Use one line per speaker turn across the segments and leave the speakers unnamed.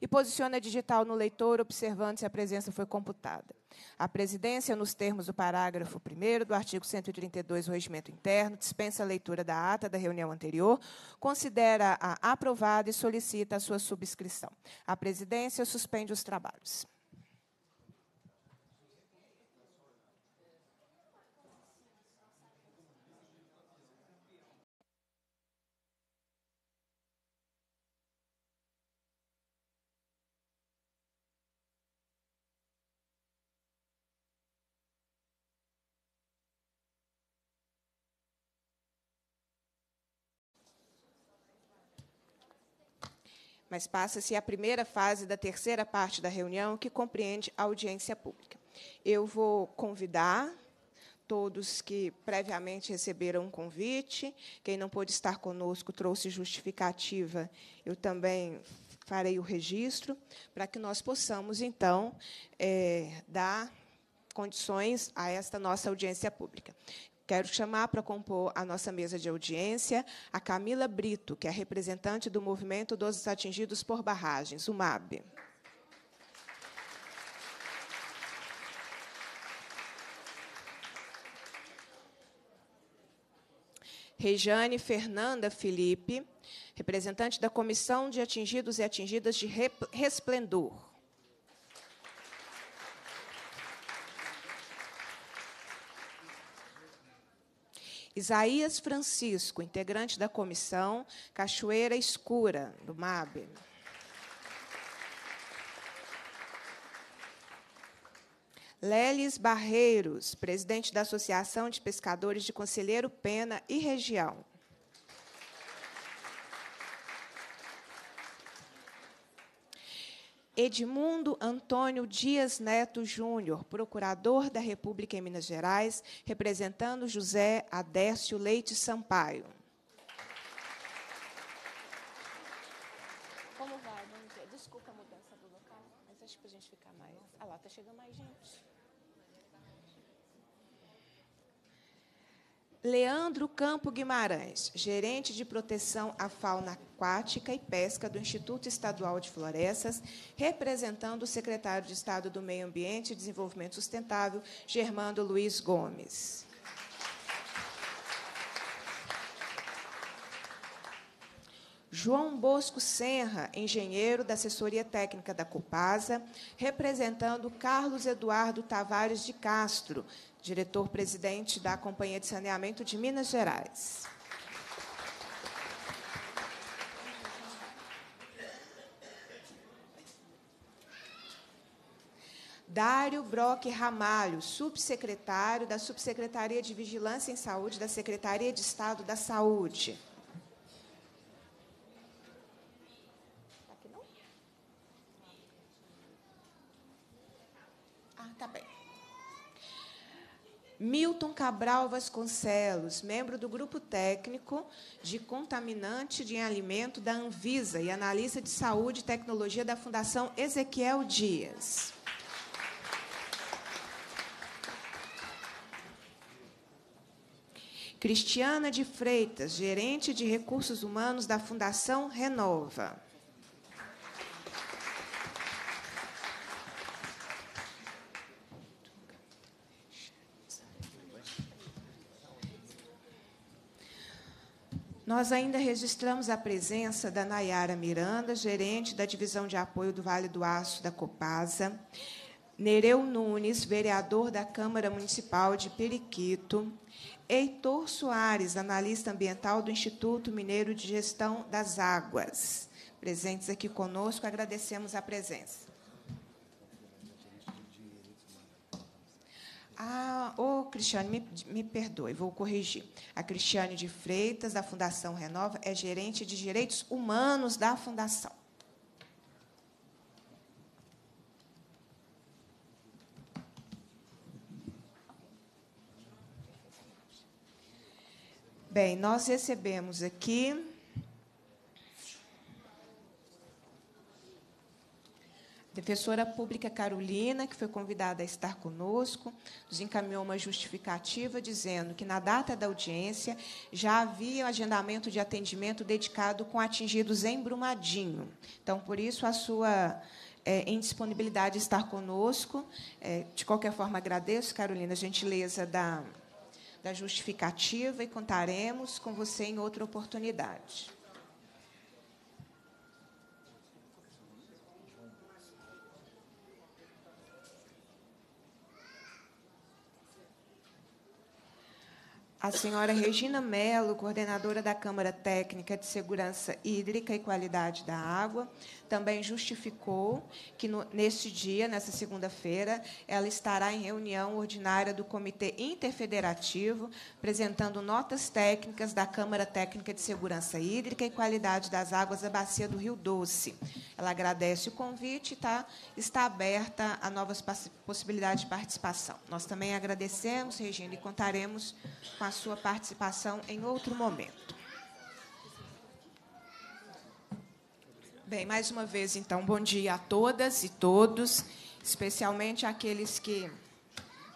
e posiciona a digital no leitor, observando se a presença foi computada. A presidência, nos termos do parágrafo 1 do artigo 132 do Regimento Interno, dispensa a leitura da ata da reunião anterior, considera-a aprovada e solicita a sua subscrição. A presidência suspende os trabalhos. mas passa-se a primeira fase da terceira parte da reunião, que compreende a audiência pública. Eu vou convidar todos que previamente receberam um convite. Quem não pôde estar conosco trouxe justificativa. Eu também farei o registro para que nós possamos, então, é, dar condições a esta nossa audiência pública. Quero chamar para compor a nossa mesa de audiência a Camila Brito, que é representante do Movimento dos Atingidos por Barragens, o MAB. Rejane Fernanda Felipe, representante da Comissão de Atingidos e Atingidas de Resplendor. Isaías Francisco, integrante da comissão Cachoeira Escura, do MAB. Leles Barreiros, presidente da Associação de Pescadores de Conselheiro Pena e Região. Edmundo Antônio Dias Neto Júnior, procurador da República em Minas Gerais, representando José Adécio Leite Sampaio. Leandro Campo Guimarães, gerente de proteção à fauna aquática e pesca do Instituto Estadual de Florestas, representando o secretário de Estado do Meio Ambiente e Desenvolvimento Sustentável, Germando Luiz Gomes. João Bosco Senra, engenheiro da assessoria técnica da Copasa, representando Carlos Eduardo Tavares de Castro, diretor-presidente da Companhia de Saneamento de Minas Gerais. Dário Brock Ramalho, subsecretário da Subsecretaria de Vigilância em Saúde da Secretaria de Estado da Saúde. Milton Cabral Vasconcelos, membro do Grupo Técnico de Contaminante de Alimento da Anvisa e analista de saúde e tecnologia da Fundação Ezequiel Dias. Cristiana de Freitas, gerente de recursos humanos da Fundação Renova. Nós ainda registramos a presença da Nayara Miranda, gerente da Divisão de Apoio do Vale do Aço da Copasa, Nereu Nunes, vereador da Câmara Municipal de Periquito, Heitor Soares, analista ambiental do Instituto Mineiro de Gestão das Águas. Presentes aqui conosco, agradecemos a presença. Ah, oh, Cristiane, me, me perdoe, vou corrigir. A Cristiane de Freitas, da Fundação Renova, é gerente de direitos humanos da Fundação. Bem, nós recebemos aqui Professora Pública Carolina, que foi convidada a estar conosco, nos encaminhou uma justificativa dizendo que, na data da audiência, já havia um agendamento de atendimento dedicado com atingidos em Brumadinho. Então, por isso, a sua é, indisponibilidade de estar conosco. É, de qualquer forma, agradeço, Carolina, a gentileza da, da justificativa e contaremos com você em outra oportunidade. a senhora Regina Mello, coordenadora da Câmara Técnica de Segurança Hídrica e Qualidade da Água, também justificou que, no, neste dia, nessa segunda-feira, ela estará em reunião ordinária do Comitê Interfederativo, apresentando notas técnicas da Câmara Técnica de Segurança Hídrica e Qualidade das Águas da Bacia do Rio Doce. Ela agradece o convite e tá, está aberta a novas possibilidades de participação. Nós também agradecemos, Regina, e contaremos com a sua participação em outro momento. Bem, mais uma vez, então, bom dia a todas e todos, especialmente aqueles que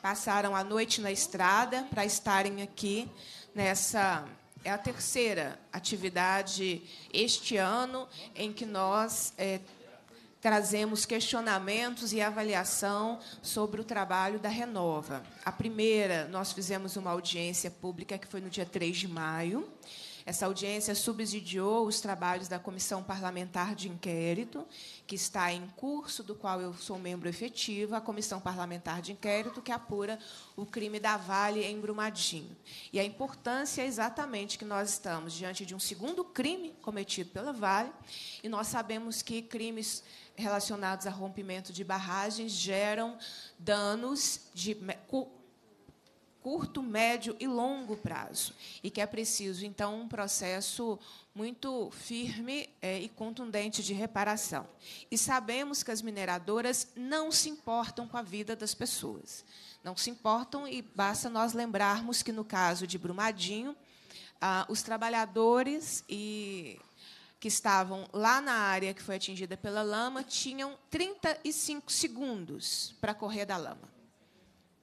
passaram a noite na estrada para estarem aqui nessa é a terceira atividade este ano em que nós é, trazemos questionamentos e avaliação sobre o trabalho da Renova. A primeira, nós fizemos uma audiência pública que foi no dia 3 de maio. Essa audiência subsidiou os trabalhos da Comissão Parlamentar de Inquérito, que está em curso, do qual eu sou membro efetivo, a Comissão Parlamentar de Inquérito, que apura o crime da Vale em Brumadinho. E a importância é exatamente que nós estamos diante de um segundo crime cometido pela Vale, e nós sabemos que crimes relacionados a rompimento de barragens geram danos de curto, médio e longo prazo. E que é preciso, então, um processo muito firme é, e contundente de reparação. E sabemos que as mineradoras não se importam com a vida das pessoas. Não se importam, e basta nós lembrarmos que, no caso de Brumadinho, ah, os trabalhadores e que estavam lá na área que foi atingida pela lama tinham 35 segundos para correr da lama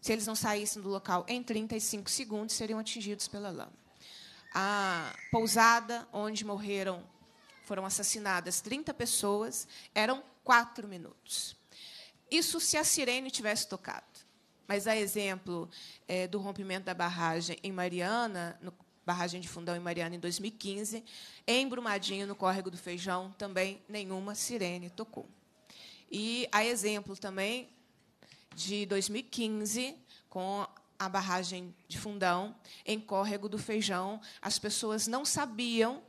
se eles não saíssem do local em 35 segundos, seriam atingidos pela lama. A pousada onde morreram, foram assassinadas 30 pessoas, eram quatro minutos. Isso se a sirene tivesse tocado. Mas há exemplo é, do rompimento da barragem em Mariana, no, barragem de Fundão em Mariana, em 2015, em Brumadinho, no Córrego do Feijão, também nenhuma sirene tocou. E há exemplo também de 2015, com a barragem de Fundão, em Córrego do Feijão, as pessoas não sabiam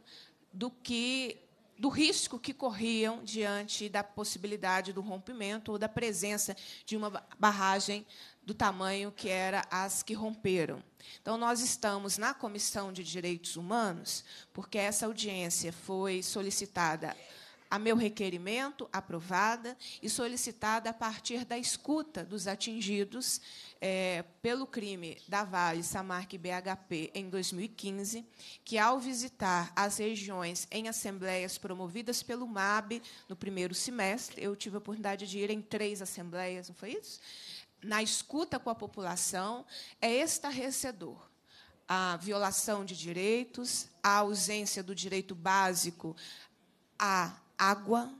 do que do risco que corriam diante da possibilidade do rompimento ou da presença de uma barragem do tamanho que era as que romperam. Então nós estamos na Comissão de Direitos Humanos, porque essa audiência foi solicitada a meu requerimento, aprovada e solicitada a partir da escuta dos atingidos é, pelo crime da Vale, Samarc e BHP em 2015, que, ao visitar as regiões em assembleias promovidas pelo MAB no primeiro semestre, eu tive a oportunidade de ir em três assembleias, não foi isso? Na escuta com a população, é estarrecedor a violação de direitos, a ausência do direito básico à água,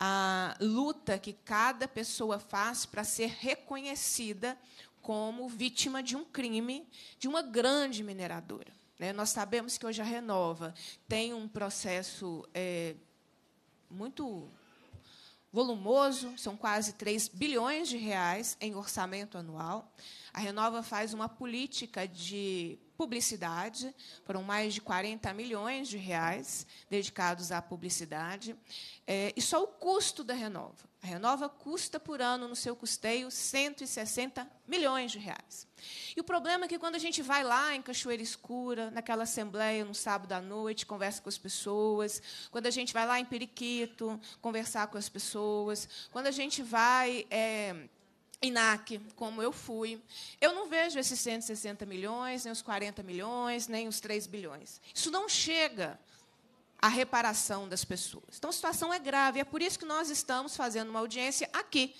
a luta que cada pessoa faz para ser reconhecida como vítima de um crime de uma grande mineradora. Né? Nós sabemos que hoje a Renova tem um processo eh, muito volumoso, são quase 3 bilhões de reais em orçamento anual. A Renova faz uma política de publicidade, foram mais de 40 milhões de reais dedicados à publicidade, é, e só o custo da Renova a Renova custa por ano no seu custeio 160 milhões de reais. E o problema é que quando a gente vai lá em Cachoeira Escura, naquela assembleia no sábado à noite, conversa com as pessoas, quando a gente vai lá em Periquito conversar com as pessoas, quando a gente vai é, INAC, como eu fui, eu não vejo esses 160 milhões, nem os 40 milhões, nem os 3 bilhões. Isso não chega a reparação das pessoas. Então, a situação é grave. É por isso que nós estamos fazendo uma audiência aqui,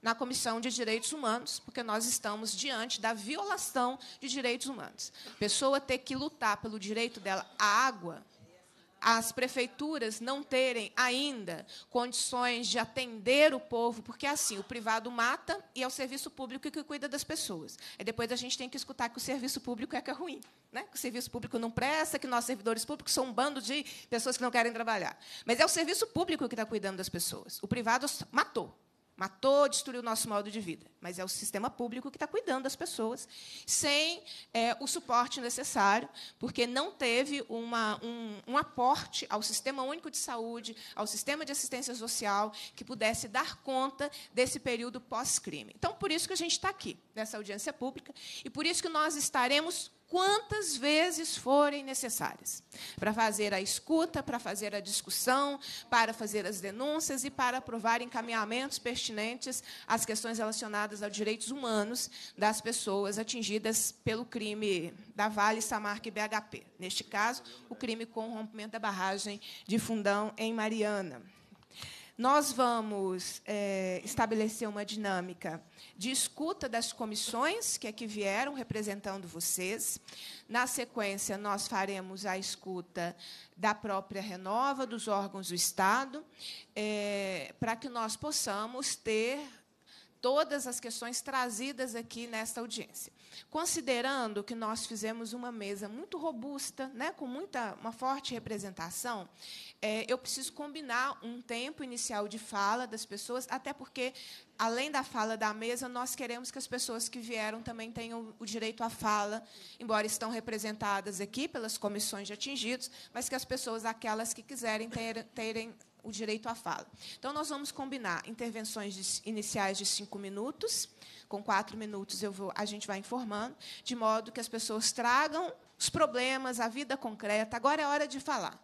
na Comissão de Direitos Humanos, porque nós estamos diante da violação de direitos humanos. A pessoa ter que lutar pelo direito dela à água, as prefeituras não terem ainda condições de atender o povo, porque é assim, o privado mata e é o serviço público que cuida das pessoas. E depois a gente tem que escutar que o serviço público é que é ruim, né? que o serviço público não presta, que nossos servidores públicos são um bando de pessoas que não querem trabalhar. Mas é o serviço público que está cuidando das pessoas. O privado matou, matou, destruiu o nosso modo de vida. Mas é o sistema público que está cuidando das pessoas sem é, o suporte necessário, porque não teve uma, um, um, aporte ao sistema único de saúde, ao sistema de assistência social, que pudesse dar conta desse período pós-crime. Então, por isso que a gente está aqui, nessa audiência pública, e por isso que nós estaremos quantas vezes forem necessárias para fazer a escuta, para fazer a discussão, para fazer as denúncias e para aprovar encaminhamentos pertinentes às questões relacionadas aos direitos humanos das pessoas atingidas pelo crime da Vale, Samarca e BHP. Neste caso, o crime com o rompimento da barragem de Fundão em Mariana nós vamos é, estabelecer uma dinâmica de escuta das comissões que aqui é vieram representando vocês. Na sequência, nós faremos a escuta da própria Renova, dos órgãos do Estado, é, para que nós possamos ter todas as questões trazidas aqui nesta audiência. Considerando que nós fizemos uma mesa muito robusta, né, com muita, uma forte representação, é, eu preciso combinar um tempo inicial de fala das pessoas, até porque, além da fala da mesa, nós queremos que as pessoas que vieram também tenham o direito à fala, embora estão representadas aqui pelas comissões de atingidos, mas que as pessoas, aquelas que quiserem, terem, terem o direito à fala. Então, nós vamos combinar intervenções iniciais de cinco minutos, com quatro minutos eu vou, a gente vai informando, de modo que as pessoas tragam os problemas, a vida concreta. Agora é hora de falar.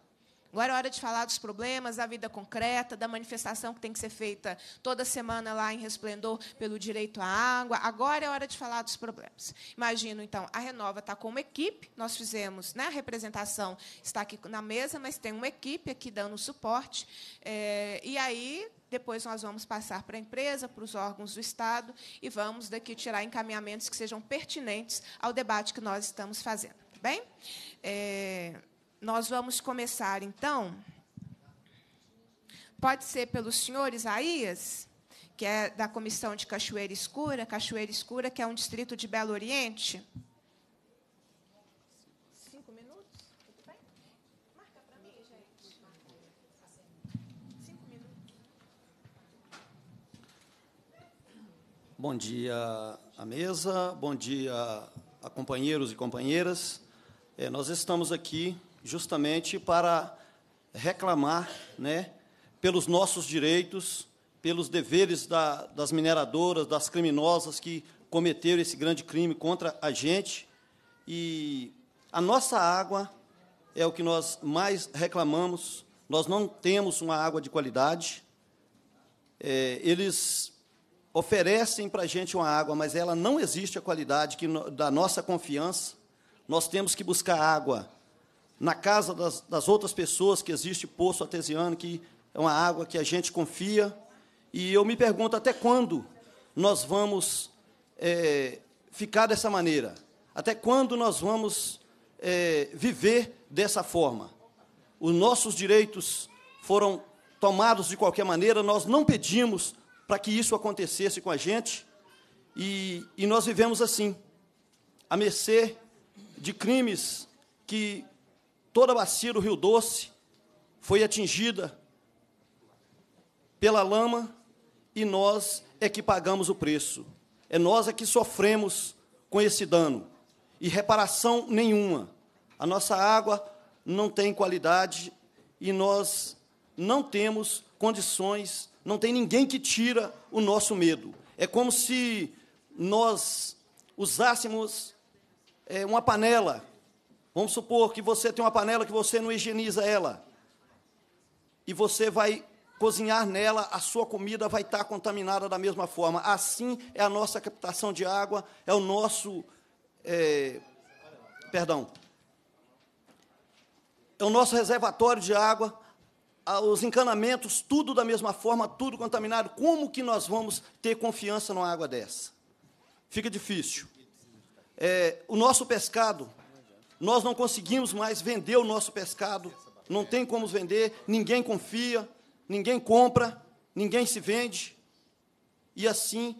Agora é hora de falar dos problemas, da vida concreta, da manifestação que tem que ser feita toda semana lá em Resplendor pelo direito à água. Agora é hora de falar dos problemas. Imagino, então, a Renova está com uma equipe, nós fizemos, né, a representação está aqui na mesa, mas tem uma equipe aqui dando suporte. É, e aí depois nós vamos passar para a empresa, para os órgãos do Estado e vamos daqui tirar encaminhamentos que sejam pertinentes ao debate que nós estamos fazendo. Tá bem? É... Nós vamos começar então. Pode ser pelo senhor Isaías, que é da comissão de Cachoeira Escura, Cachoeira Escura, que é um distrito de Belo Oriente.
Bom dia à mesa, bom dia a companheiros e companheiras. É, nós estamos aqui justamente para reclamar né, pelos nossos direitos, pelos deveres da, das mineradoras, das criminosas que cometeram esse grande crime contra a gente. E a nossa água é o que nós mais reclamamos. Nós não temos uma água de qualidade. É, eles oferecem para a gente uma água, mas ela não existe a qualidade que, da nossa confiança. Nós temos que buscar água na casa das, das outras pessoas que existe poço artesiano, que é uma água que a gente confia. E eu me pergunto até quando nós vamos é, ficar dessa maneira? Até quando nós vamos é, viver dessa forma? Os nossos direitos foram tomados de qualquer maneira, nós não pedimos para que isso acontecesse com a gente e, e nós vivemos assim, à mercê de crimes que toda a bacia do Rio Doce foi atingida pela lama e nós é que pagamos o preço. É nós é que sofremos com esse dano e reparação nenhuma. A nossa água não tem qualidade e nós não temos condições, não tem ninguém que tira o nosso medo. É como se nós usássemos é, uma panela Vamos supor que você tem uma panela que você não higieniza ela. E você vai cozinhar nela, a sua comida vai estar contaminada da mesma forma. Assim é a nossa captação de água, é o nosso. É, perdão. É o nosso reservatório de água, os encanamentos, tudo da mesma forma, tudo contaminado. Como que nós vamos ter confiança numa água dessa? Fica difícil. É, o nosso pescado nós não conseguimos mais vender o nosso pescado, não tem como vender, ninguém confia, ninguém compra, ninguém se vende. E assim,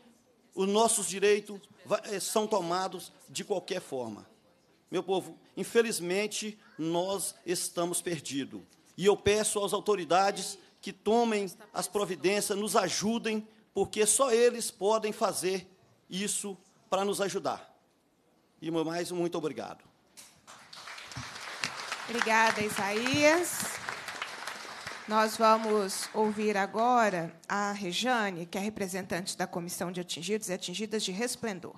os nossos direitos eh, são tomados de qualquer forma. Meu povo, infelizmente, nós estamos perdidos. E eu peço às autoridades que tomem as providências, nos ajudem, porque só eles podem fazer isso para nos ajudar. E mais, muito obrigado.
Obrigada, Isaías. Nós vamos ouvir agora a Rejane, que é representante da Comissão de Atingidos e Atingidas de Resplendor.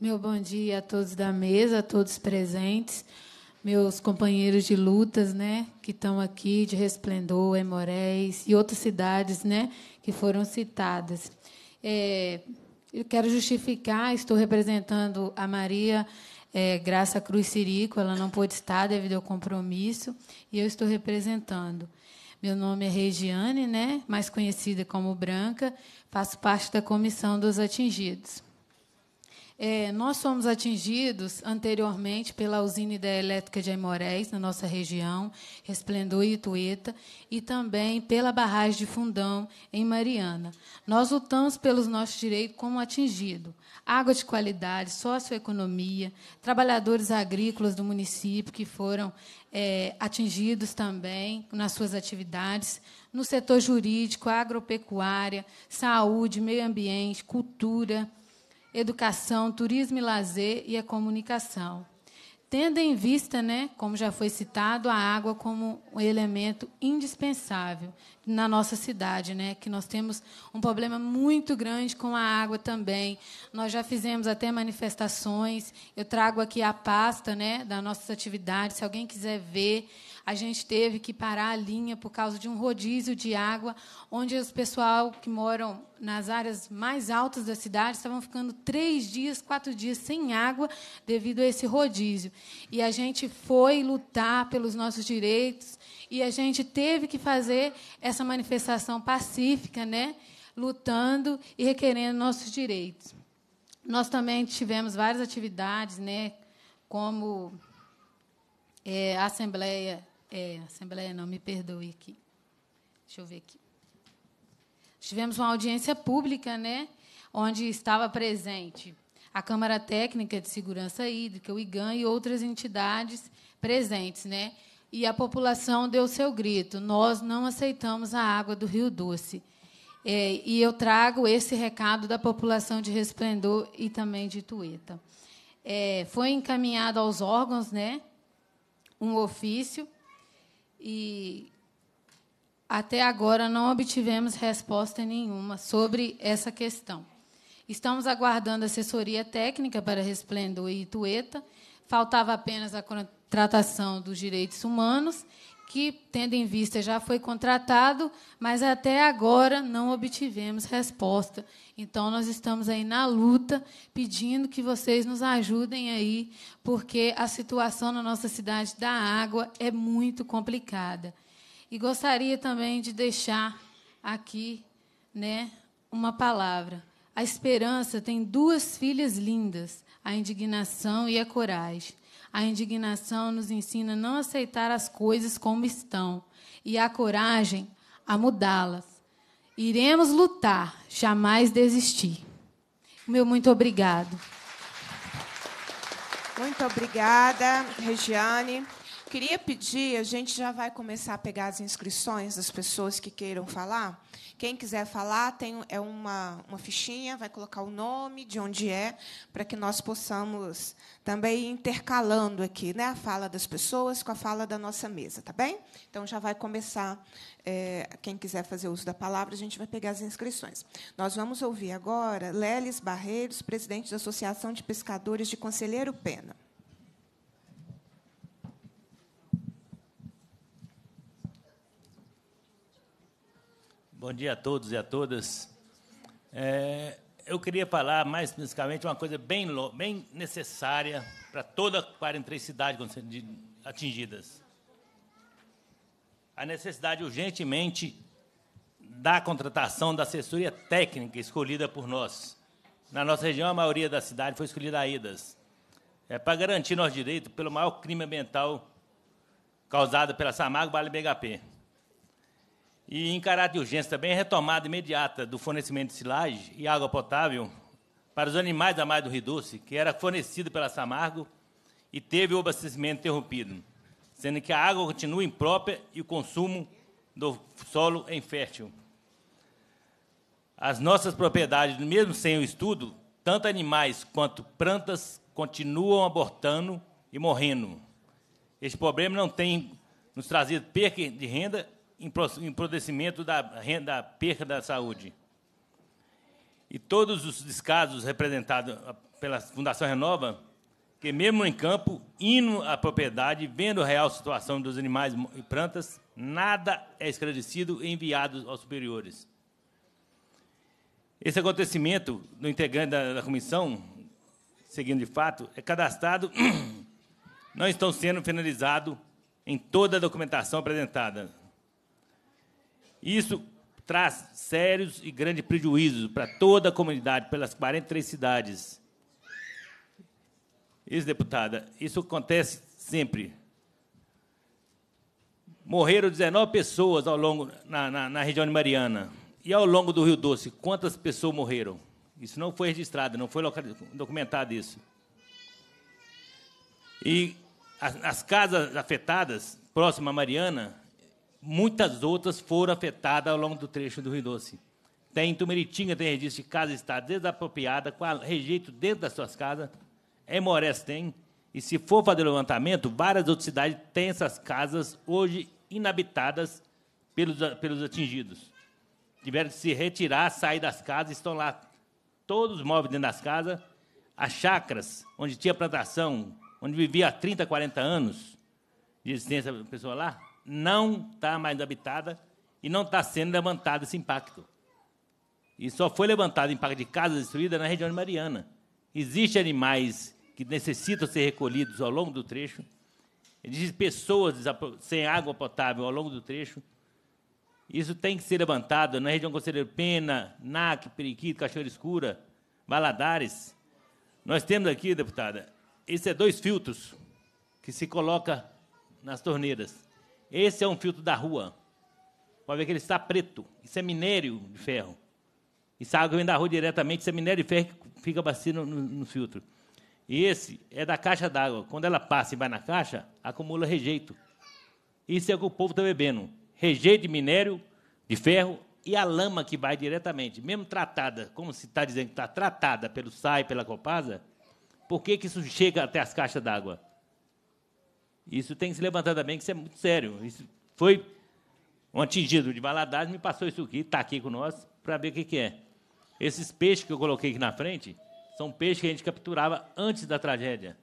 Meu bom dia a todos da mesa, a todos presentes, meus companheiros de lutas, né, que estão aqui de Resplendor, Emoréis e outras cidades, né, que foram citadas. É, eu quero justificar, estou representando a Maria é, Graça Cruz Sirico, ela não pôde estar devido ao compromisso, e eu estou representando. Meu nome é Regiane, né, mais conhecida como Branca, faço parte da comissão dos atingidos. É, nós fomos atingidos anteriormente pela usina hidrelétrica de Aimorés, na nossa região, Resplendor e Itueta, e também pela barragem de Fundão, em Mariana. Nós lutamos pelos nossos direitos como atingido. Água de qualidade, socioeconomia, trabalhadores agrícolas do município que foram é, atingidos também nas suas atividades, no setor jurídico, agropecuária, saúde, meio ambiente, cultura, educação, turismo e lazer e a comunicação. Tendo em vista, né, como já foi citado, a água como um elemento indispensável na nossa cidade, né, que nós temos um problema muito grande com a água também. Nós já fizemos até manifestações. Eu trago aqui a pasta, né, das nossas atividades, se alguém quiser ver a gente teve que parar a linha por causa de um rodízio de água, onde os pessoal que moram nas áreas mais altas da cidade estavam ficando três dias, quatro dias sem água devido a esse rodízio. E a gente foi lutar pelos nossos direitos e a gente teve que fazer essa manifestação pacífica, né? lutando e requerendo nossos direitos. Nós também tivemos várias atividades, né, como é, a Assembleia é, Assembleia não, me perdoe aqui. Deixa eu ver aqui. Tivemos uma audiência pública, né, onde estava presente a Câmara Técnica de Segurança Hídrica, o IGAN e outras entidades presentes, né? E a população deu seu grito: nós não aceitamos a água do Rio Doce. É, e eu trago esse recado da população de Resplendor e também de Tueta. É, foi encaminhado aos órgãos, né? Um ofício e até agora não obtivemos resposta nenhuma sobre essa questão. Estamos aguardando assessoria técnica para Resplendor e Itueta. Faltava apenas a contratação dos direitos humanos que, tendo em vista, já foi contratado, mas até agora não obtivemos resposta. Então, nós estamos aí na luta, pedindo que vocês nos ajudem aí, porque a situação na nossa cidade da água é muito complicada. E gostaria também de deixar aqui né, uma palavra. A esperança tem duas filhas lindas, a indignação e a coragem. A indignação nos ensina a não aceitar as coisas como estão e a coragem a mudá-las. Iremos lutar, jamais desistir. Meu muito obrigado.
Muito
obrigada, Regiane. Queria pedir, a gente já vai começar a pegar as inscrições das pessoas que queiram falar. Quem quiser falar, tem é uma, uma fichinha, vai colocar o nome, de onde é, para que nós possamos também intercalando aqui né, a fala das pessoas com a fala da nossa mesa, tá bem? Então já vai começar. É, quem quiser fazer uso da palavra, a gente vai pegar as inscrições. Nós vamos ouvir agora Leles Barreiros, presidente da Associação de Pescadores de Conselheiro Pena.
Bom dia a todos e a todas. É, eu queria falar mais especificamente uma coisa bem, bem necessária para toda a 43 cidades atingidas. A necessidade urgentemente da contratação da assessoria técnica escolhida por nós. Na nossa região, a maioria da cidade foi escolhida a IDAS. É para garantir nosso direito pelo maior crime ambiental causado pela Samago Vale BHP. E em caráter de urgência também, a é retomada imediata do fornecimento de silagem e água potável para os animais da Mar do Rio Doce, que era fornecido pela Samargo e teve o abastecimento interrompido, sendo que a água continua imprópria e o consumo do solo é infértil. As nossas propriedades, mesmo sem o estudo, tanto animais quanto plantas continuam abortando e morrendo. Esse problema não tem nos trazido perca de renda emprodecimento da renda da saúde. E todos os descasos representados pela Fundação Renova, que mesmo em campo, indo à propriedade, vendo a real situação dos animais e plantas, nada é esclarecido e enviado aos superiores. Esse acontecimento do integrante da, da comissão, seguindo de fato, é cadastrado, não estão sendo finalizado em toda a documentação apresentada. Isso traz sérios e grandes prejuízos para toda a comunidade, pelas 43 cidades. Isso, deputada, isso acontece sempre. Morreram 19 pessoas ao longo na, na, na região de Mariana. E ao longo do Rio Doce, quantas pessoas morreram? Isso não foi registrado, não foi documentado isso. E as, as casas afetadas, próxima a Mariana, muitas outras foram afetadas ao longo do trecho do Rio Doce. Tem em tem registro de casa está desapropriada, com rejeito dentro das suas casas. Em Morés tem. E se for fazer levantamento, várias outras cidades têm essas casas hoje inabitadas pelos, pelos atingidos. Tiveram que se retirar, sair das casas, estão lá todos os móveis dentro das casas. As chacras, onde tinha plantação, onde vivia há 30, 40 anos de existência da pessoa lá, não está mais habitada e não está sendo levantado esse impacto. E só foi levantado o impacto de casas destruídas na região de Mariana. Existem animais que necessitam ser recolhidos ao longo do trecho. Existem pessoas sem água potável ao longo do trecho. Isso tem que ser levantado na região Conselheiro Pena, NAC, Periquito, Cachoeira Escura, Valadares. Nós temos aqui, deputada, esses é dois filtros que se coloca nas torneiras. Esse é um filtro da rua. Pode ver que ele está preto. Isso é minério de ferro. Isso é água que vem da rua diretamente, isso é minério de ferro que fica bacia no, no, no filtro. E esse é da caixa d'água. Quando ela passa e vai na caixa, acumula rejeito. Isso é o que o povo está bebendo. Rejeito de minério, de ferro e a lama que vai diretamente, mesmo tratada, como se está dizendo que está tratada pelo SAI, pela Copasa, por que, que isso chega até as caixas d'água? Isso tem que se levantar também, que isso é muito sério. Isso foi um atingido de Valadares, me passou isso aqui, está aqui com nós, para ver o que, que é. Esses peixes que eu coloquei aqui na frente são peixes que a gente capturava antes da tragédia.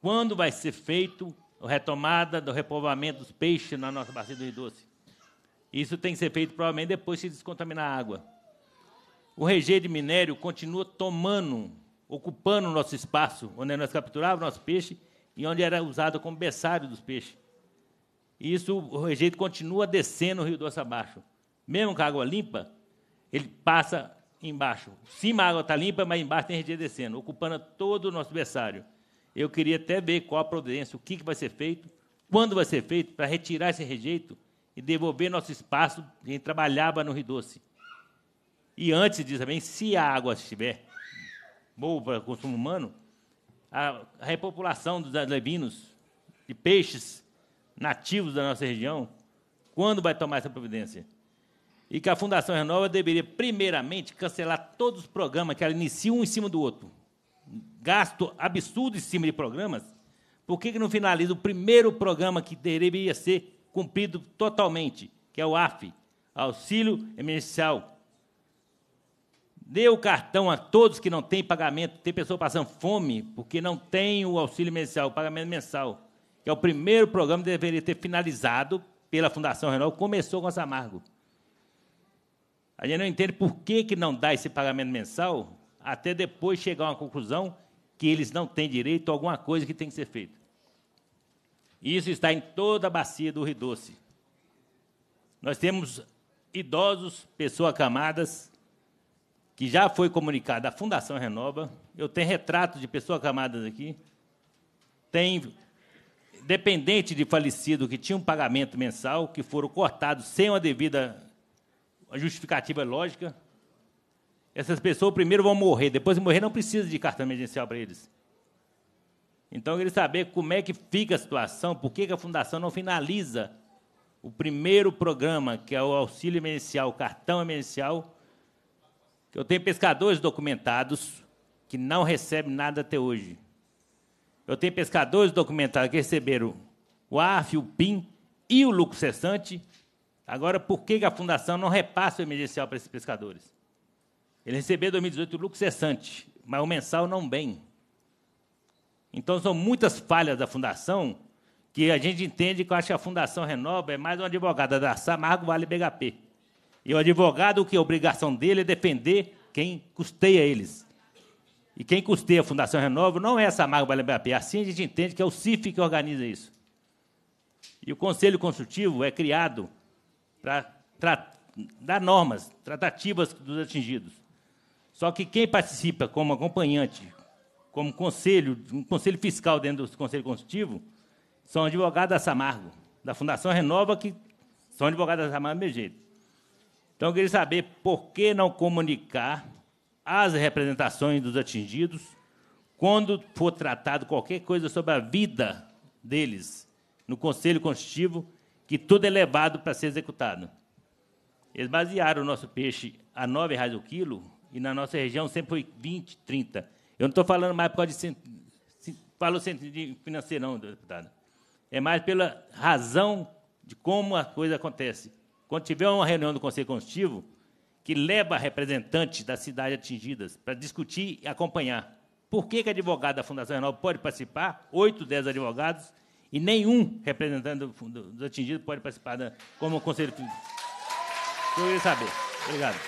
Quando vai ser feito a retomada do repovoamento dos peixes na nossa bacia do Rio Doce? Isso tem que ser feito provavelmente depois de descontaminar a água. O rejeito de minério continua tomando, ocupando o nosso espaço, onde nós capturávamos nosso peixe e onde era usado como berçário dos peixes. E isso, o rejeito continua descendo o Rio Doce abaixo. Mesmo com a água limpa, ele passa embaixo. Cima a água está limpa, mas embaixo tem rejeito descendo, ocupando todo o nosso berçário. Eu queria até ver qual a providência, o que, que vai ser feito, quando vai ser feito, para retirar esse rejeito e devolver nosso espaço a gente trabalhava no Rio Doce. E antes disso também, se a água estiver boa para consumo humano, a repopulação dos alevinos, de peixes nativos da nossa região, quando vai tomar essa providência? E que a Fundação Renova deveria, primeiramente, cancelar todos os programas que ela inicia um em cima do outro. Gasto absurdo em cima de programas. Por que, que não finaliza o primeiro programa que deveria ser cumprido totalmente, que é o AF, Auxílio Emergencial Dê o cartão a todos que não têm pagamento. Tem pessoa passando fome porque não tem o auxílio mensal, o pagamento mensal, que é o primeiro programa que deveria ter finalizado pela Fundação Renal, começou com os amargo. A gente não entende por que, que não dá esse pagamento mensal até depois chegar a uma conclusão que eles não têm direito a alguma coisa que tem que ser feita. Isso está em toda a bacia do Rio Doce. Nós temos idosos, pessoas acamadas, que já foi comunicada à Fundação Renova. Eu tenho retrato de pessoas camadas aqui. Tem dependente de falecido que tinha um pagamento mensal, que foram cortados sem uma devida justificativa lógica. Essas pessoas primeiro vão morrer, depois de morrer não precisa de cartão emergencial para eles. Então, eu queria saber como é que fica a situação, por que a Fundação não finaliza o primeiro programa, que é o auxílio emergencial, o cartão emergencial, eu tenho pescadores documentados que não recebem nada até hoje. Eu tenho pescadores documentados que receberam o AF, o PIN e o lucro cessante. Agora, por que a Fundação não repassa o emergencial para esses pescadores? Ele recebeu em 2018 o lucro cessante, mas o mensal não bem. Então, são muitas falhas da Fundação que a gente entende que eu acho que a Fundação Renova é mais uma advogada da Samargo Vale BHP e o advogado, que a obrigação dele é defender quem custeia eles. E quem custeia a Fundação Renova não é essa Samargo Balembapé. Assim a gente entende que é o CIF que organiza isso. E o Conselho Consultivo é criado para dar normas, tratativas dos atingidos. Só que quem participa como acompanhante, como conselho, um conselho fiscal dentro do Conselho Consultivo, são advogados da Samargo, da Fundação Renova, que são advogados da Samargo do mesmo jeito. Então, eu queria saber por que não comunicar as representações dos atingidos quando for tratado qualquer coisa sobre a vida deles no Conselho Constitutivo, que tudo é levado para ser executado. Eles basearam o nosso peixe a R$ 9,00 o quilo, e na nossa região sempre foi 20, 30. Eu não estou falando mais por causa de falo valor financeiro, não, deputado. É mais pela razão de como a coisa acontece. Quando tiver uma reunião do Conselho Constitutivo, que leva representantes das cidades atingidas para discutir e acompanhar. Por que, que advogado da Fundação Renova pode participar? Oito, dez advogados e nenhum representante dos atingidos pode participar da, como conselho. Eu queria saber. Obrigado.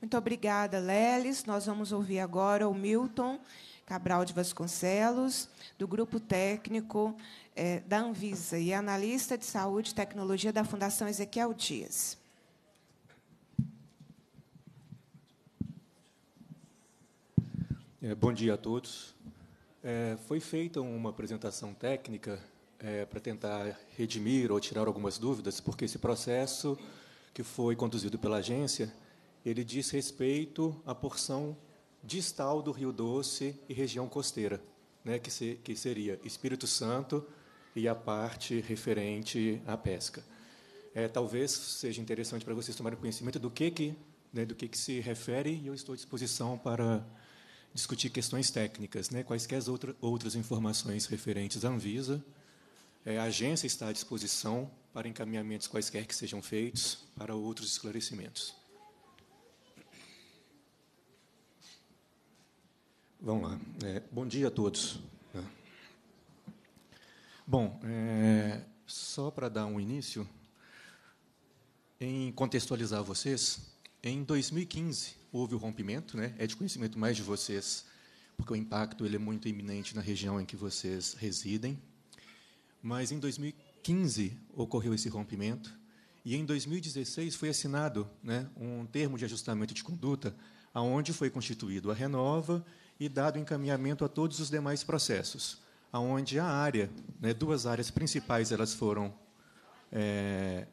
Muito obrigada, Leles. Nós vamos ouvir agora o Milton Cabral de Vasconcelos, do grupo técnico é, da Anvisa e analista de saúde e tecnologia da Fundação Ezequiel Dias.
É, bom dia a todos. É, foi feita uma apresentação técnica é, para tentar redimir ou tirar algumas dúvidas, porque esse processo que foi conduzido pela agência, ele diz respeito à porção distal do Rio Doce e região costeira, né, que, se, que seria Espírito Santo e a parte referente à pesca. É, talvez seja interessante para vocês tomarem conhecimento do que, que, né, do que, que se refere e eu estou à disposição para discutir questões técnicas, né, quaisquer outra, outras informações referentes à Anvisa. É, a agência está à disposição para encaminhamentos quaisquer que sejam feitos para outros esclarecimentos. Vamos lá. É, bom dia a todos. É. Bom, é, só para dar um início, em contextualizar vocês, em 2015 houve o rompimento, né? é de conhecimento mais de vocês, porque o impacto ele é muito iminente na região em que vocês residem. Mas em 2015 ocorreu esse rompimento e em 2016 foi assinado né, um termo de ajustamento de conduta, aonde foi constituído a Renova e dado encaminhamento a todos os demais processos, aonde a área, né, duas áreas principais, elas foram é,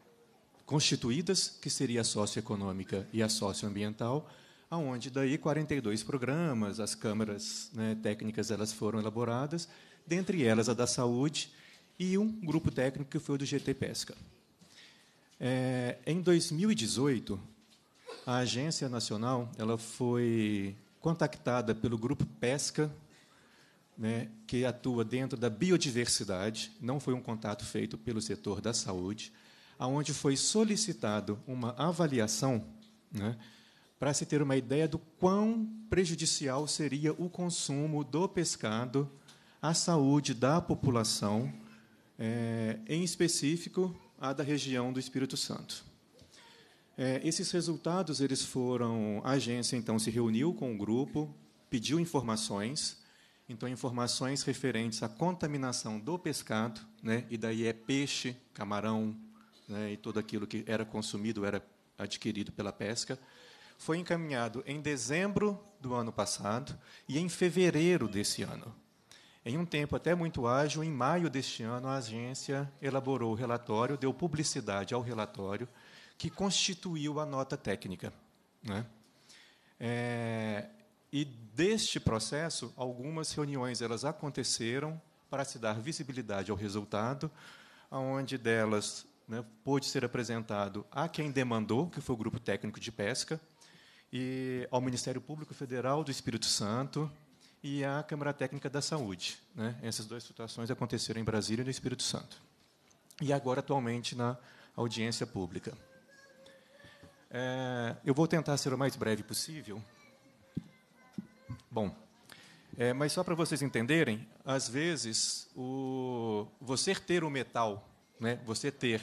constituídas, que seria a socioeconômica e a socioambiental, aonde daí 42 programas, as câmaras né, técnicas elas foram elaboradas, dentre elas a da saúde e um grupo técnico que foi o do GT Pesca. É, em 2018, a agência nacional ela foi contactada pelo grupo Pesca, né, que atua dentro da biodiversidade, não foi um contato feito pelo setor da saúde, aonde foi solicitado uma avaliação né, para se ter uma ideia do quão prejudicial seria o consumo do pescado à saúde da população, é, em específico a da região do Espírito Santo. É, esses resultados eles foram. A agência então se reuniu com o grupo, pediu informações, então informações referentes à contaminação do pescado, né? E daí é peixe, camarão, né? E tudo aquilo que era consumido era adquirido pela pesca. Foi encaminhado em dezembro do ano passado e em fevereiro desse ano. Em um tempo até muito ágil, em maio deste ano, a agência elaborou o relatório, deu publicidade ao relatório que constituiu a nota técnica. Né? É, e deste processo, algumas reuniões elas aconteceram para se dar visibilidade ao resultado, aonde delas né, pôde ser apresentado a quem demandou, que foi o grupo técnico de pesca, e ao Ministério Público Federal do Espírito Santo e à Câmara Técnica da Saúde. Né? Essas duas situações aconteceram em Brasília e no Espírito Santo. E agora, atualmente, na audiência pública. É, eu vou tentar ser o mais breve possível. Bom, é, mas só para vocês entenderem, às vezes o, você ter o metal, né, você ter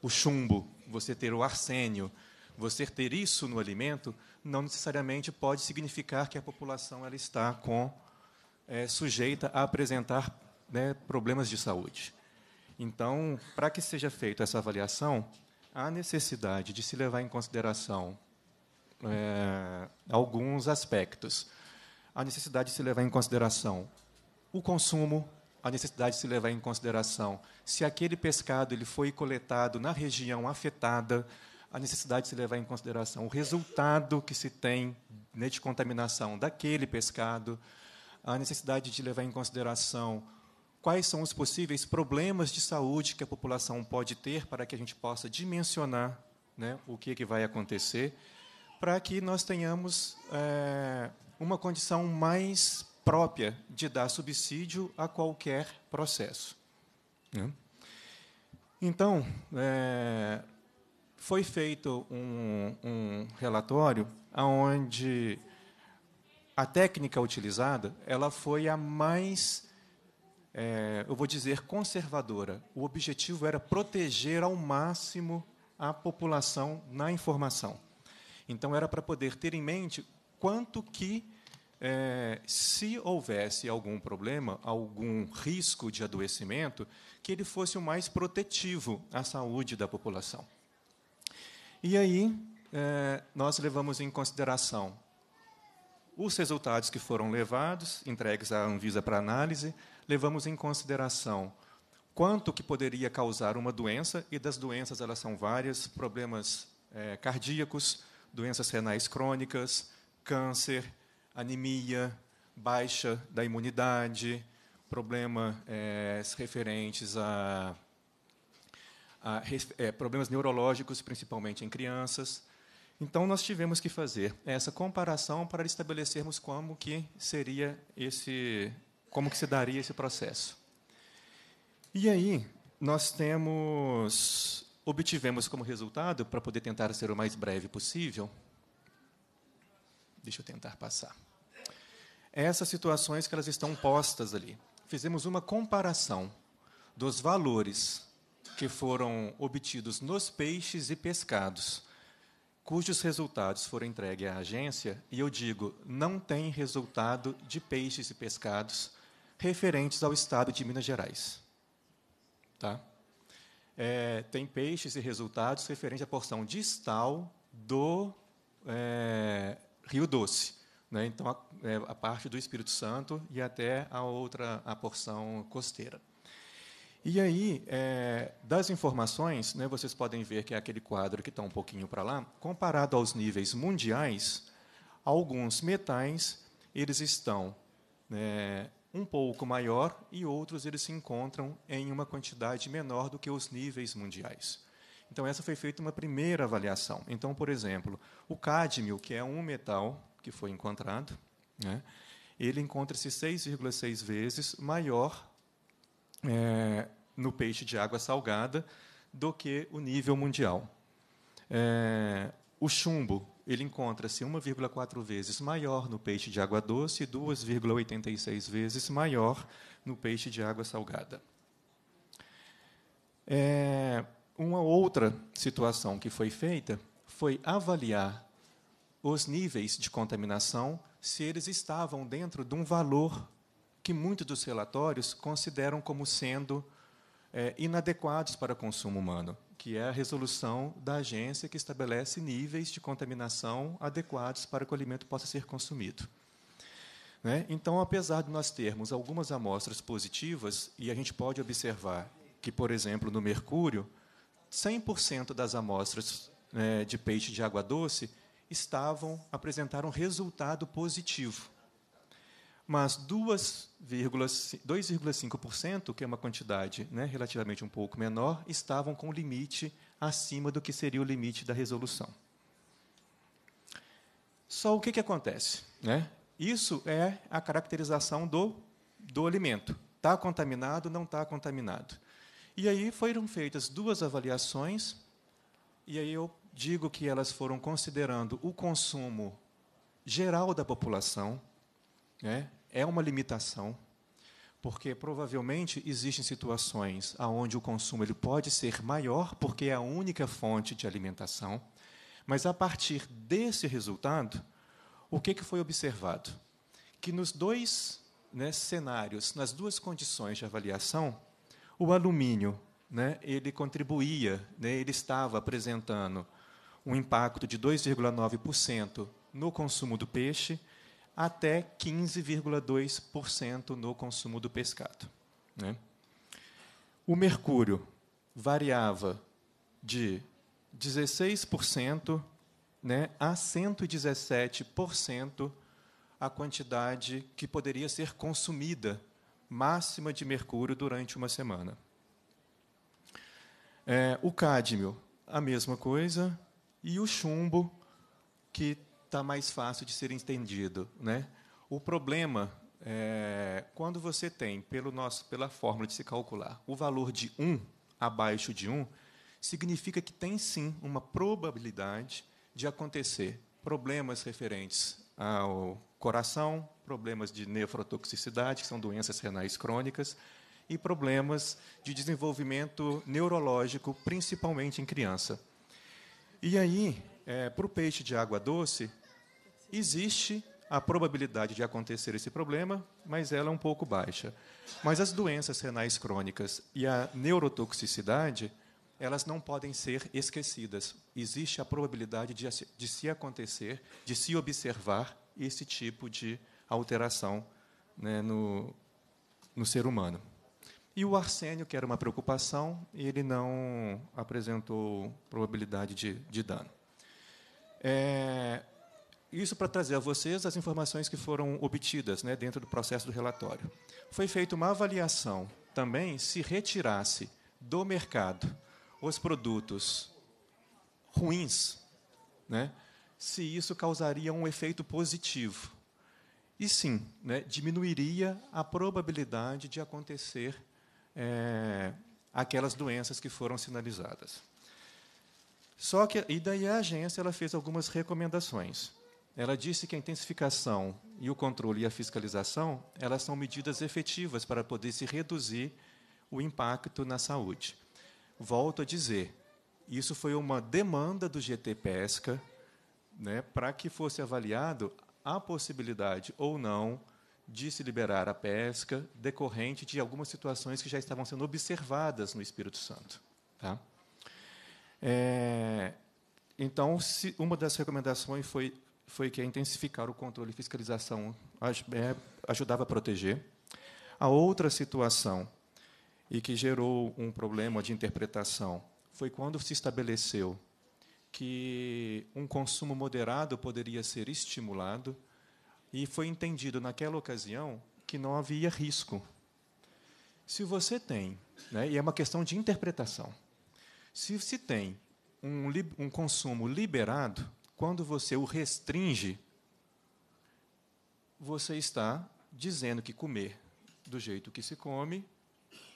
o chumbo, você ter o arsênio, você ter isso no alimento, não necessariamente pode significar que a população ela está com é, sujeita a apresentar né, problemas de saúde. Então, para que seja feita essa avaliação, há necessidade de se levar em consideração é, alguns aspectos. A necessidade de se levar em consideração o consumo, a necessidade de se levar em consideração se aquele pescado ele foi coletado na região afetada, a necessidade de se levar em consideração o resultado que se tem de contaminação daquele pescado, a necessidade de levar em consideração quais são os possíveis problemas de saúde que a população pode ter para que a gente possa dimensionar né, o que, é que vai acontecer, para que nós tenhamos é, uma condição mais própria de dar subsídio a qualquer processo. Né. Então, é, foi feito um, um relatório onde a técnica utilizada ela foi a mais é, eu vou dizer, conservadora. O objetivo era proteger ao máximo a população na informação. Então, era para poder ter em mente quanto que, é, se houvesse algum problema, algum risco de adoecimento, que ele fosse o mais protetivo à saúde da população. E aí, é, nós levamos em consideração os resultados que foram levados, entregues à Anvisa para análise, levamos em consideração quanto que poderia causar uma doença, e das doenças elas são várias, problemas é, cardíacos, doenças renais crônicas, câncer, anemia, baixa da imunidade, problemas eh, é, referentes a, a é, problemas neurológicos, principalmente em crianças, então, nós tivemos que fazer essa comparação para estabelecermos como que seria esse, como que se daria esse processo. E aí, nós temos, obtivemos como resultado, para poder tentar ser o mais breve possível, deixa eu tentar passar, essas situações que elas estão postas ali. Fizemos uma comparação dos valores que foram obtidos nos peixes e pescados, cujos resultados foram entregues à agência, e eu digo, não tem resultado de peixes e pescados referentes ao estado de Minas Gerais. Tá? É, tem peixes e resultados referentes à porção distal do é, Rio Doce. Né? Então, a, é, a parte do Espírito Santo e até a outra, a porção costeira. E aí, é, das informações, né, vocês podem ver que é aquele quadro que está um pouquinho para lá, comparado aos níveis mundiais, alguns metais eles estão né, um pouco maior e outros eles se encontram em uma quantidade menor do que os níveis mundiais. Então, essa foi feita uma primeira avaliação. Então, por exemplo, o cádmio, que é um metal que foi encontrado, né, ele encontra-se 6,6 vezes maior é, no peixe de água salgada do que o nível mundial. É, o chumbo ele encontra-se 1,4 vezes maior no peixe de água doce e 2,86 vezes maior no peixe de água salgada. É, uma outra situação que foi feita foi avaliar os níveis de contaminação se eles estavam dentro de um valor que muitos dos relatórios consideram como sendo é, inadequados para consumo humano, que é a resolução da agência que estabelece níveis de contaminação adequados para que o alimento possa ser consumido. Né? Então, apesar de nós termos algumas amostras positivas, e a gente pode observar que, por exemplo, no mercúrio, 100% das amostras né, de peixe de água doce estavam apresentaram resultado positivo mas 2,5%, que é uma quantidade né, relativamente um pouco menor, estavam com limite acima do que seria o limite da resolução. Só o que, que acontece? Né? Isso é a caracterização do, do alimento. Está contaminado, não está contaminado. E aí foram feitas duas avaliações, e aí eu digo que elas foram considerando o consumo geral da população, né? é uma limitação, porque provavelmente existem situações onde o consumo ele pode ser maior, porque é a única fonte de alimentação, mas a partir desse resultado, o que, que foi observado? Que nos dois né, cenários, nas duas condições de avaliação, o alumínio né, ele contribuía, né, ele estava apresentando um impacto de 2,9% no consumo do peixe até 15,2% no consumo do pescado. Né? O mercúrio variava de 16% né, a 117% a quantidade que poderia ser consumida máxima de mercúrio durante uma semana. É, o cádmio, a mesma coisa, e o chumbo, que está mais fácil de ser entendido. Né? O problema é quando você tem, pelo nosso, pela fórmula de se calcular, o valor de 1 abaixo de 1, significa que tem sim uma probabilidade de acontecer problemas referentes ao coração, problemas de nefrotoxicidade, que são doenças renais crônicas, e problemas de desenvolvimento neurológico, principalmente em criança. E aí, é, para o peixe de água doce, Existe a probabilidade de acontecer esse problema, mas ela é um pouco baixa. Mas as doenças renais crônicas e a neurotoxicidade, elas não podem ser esquecidas. Existe a probabilidade de, de se acontecer, de se observar esse tipo de alteração né, no, no ser humano. E o arsênio, que era uma preocupação, ele não apresentou probabilidade de, de dano. É, isso para trazer a vocês as informações que foram obtidas né, dentro do processo do relatório. Foi feita uma avaliação também se retirasse do mercado os produtos ruins, né, se isso causaria um efeito positivo. E sim, né, diminuiria a probabilidade de acontecer é, aquelas doenças que foram sinalizadas. Só que e daí a agência ela fez algumas recomendações. Ela disse que a intensificação e o controle e a fiscalização, elas são medidas efetivas para poder se reduzir o impacto na saúde. Volto a dizer, isso foi uma demanda do GT Pesca, né, para que fosse avaliado a possibilidade ou não de se liberar a pesca decorrente de algumas situações que já estavam sendo observadas no Espírito Santo. Tá? É, então, se, uma das recomendações foi foi que é intensificar o controle e fiscalização é, ajudava a proteger. A outra situação, e que gerou um problema de interpretação, foi quando se estabeleceu que um consumo moderado poderia ser estimulado, e foi entendido naquela ocasião que não havia risco. Se você tem, né, e é uma questão de interpretação, se se tem um, um consumo liberado, quando você o restringe, você está dizendo que comer do jeito que se come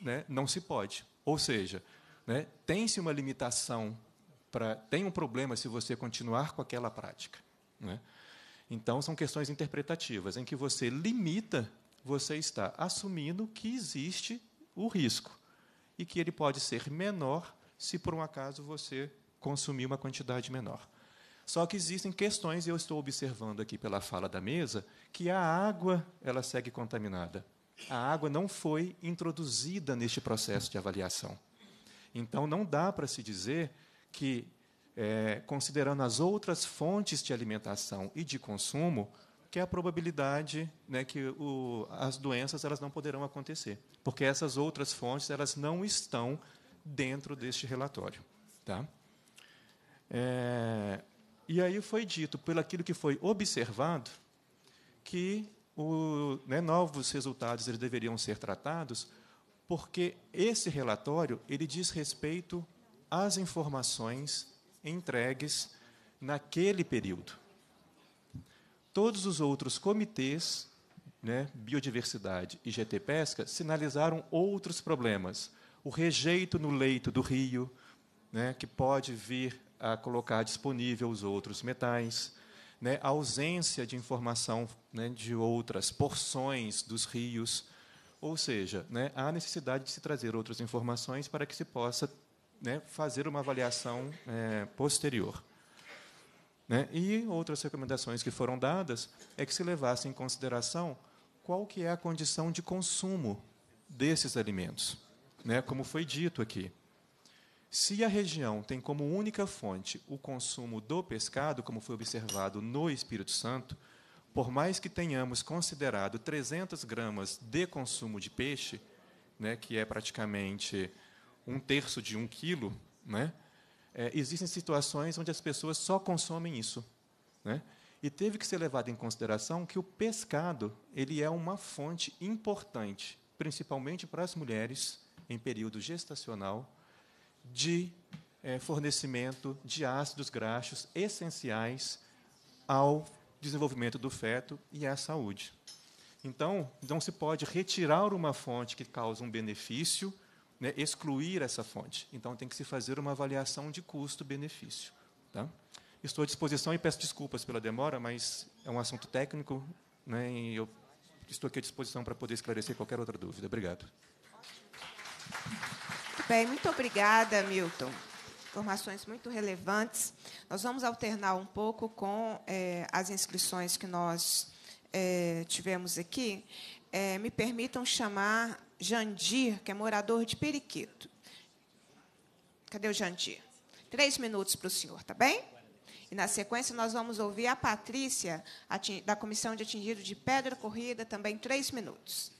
né, não se pode. Ou seja, né, tem-se uma limitação, pra, tem um problema se você continuar com aquela prática. Né? Então, são questões interpretativas, em que você limita, você está assumindo que existe o risco e que ele pode ser menor se por um acaso você consumir uma quantidade menor. Só que existem questões, eu estou observando aqui pela fala da mesa, que a água ela segue contaminada. A água não foi introduzida neste processo de avaliação. Então, não dá para se dizer que, é, considerando as outras fontes de alimentação e de consumo, que a probabilidade né, que o, as doenças elas não poderão acontecer, porque essas outras fontes elas não estão dentro deste relatório. Tá? É, e aí foi dito, pelo aquilo que foi observado, que o, né, novos resultados eles deveriam ser tratados, porque esse relatório ele diz respeito às informações entregues naquele período. Todos os outros comitês, né, biodiversidade e GT Pesca, sinalizaram outros problemas. O rejeito no leito do rio, né, que pode vir a colocar disponível os outros metais, né, a ausência de informação né, de outras porções dos rios, ou seja, né, há necessidade de se trazer outras informações para que se possa né, fazer uma avaliação é, posterior. Né? E outras recomendações que foram dadas é que se levasse em consideração qual que é a condição de consumo desses alimentos, né? como foi dito aqui. Se a região tem como única fonte o consumo do pescado, como foi observado no Espírito Santo, por mais que tenhamos considerado 300 gramas de consumo de peixe, né, que é praticamente um terço de um quilo, né, é, existem situações onde as pessoas só consomem isso. Né, e teve que ser levado em consideração que o pescado ele é uma fonte importante, principalmente para as mulheres em período gestacional, de é, fornecimento de ácidos graxos essenciais ao desenvolvimento do feto e à saúde. Então, não se pode retirar uma fonte que causa um benefício, né, excluir essa fonte. Então, tem que se fazer uma avaliação de custo-benefício. Tá? Estou à disposição e peço desculpas pela demora, mas é um assunto técnico né, e eu estou aqui à disposição para poder esclarecer qualquer outra dúvida. Obrigado.
Bem, muito obrigada, Milton. Informações muito relevantes. Nós vamos alternar um pouco com eh, as inscrições que nós eh, tivemos aqui. Eh, me permitam chamar Jandir, que é morador de Periquito. Cadê o Jandir? Três minutos para o senhor, tá bem? E, na sequência, nós vamos ouvir a Patrícia, da Comissão de Atingido de Pedra Corrida, também três minutos.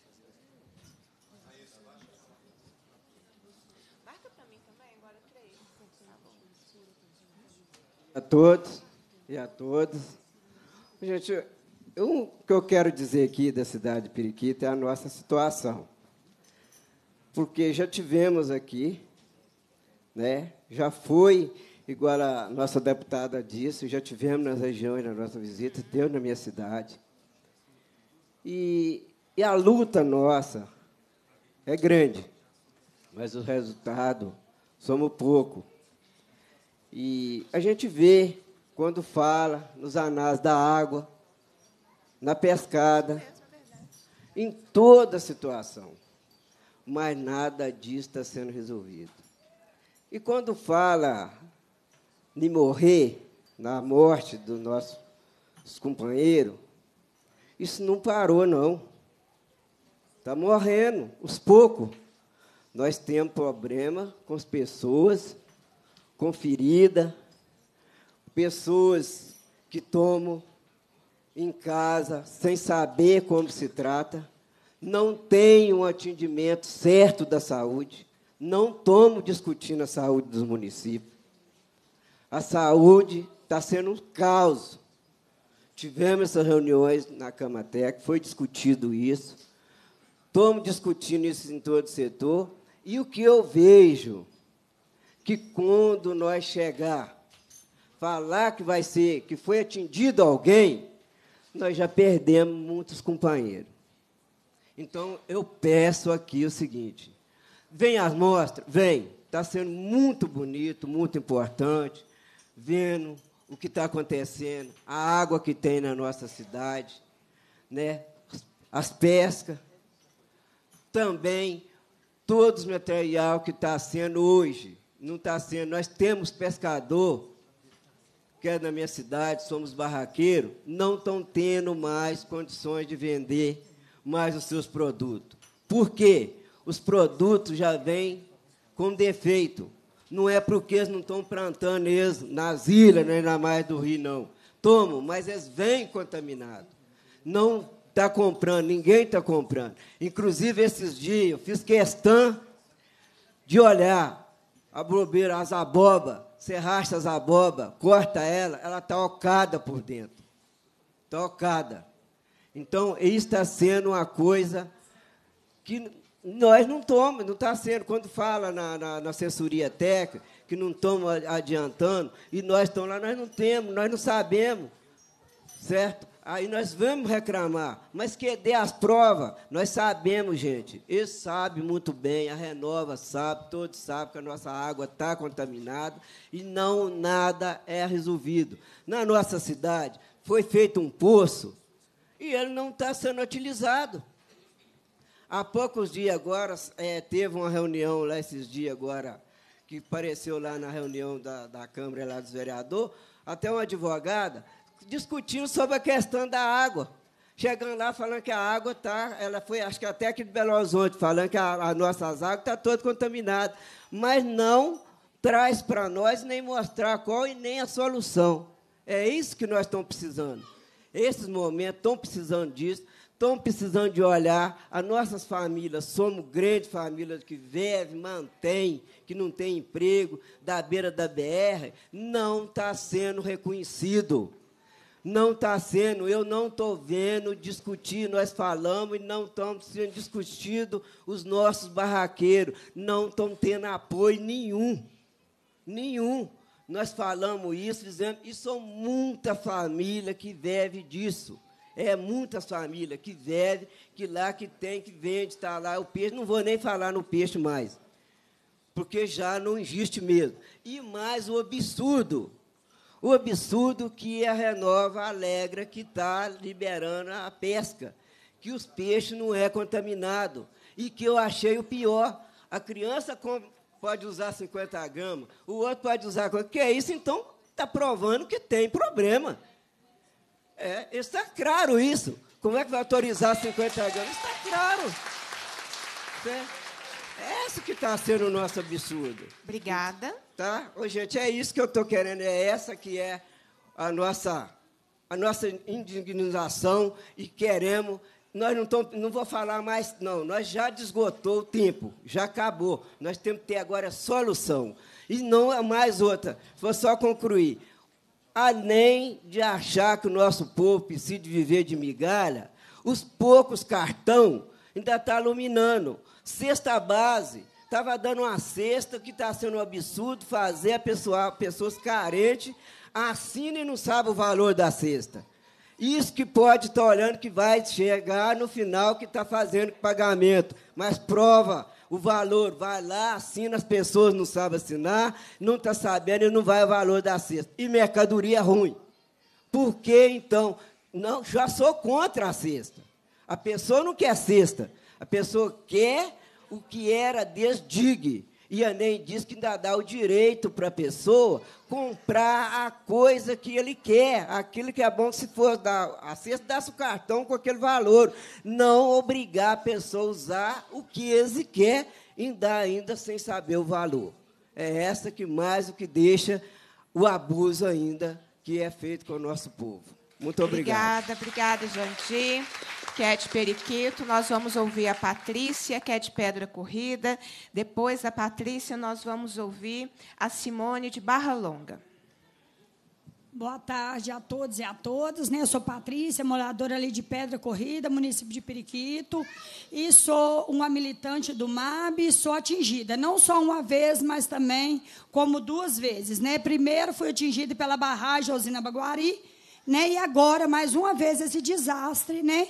a todos e a todas. Gente, eu, o que eu quero dizer aqui da cidade de Periquita é a nossa situação. Porque já tivemos aqui, né? já foi, igual a nossa deputada disse, já tivemos nas regiões, na nossa visita, deu na minha cidade. E, e a luta nossa é grande, mas o resultado somos pouco. E a gente vê quando fala nos anais da água, na pescada, em toda situação. Mas nada disso está sendo resolvido. E quando fala de morrer, na morte dos nossos companheiros, isso não parou, não. Está morrendo, os poucos. Nós temos problema com as pessoas conferida pessoas que tomam em casa sem saber como se trata, não têm um atendimento certo da saúde, não estamos discutindo a saúde dos municípios. A saúde está sendo um caos. Tivemos essas reuniões na Camatec, foi discutido isso, estamos discutindo isso em todo o setor, e o que eu vejo que quando nós chegar, falar que vai ser, que foi atingido alguém, nós já perdemos muitos companheiros. Então eu peço aqui o seguinte: vem as mostras, vem. Está sendo muito bonito, muito importante, vendo o que está acontecendo, a água que tem na nossa cidade, né? as pescas, também todos os material que está sendo hoje não está sendo. Nós temos pescador, que é na minha cidade, somos barraqueiro, não estão tendo mais condições de vender mais os seus produtos. Por quê? Os produtos já vêm com defeito. Não é porque eles não estão plantando eles nas ilhas, nem na mais do Rio, não. Tomam, mas eles vêm contaminados. Não está comprando, ninguém está comprando. Inclusive, esses dias, eu fiz questão de olhar a bobeira, as abobas, você rasta as abobas, corta ela, ela está ocada por dentro. Está ocada. Então, isso está sendo uma coisa que nós não tomamos, não está sendo. Quando fala na, na, na assessoria técnica, que não estamos adiantando, e nós estamos lá, nós não temos, nós não sabemos, certo? Aí nós vamos reclamar, mas que dê as provas. Nós sabemos, gente, eles sabem muito bem, a Renova sabe, todos sabem que a nossa água está contaminada e não nada é resolvido. Na nossa cidade foi feito um poço e ele não está sendo utilizado. Há poucos dias agora, é, teve uma reunião lá esses dias agora, que apareceu lá na reunião da, da Câmara lá dos vereadores, até uma advogada discutindo sobre a questão da água. Chegando lá falando que a água tá, ela foi, acho que até aqui de Belo Horizonte, falando que a, nossas águas estão tá todas contaminadas. Mas não traz para nós nem mostrar qual e nem a solução. É isso que nós estamos precisando. Esses momentos estão precisando disso, estão precisando de olhar as nossas famílias. Somos grandes famílias que vivem, mantém, que não tem emprego, da beira da BR, não está sendo reconhecido. Não está sendo, eu não estou vendo discutir, nós falamos e não estamos sendo discutidos os nossos barraqueiros, não estão tendo apoio nenhum, nenhum. Nós falamos isso, dizendo e são muita família que deve disso. É muitas famílias que deve que lá que tem, que vende, está lá o peixe. Não vou nem falar no peixe mais, porque já não existe mesmo. E mais o absurdo, o absurdo que a Renova alegra que está liberando a pesca, que os peixes não é contaminado e que eu achei o pior. A criança pode usar 50 gramas, o outro pode usar... Que é isso, então, está provando que tem problema. É, está claro isso. Como é que vai autorizar 50 gramas? Está claro. Certo? isso que está sendo o nosso absurdo. Obrigada. Tá? Ô, gente, é isso que eu estou querendo, é essa que é a nossa, a nossa indignação e queremos. Nós não estamos, não vou falar mais, não. Nós já desgotou o tempo, já acabou. Nós temos que ter agora solução. E não é mais outra. Vou só concluir. Além de achar que o nosso povo precisa viver de migalha, os poucos cartão ainda estão tá iluminando. Cesta base. Estava dando uma cesta que está sendo um absurdo fazer a pessoa, pessoas carentes assinem e não sabe o valor da cesta. Isso que pode estar tá olhando que vai chegar no final que está fazendo pagamento, mas prova o valor, vai lá, assina, as pessoas não sabem assinar, não está sabendo e não vai o valor da cesta. E mercadoria ruim. Por que então? Não, já sou contra a cesta. A pessoa não quer cesta. A pessoa quer o que era desdigue. E nem diz que ainda dá o direito para a pessoa comprar a coisa que ele quer, aquilo que é bom se for dar a cesta, dá o cartão com aquele valor. Não obrigar a pessoa a usar o que ele quer, ainda, ainda sem saber o valor. É essa que mais o que deixa o abuso ainda que é feito com o nosso povo. Muito Obrigada,
obrigada, Jandir. Cat Periquito, nós vamos ouvir a Patrícia, que é de Pedra Corrida. Depois da Patrícia, nós vamos ouvir a Simone de Barra Longa.
Boa tarde a todos e a todas. Né? Eu sou Patrícia, moradora ali de Pedra Corrida, município de Periquito, e sou uma militante do MAB e sou atingida, não só uma vez, mas também como duas vezes. Né? Primeiro, fui atingida pela barragem Osina Baguari, né? E agora, mais uma vez, esse desastre, né?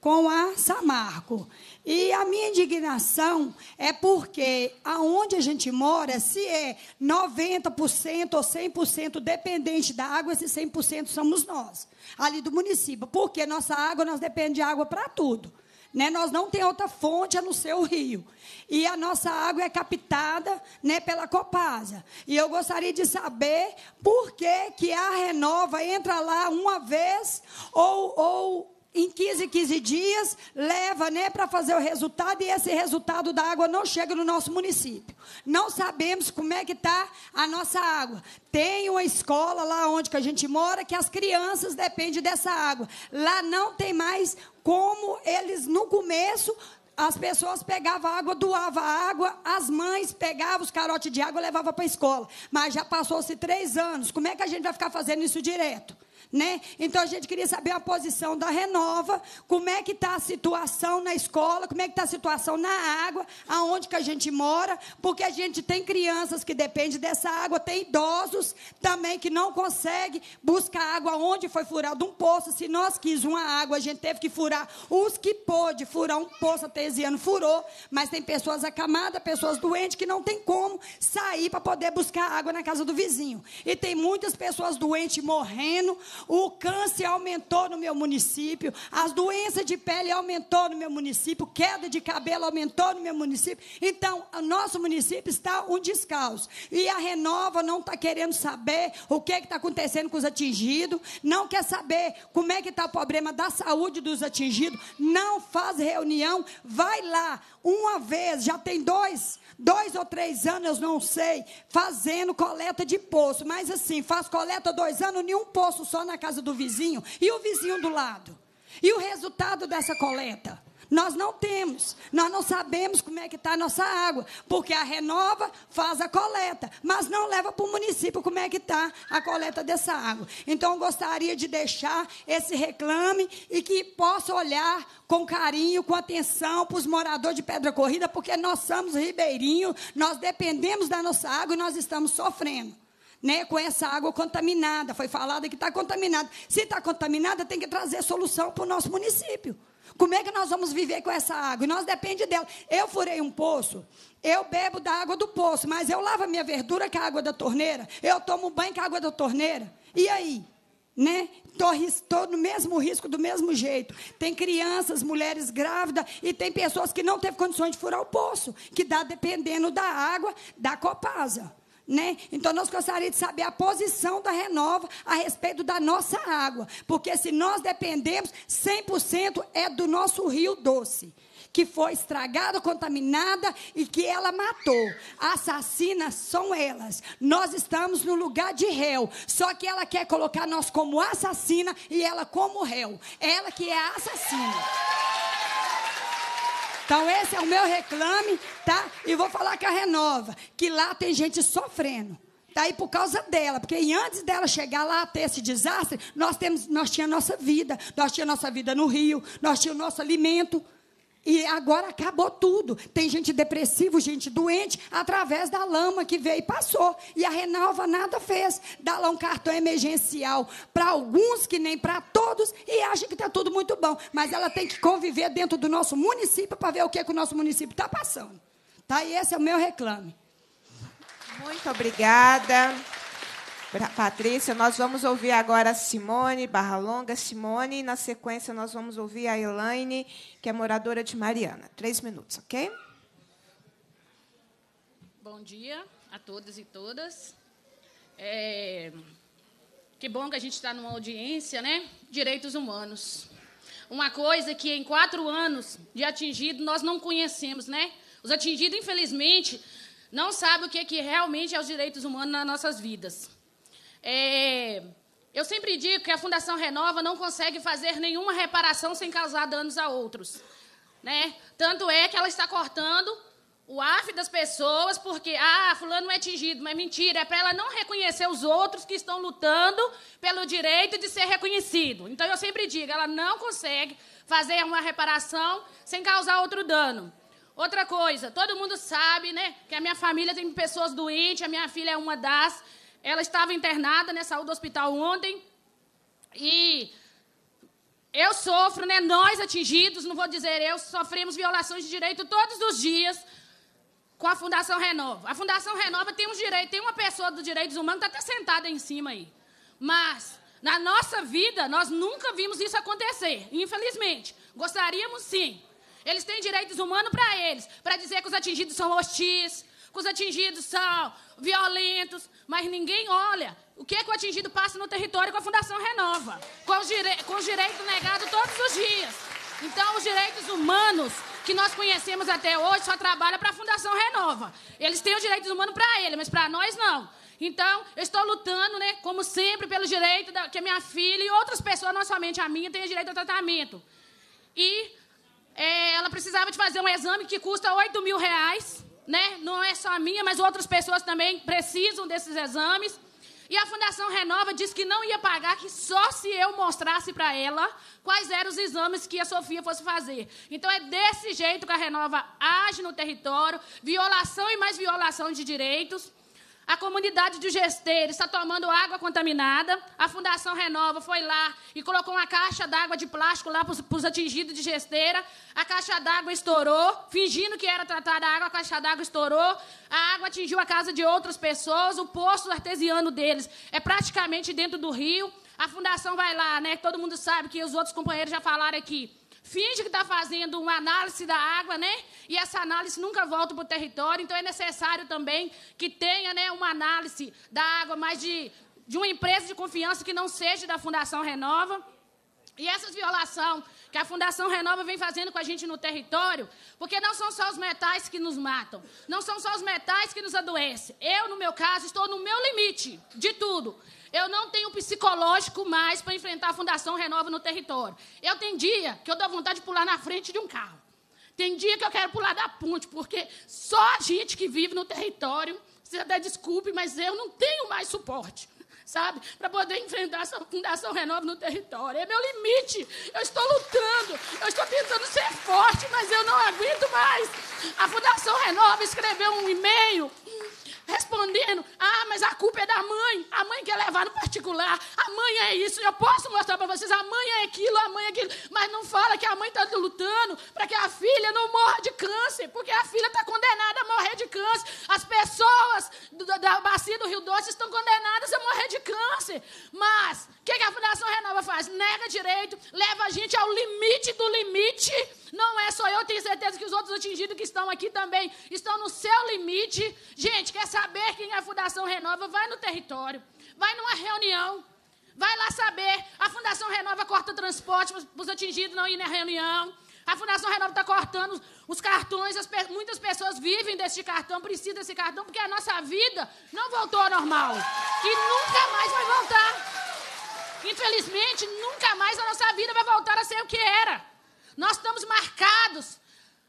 Com a Samarco. E a minha indignação é porque aonde a gente mora, se é 90% ou 100% dependente da água, esses 100% somos nós, ali do município. Porque nossa água, nós dependemos de água para tudo. Né? Nós não temos outra fonte a não ser o rio. E a nossa água é captada né, pela Copasa. E eu gostaria de saber por que, que a Renova entra lá uma vez ou, ou em 15, 15 dias, leva né, para fazer o resultado e esse resultado da água não chega no nosso município. Não sabemos como é que está a nossa água. Tem uma escola lá onde que a gente mora que as crianças dependem dessa água. Lá não tem mais como eles, no começo, as pessoas pegavam água, doavam água, as mães pegavam os carotes de água e levavam para a escola. Mas já passou-se três anos. Como é que a gente vai ficar fazendo isso direto? né? Então a gente queria saber a posição da Renova, como é que está a situação na escola, como é que está a situação na água, aonde que a gente mora, porque a gente tem crianças que dependem dessa água, tem idosos também que não conseguem buscar água onde foi furado um poço. Se nós quis uma água, a gente teve que furar os que pôde furar um poço ano furou, mas tem pessoas acamadas, pessoas doentes que não tem como sair para poder buscar água na casa do vizinho. E tem muitas pessoas doentes morrendo, o câncer aumentou no meu município, as doenças de pele aumentou no meu município, queda de cabelo aumentou no meu município. Então, o nosso município está um descalço. E a Renova não está querendo saber o que é está acontecendo com os atingidos, não quer saber como é que está o problema da saúde dos atingidos, não faz reunião, vai lá uma vez, já tem dois dois ou três anos, eu não sei, fazendo coleta de poço. Mas assim, faz coleta dois anos, nenhum poço só na casa do vizinho e o vizinho do lado. E o resultado dessa coleta? Nós não temos, nós não sabemos como é que está a nossa água, porque a renova faz a coleta, mas não leva para o município como é que está a coleta dessa água. Então, eu gostaria de deixar esse reclame e que possa olhar com carinho, com atenção para os moradores de Pedra Corrida, porque nós somos ribeirinho, nós dependemos da nossa água e nós estamos sofrendo. Né, com essa água contaminada, foi falado que está contaminada. Se está contaminada, tem que trazer solução para o nosso município. Como é que nós vamos viver com essa água? E nós depende dela. Eu furei um poço, eu bebo da água do poço, mas eu lavo a minha verdura com é a água da torneira, eu tomo banho com é a água da torneira. E aí? né? Estou no mesmo risco, do mesmo jeito. Tem crianças, mulheres grávidas e tem pessoas que não teve condições de furar o poço, que dá dependendo da água da Copasa. Né? Então, nós gostaríamos de saber a posição da Renova a respeito da nossa água, porque se nós dependemos, 100% é do nosso rio doce, que foi estragada, contaminada e que ela matou. Assassinas são elas. Nós estamos no lugar de réu, só que ela quer colocar nós como assassina e ela como réu. Ela que é assassina. Então esse é o meu reclame, tá? E vou falar que a Renova, que lá tem gente sofrendo. Tá aí por causa dela, porque antes dela chegar lá ter esse desastre, nós temos, nós tinha nossa vida, nós tinha nossa vida no rio, nós tinha o nosso alimento. E agora acabou tudo. Tem gente depressiva, gente doente, através da lama que veio e passou. E a Renalva nada fez. Dá lá um cartão emergencial para alguns, que nem para todos, e acha que está tudo muito bom. Mas ela tem que conviver dentro do nosso município para ver o que, que o nosso município está passando. Tá? E esse é o meu reclame. Muito obrigada. Patrícia. Nós vamos
ouvir agora a Simone Longa, Simone, e na sequência, nós vamos ouvir a Elaine, que é moradora de Mariana. Três minutos, ok?
Bom dia a todos e todas. É... Que bom que a gente está numa audiência, né? Direitos humanos. Uma coisa que em quatro anos de atingido nós não conhecemos, né? Os atingidos, infelizmente, não sabem o que, é que realmente é os direitos humanos nas nossas vidas. É, eu sempre digo que a Fundação Renova não consegue fazer nenhuma reparação sem causar danos a outros. Né? Tanto é que ela está cortando o AF das pessoas, porque, ah, fulano é atingido, mas mentira, é para ela não reconhecer os outros que estão lutando pelo direito de ser reconhecido. Então, eu sempre digo, ela não consegue fazer uma reparação sem causar outro dano. Outra coisa, todo mundo sabe, né, que a minha família tem pessoas doentes, a minha filha é uma das, ela estava internada, né? Saiu do hospital ontem. E eu sofro, né? Nós atingidos, não vou dizer eu, sofremos violações de direito todos os dias com a Fundação Renova. A Fundação Renova tem um direito, tem uma pessoa dos direitos humanos que está até sentada em cima aí. Mas na nossa vida, nós nunca vimos isso acontecer, infelizmente. Gostaríamos sim. Eles têm direitos humanos para eles, para dizer que os atingidos são hostis, os atingidos são violentos, mas ninguém olha o que, é que o atingido passa no território com a Fundação Renova, com os, direi com os direitos negados todos os dias. Então, os direitos humanos que nós conhecemos até hoje só trabalham para a Fundação Renova. Eles têm os direitos humanos para ele, mas para nós não. Então, eu estou lutando, né, como sempre, pelo direito da, que a minha filha e outras pessoas, não somente a minha, tenham direito ao tratamento. E é, ela precisava de fazer um exame que custa 8 mil reais né? Não é só a minha, mas outras pessoas também precisam desses exames. E a Fundação Renova disse que não ia pagar, que só se eu mostrasse para ela quais eram os exames que a Sofia fosse fazer. Então é desse jeito que a Renova age no território, violação e mais violação de direitos. A comunidade de Gesteira está tomando água contaminada. A Fundação Renova foi lá e colocou uma caixa d'água de plástico lá para os atingidos de Gesteira. A caixa d'água estourou, fingindo que era tratada a água, a caixa d'água estourou. A água atingiu a casa de outras pessoas, o poço artesiano deles é praticamente dentro do rio. A fundação vai lá, né? Todo mundo sabe que os outros companheiros já falaram aqui finge que está fazendo uma análise da água, né? E essa análise nunca volta para o território, então é necessário também que tenha né, uma análise da água, mas de, de uma empresa de confiança que não seja da Fundação Renova. E essas violação que a Fundação Renova vem fazendo com a gente no território, porque não são só os metais que nos matam, não são só os metais que nos adoecem. Eu, no meu caso, estou no meu limite de tudo. Eu não tenho psicológico mais para enfrentar a Fundação Renova no território. Eu tenho dia que eu dou vontade de pular na frente de um carro. Tem dia que eu quero pular da ponte, porque só a gente que vive no território, você até desculpe, mas eu não tenho mais suporte sabe? Para poder enfrentar essa Fundação Renova no território. É meu limite. Eu estou lutando, eu estou tentando ser forte, mas eu não aguento mais. A Fundação Renova escreveu um e-mail respondendo: ah, mas a culpa é da mãe, a mãe quer levar no particular, a mãe é isso, eu posso mostrar para vocês: a mãe é aquilo, a mãe é aquilo, mas não fala que a mãe está lutando para que a filha não morra de câncer, porque a filha está condenada a morrer de câncer. As pessoas do, da bacia do Rio Doce estão condenadas a morrer de câncer. Mas o que, que a Fundação Renova faz? Nega direito, leva a gente ao limite do limite não é só eu, tenho certeza que os outros atingidos que estão aqui também estão no seu limite. Gente, quer saber quem é a Fundação Renova? Vai no território, vai numa reunião. Vai lá saber. A Fundação Renova corta transporte para os atingidos não ir na reunião. A Fundação Renova está cortando os cartões. Pe muitas pessoas vivem desse cartão, precisam desse cartão, porque a nossa vida não voltou ao normal. E nunca mais vai voltar. Infelizmente, nunca mais a nossa vida vai voltar a ser o que era. Nós estamos marcados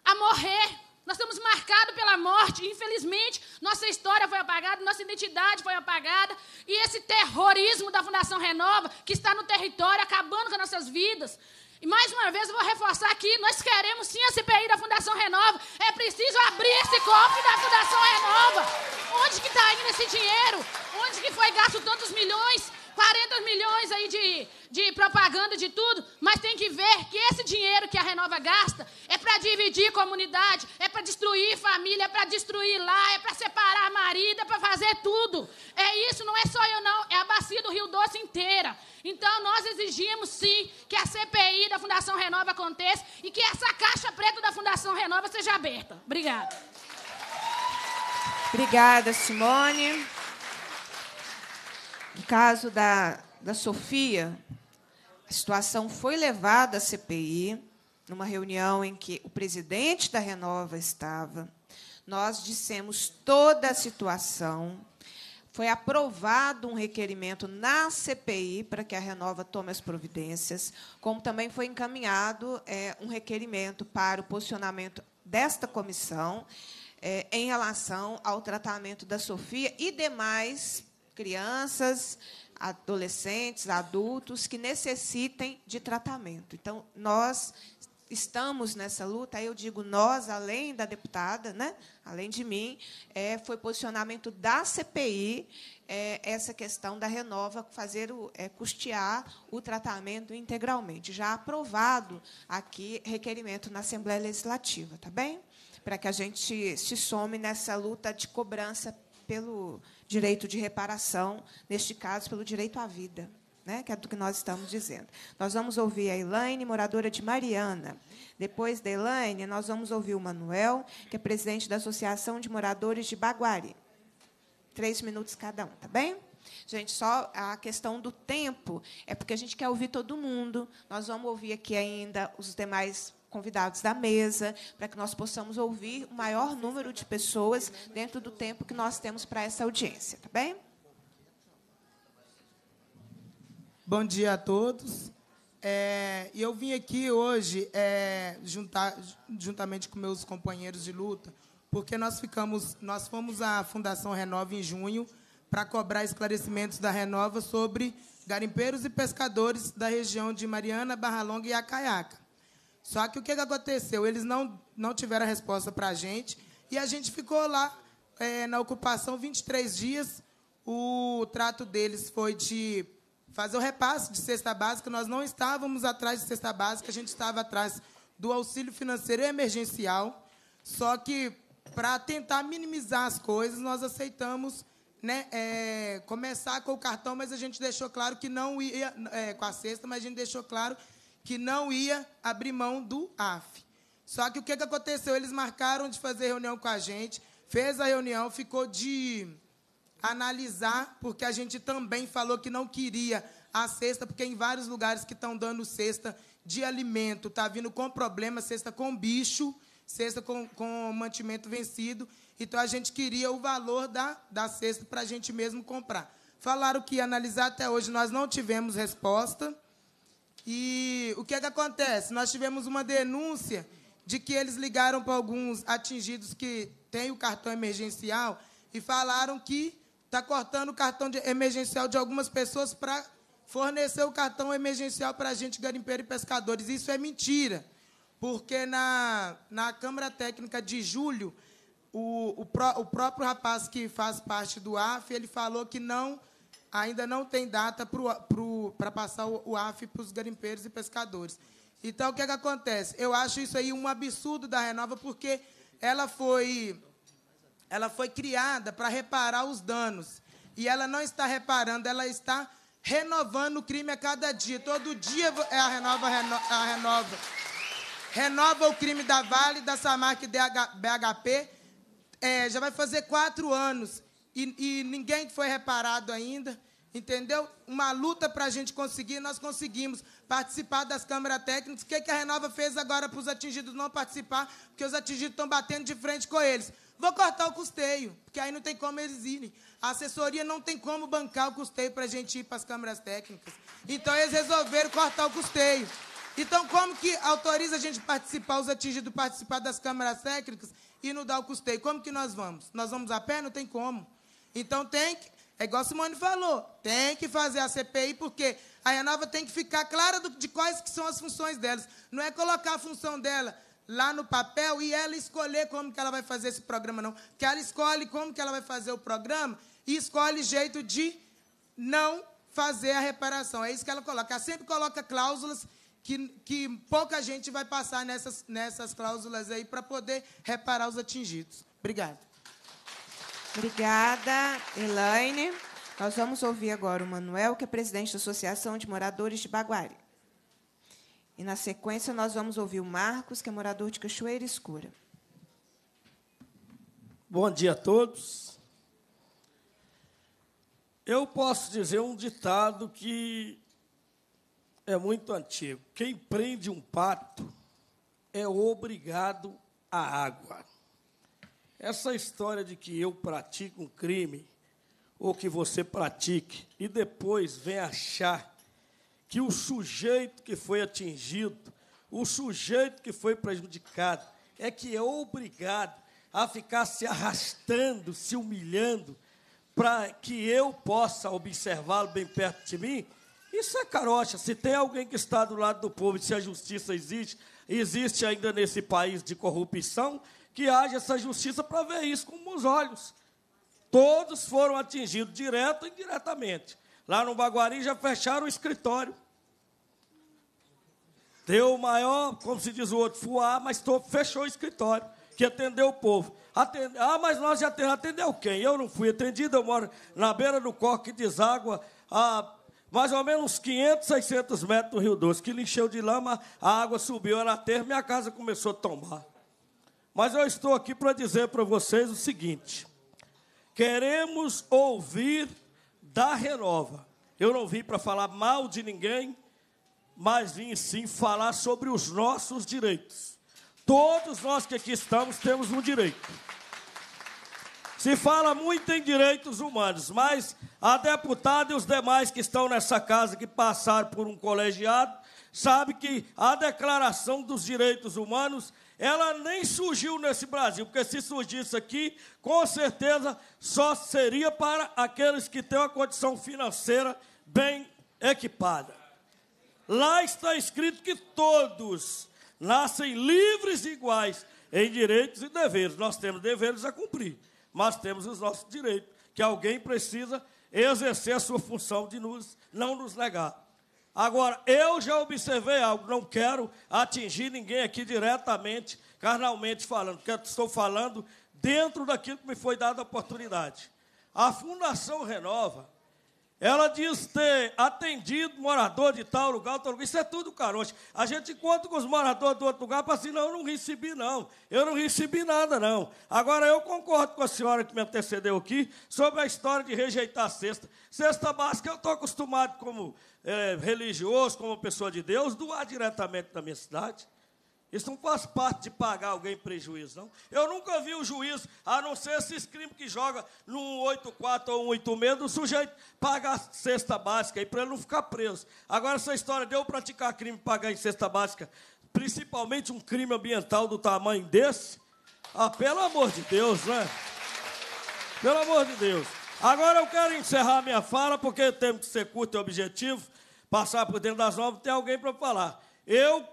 a morrer. Nós estamos marcados pela morte. Infelizmente, nossa história foi apagada, nossa identidade foi apagada. E esse terrorismo da Fundação Renova, que está no território, acabando com nossas vidas. E mais uma vez, eu vou reforçar aqui: nós queremos sim a CPI da Fundação Renova. É preciso abrir esse cofre da Fundação Renova. Onde que está indo esse dinheiro? Onde que foi gasto tantos milhões? 40 milhões aí de, de propaganda de tudo, mas tem que ver que esse dinheiro que a Renova gasta é para dividir comunidade, é para destruir família, é para destruir lá, é para separar marido, é para fazer tudo. É isso, não é só eu não, é a bacia do Rio Doce inteira. Então nós exigimos sim que a CPI da Fundação Renova aconteça e que essa caixa preta da Fundação Renova seja aberta. Obrigada.
Obrigada, Simone. No caso da, da Sofia, a situação foi levada à CPI, numa reunião em que o presidente da Renova estava. Nós dissemos toda a situação. Foi aprovado um requerimento na CPI para que a Renova tome as providências, como também foi encaminhado é, um requerimento para o posicionamento desta comissão é, em relação ao tratamento da Sofia e demais crianças, adolescentes, adultos que necessitem de tratamento. Então, nós estamos nessa luta, eu digo nós, além da deputada, né? além de mim, é, foi posicionamento da CPI é, essa questão da renova, fazer o, é, custear o tratamento integralmente. Já aprovado aqui requerimento na Assembleia Legislativa, tá bem? Para que a gente se some nessa luta de cobrança pelo direito de reparação, neste caso, pelo direito à vida, né? que é do que nós estamos dizendo. Nós vamos ouvir a Elaine, moradora de Mariana. Depois da Elaine, nós vamos ouvir o Manuel, que é presidente da Associação de Moradores de Baguari. Três minutos cada um, tá bem? Gente, só a questão do tempo é porque a gente quer ouvir todo mundo. Nós vamos ouvir aqui ainda os demais convidados da mesa, para que nós possamos ouvir o maior número de pessoas dentro do tempo que nós temos para essa audiência, tá bem?
Bom dia a todos. É, eu vim aqui hoje é, juntar, juntamente com meus companheiros de luta, porque nós ficamos, nós fomos à Fundação Renova em junho para cobrar esclarecimentos da Renova sobre garimpeiros e pescadores da região de Mariana, Barra Longa e Acaiaca. Só que o que aconteceu? Eles não, não tiveram a resposta para a gente e a gente ficou lá é, na ocupação 23 dias. O trato deles foi de fazer o repasse de cesta básica. Nós não estávamos atrás de cesta básica, a gente estava atrás do auxílio financeiro emergencial. Só que, para tentar minimizar as coisas, nós aceitamos né, é, começar com o cartão, mas a gente deixou claro que não ia é, com a cesta, mas a gente deixou claro que não ia abrir mão do AF. Só que o que, que aconteceu? Eles marcaram de fazer reunião com a gente, fez a reunião, ficou de analisar, porque a gente também falou que não queria a cesta, porque em vários lugares que estão dando cesta de alimento, está vindo com problema, cesta com bicho, cesta com, com mantimento vencido. Então a gente queria o valor da, da cesta para a gente mesmo comprar. Falaram que ia analisar até hoje, nós não tivemos resposta. E o que, é que acontece? Nós tivemos uma denúncia de que eles ligaram para alguns atingidos que têm o cartão emergencial e falaram que está cortando o cartão de emergencial de algumas pessoas para fornecer o cartão emergencial para a gente, garimpeiro e pescadores. Isso é mentira, porque na, na Câmara Técnica de julho, o, o, pró, o próprio rapaz que faz parte do AF, ele falou que não ainda não tem data para passar o, o AF para os garimpeiros e pescadores. Então, o que, é que acontece? Eu acho isso aí um absurdo da Renova, porque ela foi, ela foi criada para reparar os danos. E ela não está reparando, ela está renovando o crime a cada dia. Todo dia é a Renova, a renova. renova o crime da Vale, da Samarc e BHP. É, já vai fazer quatro anos e, e ninguém foi reparado ainda, entendeu? Uma luta para a gente conseguir, nós conseguimos participar das câmaras técnicas. O que, que a Renova fez agora para os atingidos não participar? Porque os atingidos estão batendo de frente com eles. Vou cortar o custeio, porque aí não tem como eles irem. A assessoria não tem como bancar o custeio para a gente ir para as câmaras técnicas. Então, eles resolveram cortar o custeio. Então, como que autoriza a gente participar, os atingidos participar das câmaras técnicas e não dar o custeio? Como que nós vamos? Nós vamos a pé? Não tem como. Então tem que, é igual o Simone falou, tem que fazer a CPI, porque a Renova tem que ficar clara do, de quais que são as funções delas. Não é colocar a função dela lá no papel e ela escolher como que ela vai fazer esse programa, não. Que ela escolhe como que ela vai fazer o programa e escolhe jeito de não fazer a reparação. É isso que ela coloca. Ela sempre coloca cláusulas que, que pouca gente vai passar nessas, nessas cláusulas aí para poder reparar os atingidos. Obrigado.
Obrigada, Elaine. Nós vamos ouvir agora o Manuel, que é presidente da Associação de Moradores de Baguari. E, na sequência, nós vamos ouvir o Marcos, que é
morador de Cachoeira Escura. Bom dia a todos. Eu posso dizer um ditado que é muito antigo. Quem prende um pato é obrigado à água. Essa história de que eu pratico um crime, ou que você pratique, e depois vem achar que o sujeito que foi atingido, o sujeito que foi prejudicado, é que é obrigado a ficar se arrastando, se humilhando, para que eu possa observá-lo bem perto de mim, isso é carocha. Se tem alguém que está do lado do povo, se a justiça existe, existe ainda nesse país de corrupção, que haja essa justiça para ver isso com os olhos. Todos foram atingidos, direto e indiretamente. Lá no Baguari já fecharam o escritório. Deu o maior, como se diz o outro, fuá, mas fechou o escritório, que atendeu o povo. Atende, ah, mas nós já temos. atendeu quem? Eu não fui atendido, eu moro na beira do corque que deságua a mais ou menos 500, 600 metros do Rio Doce, que encheu de lama, a água subiu, era terra, minha casa começou a tombar. Mas eu estou aqui para dizer para vocês o seguinte: queremos ouvir da Renova. Eu não vim para falar mal de ninguém, mas vim sim falar sobre os nossos direitos. Todos nós que aqui estamos temos um direito. Se fala muito em direitos humanos, mas a deputada e os demais que estão nessa casa, que passaram por um colegiado, sabe que a Declaração dos Direitos Humanos ela nem surgiu nesse Brasil, porque se surgisse aqui, com certeza só seria para aqueles que têm uma condição financeira bem equipada. Lá está escrito que todos nascem livres e iguais em direitos e deveres. Nós temos deveres a cumprir, mas temos os nossos direitos, que alguém precisa exercer a sua função de nos, não nos negar. Agora, eu já observei algo, não quero atingir ninguém aqui diretamente, carnalmente falando, porque estou falando dentro daquilo que me foi dada a oportunidade. A Fundação Renova, ela diz ter atendido morador de tal lugar, tal lugar. Isso é tudo carote. A gente encontra com os moradores do outro lugar para assim, não, eu não recebi, não. Eu não recebi nada, não. Agora, eu concordo com a senhora que me antecedeu aqui sobre a história de rejeitar a cesta. Cesta básica eu estou acostumado como é, religioso, como pessoa de Deus, doar diretamente da minha cidade. Isso não faz parte de pagar alguém prejuízo, não. Eu nunca vi um juiz, a não ser esses crimes que joga no 184 ou 186, do sujeito pagar cesta básica e para ele não ficar preso. Agora, essa história de eu praticar crime e pagar em cesta básica, principalmente um crime ambiental do tamanho desse, ah, pelo amor de Deus, né? Pelo amor de Deus. Agora eu quero encerrar minha fala, porque temos que ser curto e objetivo passar por dentro das obras, tem alguém para falar. Eu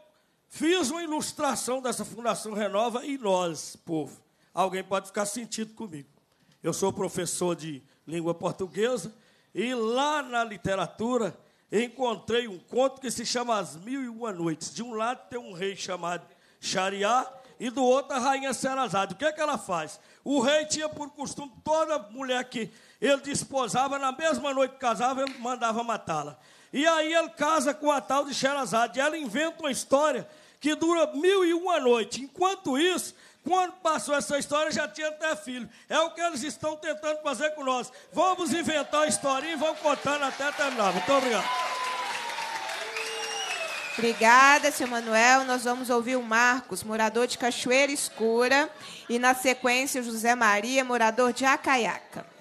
fiz uma ilustração dessa Fundação Renova e nós, povo. Alguém pode ficar sentido comigo. Eu sou professor de língua portuguesa e lá na literatura encontrei um conto que se chama As Mil e Uma Noites. De um lado tem um rei chamado Xariá e do outro a rainha Serazade. O que é que ela faz? O rei tinha por costume toda mulher que ele desposava, na mesma noite que casava, ele mandava matá-la. E aí ele casa com a tal de e Ela inventa uma história que dura mil e uma noite. Enquanto isso, quando passou essa história, já tinha até filho. É o que eles estão tentando fazer com nós. Vamos inventar a historinha e vamos contando até terminar. Muito obrigado.
Obrigada, seu Manuel. Nós vamos ouvir o Marcos, morador de Cachoeira Escura, e na sequência o José Maria, morador de Acaiaca.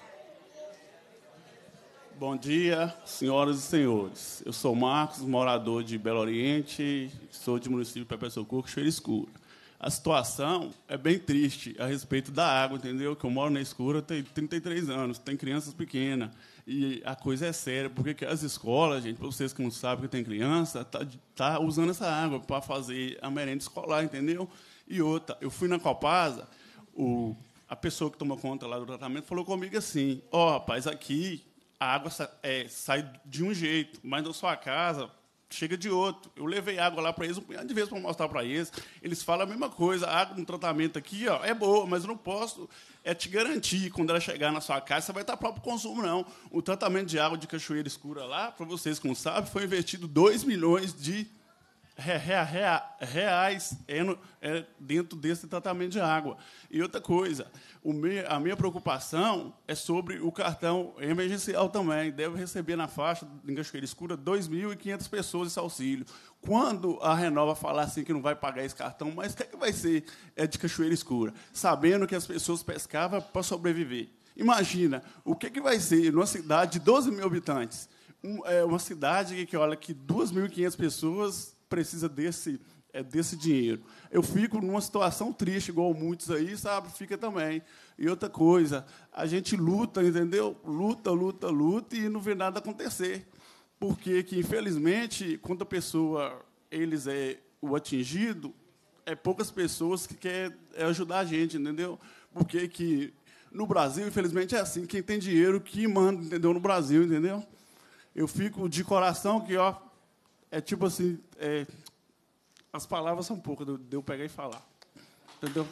Bom dia, senhoras e senhores. Eu sou Marcos, morador de Belo Oriente, sou de município Pepe Socorro, Cheiro Escuro. A situação é bem triste a respeito da água, entendeu? Que eu moro na escura tenho 33 anos, tenho crianças pequenas. E a coisa é séria, porque as escolas, gente, para vocês que não sabem que tem criança, tá, tá usando essa água para fazer a merenda escolar, entendeu? E outra, eu fui na Copasa, o, a pessoa que tomou conta lá do tratamento falou comigo assim: "Ó, oh, rapaz, aqui a água sa é, sai de um jeito, mas na sua casa chega de outro. Eu levei água lá para eles um punhado de vezes para mostrar para eles. Eles falam a mesma coisa, a água no tratamento aqui ó, é boa, mas eu não posso é te garantir quando ela chegar na sua casa, você vai estar próprio consumo, não. O tratamento de água de cachoeira escura lá, para vocês que não sabem, foi investido 2 milhões de rea, rea, reais é no, é dentro desse tratamento de água. E outra coisa, me, a minha preocupação é sobre o cartão emergencial também. Deve receber na faixa de Cachoeira Escura 2.500 pessoas esse auxílio. Quando a Renova falar assim que não vai pagar esse cartão, mas o que, é que vai ser é de Cachoeira Escura? Sabendo que as pessoas pescavam para sobreviver. Imagina, o que, é que vai ser numa cidade de 12 mil habitantes? Um, é, uma cidade que, olha, que 2.500 pessoas precisa desse, é, desse dinheiro. Eu fico numa situação triste, igual muitos aí, sabe? Fica também. E outra coisa, a gente luta, entendeu? Luta, luta, luta e não vê nada acontecer. Porque que, infelizmente, quando a pessoa, eles é o atingido, é poucas pessoas que querem é ajudar a gente, entendeu? Porque que no Brasil, infelizmente, é assim. Quem tem dinheiro que manda, entendeu? No Brasil, entendeu? Eu fico de coração que, ó, é tipo assim, é, as palavras são poucas de eu pegar e falar. Entendeu?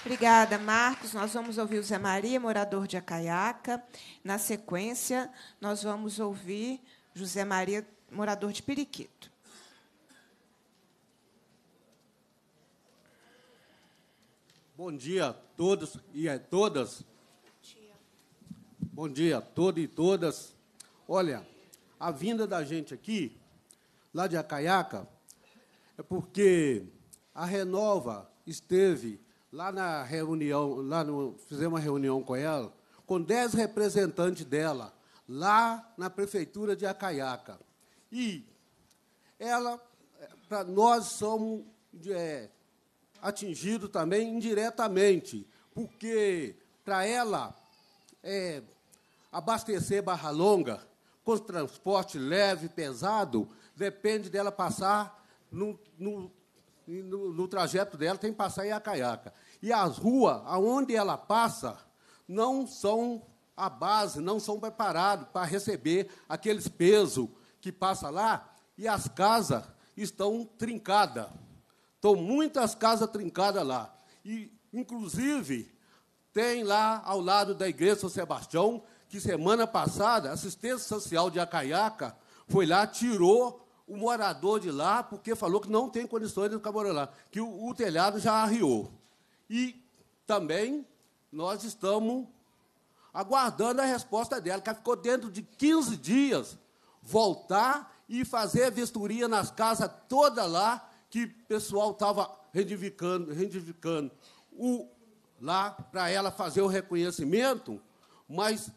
Obrigada, Marcos. Nós vamos ouvir o Zé Maria, morador de Acaiaca. Na sequência, nós vamos ouvir José Maria, morador de Periquito.
Bom dia a todos e a todas. Bom dia. Bom dia a todos e todas. Olha, a vinda da gente aqui, lá de Acaiaca, é porque a Renova esteve lá na reunião, lá no, fizemos uma reunião com ela, com dez representantes dela, lá na prefeitura de Acaiaca. E ela, para nós somos é, atingidos também indiretamente, porque para ela é, abastecer Barra Longa por transporte leve, pesado, depende dela passar no, no, no, no trajeto dela, tem que passar em Acaiaca. E as ruas aonde ela passa não são a base, não são preparadas para receber aqueles pesos que passa lá, e as casas estão trincadas. Estão muitas casas trincadas lá. E, inclusive, tem lá ao lado da igreja São Sebastião que semana passada a assistência social de Acaiaca foi lá, tirou o morador de lá, porque falou que não tem condições de ficar lá, que o, o telhado já arriou. E também nós estamos aguardando a resposta dela, que ficou dentro de 15 dias voltar e fazer a vistoria nas casas toda lá, que o pessoal estava reivindicando, reivindicando o, lá para ela fazer o reconhecimento, mas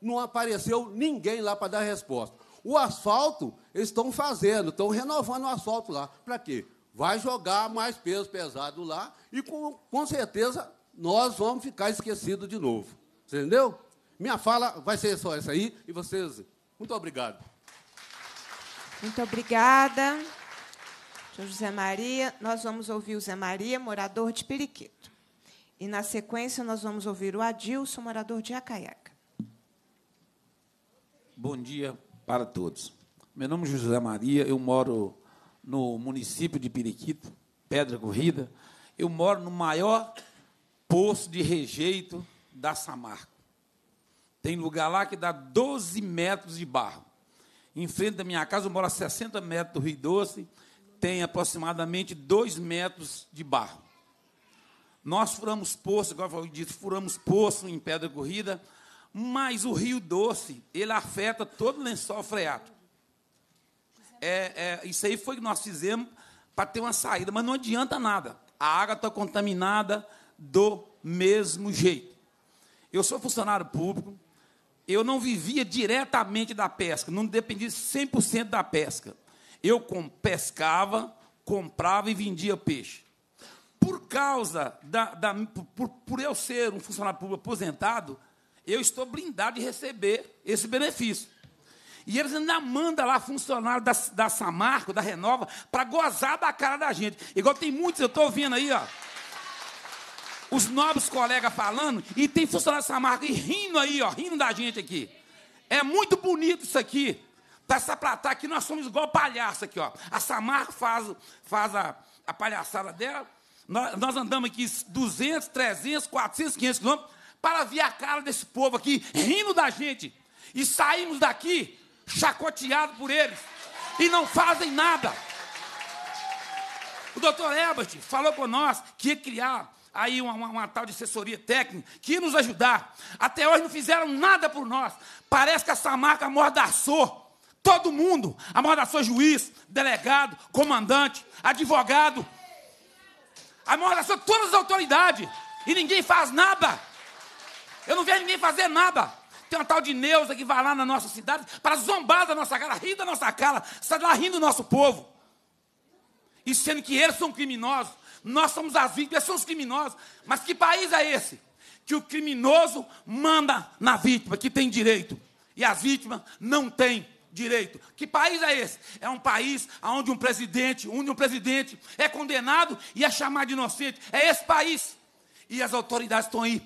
não apareceu ninguém lá para dar resposta. O asfalto, eles estão fazendo, estão renovando o asfalto lá. Para quê? Vai jogar mais peso pesado lá e, com, com certeza, nós vamos ficar esquecidos de novo. Entendeu? Minha fala vai ser só essa aí e vocês. Muito obrigado.
Muito obrigada. Seu José Maria, nós vamos ouvir o Zé Maria, morador de Periquito. E, na sequência, nós vamos ouvir o Adilson, morador de Acaiaca.
Bom dia para todos. Meu nome é José Maria, eu moro no município de Periquito, Pedra Corrida. Eu moro no maior poço de rejeito da Samarco. Tem lugar lá que dá 12 metros de barro. Em frente da minha casa, eu moro a 60 metros do Rio Doce, tem aproximadamente 2 metros de barro. Nós furamos poço, igual eu disse, furamos poço em Pedra Corrida, mas o rio doce, ele afeta todo o lençol freático. É, é, isso aí foi o que nós fizemos para ter uma saída, mas não adianta nada. A água está contaminada do mesmo jeito. Eu sou funcionário público, eu não vivia diretamente da pesca, não dependia 100% da pesca. Eu pescava, comprava e vendia peixe. Por causa da. da por, por eu ser um funcionário público aposentado, eu estou blindado de receber esse benefício. E eles ainda mandam lá funcionário da, da Samarco, da Renova, para gozar da cara da gente. Igual tem muitos, eu estou ouvindo aí, ó. Os nobres colegas falando, e tem funcionário da Samarco e rindo aí, ó, rindo da gente aqui. É muito bonito isso aqui. Para saplatar aqui, nós somos igual palhaço aqui, ó. A Samarco faz, faz a, a palhaçada dela. Nós, nós andamos aqui 200, 300, 400, 500 quilômetros para ver a cara desse povo aqui rindo da gente e saímos daqui chacoteados por eles e não fazem nada. O doutor Ebert falou com nós que ia criar aí uma, uma, uma, tal de assessoria técnica que ia nos ajudar. Até hoje não fizeram nada por nós. Parece que essa marca amordaçou todo mundo. Amordaçou juiz, delegado, comandante, advogado. Amordaçou todas as autoridades. E ninguém faz nada. Eu não vejo ninguém fazer nada. Tem uma tal de Neuza que vai lá na nossa cidade para zombar da nossa cara, rir da nossa cara, sai lá rindo do nosso povo. E sendo que eles são criminosos, nós somos as vítimas, eles são os criminosos. Mas que país é esse? Que o criminoso manda na vítima, que tem direito, e as vítimas não têm direito. Que país é esse? É um país onde um presidente, onde um presidente é condenado e é chamado de inocente. É esse país e as autoridades estão aí,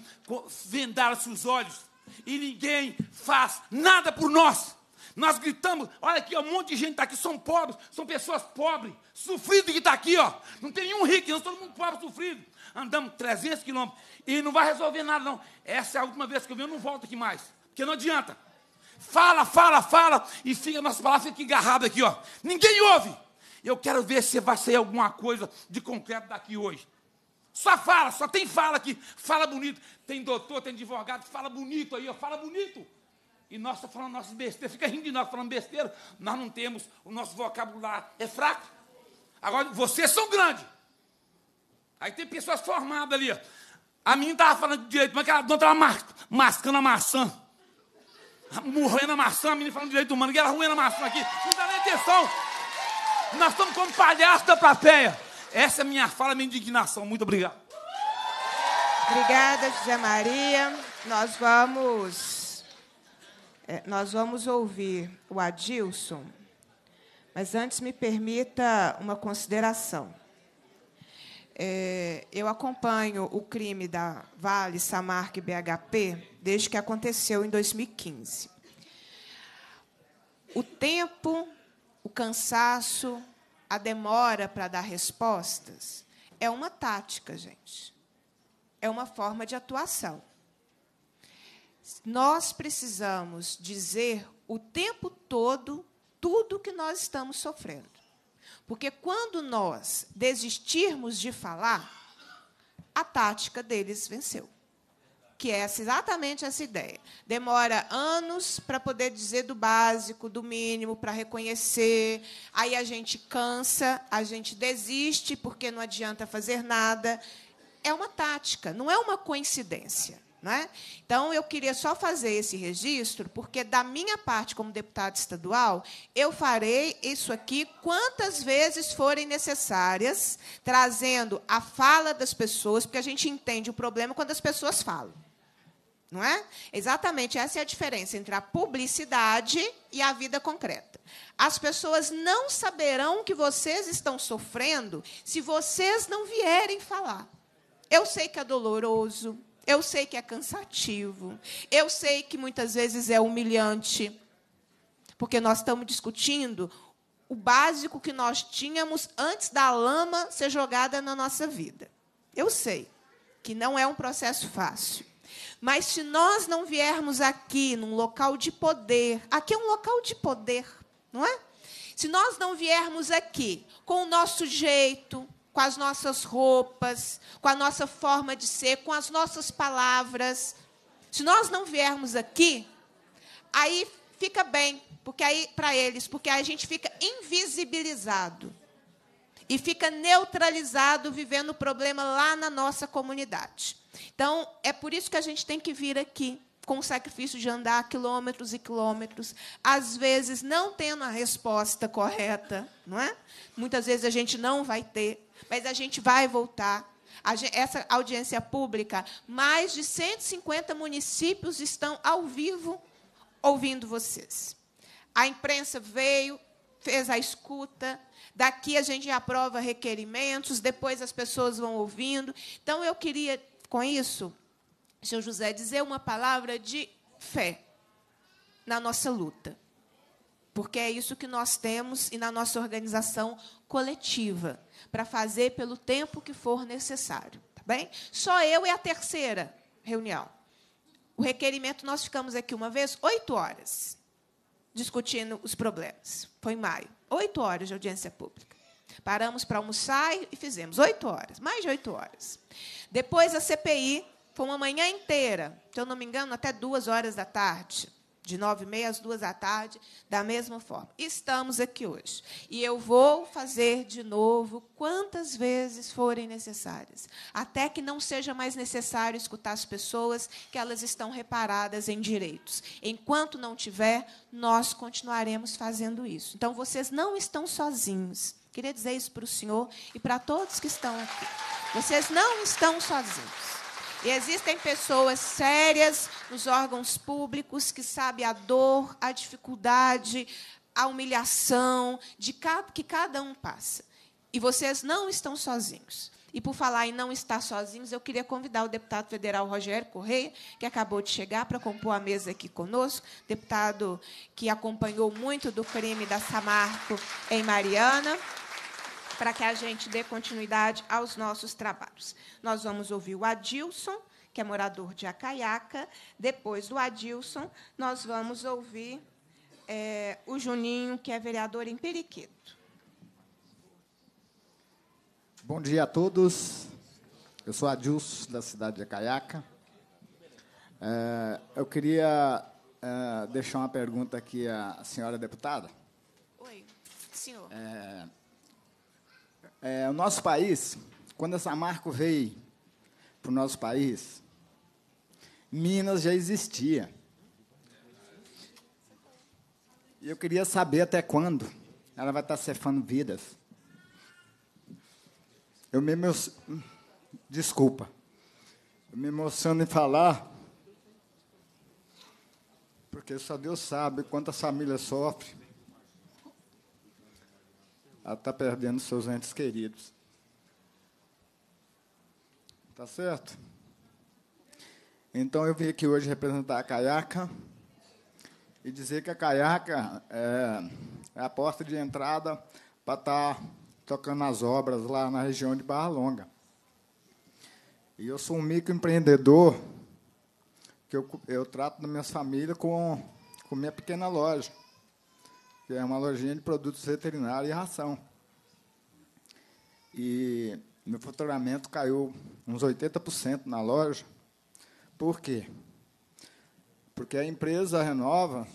vendaram-se os olhos, e ninguém faz nada por nós. Nós gritamos, olha aqui, um monte de gente está aqui, são pobres, são pessoas pobres, sofridas que está aqui, ó. Não tem nenhum rico, nós todo mundo pobre, sofrido. Andamos 300 quilômetros e não vai resolver nada, não. Essa é a última vez que eu venho, eu não volto aqui mais, porque não adianta. Fala, fala, fala, e fica nossa palavra fica engarrada aqui, ó. Ninguém ouve. Eu quero ver se vai sair alguma coisa de concreto daqui hoje. Só fala, só tem fala aqui. Fala bonito. Tem doutor, tem advogado, fala bonito aí, ó, fala bonito. E nós estamos falando nossas besteiras. Fica rindo de nós falando besteira. Nós não temos, o nosso vocabulário é fraco. Agora, vocês são grandes. Aí tem pessoas formadas ali, ó. A menina estava falando direito, mas aquela dona estava mas, mascando a maçã. Morrendo a maçã, a menina falando direito humano, que ela ruim na maçã aqui. Não dá nem atenção. Nós estamos como palhaço da plateia. Essa é a minha fala, minha indignação. Muito obrigado.
Obrigada, José Maria. Nós vamos, é, nós vamos ouvir o Adilson, mas antes me permita uma consideração. É, eu acompanho o crime da Vale, Samarc e BHP desde que aconteceu em 2015. O tempo, o cansaço, a demora para dar respostas é uma tática, gente. É uma forma de atuação. Nós precisamos dizer o tempo todo tudo que nós estamos sofrendo. Porque quando nós desistirmos de falar, a tática deles venceu que é exatamente essa ideia. Demora anos para poder dizer do básico, do mínimo, para reconhecer. Aí a gente cansa, a gente desiste porque não adianta fazer nada. É uma tática, não é uma coincidência. Não é? Então, eu queria só fazer esse registro, porque, da minha parte, como deputado estadual, eu farei isso aqui quantas vezes forem necessárias, trazendo a fala das pessoas, porque a gente entende o problema quando as pessoas falam não é? Exatamente essa é a diferença entre a publicidade e a vida concreta. As pessoas não saberão que vocês estão sofrendo se vocês não vierem falar. Eu sei que é doloroso, eu sei que é cansativo, eu sei que muitas vezes é humilhante, porque nós estamos discutindo o básico que nós tínhamos antes da lama ser jogada na nossa vida. Eu sei que não é um processo fácil. Mas se nós não viermos aqui num local de poder, aqui é um local de poder, não é? Se nós não viermos aqui com o nosso jeito, com as nossas roupas, com a nossa forma de ser, com as nossas palavras, se nós não viermos aqui, aí fica bem, porque aí para eles, porque aí a gente fica invisibilizado e fica neutralizado vivendo o problema lá na nossa comunidade. Então, é por isso que a gente tem que vir aqui com o sacrifício de andar quilômetros e quilômetros, às vezes não tendo a resposta correta, não é? Muitas vezes a gente não vai ter, mas a gente vai voltar. Essa audiência pública, mais de 150 municípios estão ao vivo ouvindo vocês. A imprensa veio, fez a escuta, daqui a gente aprova requerimentos, depois as pessoas vão ouvindo. Então, eu queria, com isso, senhor José, dizer uma palavra de fé na nossa luta. Porque é isso que nós temos e na nossa organização coletiva, para fazer pelo tempo que for necessário. Tá bem? Só eu e é a terceira reunião. O requerimento, nós ficamos aqui uma vez, oito horas, discutindo os problemas. Foi em maio oito horas de audiência pública. Paramos para almoçar e fizemos oito horas, mais de oito horas. Depois a CPI foi uma manhã inteira, se eu não me engano, até duas horas da tarde de nove e meia às duas da tarde, da mesma forma. Estamos aqui hoje. E eu vou fazer de novo quantas vezes forem necessárias, até que não seja mais necessário escutar as pessoas, que elas estão reparadas em direitos. Enquanto não tiver, nós continuaremos fazendo isso. Então, vocês não estão sozinhos. Queria dizer isso para o senhor e para todos que estão aqui. Vocês não estão sozinhos. E existem pessoas sérias nos órgãos públicos que sabem a dor, a dificuldade, a humilhação de que cada um passa. E vocês não estão sozinhos. E por falar em não estar sozinhos, eu queria convidar o deputado federal Rogério Correia, que acabou de chegar para compor a mesa aqui conosco, deputado que acompanhou muito do crime da Samarco em Mariana para que a gente dê continuidade aos nossos trabalhos. Nós vamos ouvir o Adilson, que é morador de Acaiaca. Depois do Adilson, nós vamos ouvir é, o Juninho, que é vereador em Periquito.
Bom dia a todos. Eu sou Adilson, da cidade de Acaiaca. É, eu queria é, deixar uma pergunta aqui à senhora deputada. Oi, senhor. É, é, o nosso país, quando essa Marco veio para o nosso país, Minas já existia. E eu queria saber até quando ela vai estar cefando vidas. Eu me emociono. Desculpa. Eu me emociono em falar, porque só Deus sabe quantas famílias sofrem a estar tá perdendo seus entes queridos. Tá certo? Então eu vim aqui hoje representar a caiaca e dizer que a caiaca é, é a porta de entrada para estar tá tocando as obras lá na região de Barra Longa. E eu sou um microempreendedor que eu, eu trato da minha família com, com minha pequena loja que é uma lojinha de produtos veterinários e ração. E meu faturamento caiu uns 80% na loja. Por quê? Porque a empresa renova,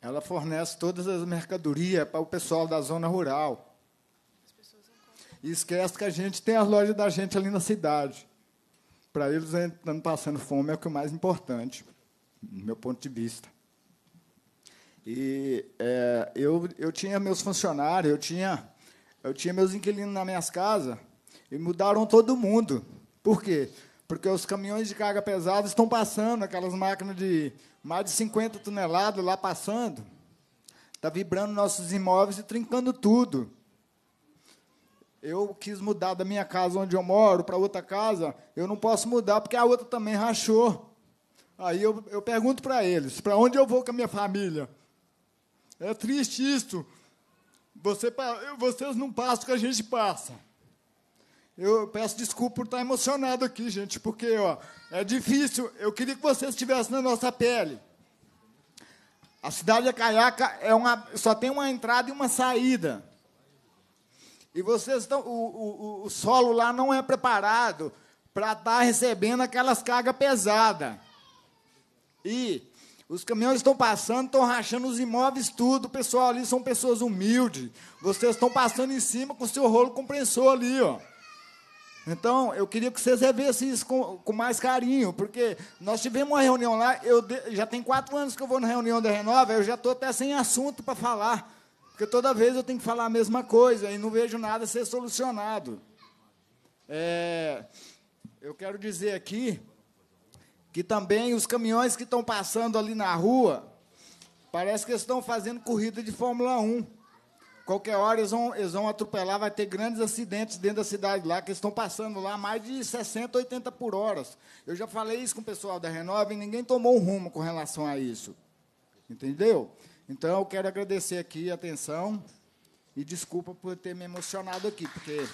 ela fornece todas as mercadorias para o pessoal da zona rural. E esquece que a gente tem as lojas da gente ali na cidade. Para eles, estando tá passando fome é o que é mais importante, do meu ponto de vista. E é, eu, eu tinha meus funcionários, eu tinha, eu tinha meus inquilinos na minhas casas, e mudaram todo mundo. Por quê? Porque os caminhões de carga pesada estão passando, aquelas máquinas de mais de 50 toneladas lá passando. Está vibrando nossos imóveis e trincando tudo. Eu quis mudar da minha casa onde eu moro para outra casa, eu não posso mudar porque a outra também rachou. Aí eu, eu pergunto para eles: para onde eu vou com a minha família? É triste isso. Você, vocês não passam o que a gente passa. Eu peço desculpa por estar emocionado aqui, gente, porque ó, é difícil. Eu queria que vocês estivessem na nossa pele. A cidade de Caiaca é uma, só tem uma entrada e uma saída. E vocês estão. O, o, o solo lá não é preparado para estar tá recebendo aquelas cargas pesadas. E os caminhões estão passando, estão rachando os imóveis, tudo. O pessoal ali são pessoas humildes. Vocês estão passando em cima com o seu rolo compressor ali, ó. Então, eu queria que vocês revessem isso com, com mais carinho, porque nós tivemos uma reunião lá, eu de, já tem quatro anos que eu vou na reunião da Renova, eu já estou até sem assunto para falar, porque toda vez eu tenho que falar a mesma coisa e não vejo nada ser solucionado. É, eu quero dizer aqui que também os caminhões que estão passando ali na rua, parece que eles estão fazendo corrida de Fórmula 1. Qualquer hora eles vão, eles vão atropelar, vai ter grandes acidentes dentro da cidade lá, que eles estão passando lá mais de 60, 80 por hora. Eu já falei isso com o pessoal da Renova e ninguém tomou um rumo com relação a isso. Entendeu? Então eu quero agradecer aqui a atenção e desculpa por ter me emocionado aqui, porque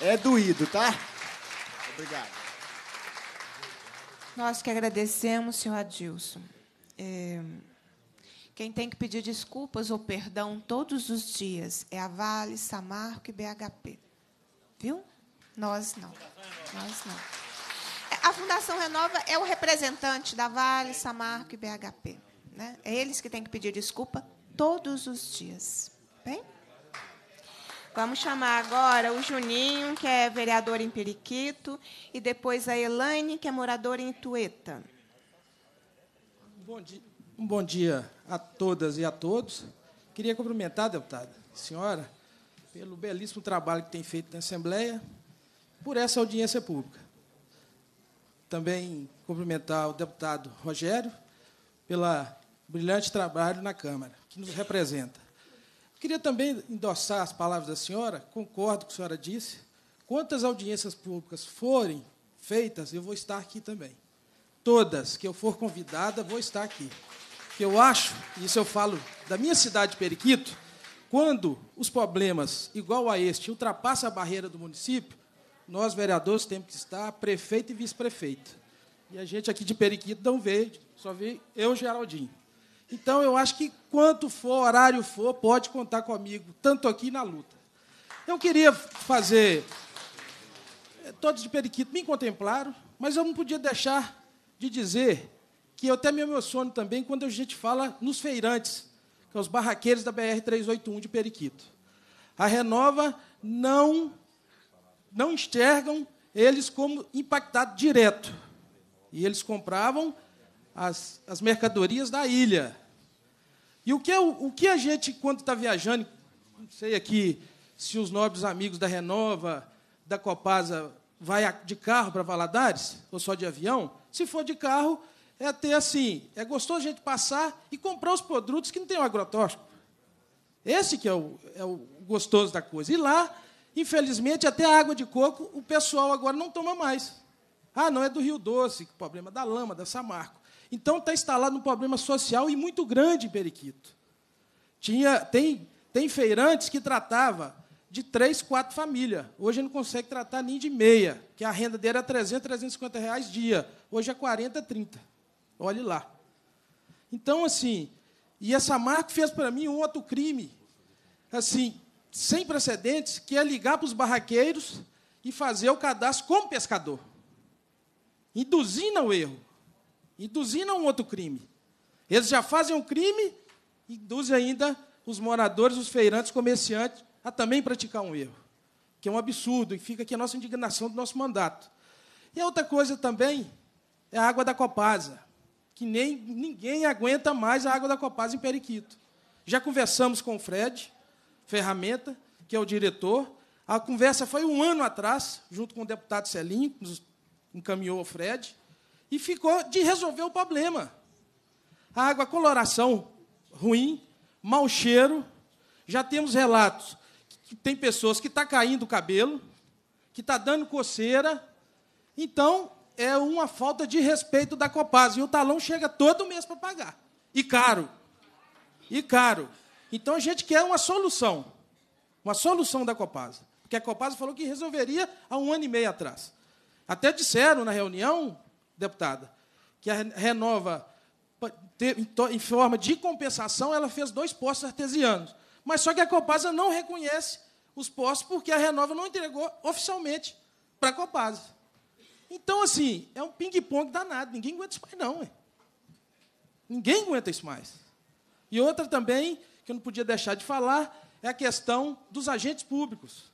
é doído, tá? Obrigado.
Nós que agradecemos, senhor Adilson. É... Quem tem que pedir desculpas ou perdão todos os dias é a Vale, Samarco e BHP. Viu? Nós não. Nós não. É, a Fundação Renova é o representante da Vale, Samarco e BHP. Né? É eles que têm que pedir desculpa todos os dias. Bem? Vamos chamar agora o Juninho, que é vereador em Periquito, e depois a Elaine, que é moradora em Tueta.
Bom dia, um bom dia a todas e a todos. Queria cumprimentar, deputada, senhora, pelo belíssimo trabalho que tem feito na Assembleia, por essa audiência pública. Também cumprimentar o deputado Rogério pelo brilhante trabalho na Câmara, que nos representa. Queria também endossar as palavras da senhora, concordo com o que a senhora disse. Quantas audiências públicas forem feitas, eu vou estar aqui também. Todas que eu for convidada, vou estar aqui. Porque eu acho, isso eu falo da minha cidade Periquito, quando os problemas igual a este ultrapassam a barreira do município, nós vereadores temos que estar prefeito e vice-prefeito. E a gente aqui de Periquito não vê, só vê eu Geraldinho. Então, eu acho que quanto for, horário for, pode contar comigo, tanto aqui na luta. Eu queria fazer. Eh, todos de periquito me contemplaram, mas eu não podia deixar de dizer que eu até me emociono também quando a gente fala nos feirantes, que são é os barraqueiros da BR-381 de Periquito. A Renova não, não enxergam eles como impactado direto. E eles compravam as, as mercadorias da ilha. E o que, é o, o que a gente, quando está viajando, não sei aqui se os nobres amigos da Renova, da Copasa, vai de carro para Valadares, ou só de avião, se for de carro, é ter assim, é gostoso a gente passar e comprar os produtos que não tem o agrotóxico. Esse que é o, é o gostoso da coisa. E lá, infelizmente, até a água de coco o pessoal agora não toma mais. Ah, não, é do Rio Doce, problema é da lama, da Samarco. Então está instalado um problema social e muito grande em Periquito. Tinha, tem, tem feirantes que tratava de três, quatro famílias. Hoje não consegue tratar nem de meia, que a renda dele era 300, 350 reais dia. Hoje é 40, 30. Olhe lá. Então, assim, e essa marca fez para mim um outro crime, assim, sem precedentes, que é ligar para os barraqueiros e fazer o cadastro como pescador. Induzindo ao erro induzindo a um outro crime. Eles já fazem um crime, induzem ainda os moradores, os feirantes, comerciantes a também praticar um erro, que é um absurdo, e fica aqui a nossa indignação do nosso mandato. E a outra coisa também é a água da Copasa, que nem ninguém aguenta mais a água da Copasa em Periquito. Já conversamos com o Fred Ferramenta, que é o diretor. A conversa foi um ano atrás, junto com o deputado Celinho, que nos encaminhou o Fred e ficou de resolver o problema. A água coloração ruim, mau cheiro, já temos relatos que tem pessoas que está caindo o cabelo, que está dando coceira. Então, é uma falta de respeito da Copasa. E o talão chega todo mês para pagar. E caro. E caro. Então a gente quer uma solução. Uma solução da Copasa. Porque a Copasa falou que resolveria há um ano e meio atrás. Até disseram na reunião deputada, que a Renova, em forma de compensação, ela fez dois postos artesianos. Mas só que a Copasa não reconhece os postos porque a Renova não entregou oficialmente para a Copasa. Então, assim, é um ping-pong danado. Ninguém aguenta isso mais, não. Ué. Ninguém aguenta isso mais. E outra também, que eu não podia deixar de falar, é a questão dos agentes públicos,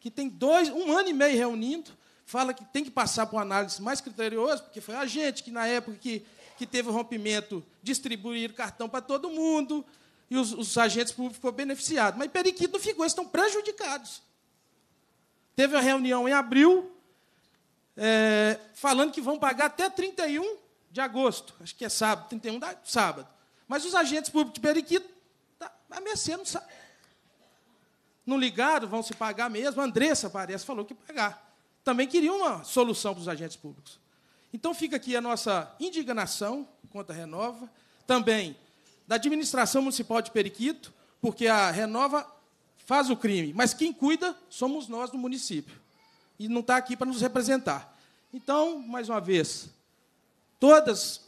que tem dois, um ano e meio reunindo, fala que tem que passar por uma análise mais criteriosa, porque foi a gente que, na época que, que teve o rompimento, distribuir cartão para todo mundo, e os, os agentes públicos foram beneficiados. Mas Periquito não ficou, estão prejudicados. Teve uma reunião em abril, é, falando que vão pagar até 31 de agosto. Acho que é sábado, 31 da sábado. Mas os agentes públicos de Periquito, tá, a mercê não sabe. Não ligaram, vão se pagar mesmo. A Andressa, parece, falou que pagar também queria uma solução para os agentes públicos. Então fica aqui a nossa indignação contra a Renova, também da administração municipal de Periquito, porque a Renova faz o crime, mas quem cuida somos nós do município. E não está aqui para nos representar. Então, mais uma vez, todas,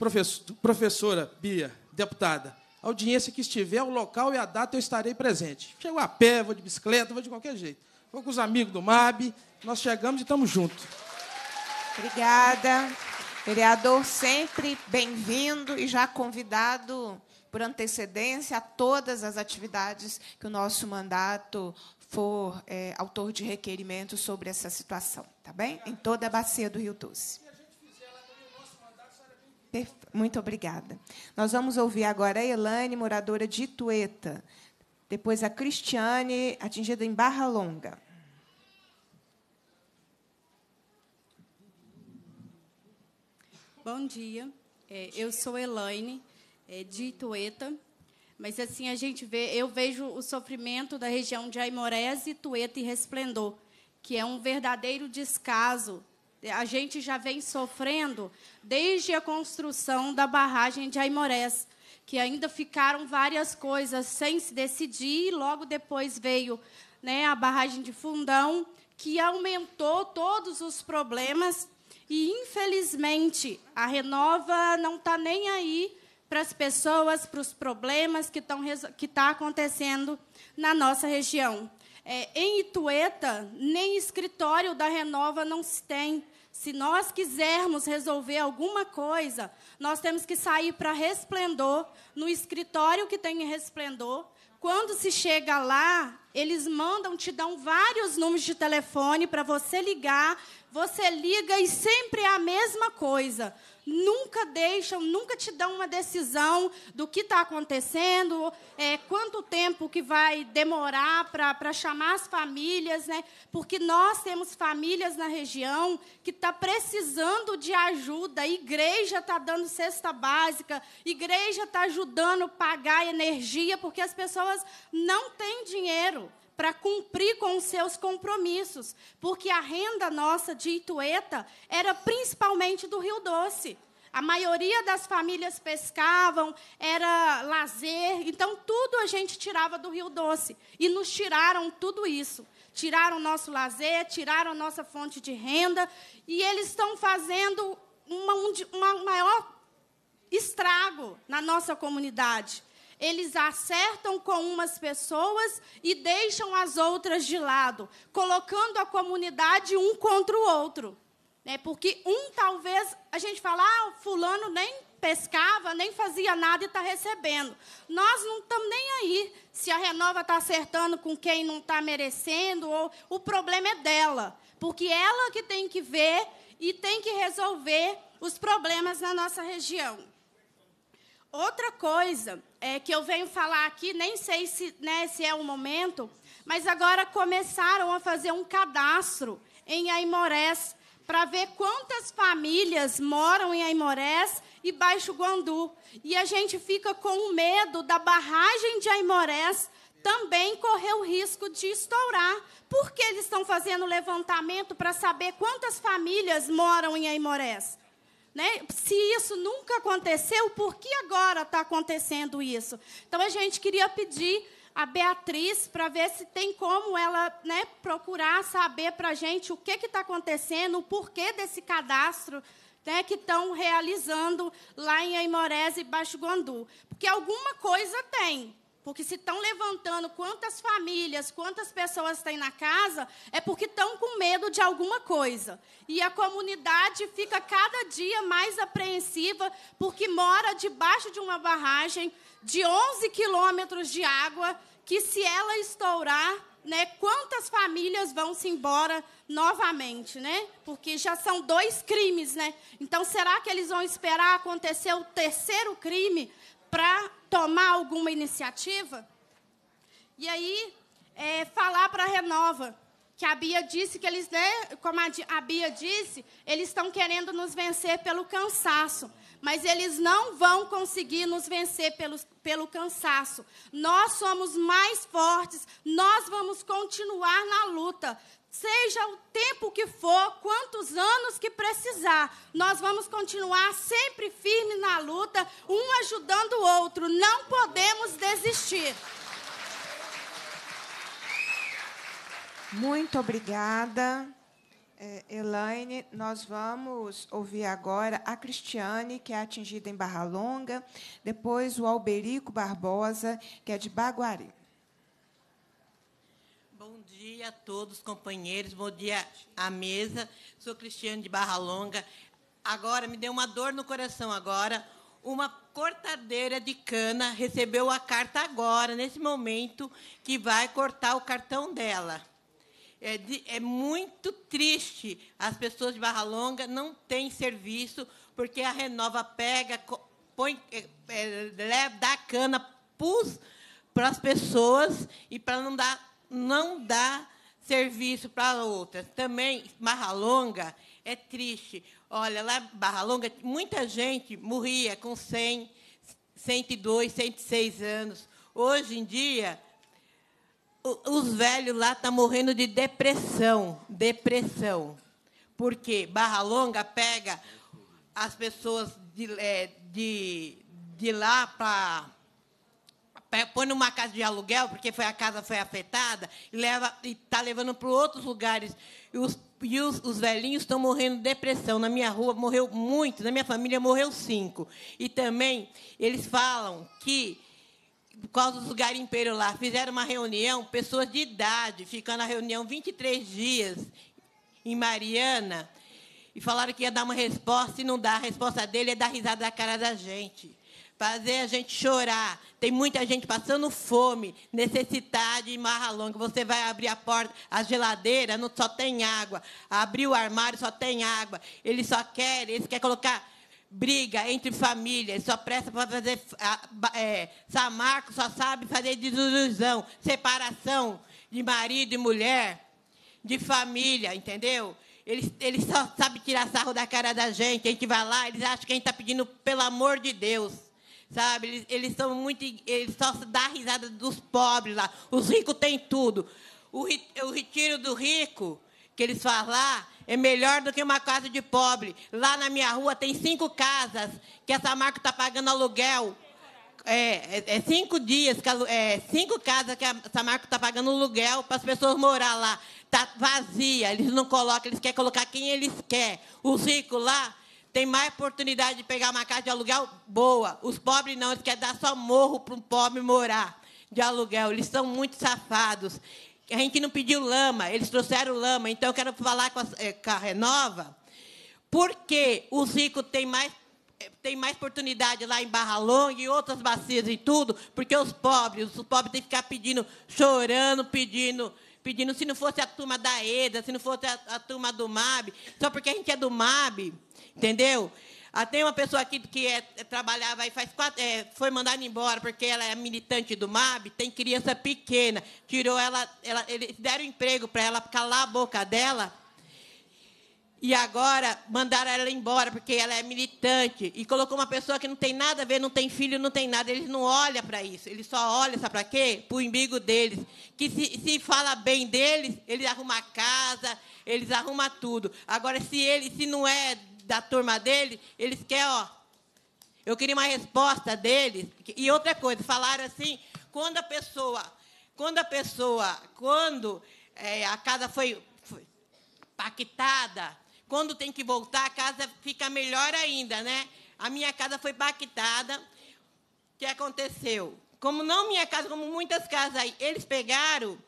professora Bia, deputada, a audiência que estiver, o local e a data eu estarei presente. Chego a pé, vou de bicicleta, vou de qualquer jeito. Vou com os amigos do MAB. Nós chegamos e estamos juntos.
Obrigada. Vereador, sempre bem-vindo e já convidado por antecedência a todas as atividades que o nosso mandato for é, autor de requerimento sobre essa situação, tá bem? Em toda a bacia do Rio Doce. Muito obrigada. Nós vamos ouvir agora a Elane, moradora de Itueta. Depois a Cristiane, atingida em Barra Longa.
Bom dia. É, eu sou Elaine, é, de Itueta. Mas assim a gente vê, eu vejo o sofrimento da região de Aimorés, Itueta e Resplendor, que é um verdadeiro descaso. A gente já vem sofrendo desde a construção da barragem de Aimorés que ainda ficaram várias coisas sem se decidir, logo depois veio né, a barragem de Fundão, que aumentou todos os problemas. E, infelizmente, a Renova não está nem aí para as pessoas, para os problemas que estão que tá acontecendo na nossa região. É, em Itueta, nem escritório da Renova não se tem. Se nós quisermos resolver alguma coisa, nós temos que sair para resplendor, no escritório que tem resplendor. Quando se chega lá, eles mandam, te dão vários números de telefone para você ligar. Você liga e sempre é a mesma coisa nunca deixam, nunca te dão uma decisão do que está acontecendo, é, quanto tempo que vai demorar para chamar as famílias, né? porque nós temos famílias na região que está precisando de ajuda, a igreja está dando cesta básica, tá a igreja está ajudando pagar energia, porque as pessoas não têm dinheiro para cumprir com os seus compromissos, porque a renda nossa de Itueta era principalmente do Rio Doce. A maioria das famílias pescavam, era lazer, então tudo a gente tirava do Rio Doce. E nos tiraram tudo isso. Tiraram nosso lazer, tiraram nossa fonte de renda, e eles estão fazendo uma, um maior estrago na nossa comunidade eles acertam com umas pessoas e deixam as outras de lado, colocando a comunidade um contra o outro. Né? Porque um talvez, a gente fala, ah, fulano nem pescava, nem fazia nada e está recebendo. Nós não estamos nem aí se a Renova está acertando com quem não está merecendo, ou o problema é dela, porque ela que tem que ver e tem que resolver os problemas na nossa região. Outra coisa é, que eu venho falar aqui, nem sei se, né, se é o momento, mas agora começaram a fazer um cadastro em Aimorés para ver quantas famílias moram em Aimorés e Baixo Guandu. E a gente fica com medo da barragem de Aimorés também correr o risco de estourar. Por que eles estão fazendo levantamento para saber quantas famílias moram em Aimorés? Né? Se isso nunca aconteceu, por que agora está acontecendo isso? Então a gente queria pedir a Beatriz para ver se tem como ela né, procurar saber para a gente o que está acontecendo, o porquê desse cadastro né, que estão realizando lá em Aimorés e Baixo Guandu. Porque alguma coisa tem. Porque se estão levantando quantas famílias, quantas pessoas têm na casa, é porque estão com medo de alguma coisa. E a comunidade fica cada dia mais apreensiva, porque mora debaixo de uma barragem de 11 quilômetros de água, que se ela estourar, né, quantas famílias vão se embora novamente, né? Porque já são dois crimes, né? Então será que eles vão esperar acontecer o terceiro crime para tomar alguma iniciativa e aí é, falar para a Renova que a Bia disse que eles, né, como a Bia disse, eles estão querendo nos vencer pelo cansaço, mas eles não vão conseguir nos vencer pelo, pelo cansaço. Nós somos mais fortes, nós vamos continuar na luta seja o tempo que for, quantos anos que precisar, nós vamos continuar sempre firme na luta, um ajudando o outro. Não podemos desistir.
Muito obrigada, é, Elaine. Nós vamos ouvir agora a Cristiane, que é atingida em Barra Longa, depois o Alberico Barbosa, que é de Baguari
dia a todos, companheiros. Bom dia à mesa. Sou Cristiane de Barra Longa. Agora, me deu uma dor no coração agora. Uma cortadeira de cana recebeu a carta agora, nesse momento, que vai cortar o cartão dela. É, de, é muito triste. As pessoas de Barra Longa não têm serviço, porque a Renova pega, põe, é, é, dá cana para as pessoas e para não dar não dá serviço para outras. Também, Barra Longa é triste. Olha, lá Barra Longa, muita gente morria com 100, 102, 106 anos. Hoje em dia, os velhos lá estão tá morrendo de depressão. Depressão. Porque Barra Longa pega as pessoas de, é, de, de lá para põe numa casa de aluguel, porque foi, a casa foi afetada, e leva e está levando para outros lugares. E, os, e os, os velhinhos estão morrendo de depressão. Na minha rua morreu muito, na minha família morreu cinco. E também eles falam que por causa dos garimpeiros lá, fizeram uma reunião, pessoas de idade, ficando na reunião 23 dias em Mariana, e falaram que ia dar uma resposta, e não dá. A resposta dele é dar risada na cara da gente fazer a gente chorar. Tem muita gente passando fome, necessidade e marra longa. Você vai abrir a porta, a geladeira não só tem água. Abrir o armário só tem água. Ele só quer, ele quer colocar briga entre famílias, só presta para fazer. É, Samarco só sabe fazer desilusão, separação de marido e mulher, de família, entendeu? Eles, eles só sabem tirar sarro da cara da gente. A gente vai lá, eles acham que a gente está pedindo pelo amor de Deus sabe? Eles, eles são muito. Eles só se risada dos pobres lá. Os ricos têm tudo. O, o retiro do rico, que eles falam lá, é melhor do que uma casa de pobre. Lá na minha rua tem cinco casas que essa marca está pagando aluguel. É, é, é, cinco dias, que, é, cinco casas que a Samarco está pagando aluguel para as pessoas morar lá. Está vazia, eles não colocam, eles querem colocar quem eles querem. Os ricos lá tem mais oportunidade de pegar uma casa de aluguel boa. Os pobres não, eles querem dar só morro para um pobre morar de aluguel. Eles são muito safados. A gente não pediu lama, eles trouxeram lama. Então, eu quero falar com a, eh, com a Renova, porque os ricos têm mais eh, têm mais oportunidade lá em Barra Longa e outras bacias e tudo, porque os pobres, os pobres têm que ficar pedindo, chorando, pedindo, pedindo, se não fosse a turma da EDA, se não fosse a, a turma do MAB, só porque a gente é do MAB, Entendeu? Ah, tem uma pessoa aqui que é, é trabalhava e faz quatro, é, foi mandada embora porque ela é militante do MAB, tem criança pequena, tirou ela, ela eles deram emprego para ela calar a boca dela. E agora mandaram ela embora porque ela é militante e colocou uma pessoa que não tem nada a ver, não tem filho, não tem nada. Eles não olham para isso, eles só olham, sabe para quê? Para o umbigo deles. Que se, se fala bem deles, eles arrumam a casa, eles arrumam tudo. Agora, se ele se não é da turma dele, eles querem, ó. Eu queria uma resposta deles. E outra coisa, falaram assim, quando a pessoa, quando a pessoa, quando é, a casa foi, foi pactada, quando tem que voltar, a casa fica melhor ainda, né? A minha casa foi pactada. O que aconteceu? Como não minha casa, como muitas casas aí, eles pegaram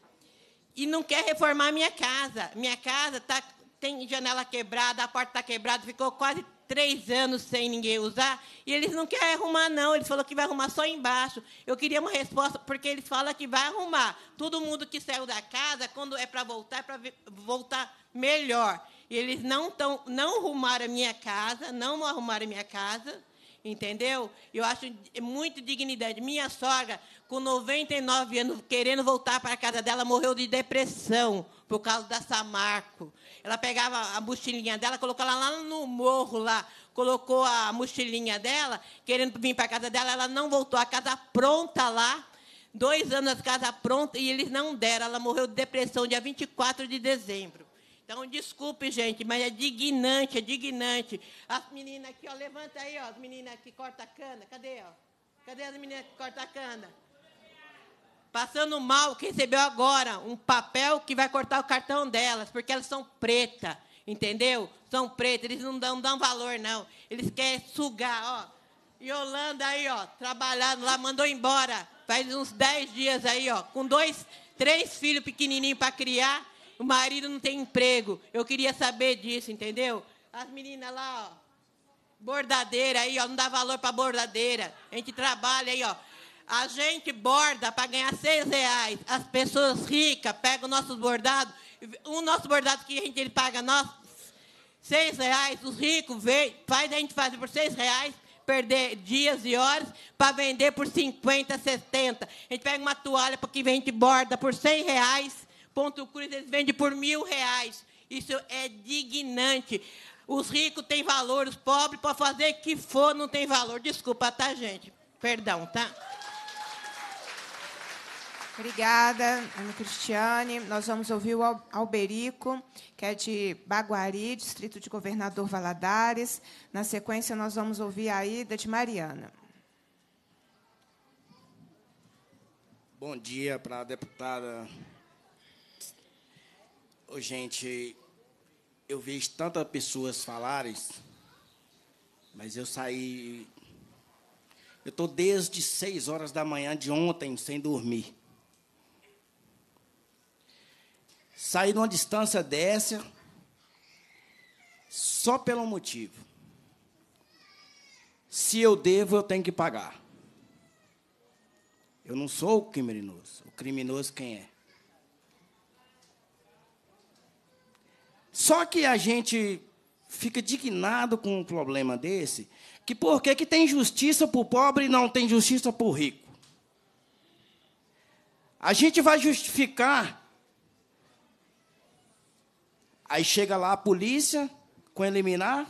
e não quer reformar minha casa. Minha casa está tem janela quebrada, a porta está quebrada, ficou quase três anos sem ninguém usar, e eles não querem arrumar, não. Eles falaram que vai arrumar só embaixo. Eu queria uma resposta, porque eles falam que vai arrumar. Todo mundo que saiu da casa, quando é para voltar, é para voltar melhor. E eles não, tão, não arrumaram a minha casa, não arrumaram a minha casa, entendeu? Eu acho muito dignidade. Minha sogra, com 99 anos, querendo voltar para a casa dela, morreu de depressão por causa da Samarco. Ela pegava a mochilinha dela, colocava lá no morro lá, colocou a mochilinha dela, querendo vir para a casa dela, ela não voltou, a casa pronta lá, dois anos a casa pronta, e eles não deram. Ela morreu de depressão dia 24 de dezembro. Então, desculpe, gente, mas é dignante, é dignante. As meninas aqui, ó, levanta aí, ó, as meninas que corta a cana. Cadê, ó? Cadê as meninas que corta a cana? passando mal, que recebeu agora um papel que vai cortar o cartão delas, porque elas são pretas, entendeu? São pretas, eles não dão, não dão valor, não. Eles querem sugar, ó. E Holanda aí, ó, trabalhando lá, mandou embora. Faz uns 10 dias aí, ó, com dois, três filhos pequenininhos para criar. O marido não tem emprego. Eu queria saber disso, entendeu? As meninas lá, ó, bordadeira aí, ó, não dá valor para bordadeira. A gente trabalha aí, ó. A gente borda para ganhar seis reais. As pessoas ricas pegam nossos bordados. O nosso bordado que a gente ele paga nós, seis reais. Os ricos fazem faz a gente fazer por seis reais, perder dias e horas para vender por 50, 70. A gente pega uma toalha para que a gente borda por cem reais. Ponto Cruz, eles vendem por mil reais. Isso é dignante. Os ricos têm valor, os pobres podem fazer o que for, não tem valor. Desculpa, tá, gente? Perdão, tá?
Obrigada, Ana Cristiane. Nós vamos ouvir o Alberico, que é de Baguari, distrito de Governador Valadares. Na sequência, nós vamos ouvir a Ida de Mariana.
Bom dia para a deputada. Oh, gente, eu vejo tantas pessoas falarem, mas eu saí. Eu estou desde seis horas da manhã de ontem sem dormir sair numa distância dessa só pelo motivo. Se eu devo, eu tenho que pagar. Eu não sou o criminoso. O criminoso quem é? Só que a gente fica dignado com um problema desse, que por que, que tem justiça para o pobre e não tem justiça para o rico? A gente vai justificar Aí chega lá a polícia com eliminar,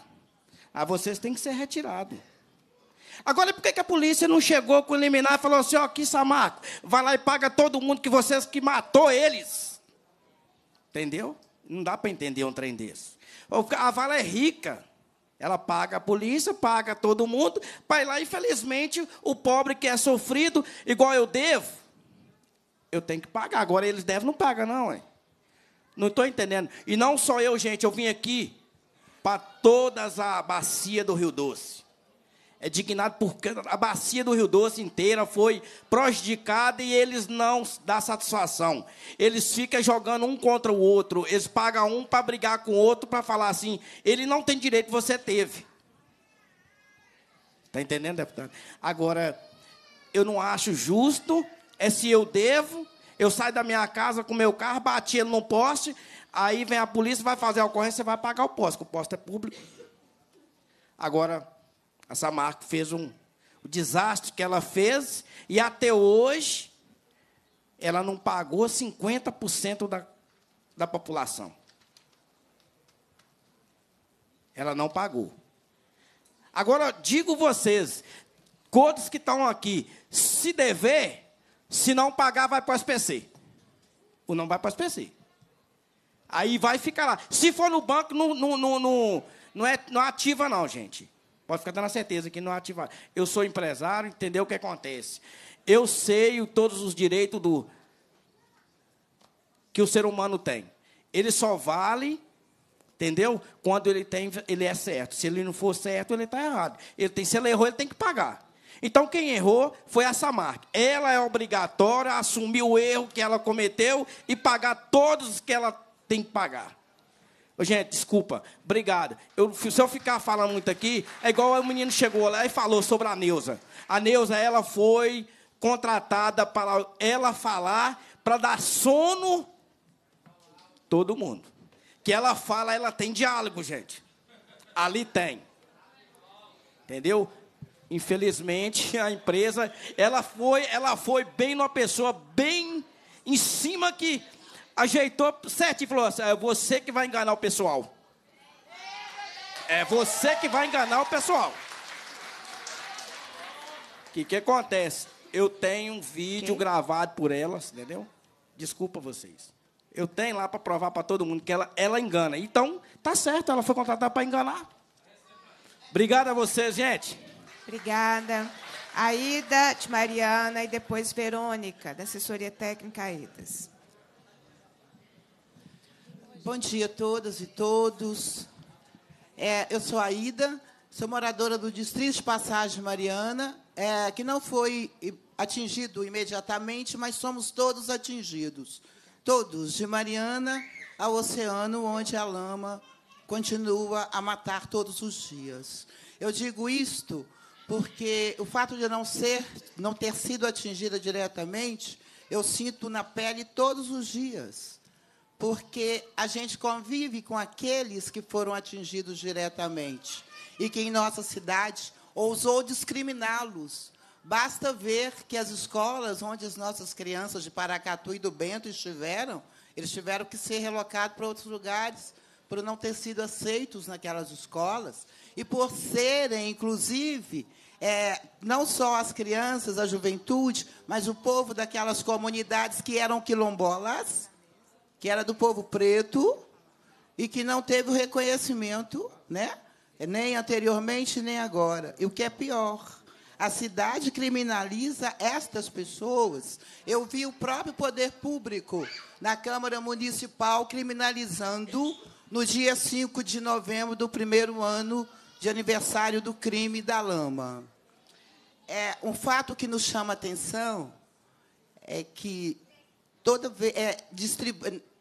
aí ah, vocês têm que ser retirados. Agora, por que, que a polícia não chegou com eliminar e falou assim, ó, aqui, Samarco, vai lá e paga todo mundo que vocês que matou eles? Entendeu? Não dá para entender um trem desse. A vala é rica. Ela paga a polícia, paga todo mundo, Vai lá, infelizmente, o pobre que é sofrido, igual eu devo, eu tenho que pagar. Agora eles devem, não paga, não, hein? Não estou entendendo. E não só eu, gente, eu vim aqui para todas a bacia do Rio Doce. É dignado porque a bacia do Rio Doce inteira foi prejudicada e eles não dão satisfação. Eles ficam jogando um contra o outro. Eles pagam um para brigar com o outro para falar assim: ele não tem direito, você teve. Está entendendo, deputado? Agora, eu não acho justo é se eu devo eu saio da minha casa com meu carro, bati ele num poste, aí vem a polícia, vai fazer a ocorrência, vai pagar o poste, porque o poste é público. Agora, essa marca fez um desastre que ela fez e até hoje ela não pagou 50% da, da população. Ela não pagou. Agora, digo vocês, todos que estão aqui, se dever, se não pagar, vai para o SPC. Ou não vai para o SPC. Aí vai ficar lá. Se for no banco, não, não, não, não, não, é, não ativa, não, gente. Pode ficar dando a certeza que não é ativa. Eu sou empresário, entendeu o que acontece. Eu sei todos os direitos do que o ser humano tem. Ele só vale, entendeu? Quando ele tem, ele é certo. Se ele não for certo, ele está errado. Ele tem, se ele errou, ele tem que pagar. Então quem errou foi essa marca. Ela é obrigatória a assumir o erro que ela cometeu e pagar todos os que ela tem que pagar. Gente, desculpa, obrigado. Eu, se eu ficar falando muito aqui, é igual o menino chegou lá e falou sobre a Neuza. A Neuza, ela foi contratada para ela falar, para dar sono todo mundo. Que ela fala, ela tem diálogo, gente. Ali tem. Entendeu? Infelizmente, a empresa, ela foi, ela foi bem numa pessoa bem em cima que ajeitou certo e falou assim, é você que vai enganar o pessoal. É você que vai enganar o pessoal. O que, que acontece? Eu tenho um vídeo Quem? gravado por elas, entendeu? Desculpa vocês. Eu tenho lá para provar para todo mundo que ela, ela engana. Então, tá certo, ela foi contratada para enganar. Obrigado a vocês, gente.
Obrigada. Aida, de Mariana e depois
Verônica, da assessoria técnica Aidas. Bom dia a todas e todos. É, eu sou Aida, sou moradora do Distrito de Passagem Mariana, é, que não foi atingido imediatamente, mas somos todos atingidos. Todos, de Mariana ao oceano, onde a lama continua a matar todos os dias. Eu digo isto porque o fato de não ser, não ter sido atingida diretamente, eu sinto na pele todos os dias, porque a gente convive com aqueles que foram atingidos diretamente e que em nossa cidade ousou discriminá-los. Basta ver que as escolas onde as nossas crianças de Paracatu e do Bento estiveram, eles tiveram que ser relocados para outros lugares por não ter sido aceitos naquelas escolas e por serem, inclusive, é, não só as crianças, a juventude, mas o povo daquelas comunidades que eram quilombolas, que era do povo preto e que não teve o reconhecimento, né? nem anteriormente nem agora. E o que é pior, a cidade criminaliza estas pessoas. Eu vi o próprio poder público na Câmara Municipal criminalizando no dia 5 de novembro do primeiro ano de aniversário do crime da lama. É, um fato que nos chama a atenção é que toda é,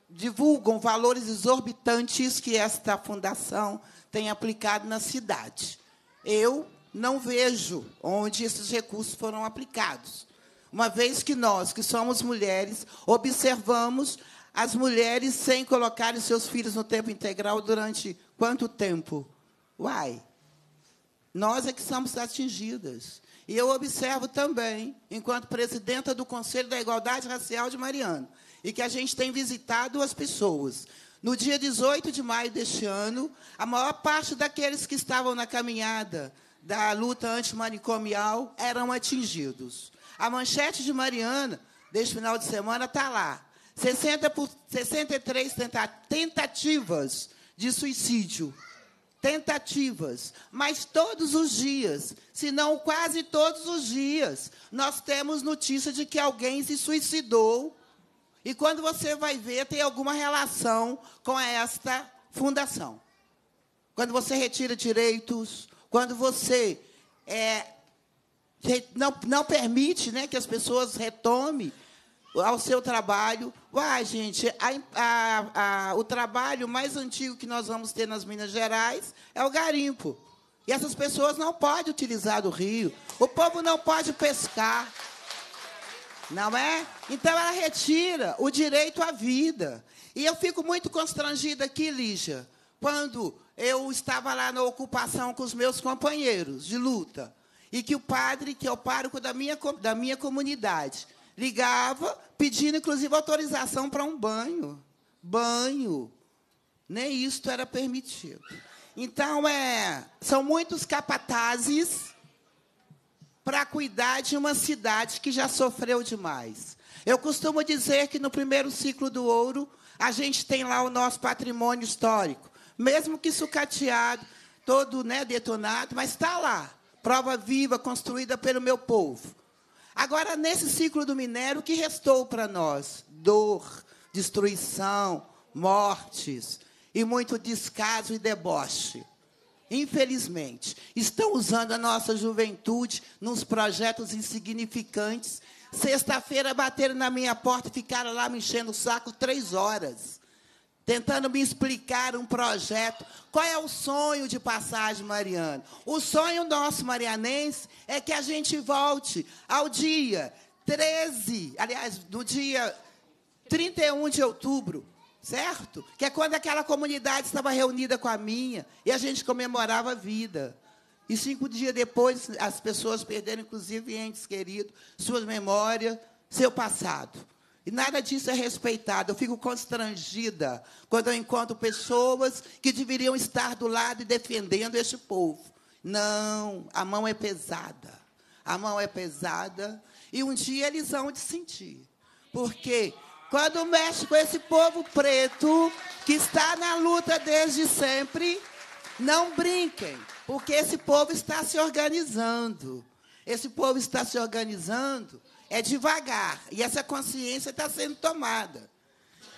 divulgam valores exorbitantes que esta fundação tem aplicado na cidade. Eu não vejo onde esses recursos foram aplicados, uma vez que nós, que somos mulheres, observamos as mulheres sem colocarem seus filhos no tempo integral durante quanto tempo? Uai, nós é que somos atingidas. E eu observo também, enquanto presidenta do Conselho da Igualdade Racial de Mariano, e que a gente tem visitado as pessoas. No dia 18 de maio deste ano, a maior parte daqueles que estavam na caminhada da luta antimanicomial eram atingidos. A manchete de Mariana, deste final de semana, está lá. 60 por, 63 tentativas de suicídio tentativas, mas todos os dias, se não quase todos os dias, nós temos notícia de que alguém se suicidou. E quando você vai ver, tem alguma relação com esta fundação. Quando você retira direitos, quando você é, não, não permite né, que as pessoas retomem ao seu trabalho. Uai, gente, a, a, a, o trabalho mais antigo que nós vamos ter nas Minas Gerais é o garimpo. E essas pessoas não podem utilizar do rio. O povo não pode pescar. Não é? Então ela retira o direito à vida. E eu fico muito constrangida aqui, Lígia, quando eu estava lá na ocupação com os meus companheiros de luta. E que o padre, que é o pároco da minha, da minha comunidade, Ligava pedindo, inclusive, autorização para um banho. Banho. Nem isto era permitido. Então, é, são muitos capatazes para cuidar de uma cidade que já sofreu demais. Eu costumo dizer que no primeiro ciclo do ouro, a gente tem lá o nosso patrimônio histórico, mesmo que sucateado, todo né, detonado, mas está lá, prova viva construída pelo meu povo. Agora, nesse ciclo do minério, o que restou para nós? Dor, destruição, mortes e muito descaso e deboche. Infelizmente, estão usando a nossa juventude nos projetos insignificantes. Sexta-feira bateram na minha porta e ficaram lá me enchendo o saco três horas tentando me explicar um projeto. Qual é o sonho de passagem mariana? O sonho nosso marianense é que a gente volte ao dia 13, aliás, no dia 31 de outubro, certo? Que é quando aquela comunidade estava reunida com a minha e a gente comemorava a vida. E cinco dias depois, as pessoas perderam, inclusive entes queridos, suas memórias, seu passado. E nada disso é respeitado. Eu fico constrangida quando eu encontro pessoas que deveriam estar do lado e defendendo este povo. Não, a mão é pesada. A mão é pesada. E um dia eles vão te sentir. Porque quando mexe com esse povo preto, que está na luta desde sempre, não brinquem, porque esse povo está se organizando. Esse povo está se organizando é devagar. E essa consciência está sendo tomada.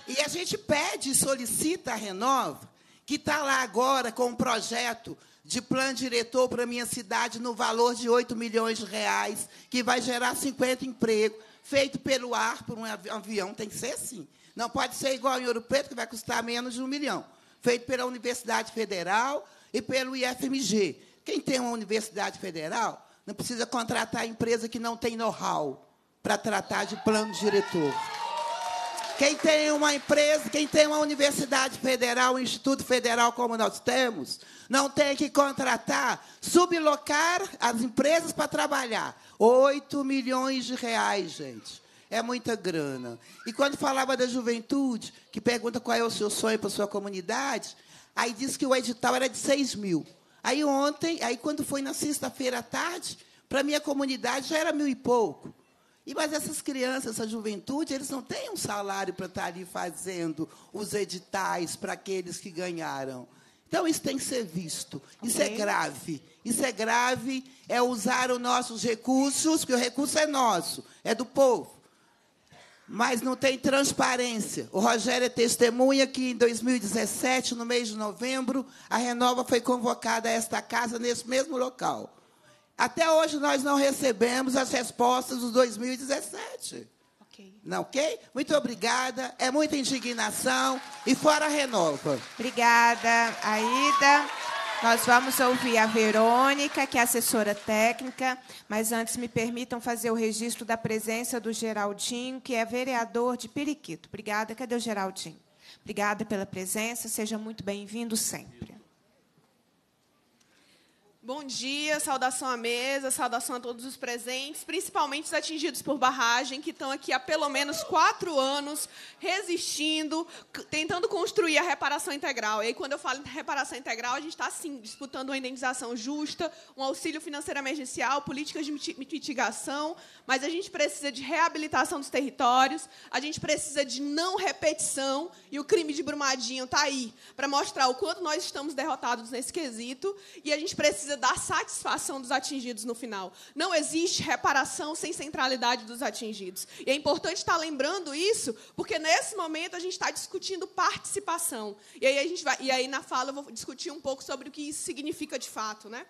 E a gente pede, solicita a Renova, que está lá agora com um projeto de plano diretor para minha cidade no valor de 8 milhões de reais, que vai gerar 50 empregos, feito pelo ar, por um avião, tem que ser assim. Não pode ser igual em Ouro Preto, que vai custar menos de um milhão. Feito pela Universidade Federal e pelo IFMG. Quem tem uma universidade federal não precisa contratar empresa que não tem know-how para tratar de plano diretor. Quem tem uma empresa, quem tem uma universidade federal, um instituto federal como nós temos, não tem que contratar, sublocar as empresas para trabalhar. 8 milhões de reais, gente. É muita grana. E quando falava da juventude, que pergunta qual é o seu sonho para a sua comunidade, aí disse que o edital era de 6 mil. Aí ontem, aí quando foi na sexta-feira à tarde, para a minha comunidade já era mil e pouco. E mas essas crianças, essa juventude, eles não têm um salário para estar tá ali fazendo os editais para aqueles que ganharam. Então isso tem que ser visto. Isso é okay. é grave. Isso é grave. É usar os nossos recursos, que o recurso é nosso, é do povo. Mas não tem transparência. O Rogério é testemunha que em 2017, no mês de novembro, a Renova foi convocada a esta casa nesse mesmo local. Até hoje nós não recebemos as respostas do 2017. Ok. Não, ok? Muito obrigada. É muita indignação. E fora a Renova.
Obrigada, Aida. Nós vamos ouvir a Verônica, que é assessora técnica, mas antes me permitam fazer o registro da presença do Geraldinho, que é vereador de Periquito. Obrigada. Cadê o Geraldinho? Obrigada pela presença. Seja muito bem-vindo sempre.
Bom dia, saudação à mesa, saudação a todos os presentes, principalmente os atingidos por barragem, que estão aqui há pelo menos quatro anos resistindo, tentando construir a reparação integral. E aí, quando eu falo em reparação integral, a gente está, sim, disputando uma indenização justa, um auxílio financeiro emergencial, políticas de mitigação, mas a gente precisa de reabilitação dos territórios, a gente precisa de não repetição, e o crime de Brumadinho está aí para mostrar o quanto nós estamos derrotados nesse quesito, e a gente precisa precisa dar satisfação dos atingidos no final. Não existe reparação sem centralidade dos atingidos. E é importante estar lembrando isso, porque nesse momento a gente está discutindo participação. E aí a gente vai, e aí na fala eu vou discutir um pouco sobre o que isso significa de fato, né?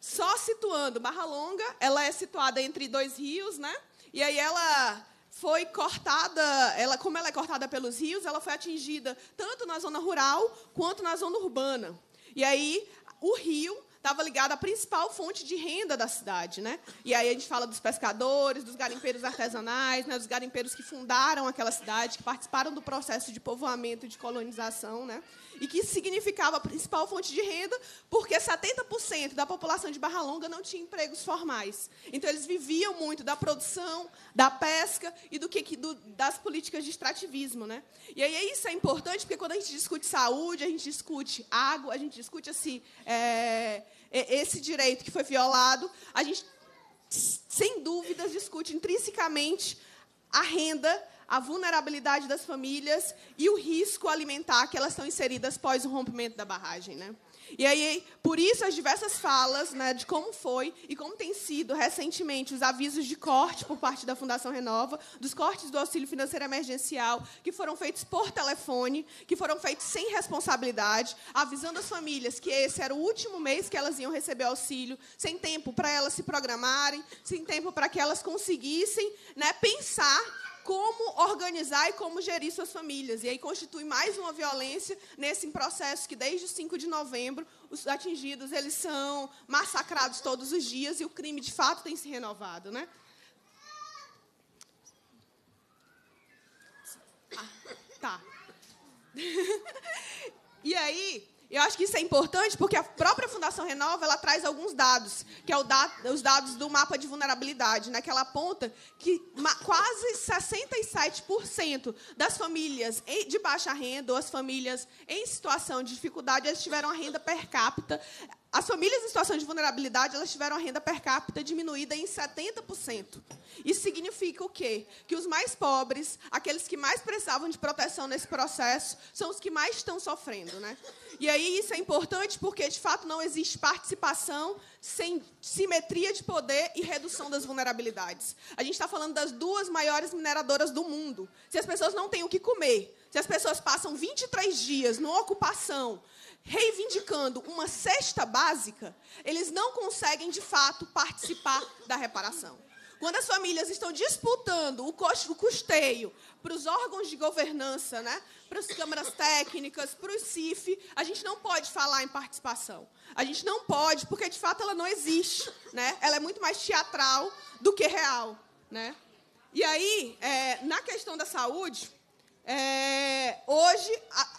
Só situando, Barra Longa, ela é situada entre dois rios, né? E aí ela foi cortada, ela, como ela é cortada pelos rios, ela foi atingida tanto na zona rural quanto na zona urbana. E aí o rio estava ligado à principal fonte de renda da cidade. Né? E aí a gente fala dos pescadores, dos garimpeiros artesanais, né? dos garimpeiros que fundaram aquela cidade, que participaram do processo de povoamento e de colonização. Né? e que significava a principal fonte de renda, porque 70% da população de Barra Longa não tinha empregos formais. Então, eles viviam muito da produção, da pesca e do que do, das políticas de extrativismo. Né? E aí é isso é importante, porque quando a gente discute saúde, a gente discute água, a gente discute assim, é, esse direito que foi violado, a gente, sem dúvidas, discute intrinsecamente a renda a vulnerabilidade das famílias e o risco alimentar que elas estão inseridas pós o rompimento da barragem. Né? E aí, por isso, as diversas falas né, de como foi e como tem sido recentemente os avisos de corte por parte da Fundação Renova, dos cortes do auxílio financeiro emergencial, que foram feitos por telefone, que foram feitos sem responsabilidade, avisando as famílias que esse era o último mês que elas iam receber auxílio, sem tempo para elas se programarem, sem tempo para que elas conseguissem né, pensar como organizar e como gerir suas famílias. E aí constitui mais uma violência nesse processo que, desde o 5 de novembro, os atingidos eles são massacrados todos os dias e o crime, de fato, tem se renovado. Né? Ah, tá. e aí, eu acho que isso é importante porque a própria Fundação Renova ela traz alguns dados, que é da, os dados do mapa de vulnerabilidade, né, que ela aponta que ma, quase 67% das famílias de baixa renda ou as famílias em situação de dificuldade elas tiveram a renda per capita as famílias em situação de vulnerabilidade elas tiveram a renda per capita diminuída em 70%. Isso significa o quê? Que os mais pobres, aqueles que mais precisavam de proteção nesse processo, são os que mais estão sofrendo. Né? E aí isso é importante porque, de fato, não existe participação sem simetria de poder e redução das vulnerabilidades. A gente está falando das duas maiores mineradoras do mundo. Se as pessoas não têm o que comer, se as pessoas passam 23 dias numa ocupação, reivindicando uma cesta básica, eles não conseguem, de fato, participar da reparação. Quando as famílias estão disputando o custeio para os órgãos de governança, né, para as câmaras técnicas, para o CIF, a gente não pode falar em participação. A gente não pode, porque de fato ela não existe. Né? Ela é muito mais teatral do que real. Né? E aí, é, na questão da saúde, é, hoje,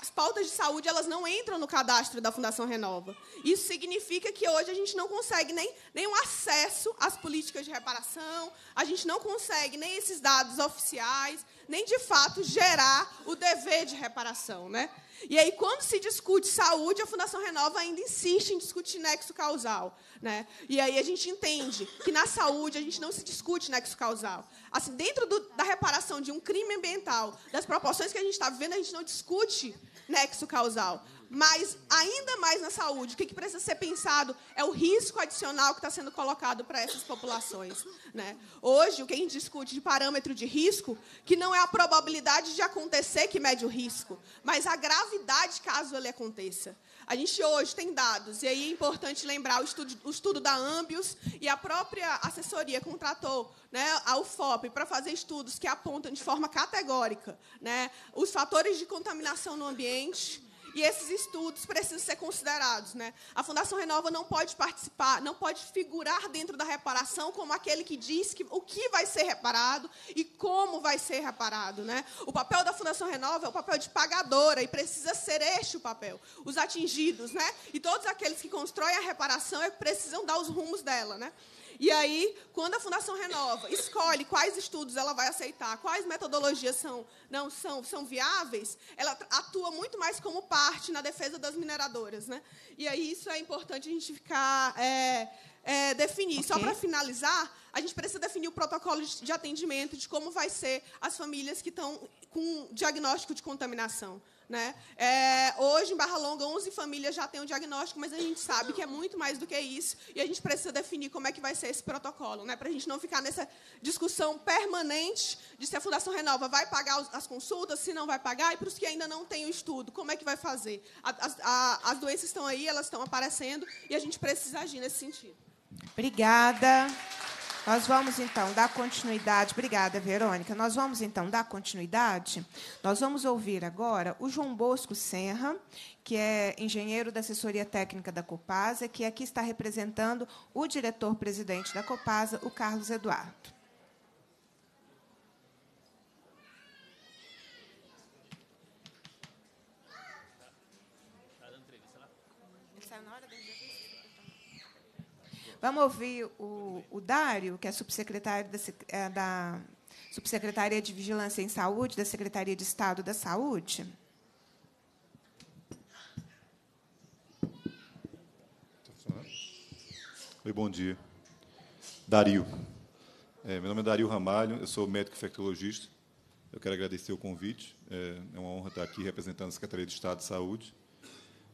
as pautas de saúde elas não entram no cadastro da Fundação Renova. Isso significa que hoje a gente não consegue nem nenhum acesso às políticas de reparação, a gente não consegue nem esses dados oficiais, nem de fato gerar o dever de reparação. Né? E aí, quando se discute saúde, a Fundação Renova ainda insiste em discutir nexo causal. Né? E aí a gente entende que na saúde a gente não se discute nexo causal. Assim, dentro do, da reparação de um crime ambiental, das proporções que a gente está vivendo, a gente não discute nexo causal. Mas, ainda mais na saúde, o que, precisa ser pensado é o risco adicional que está sendo colocado para essas populações. Né? Hoje, o que a gente discute de parâmetro de risco, que não é a probabilidade de acontecer que mede o risco, mas a gravidade caso ele aconteça. A gente hoje tem dados, e aí é importante lembrar o estudo, o estudo da Ambius e a própria assessoria contratou né, a UFOP para fazer estudos que apontam de forma categórica né, os fatores de contaminação no ambiente, e esses estudos precisam ser considerados. Né? A Fundação Renova não pode participar, não pode figurar dentro da reparação como aquele que diz que, o que vai ser reparado e como vai ser reparado. Né? O papel da Fundação Renova é o papel de pagadora e precisa ser este o papel. Os atingidos né? e todos aqueles que constroem a reparação é que precisam dar os rumos dela. Né? E aí, quando a Fundação Renova escolhe quais estudos ela vai aceitar, quais metodologias são, não são, são viáveis, ela atua muito mais como parte na defesa das mineradoras. Né? E aí isso é importante a gente ficar. É, é, definir. Okay. Só para finalizar, a gente precisa definir o protocolo de atendimento de como vai ser as famílias que estão com diagnóstico de contaminação. Né? É, hoje, em Barra Longa, 11 famílias já têm o um diagnóstico, mas a gente sabe que é muito mais do que isso e a gente precisa definir como é que vai ser esse protocolo, né? para a gente não ficar nessa discussão permanente de se a Fundação Renova vai pagar as consultas, se não vai pagar, e para os que ainda não têm o estudo, como é que vai fazer? As, a, as doenças estão aí, elas estão aparecendo e a gente precisa agir nesse sentido.
Obrigada. Nós vamos então dar continuidade. Obrigada, Verônica. Nós vamos então dar continuidade. Nós vamos ouvir agora o João Bosco Serra, que é engenheiro da assessoria técnica da Copasa, que aqui está representando o diretor-presidente da Copasa, o Carlos Eduardo. Vamos ouvir o, o Dário, que é subsecretário da, é, da Subsecretaria de Vigilância em Saúde, da Secretaria de Estado da Saúde.
Oi, bom dia. Dario. É, meu nome é Dario Ramalho, eu sou médico infectologista. Eu quero agradecer o convite. É, é uma honra estar aqui representando a Secretaria de Estado de Saúde,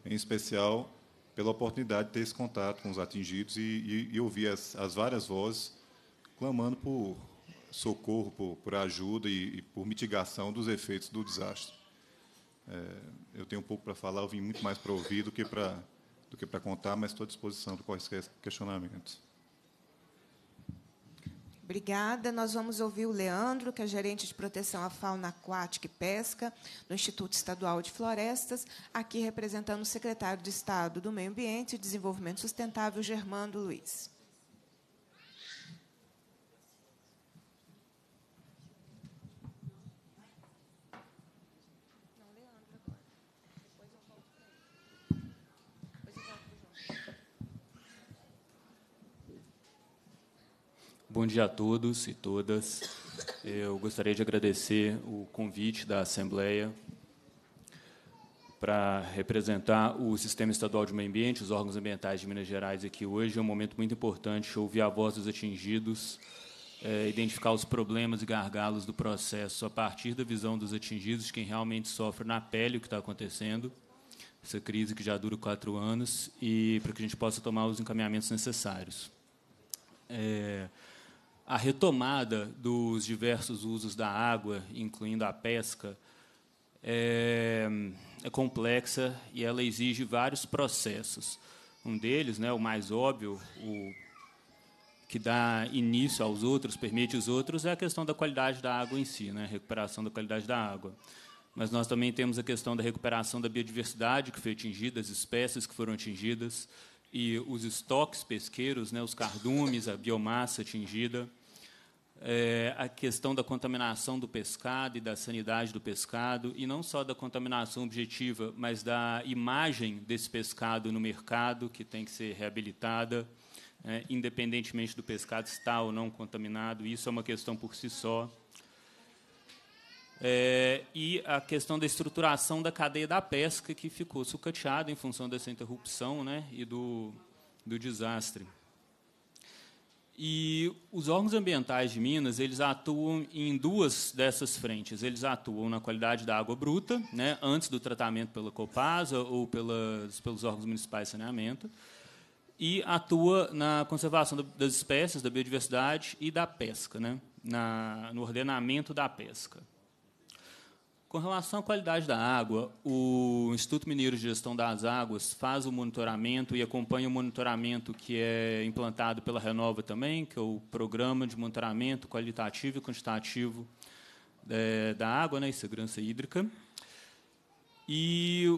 em especial pela oportunidade de ter esse contato com os atingidos e, e, e ouvir as, as, várias vozes clamando por socorro, por, por ajuda e, e, por mitigação dos efeitos do desastre. É, eu tenho um pouco para falar, eu vim muito mais para ouvir do que para do que para contar, mas estou à disposição para quaisquer questionamentos.
Obrigada. Nós vamos ouvir o Leandro, que é gerente de proteção à fauna aquática e pesca do Instituto Estadual de Florestas, aqui representando o secretário de Estado do Meio Ambiente e Desenvolvimento Sustentável, Germando Luiz.
Bom dia a todos e todas. Eu gostaria de agradecer o convite da Assembleia para representar o Sistema Estadual de Meio Ambiente, os órgãos ambientais de Minas Gerais aqui hoje. É um momento muito importante ouvir a voz dos atingidos, é, identificar os problemas e gargalos do processo a partir da visão dos atingidos, quem realmente sofre na pele o que está acontecendo, essa crise que já dura quatro anos, e para que a gente possa tomar os encaminhamentos necessários. É, a retomada dos diversos usos da água, incluindo a pesca, é, é complexa e ela exige vários processos. Um deles, né, o mais óbvio, o que dá início aos outros, permite os outros, é a questão da qualidade da água em si, né? recuperação da qualidade da água. Mas nós também temos a questão da recuperação da biodiversidade que foi atingida, as espécies que foram atingidas, e os estoques pesqueiros, né, os cardumes, a biomassa atingida, é, a questão da contaminação do pescado e da sanidade do pescado, e não só da contaminação objetiva, mas da imagem desse pescado no mercado, que tem que ser reabilitada, né, independentemente do pescado estar ou não contaminado, isso é uma questão por si só. É, e a questão da estruturação da cadeia da pesca, que ficou sucateada em função dessa interrupção né, e do, do desastre. E os órgãos ambientais de Minas, eles atuam em duas dessas frentes. Eles atuam na qualidade da água bruta, né, antes do tratamento pela Copasa ou pelas, pelos órgãos municipais de saneamento, e atua na conservação das espécies, da biodiversidade e da pesca, né, na, no ordenamento da pesca. Com relação à qualidade da água, o Instituto Mineiro de Gestão das Águas faz o monitoramento e acompanha o monitoramento que é implantado pela Renova também, que é o Programa de Monitoramento Qualitativo e Quantitativo é, da Água né, e Segurança Hídrica. E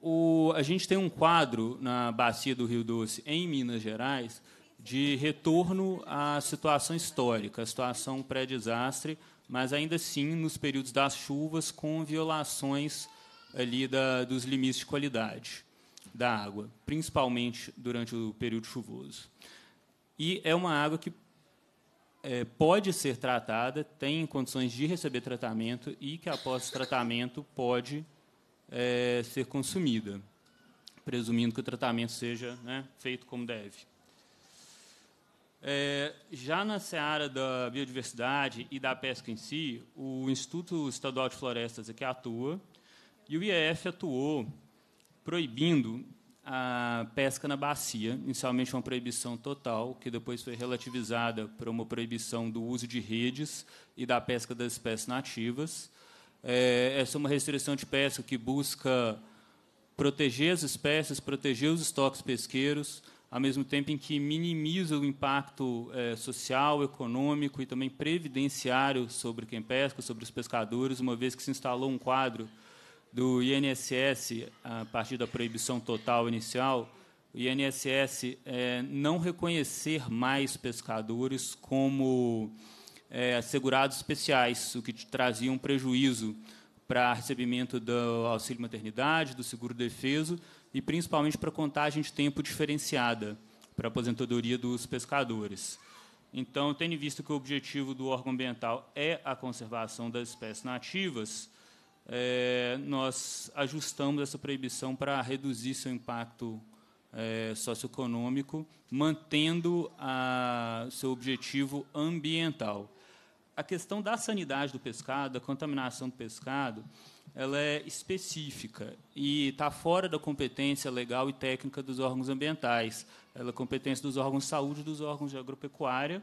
o, a gente tem um quadro na bacia do Rio Doce, em Minas Gerais, de retorno à situação histórica, à situação pré-desastre, mas ainda assim nos períodos das chuvas com violações ali da, dos limites de qualidade da água, principalmente durante o período chuvoso. E é uma água que é, pode ser tratada, tem condições de receber tratamento e que, após o tratamento, pode é, ser consumida, presumindo que o tratamento seja né, feito como deve. É, já na seara da biodiversidade e da pesca em si, o Instituto Estadual de Florestas aqui é atua e o IEF atuou proibindo a pesca na bacia, inicialmente uma proibição total, que depois foi relativizada para uma proibição do uso de redes e da pesca das espécies nativas. É, essa é uma restrição de pesca que busca proteger as espécies, proteger os estoques pesqueiros, ao mesmo tempo em que minimiza o impacto eh, social, econômico e também previdenciário sobre quem pesca, sobre os pescadores, uma vez que se instalou um quadro do INSS, a partir da proibição total inicial, o INSS eh, não reconhecer mais pescadores como eh, assegurados especiais, o que trazia um prejuízo para recebimento do auxílio maternidade, do seguro defeso, e principalmente para contagem de tempo diferenciada para a aposentadoria dos pescadores. Então, tendo visto que o objetivo do órgão ambiental é a conservação das espécies nativas, é, nós ajustamos essa proibição para reduzir seu impacto é, socioeconômico, mantendo a, seu objetivo ambiental. A questão da sanidade do pescado, da contaminação do pescado, ela é específica e está fora da competência legal e técnica dos órgãos ambientais. Ela é competência dos órgãos de saúde e dos órgãos de agropecuária.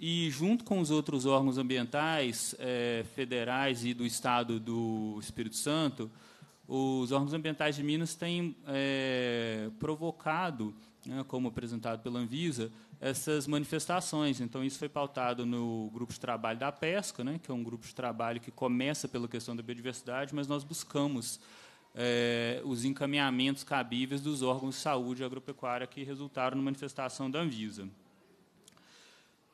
E, junto com os outros órgãos ambientais é, federais e do Estado do Espírito Santo, os órgãos ambientais de Minas têm é, provocado, né, como apresentado pela Anvisa, essas manifestações. Então, isso foi pautado no grupo de trabalho da pesca, né, que é um grupo de trabalho que começa pela questão da biodiversidade, mas nós buscamos é, os encaminhamentos cabíveis dos órgãos de saúde agropecuária que resultaram na manifestação da Anvisa.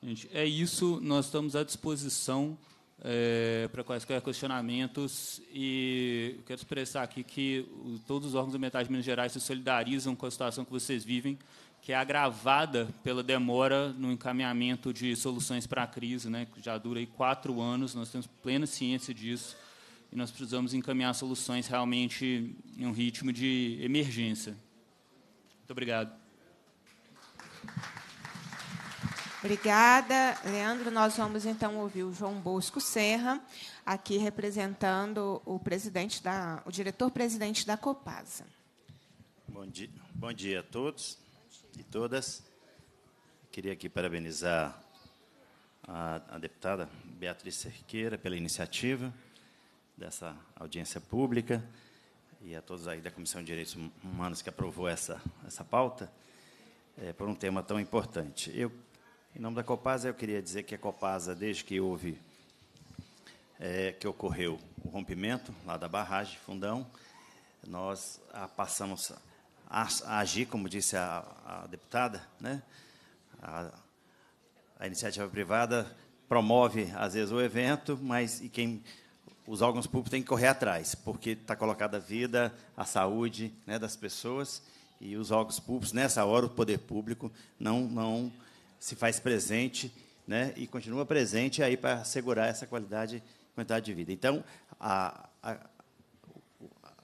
Gente, é isso, nós estamos à disposição é, para quaisquer questionamentos e quero expressar aqui que todos os órgãos ambientais de Minas Gerais se solidarizam com a situação que vocês vivem que é agravada pela demora no encaminhamento de soluções para a crise, né, que já dura aí quatro anos, nós temos plena ciência disso, e nós precisamos encaminhar soluções realmente em um ritmo de emergência. Muito obrigado.
Obrigada, Leandro. Nós vamos então ouvir o João Bosco Serra, aqui representando o presidente da, o diretor-presidente da Copasa.
Bom dia, bom dia a todos e todas. Queria aqui parabenizar a, a deputada Beatriz Cerqueira pela iniciativa dessa audiência pública e a todos aí da Comissão de Direitos Humanos que aprovou essa, essa pauta é, por um tema tão importante. Eu, em nome da Copasa, eu queria dizer que a Copasa, desde que houve, é, que ocorreu o rompimento lá da barragem Fundão, nós a passamos a, a agir, como disse a, a deputada, né? A, a, iniciativa privada promove, às vezes, o evento, mas e quem os órgãos públicos têm que correr atrás, porque está colocada a vida, a saúde né, das pessoas, e os órgãos públicos, nessa hora, o poder público não, não se faz presente né, e continua presente aí para assegurar essa qualidade, quantidade de vida. Então, a, a,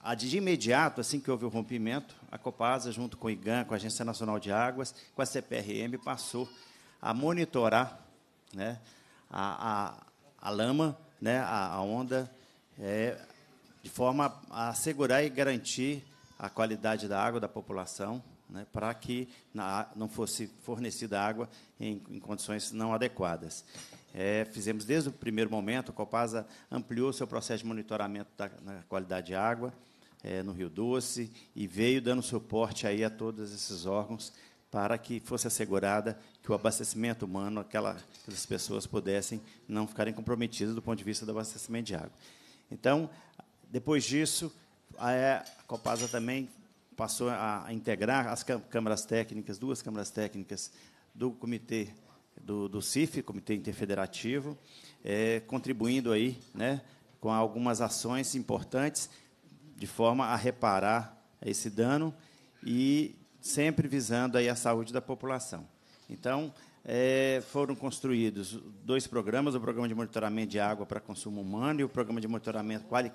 a, de imediato, assim que houve o rompimento, a Copasa, junto com o IGAN, com a Agência Nacional de Águas, com a CPRM, passou a monitorar né, a, a, a lama, né, a, a onda, é, de forma a assegurar e garantir a qualidade da água da população, né, para que na, não fosse fornecida água em, em condições não adequadas. É, fizemos desde o primeiro momento, a Copasa ampliou seu processo de monitoramento da, da qualidade de água, é, no Rio Doce e veio dando suporte aí a todos esses órgãos para que fosse assegurada que o abastecimento humano, aquela, aquelas pessoas pudessem não ficarem comprometidas do ponto de vista do abastecimento de água. Então, depois disso, a, é, Copasa também passou a, integrar as câmaras técnicas, duas câmaras técnicas do comitê do, do CIF, Comitê Interfederativo, é, contribuindo aí, né, com algumas ações importantes de forma a reparar esse dano e sempre visando aí a saúde da população. Então, é, foram construídos dois programas, o programa de monitoramento de água para consumo humano e o programa de monitoramento quali,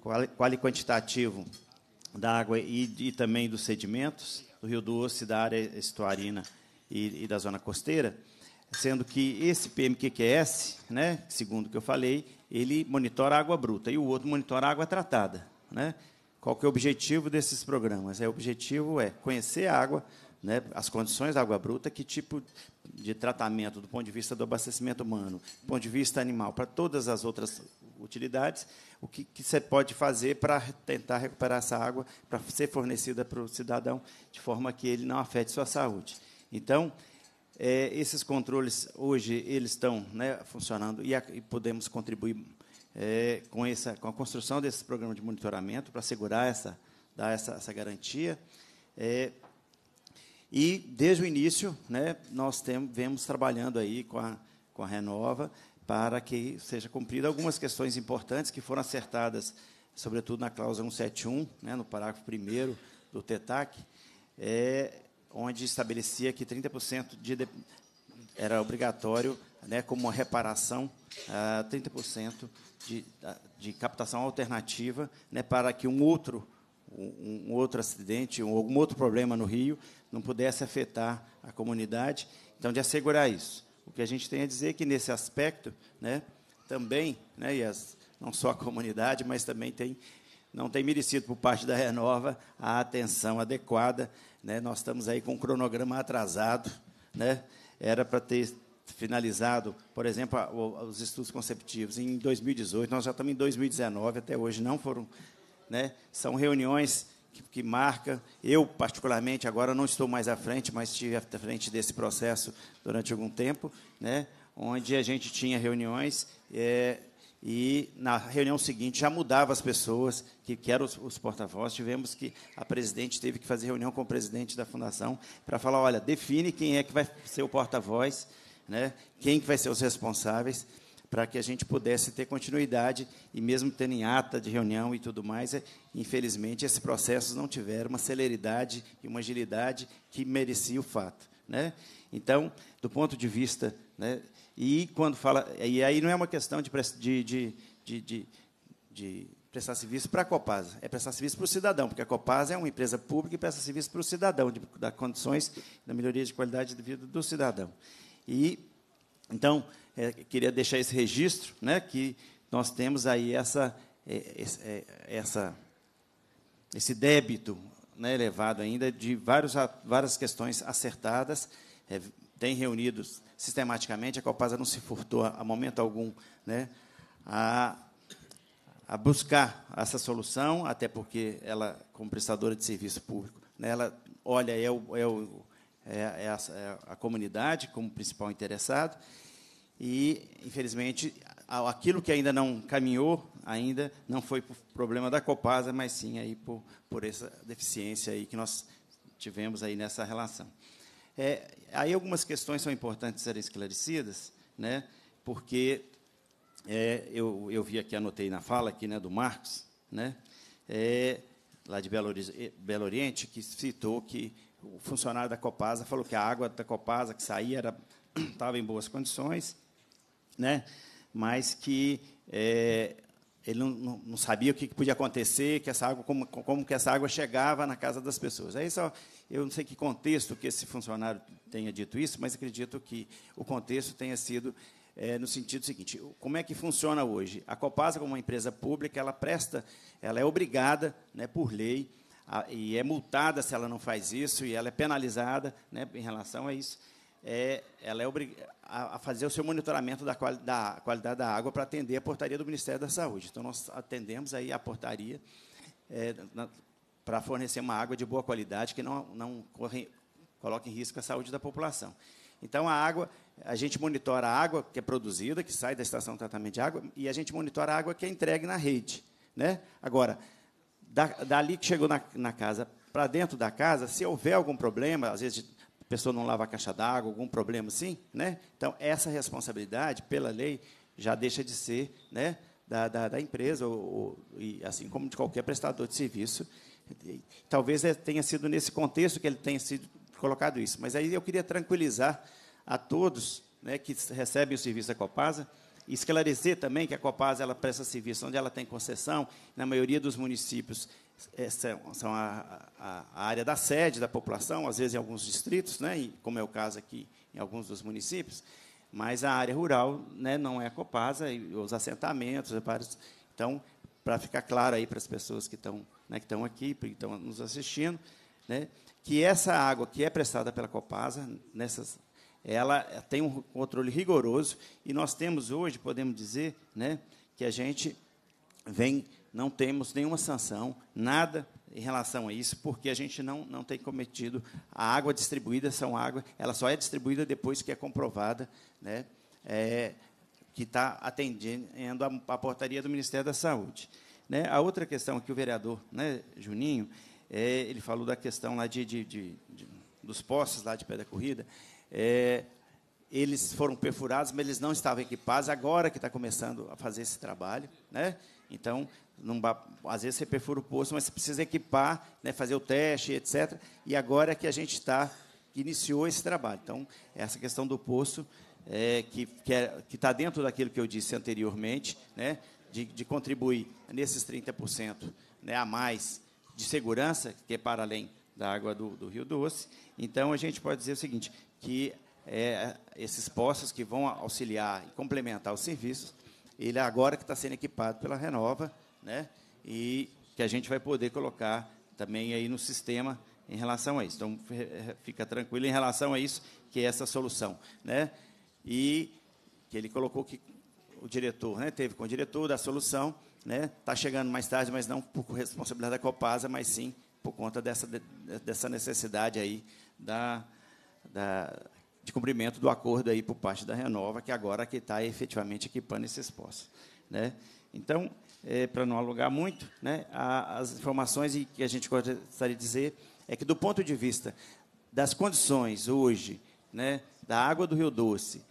quali, quali quantitativo da água e, e, também dos sedimentos do Rio Doce, da área estuarina e, e da zona costeira, sendo que esse PMQQS, né, segundo o que eu falei, ele monitora água bruta e o outro monitora água tratada. Né? Qual que é o objetivo desses programas? É, o objetivo é conhecer a água, né, as condições da água bruta, que tipo de tratamento do ponto de vista do abastecimento humano, do ponto de vista animal, para todas as outras utilidades, o que, que você pode fazer para tentar recuperar essa água, para ser fornecida para o cidadão, de forma que ele não afete sua saúde. Então, é, esses controles, hoje, eles estão né, funcionando e, a, e podemos contribuir é, com, essa, com a construção desse programa de monitoramento para assegurar essa, dar essa, essa garantia. É, e, desde o início, né, nós temos, vemos trabalhando aí com a, com a Renova para que seja cumprida algumas questões importantes que foram acertadas, sobretudo na cláusula 171, né, no parágrafo 1 do TETAC, é, onde estabelecia que 30% de, de, era obrigatório, né, como uma reparação, ah, 30% de, de captação alternativa né, para que um outro, um, um outro acidente, um, algum outro problema no rio não pudesse afetar a comunidade. Então, de assegurar isso. O que a gente tem a dizer é que, nesse aspecto, né, também, né, e as, não só a comunidade, mas também tem, não tem merecido por parte da Renova a atenção adequada. Né, nós estamos aí com um cronograma atrasado. Né, era para ter finalizado, por exemplo, os estudos conceptivos em 2018, nós já estamos em 2019, até hoje não foram, né? São reuniões que, que marca. Eu particularmente agora não estou mais à frente, mas estive à frente desse processo durante algum tempo, né? Onde a gente tinha reuniões é, e na reunião seguinte já mudava as pessoas que, que eram os, os porta-vozes. Tivemos que a presidente teve que fazer reunião com o presidente da fundação para falar, olha, define quem é que vai ser o porta-voz né? quem que vai ser os responsáveis para que a gente pudesse ter continuidade e mesmo tendo em ata de reunião e tudo mais, é, infelizmente esses processos não tiveram uma celeridade e uma agilidade que merecia o fato, né? Então, do ponto de vista, né? E quando fala, e aí não é uma questão de de, de, de, de prestar serviço para a Copasa, é prestar serviço para o cidadão, porque a Copasa é uma empresa pública e presta serviço para o cidadão, de, dar condições da melhoria de qualidade de vida do cidadão. E então é, queria deixar esse registro, né, que nós temos aí essa, é, é essa esse débito né, elevado ainda de vários, várias questões acertadas, é, tem reunidos sistematicamente, a Copasa não se furtou a, a momento algum né, a, a, buscar essa solução, até porque ela, como prestadora de serviço público, né, ela olha, é o, é o é, é, a, é a comunidade como principal interessado. E, infelizmente, aquilo que ainda não caminhou, ainda não foi por problema da Copasa, mas sim aí por, por essa deficiência aí que nós tivemos aí nessa relação. É, aí algumas questões são importantes serem esclarecidas, né? Porque é, eu, eu vi aqui, anotei na fala aqui, né, do Marcos, né? É, lá de Belo, Belo Oriente, que citou que o funcionário da Copasa falou que a água da Copasa que saía era estava em boas condições, né? Mas que é, ele não, não, sabia o que podia acontecer, que essa água, como, como que essa água chegava na casa das pessoas. Aí só, eu não sei que contexto que esse funcionário tenha dito isso, mas acredito que o contexto tenha sido é, no sentido seguinte: como é que funciona hoje? A Copasa, como uma empresa pública, ela presta, ela é obrigada, né, por lei, e é multada se ela não faz isso, e ela é penalizada né, em relação a isso, é, ela é obrigada a fazer o seu monitoramento da, quali da qualidade da água para atender a portaria do Ministério da Saúde. Então, nós atendemos aí a portaria é, para fornecer uma água de boa qualidade que não, não corre, coloque em risco a saúde da população. Então, a água, a gente monitora a água que é produzida, que sai da estação de tratamento de água, e a gente monitora a água que é entregue na rede. Né? Agora, da, dali que chegou na, na casa para dentro da casa, se houver algum problema, às vezes a pessoa não lava a caixa d'água, algum problema assim, né? Então, essa responsabilidade, pela lei, já deixa de ser né, da, da, da empresa, ou, ou, e assim como de qualquer prestador de serviço. talvez é, tenha sido nesse contexto que ele tenha sido colocado isso. Mas aí eu queria tranquilizar a todos né, que recebem o serviço da Copasa, esclarecer também que a Copasa ela presta serviço onde ela tem concessão, na maioria dos municípios é, são, são a, a, a, área da sede da população, às vezes em alguns distritos, né, e, como é o caso aqui em alguns dos municípios, mas a área rural né, não é a Copasa, e os assentamentos, é vários. Então, para ficar claro aí para as pessoas que estão né, que estão aqui, que estão nos assistindo, né, que essa água que é prestada pela Copasa nessas ela tem um controle rigoroso e nós temos hoje, podemos dizer, né, que a gente vem, não temos nenhuma sanção, nada em relação a isso, porque a gente não, não tem cometido a água distribuída, são água, ela só é distribuída depois que é comprovada, né, é, que está atendendo a, a, portaria do Ministério da Saúde. Né, a outra questão que o vereador né, Juninho, é, ele falou da questão lá de, de, de, de dos postos lá de pé da corrida, é, eles foram perfurados, mas eles não estavam equipados. Agora que está começando a fazer esse trabalho, né? Então, não, às vezes você perfura o poço, mas você precisa equipar, né, fazer o teste, etc. E agora é que a gente está iniciou esse trabalho. Então, essa questão do poço é, que está é, tá dentro daquilo que eu disse anteriormente, né, de, de contribuir nesses 30% né, a mais de segurança, que é para além da água do, do Rio Doce. Então, a gente pode dizer o seguinte: que é, esses postos que vão auxiliar e complementar os serviços, ele agora que está sendo equipado pela Renova, né? E que a gente vai poder colocar também aí no sistema em relação a isso. Então, é, fica tranquilo em relação a isso, que é essa solução. Né? E que ele colocou que o diretor né, teve com o diretor da solução, está né, tá chegando mais tarde, mas não por responsabilidade da Copasa, mas sim por conta dessa, dessa necessidade aí da, da, de cumprimento do acordo aí por parte da Renova, que agora que está efetivamente equipando esses postos. Né? Então, é, para não alugar muito, né, a, as informações que a gente gostaria de dizer é que, do ponto de vista das condições hoje, né, da água do Rio Doce,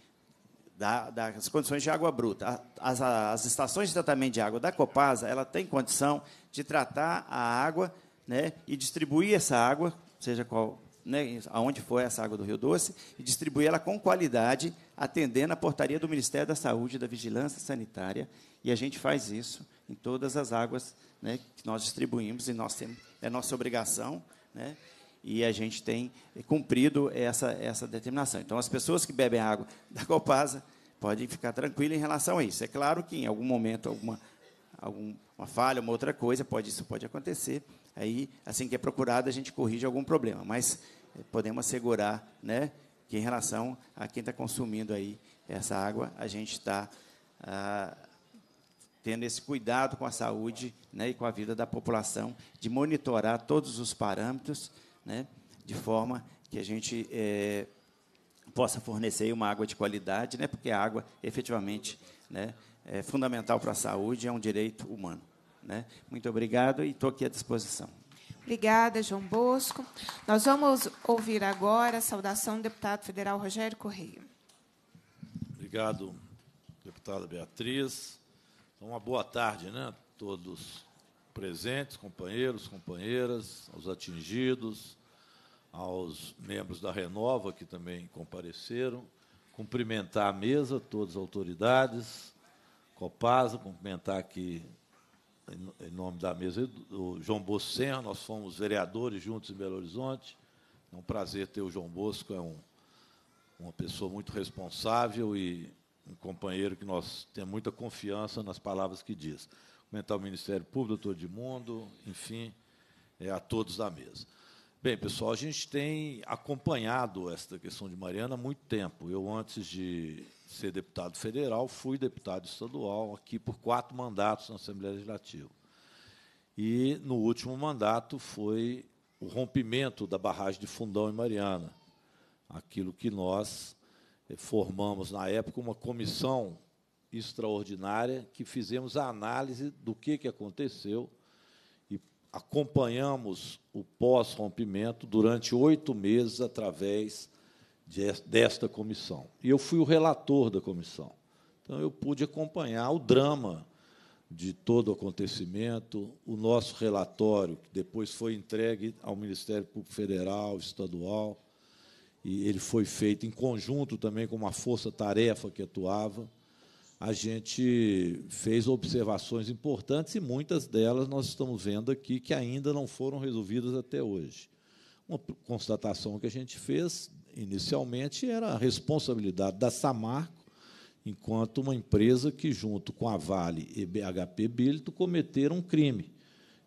da, das condições de água bruta, as, as, estações de tratamento de água da Copasa, ela tem condição de tratar a água né, e distribuir essa água, seja qual né, aonde foi essa água do Rio Doce, e distribuir ela com qualidade, atendendo a portaria do Ministério da Saúde, e da Vigilância Sanitária, e a gente faz isso em todas as águas né, que nós distribuímos, e nós temos, é nossa obrigação, né, e a gente tem cumprido essa, essa determinação. Então, as pessoas que bebem água da Copasa podem ficar tranquilas em relação a isso. É claro que, em algum momento, alguma, alguma falha, uma outra coisa, pode, isso pode acontecer, aí, assim que é procurado, a gente corrige algum problema. Mas podemos assegurar né, que em relação a quem está consumindo aí essa água, a gente está ah, tendo esse cuidado com a saúde né, e com a vida da população, de monitorar todos os parâmetros, né, de forma que a gente eh, possa fornecer uma água de qualidade, né, porque a água, efetivamente, né, é fundamental para a saúde, é um direito humano. Né? Muito obrigado e estou aqui à disposição.
Obrigada, João Bosco. Nós vamos ouvir agora a saudação do deputado federal Rogério Correia.
Obrigado, deputada Beatriz. Então, uma boa tarde, né? Todos presentes, companheiros, companheiras, aos atingidos, aos membros da Renova que também compareceram, cumprimentar a mesa, todas as autoridades, Copasa, cumprimentar aqui em nome da mesa do João Bossenha, nós fomos vereadores juntos em Belo Horizonte. É um prazer ter o João Bosco, é um, uma pessoa muito responsável e um companheiro que nós temos muita confiança nas palavras que diz. Comentar o Ministério Público, doutor Mundo, enfim, é, a todos da mesa. Bem, pessoal, a gente tem acompanhado esta questão de Mariana há muito tempo. Eu, antes de ser deputado federal, fui deputado estadual aqui por quatro mandatos na Assembleia Legislativa. E no último mandato foi o rompimento da barragem de Fundão e Mariana, aquilo que nós eh, formamos na época uma comissão extraordinária que fizemos a análise do que, que aconteceu e acompanhamos o pós-rompimento durante oito meses através desta comissão. E eu fui o relator da comissão. Então, eu pude acompanhar o drama de todo o acontecimento, o nosso relatório, que depois foi entregue ao Ministério Público Federal, estadual, e ele foi feito em conjunto também com uma força-tarefa que atuava. A gente fez observações importantes e muitas delas nós estamos vendo aqui que ainda não foram resolvidas até hoje. Uma constatação que a gente fez inicialmente era a responsabilidade da Samarco, enquanto uma empresa que, junto com a Vale e BHP Bilto, cometeram um crime.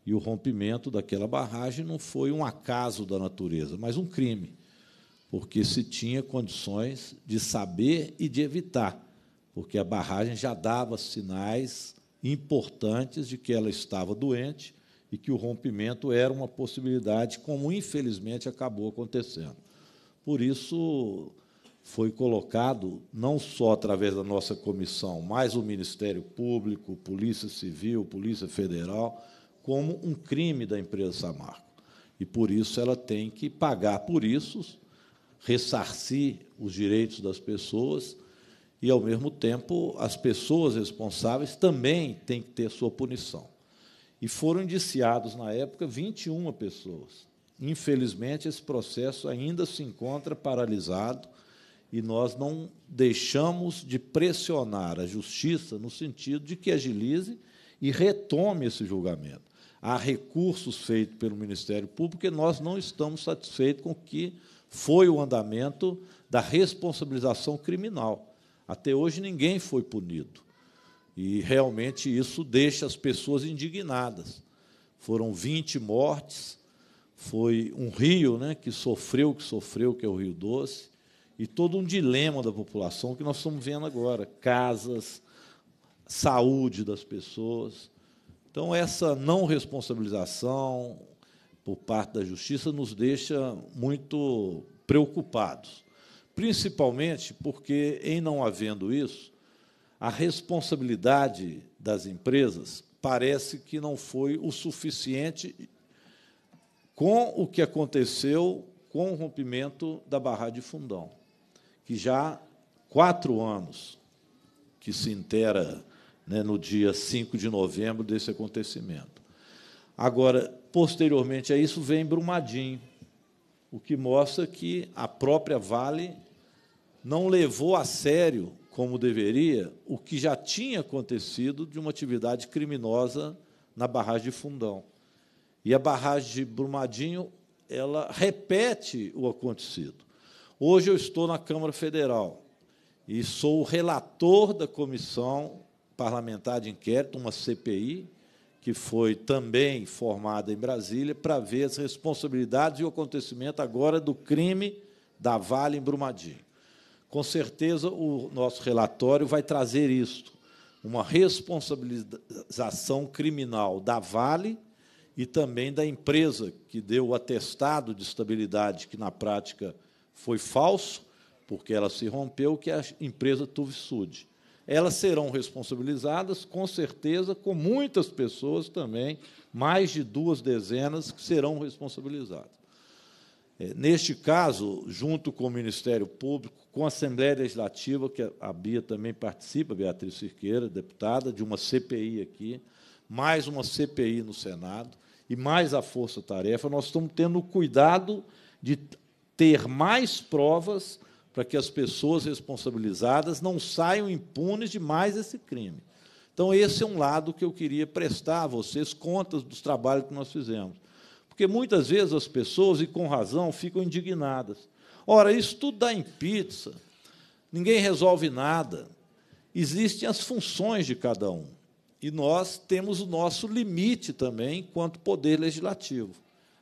E o rompimento daquela barragem não foi um acaso da natureza, mas um crime, porque se tinha condições de saber e de evitar, porque a barragem já dava sinais importantes de que ela estava doente e que o rompimento era uma possibilidade, como infelizmente acabou acontecendo. Por isso, foi colocado, não só através da nossa comissão, mas o Ministério Público, Polícia Civil, Polícia Federal, como um crime da empresa Samarco. E por isso ela tem que pagar por isso, ressarcir os direitos das pessoas e, ao mesmo tempo, as pessoas responsáveis também têm que ter sua punição. E foram indiciados, na época, 21 pessoas. Infelizmente, esse processo ainda se encontra paralisado e nós não deixamos de pressionar a justiça no sentido de que agilize e retome esse julgamento. Há recursos feitos pelo Ministério Público e nós não estamos satisfeitos com o que foi o andamento da responsabilização criminal. Até hoje ninguém foi punido. E realmente isso deixa as pessoas indignadas. Foram 20 mortes, foi um rio né, que sofreu, que sofreu, que é o Rio Doce, e todo um dilema da população que nós estamos vendo agora, casas, saúde das pessoas. Então, essa não responsabilização por parte da justiça nos deixa muito preocupados, principalmente porque, em não havendo isso, a responsabilidade das empresas parece que não foi o suficiente com o que aconteceu com o rompimento da barragem de Fundão, que já há quatro anos que se intera né, no dia 5 de novembro desse acontecimento. Agora, posteriormente a isso, vem Brumadinho, o que mostra que a própria Vale não levou a sério, como deveria, o que já tinha acontecido de uma atividade criminosa na barragem de Fundão. E a barragem de Brumadinho, ela repete o acontecido. Hoje eu estou na Câmara Federal e sou o relator da comissão parlamentar de inquérito, uma CPI, que foi também formada em Brasília para ver as responsabilidades e o acontecimento agora do crime da Vale em Brumadinho. Com certeza o nosso relatório vai trazer isto, uma responsabilização criminal da Vale e também da empresa que deu o atestado de estabilidade, que na prática foi falso, porque ela se rompeu, que é a empresa Tuvisud. Elas serão responsabilizadas, com certeza, com muitas pessoas também, mais de duas dezenas que serão responsabilizadas. É, neste caso, junto com o Ministério Público, com a Assembleia Legislativa, que a Bia também participa, Beatriz Cirqueira, deputada, de uma CPI aqui, mais uma CPI no Senado e mais a força-tarefa, nós estamos tendo o cuidado de ter mais provas para que as pessoas responsabilizadas não saiam impunes de mais esse crime. Então, esse é um lado que eu queria prestar a vocês contas dos trabalhos que nós fizemos. Porque muitas vezes as pessoas, e com razão, ficam indignadas. Ora, isso tudo dá em pizza, ninguém resolve nada. Existem as funções de cada um. E nós temos o nosso limite também quanto poder legislativo.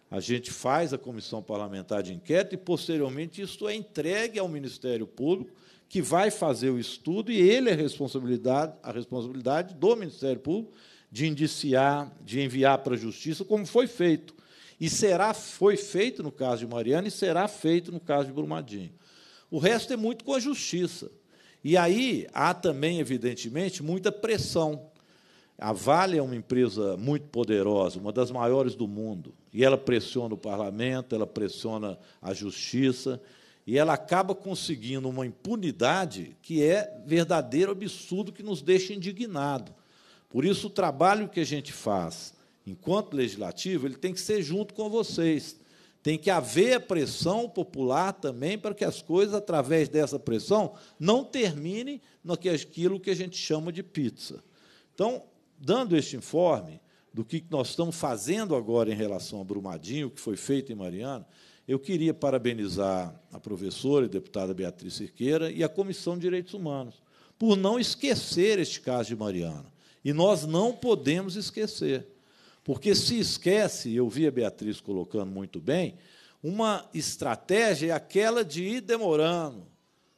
A gente faz a comissão parlamentar de inquérito e, posteriormente, isso é entregue ao Ministério Público, que vai fazer o estudo, e ele é a responsabilidade, a responsabilidade do Ministério Público de indiciar, de enviar para a Justiça, como foi feito. E será, foi feito no caso de Mariana e será feito no caso de Brumadinho. O resto é muito com a Justiça. E aí há também, evidentemente, muita pressão a Vale é uma empresa muito poderosa, uma das maiores do mundo, e ela pressiona o parlamento, ela pressiona a justiça, e ela acaba conseguindo uma impunidade que é verdadeiro absurdo que nos deixa indignado. Por isso o trabalho que a gente faz enquanto legislativo, ele tem que ser junto com vocês. Tem que haver a pressão popular também para que as coisas, através dessa pressão, não terminem naquilo que a gente chama de pizza. Então, dando este informe do que nós estamos fazendo agora em relação a Brumadinho, que foi feito em Mariana, eu queria parabenizar a professora e deputada Beatriz Cerqueira e a Comissão de Direitos Humanos por não esquecer este caso de Mariana. E nós não podemos esquecer. Porque se esquece, eu vi a Beatriz colocando muito bem, uma estratégia é aquela de ir demorando,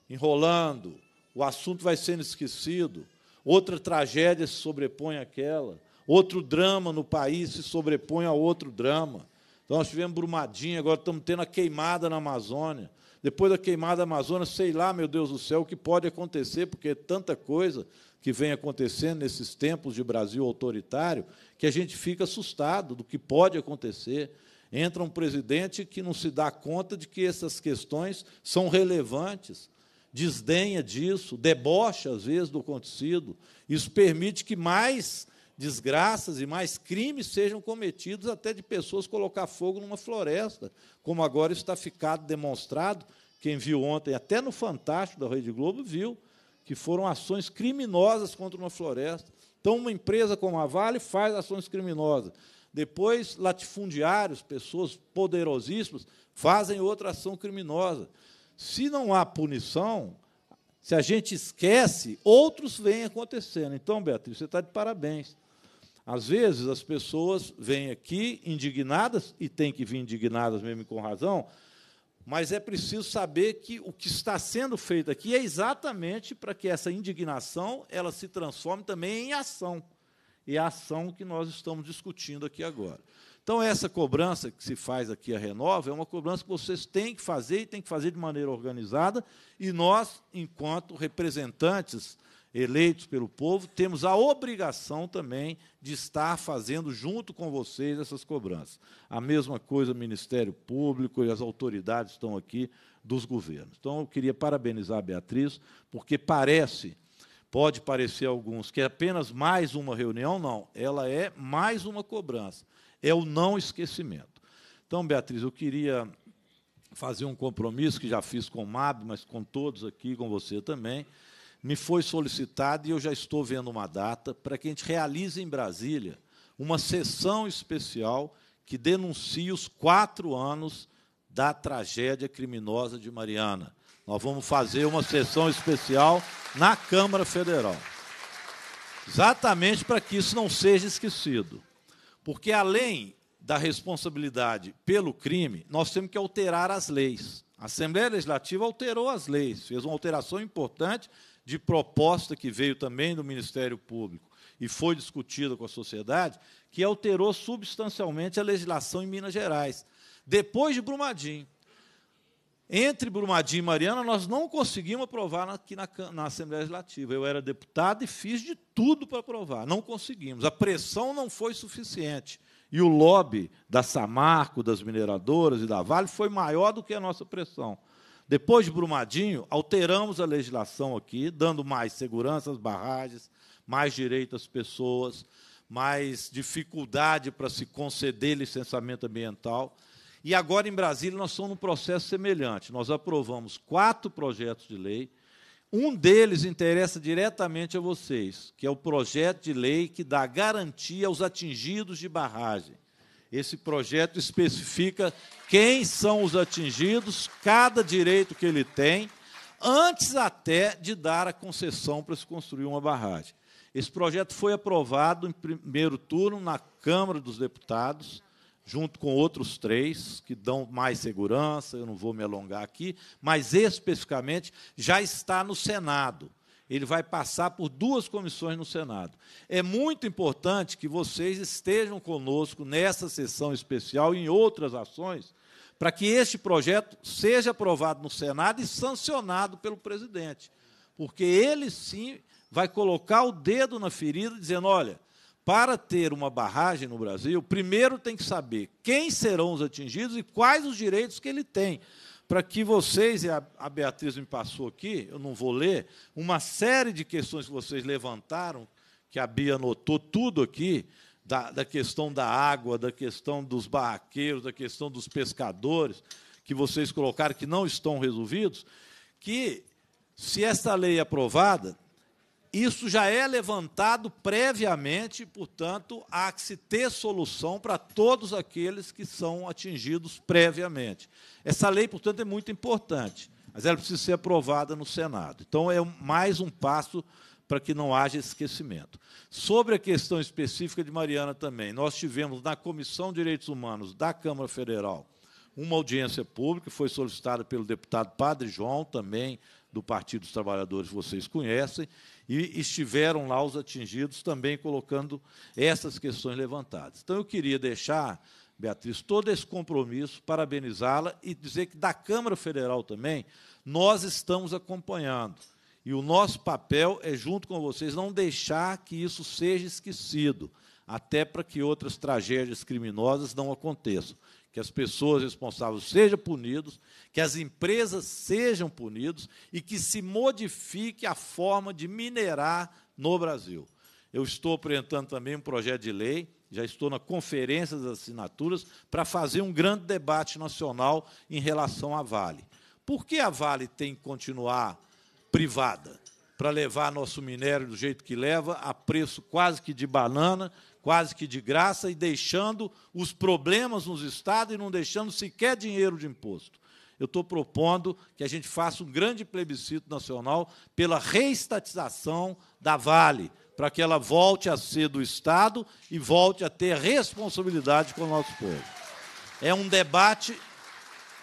enrolando, o assunto vai sendo esquecido outra tragédia se sobrepõe àquela, outro drama no país se sobrepõe a outro drama. Então, nós tivemos Brumadinho, agora estamos tendo a queimada na Amazônia. Depois da queimada da Amazônia, sei lá, meu Deus do céu, o que pode acontecer, porque é tanta coisa que vem acontecendo nesses tempos de Brasil autoritário, que a gente fica assustado do que pode acontecer. Entra um presidente que não se dá conta de que essas questões são relevantes desdenha disso, debocha às vezes do acontecido. Isso permite que mais desgraças e mais crimes sejam cometidos, até de pessoas colocar fogo numa floresta, como agora está ficado demonstrado. Quem viu ontem, até no Fantástico da Rede Globo, viu que foram ações criminosas contra uma floresta. Então, uma empresa como a Vale faz ações criminosas. Depois, latifundiários, pessoas poderosíssimas, fazem outra ação criminosa se não há punição, se a gente esquece, outros vêm acontecendo. Então, Beatriz, você está de parabéns. Às vezes as pessoas vêm aqui indignadas, e têm que vir indignadas mesmo com razão, mas é preciso saber que o que está sendo feito aqui é exatamente para que essa indignação ela se transforme também em ação. E é a ação que nós estamos discutindo aqui agora. Então, essa cobrança que se faz aqui a Renova é uma cobrança que vocês têm que fazer e têm que fazer de maneira organizada, e nós, enquanto representantes eleitos pelo povo, temos a obrigação também de estar fazendo junto com vocês essas cobranças. A mesma coisa o Ministério Público e as autoridades estão aqui dos governos. Então, eu queria parabenizar a Beatriz, porque parece pode parecer a alguns que é apenas mais uma reunião, não, ela é mais uma cobrança é o não esquecimento. Então, Beatriz, eu queria fazer um compromisso que já fiz com o MAB, mas com todos aqui, com você também. Me foi solicitado e eu já estou vendo uma data para que a gente realize em Brasília uma sessão especial que denuncie os quatro anos da tragédia criminosa de Mariana. Nós vamos fazer uma sessão especial na Câmara Federal. Exatamente para que isso não seja esquecido. Porque além da responsabilidade pelo crime, nós temos que alterar as leis. A Assembleia Legislativa alterou as leis, fez uma alteração importante de proposta que veio também do Ministério Público e foi discutida com a sociedade, que alterou substancialmente a legislação em Minas Gerais, depois de Brumadinho entre Brumadinho e Mariana, nós não conseguimos aprovar aqui na, na, Assembleia Legislativa. Eu era deputado e fiz de tudo para aprovar. Não conseguimos. A pressão não foi suficiente. E o lobby da Samarco, das mineradoras e da Vale foi maior do que a nossa pressão. Depois de Brumadinho, alteramos a legislação aqui, dando mais segurança às barragens, mais direito às pessoas, mais dificuldade para se conceder licenciamento ambiental. E agora em Brasília nós estamos num processo semelhante. Nós aprovamos quatro projetos de lei. Um deles interessa diretamente a vocês, que é o projeto de lei que dá garantia aos atingidos de barragem. Esse projeto especifica quem são os atingidos, cada direito que ele tem, antes até de dar a concessão para se construir uma barragem. Esse projeto foi aprovado em primeiro turno na Câmara dos Deputados junto com outros três que dão mais segurança, eu não vou me alongar aqui, mas especificamente já está no Senado. Ele vai passar por duas comissões no Senado. É muito importante que vocês estejam conosco nessa sessão especial e em outras ações, para que este projeto seja aprovado no Senado e sancionado pelo presidente. Porque ele sim vai colocar o dedo na ferida dizendo: olha, para ter uma barragem no Brasil, primeiro tem que saber quem serão os atingidos e quais os direitos que ele tem. Para que vocês, e a Beatriz me passou aqui, eu não vou ler, uma série de questões que vocês levantaram, que a Bia anotou tudo aqui, da, da questão da água, da questão dos barraqueiros, da questão dos pescadores, que vocês colocaram que não estão resolvidos, que se esta lei é aprovada, isso já é levantado previamente, portanto, há que se ter solução para todos aqueles que são atingidos previamente. Essa lei, portanto, é muito importante, mas ela precisa ser aprovada no Senado. Então, é mais um passo para que não haja esquecimento. Sobre a questão específica de Mariana também, nós tivemos na Comissão de Direitos Humanos da Câmara Federal uma audiência pública, foi solicitada pelo deputado Padre João, também do Partido dos Trabalhadores, vocês conhecem, e estiveram lá os atingidos também colocando essas questões levantadas. Então eu queria deixar, Beatriz, todo esse compromisso, parabenizá-la e dizer que da Câmara Federal também nós estamos acompanhando. E o nosso papel é, junto com vocês, não deixar que isso seja esquecido, até para que outras tragédias criminosas não aconteçam que as pessoas responsáveis sejam punidas, que as empresas sejam punidas e que se modifique a forma de minerar no Brasil. Eu estou apresentando também um projeto de lei, já estou na conferência das assinaturas, para fazer um grande debate nacional em relação à Vale. Por que a Vale tem que continuar privada? Para levar nosso minério do jeito que leva, a preço quase que de banana, quase que de graça e deixando os problemas nos estados e não deixando sequer dinheiro de imposto. Eu estou propondo que a gente faça um grande plebiscito nacional pela reestatização da Vale, para que ela volte a ser do Estado e volte a ter responsabilidade com o nosso povo. É um debate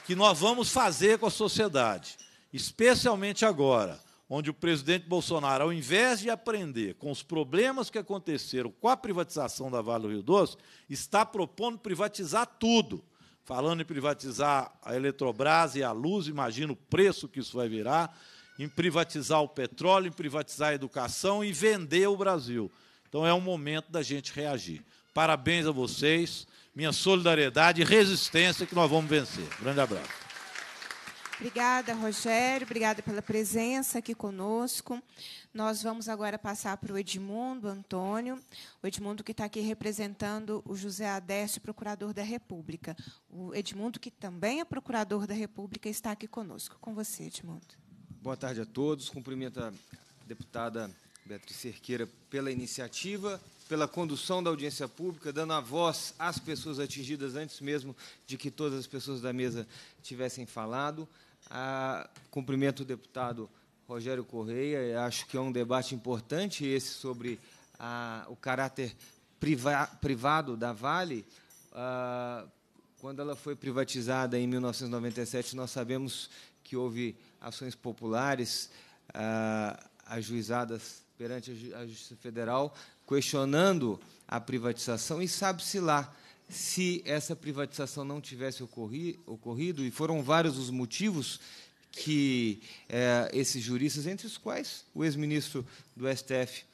que nós vamos fazer com a sociedade, especialmente agora, onde o presidente Bolsonaro, ao invés de aprender com os problemas que aconteceram com a privatização da Vale do Rio Doce, está propondo privatizar tudo. Falando em privatizar a Eletrobras e a Luz, imagina o preço que isso vai virar, em privatizar o petróleo, em privatizar a educação e vender o Brasil. Então é o momento da gente reagir. Parabéns a vocês, minha solidariedade e resistência que nós vamos vencer. Grande abraço.
Obrigada, Rogério. Obrigada pela presença aqui conosco. Nós vamos agora passar para o Edmundo Antônio, o Edmundo que está aqui representando o José Adécio, procurador da República. O Edmundo, que também é procurador da República, está aqui conosco. Com você, Edmundo.
Boa tarde a todos. Cumprimento a deputada Beatriz Cerqueira pela iniciativa, pela condução da audiência pública, dando a voz às pessoas atingidas antes mesmo de que todas as pessoas da mesa tivessem falado. Ah, cumprimento o deputado Rogério Correia. Acho que é um debate importante esse sobre ah, o caráter priva privado da Vale. Ah, quando ela foi privatizada em 1997, nós sabemos que houve ações populares ah, ajuizadas perante a Justiça Federal questionando a privatização e sabe-se lá se essa privatização não tivesse ocorri, ocorrido, e foram vários os motivos que é, esses juristas, entre os quais o ex-ministro do STF,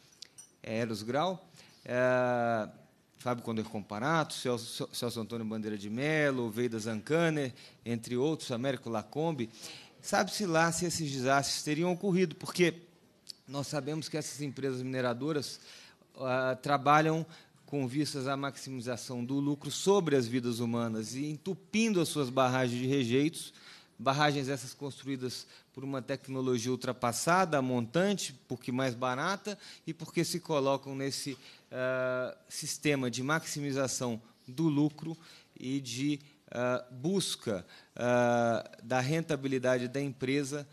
é, Eros Grau, é, Fábio Condor Comparato, Celso, Celso, Antônio Bandeira de Mello, Veida Zancaner, entre outros, Américo Lacombe, sabe-se lá se esses desastres teriam ocorrido, porque nós sabemos que essas empresas mineradoras ah, trabalham com vistas à maximização do lucro sobre as vidas humanas e entupindo as suas barragens de rejeitos, barragens essas construídas por uma tecnologia ultrapassada, montante, porque mais barata e porque se colocam nesse uh, sistema de maximização do lucro e de uh, busca uh, da rentabilidade da empresa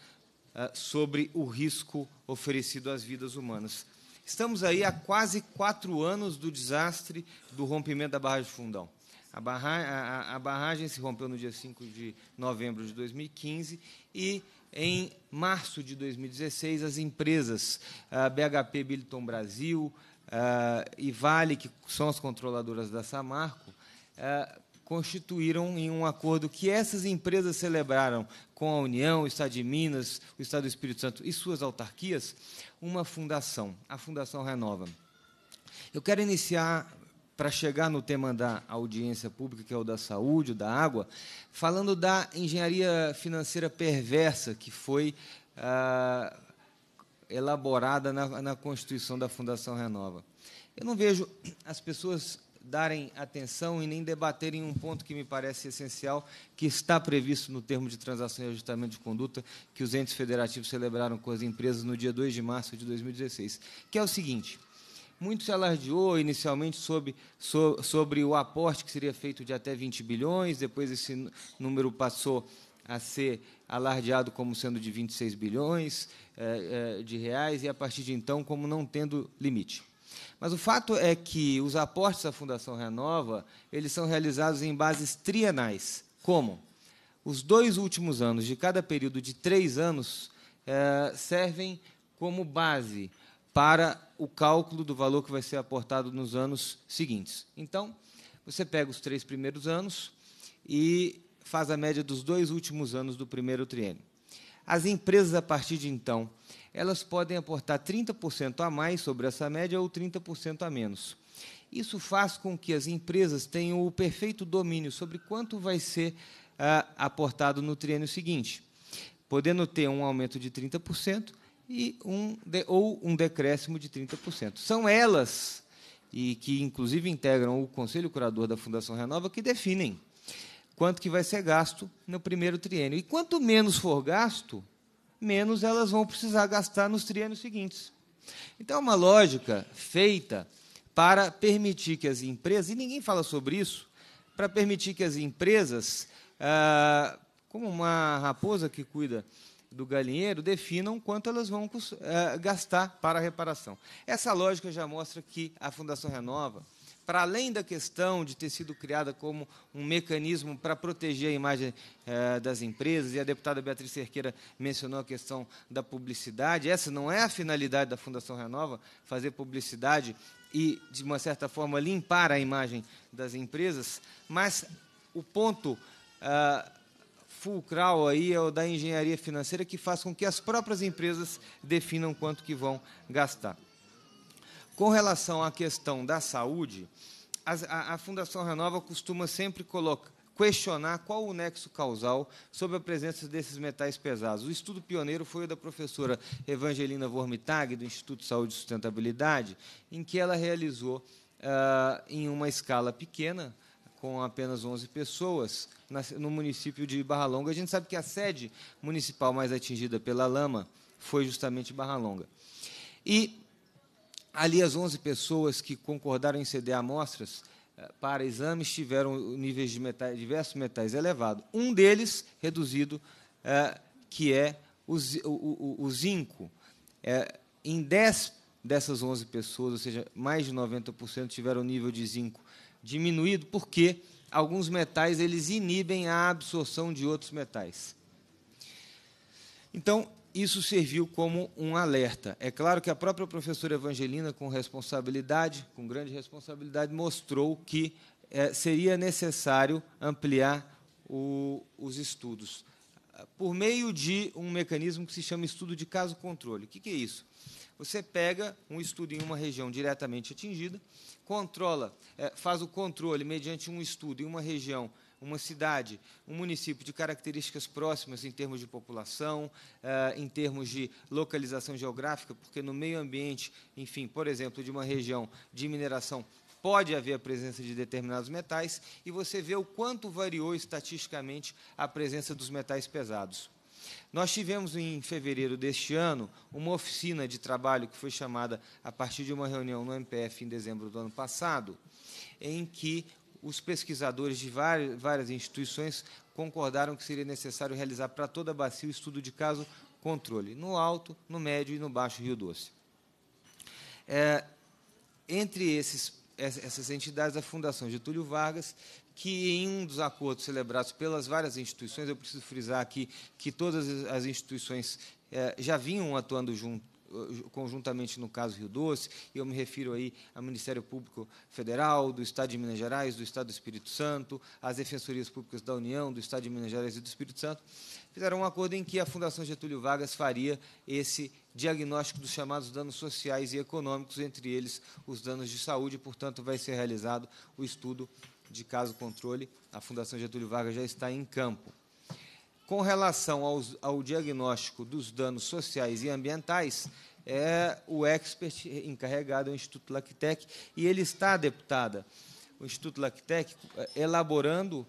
sobre o risco oferecido às vidas humanas. Estamos aí há quase quatro anos do desastre do rompimento da barragem de Fundão. A, barra, a, a barragem se rompeu no dia 5 de novembro de 2015 e em março de 2016, as empresas ah, BHP Billiton Brasil ah, e Vale, que são as controladoras da Samarco, ah, constituíram em um acordo que essas empresas celebraram com a União, o Estado de Minas, o Estado do Espírito Santo e suas autarquias, uma fundação, a Fundação Renova. Eu quero iniciar para chegar no tema da audiência pública, que é o da saúde, o da água, falando da engenharia financeira perversa que foi ah, elaborada na, na Constituição da Fundação Renova. Eu não vejo as pessoas darem atenção e nem debaterem um ponto que me parece essencial, que está previsto no termo de transação e ajustamento de conduta que os entes federativos celebraram com as empresas no dia 2 de março de 2016, que é o seguinte. Muito se alardeou inicialmente sobre, sobre o aporte que seria feito de até 20 bilhões, depois esse número passou a ser alardeado como sendo de 26 bilhões eh, eh, de reais, e a partir de então, como não tendo limite. Mas o fato é que os aportes à Fundação Renova, eles são realizados em bases trienais. Como? Os dois últimos anos de cada período de três anos eh, servem como base para o cálculo do valor que vai ser aportado nos anos seguintes. Então, você pega os três primeiros anos e faz a média dos dois últimos anos do primeiro triênio. As empresas, a partir de então, elas podem aportar 30% a mais sobre essa média ou 30% a menos. Isso faz com que as empresas tenham o perfeito domínio sobre quanto vai ser ah, aportado no triênio seguinte, podendo ter um aumento de 30% e um de, ou um decréscimo de 30%. São elas, e que inclusive integram o Conselho Curador da Fundação Renova, que definem quanto que vai ser gasto no primeiro triênio. E quanto menos for gasto, menos elas vão precisar gastar nos triênios seguintes. Então, é uma lógica feita para permitir que as empresas, e ninguém fala sobre isso, para permitir que as empresas, ah, como uma raposa que cuida do galinheiro, definam quanto elas vão ah, gastar para a reparação. Essa lógica já mostra que a Fundação Renova para além da questão de ter sido criada como um mecanismo para proteger a imagem eh, das empresas, e a deputada Beatriz Cerqueira mencionou a questão da publicidade, essa não é a finalidade da Fundação Renova, fazer publicidade e, de uma certa forma, limpar a imagem das empresas, mas o ponto. Ah, fulcral aí é o da engenharia financeira que faz com que as próprias empresas definam quanto que vão gastar. Com relação à questão da saúde, a, a Fundação Renova costuma sempre colocar, questionar qual o nexo causal sobre a presença desses metais pesados. O estudo pioneiro foi o da professora Evangelina Vormitag, do Instituto de Saúde e Sustentabilidade, em que ela realizou uh, em uma escala pequena, com apenas 11 pessoas, na, no município de Barra Longa. A gente sabe que a sede municipal mais atingida pela lama foi justamente Barra Longa. E Ali, as 11 pessoas que concordaram em ceder amostras eh, para exames tiveram níveis de metais, diversos metais elevados. Um deles reduzido, eh, que é o, o, o, o zinco. Eh, em 10 dessas 11 pessoas, ou seja, mais de 90%, tiveram nível de zinco diminuído, porque alguns metais eles inibem a absorção de outros metais. Então, isso serviu como um alerta. É claro que a própria professora Evangelina, com responsabilidade, com grande responsabilidade, mostrou que é, seria necessário ampliar o, os estudos por meio de um mecanismo que se chama estudo de caso controle. O que, que é isso? Você pega um estudo em uma região diretamente atingida, controla, é, faz o controle mediante um estudo em uma região uma cidade, um município de características próximas em termos de população, eh, em termos de localização geográfica, porque no meio ambiente, enfim, por exemplo, de uma região de mineração pode haver a presença de determinados metais, e você vê o quanto variou estatisticamente a presença dos metais pesados. Nós tivemos em fevereiro deste ano uma oficina de trabalho que foi chamada a partir de uma reunião no MPF em dezembro do ano passado, em que os pesquisadores de várias, várias instituições concordaram que seria necessário realizar para toda a bacia o estudo de caso controle, no alto, no médio e no baixo Rio Doce. É, entre esses, essas entidades, a Fundação Getúlio Vargas, que em um dos acordos celebrados pelas várias instituições, eu preciso frisar aqui que todas as instituições é, já vinham atuando junto, eh, conjuntamente no caso Rio Doce, e eu me refiro aí ao Ministério Público Federal, do Estado de Minas Gerais, do Estado do Espírito Santo, às Defensorias Públicas da União, do Estado de Minas Gerais e do Espírito Santo, fizeram um acordo em que a Fundação Getúlio Vargas faria esse diagnóstico dos chamados danos sociais e econômicos, entre eles os danos de saúde, e, portanto, vai ser realizado o estudo de caso controle. A Fundação Getúlio Vargas já está em campo. Com relação ao diagnóstico dos danos sociais e ambientais, é o expert encarregado do é Instituto Lactec e ele está, deputada, o Instituto Lactec é, elaborando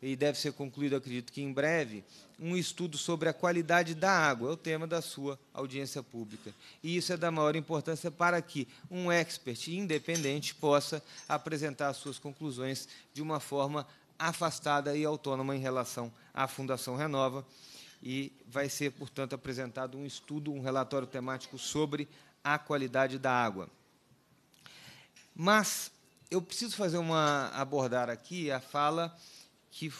e deve ser concluído, acredito que em breve, um estudo sobre a qualidade da água, é o tema da sua audiência pública. E isso é da maior importância para que um expert independente possa apresentar as suas conclusões de uma forma afastada e autônoma em relação à Fundação Renova. E vai ser, portanto, apresentado um estudo, um relatório temático sobre a qualidade da água. Mas eu preciso fazer uma abordar aqui a fala que, uh,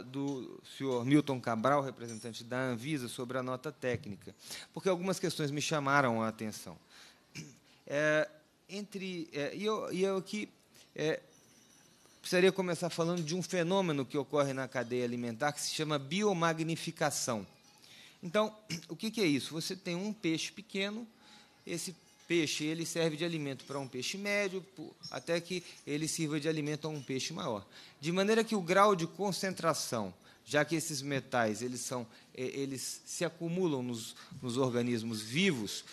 uh, do senhor Milton Cabral, representante da Anvisa, sobre a nota técnica, porque algumas questões me chamaram a atenção. É, entre é, e eu, e eu aqui é, precisaria começar falando de um fenômeno que ocorre na cadeia alimentar que se chama biomagnificação. Então, o que é isso? Você tem um peixe pequeno, esse peixe ele serve de alimento para um peixe médio, até que ele sirva de alimento a um peixe maior. De maneira que o grau de concentração já que esses metais eles, são, eles se acumulam nos, nos organismos vivos,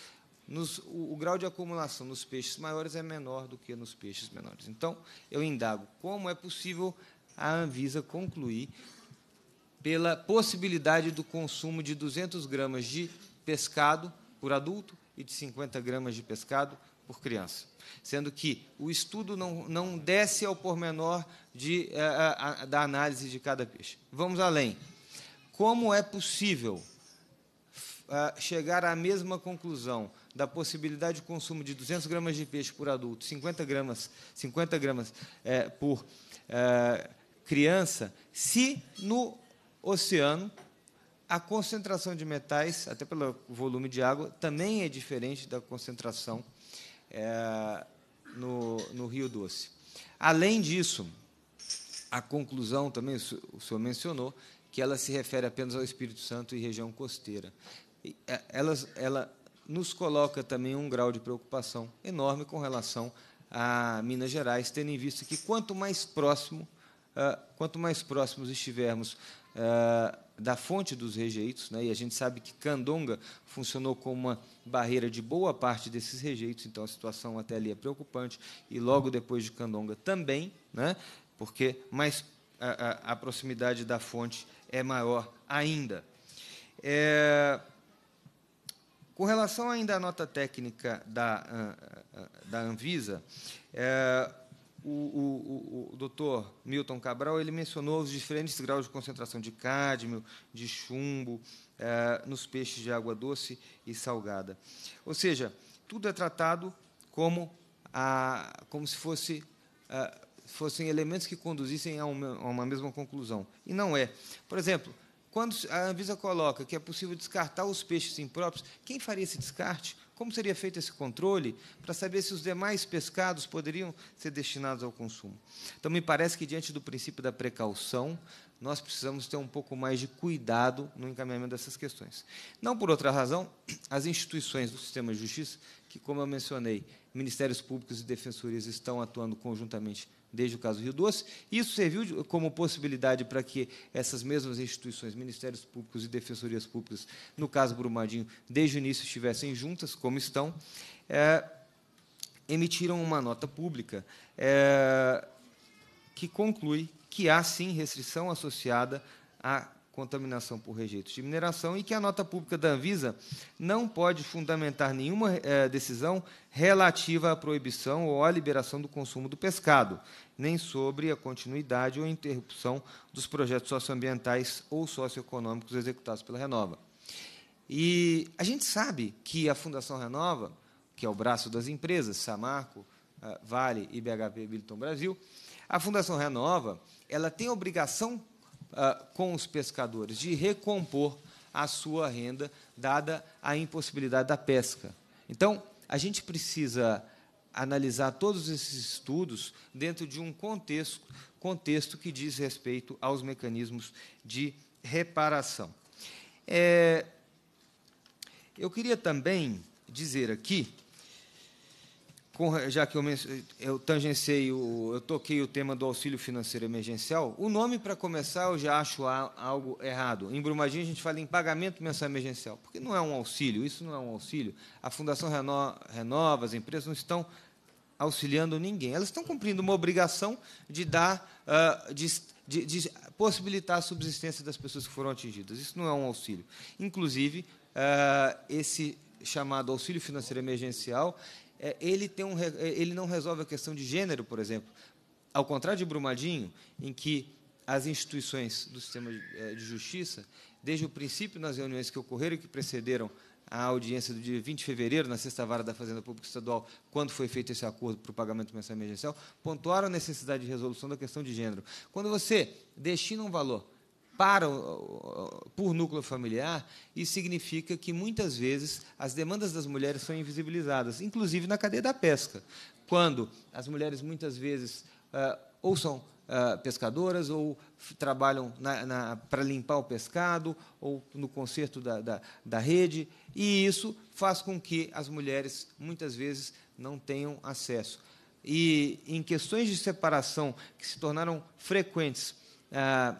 nos, o, o, grau de acumulação nos peixes maiores é menor do que nos peixes menores. Então, eu indago como é possível a Anvisa concluir pela possibilidade do consumo de 200 gramas de pescado por adulto e de 50 gramas de pescado por criança, sendo que o estudo não, não desce ao pormenor de, eh, a, a, da análise de cada peixe. Vamos além. Como é possível eh, chegar à mesma conclusão da possibilidade de consumo de 200 gramas de peixe por adulto, 50 gramas, 50 gramas é, por é, criança, se no oceano a concentração de metais, até pelo volume de água, também é diferente da concentração é, no, no Rio Doce. Além disso, a conclusão também, o senhor mencionou, que ela se refere apenas ao Espírito Santo e região costeira. É, ela, ela nos coloca também um grau de preocupação enorme com relação a Minas Gerais, tendo em vista que quanto mais próximo, uh, quanto mais próximos estivermos uh, da fonte dos rejeitos, né, e a gente sabe que Candonga funcionou como uma barreira de boa parte desses rejeitos, então a situação até ali é preocupante, e logo depois de Candonga também, né, porque mais a, a, a proximidade da fonte é maior ainda. É, com relação ainda à nota técnica da, ah, ah, da Anvisa, é, o, o, o, o doutor Milton Cabral ele mencionou os diferentes graus de concentração de cádmio, de chumbo, é, nos peixes de água doce e salgada. Ou seja, tudo é tratado como, a, como se fosse, a, ah, fossem elementos que conduzissem a uma, a uma mesma conclusão. E não é. Por exemplo, quando a Anvisa coloca que é possível descartar os peixes impróprios, quem faria esse descarte? Como seria feito esse controle para saber se os demais pescados poderiam ser destinados ao consumo? Então, me parece que, diante do princípio da precaução, nós precisamos ter um pouco mais de cuidado no encaminhamento dessas questões. Não por outra razão, as instituições do sistema de justiça, que, como eu mencionei, Ministérios Públicos e Defensorias estão atuando conjuntamente desde o caso Rio Doce. Isso serviu como possibilidade para que essas mesmas instituições, Ministérios Públicos e Defensorias Públicas, no caso Brumadinho, desde o início estivessem juntas, como estão, é, emitiram uma nota pública é, que conclui que há sim restrição associada a contaminação por rejeitos de mineração e que a nota pública da Anvisa não pode fundamentar nenhuma eh, decisão relativa à proibição ou à liberação do consumo do pescado, nem sobre a continuidade ou interrupção dos projetos socioambientais ou socioeconômicos executados pela Renova. E a gente sabe que a Fundação Renova, que é o braço das empresas, Samarco, eh, Vale e BHP Bilton Brasil, a Fundação Renova, ela tem a obrigação ah, com os pescadores, de recompor a sua renda, dada a impossibilidade da pesca. Então, a gente precisa analisar todos esses estudos dentro de um contexto, contexto que diz respeito aos mecanismos de reparação. É, eu queria também dizer aqui com, já que eu, eu tangenciei, o, eu toquei o tema do auxílio financeiro emergencial, o nome, para começar, eu já acho a, algo errado. Em Brumadinho, a gente fala em pagamento mensal emergencial, porque não é um auxílio, isso não é um auxílio. A Fundação Reno, renova, as empresas não estão auxiliando ninguém. Elas estão cumprindo uma obrigação de dar, ah, de, de, de, possibilitar a subsistência das pessoas que foram atingidas. Isso não é um auxílio. Inclusive, ah, esse chamado auxílio financeiro emergencial é, ele, tem um, é, ele não resolve a questão de gênero, por exemplo. Ao contrário de Brumadinho, em que as instituições do sistema de é, justiça, desde o princípio, nas reuniões que ocorreram e que precederam a audiência do dia 20 de fevereiro, na sexta vara da Fazenda Pública Estadual, quando foi feito esse acordo para o pagamento do mensal emergencial, pontuaram a necessidade de resolução da questão de gênero. Quando você destina um valor para por núcleo familiar, isso significa que muitas vezes as demandas das mulheres são invisibilizadas, inclusive na cadeia da pesca, quando as mulheres muitas vezes ah, ou são ah, pescadoras ou trabalham para limpar o pescado ou no conserto da, da, da rede, e isso faz com que as mulheres muitas vezes não tenham acesso. E em questões de separação que se tornaram frequentes, ah,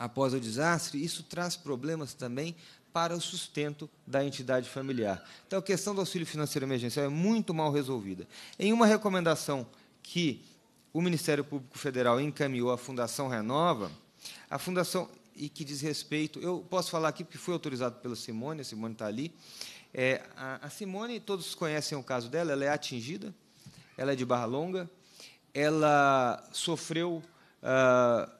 após o desastre, isso traz problemas também para o sustento da entidade familiar. Então, a questão do auxílio financeiro emergencial é muito mal resolvida. Em uma recomendação que o Ministério Público Federal encaminhou à Fundação Renova, a Fundação, e que diz respeito, eu posso falar aqui porque foi autorizado pela Simone, a Simone está ali. É, a, a Simone, todos conhecem o caso dela, ela é atingida, ela é de Barra Longa, ela sofreu. Uh,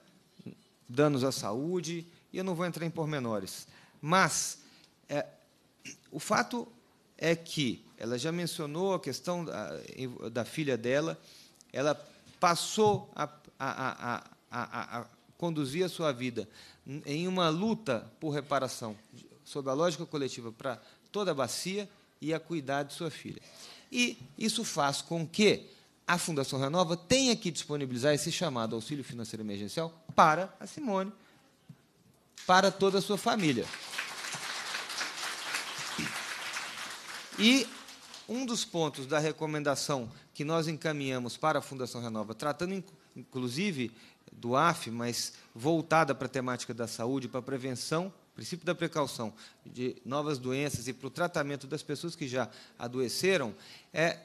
danos à saúde, e eu não vou entrar em pormenores. Mas é, o fato é que ela já mencionou a questão da, da filha dela, ela passou a, a, a, a, conduzir a sua vida em uma luta por reparação, sob a lógica coletiva, para toda a bacia e a cuidar de sua filha. E isso faz com que a Fundação Renova tenha que disponibilizar esse chamado auxílio financeiro emergencial para a Simone, para toda a sua família. E um dos pontos da recomendação que nós encaminhamos para a Fundação Renova, tratando inclusive do AF, mas voltada para a temática da saúde, para a prevenção, princípio da precaução de novas doenças e para o tratamento das pessoas que já adoeceram, é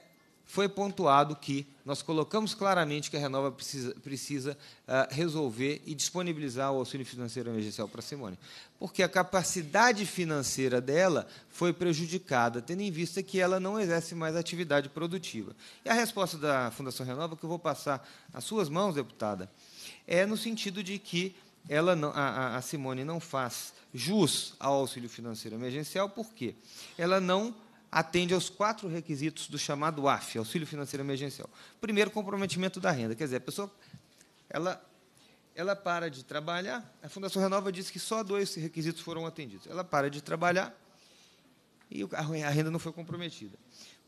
foi pontuado que nós colocamos claramente que a Renova precisa, precisa uh, resolver e disponibilizar o auxílio financeiro emergencial para a Simone, porque a capacidade financeira dela foi prejudicada, tendo em vista que ela não exerce mais atividade produtiva. E a resposta da Fundação Renova, que eu vou passar às suas mãos, deputada, é no sentido de que ela não, a, a Simone não faz jus ao auxílio financeiro emergencial, por quê? Ela não atende aos quatro requisitos do chamado AF, Auxílio Financeiro Emergencial. Primeiro, comprometimento da renda. Quer dizer, a pessoa ela, ela para de trabalhar, a Fundação Renova diz que só dois requisitos foram atendidos. Ela para de trabalhar e a renda não foi comprometida.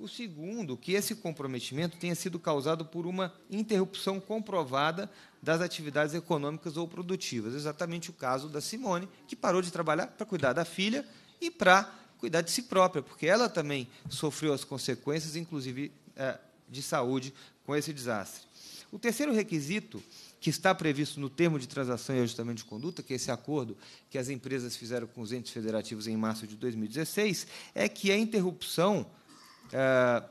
O segundo, que esse comprometimento tenha sido causado por uma interrupção comprovada das atividades econômicas ou produtivas. Exatamente o caso da Simone, que parou de trabalhar para cuidar da filha e para cuidar de si própria, porque ela também sofreu as consequências, inclusive é, de saúde, com esse desastre. O terceiro requisito que está previsto no termo de transação e ajustamento de conduta, que é esse acordo que as empresas fizeram com os entes federativos em março de 2016, é que a interrupção é,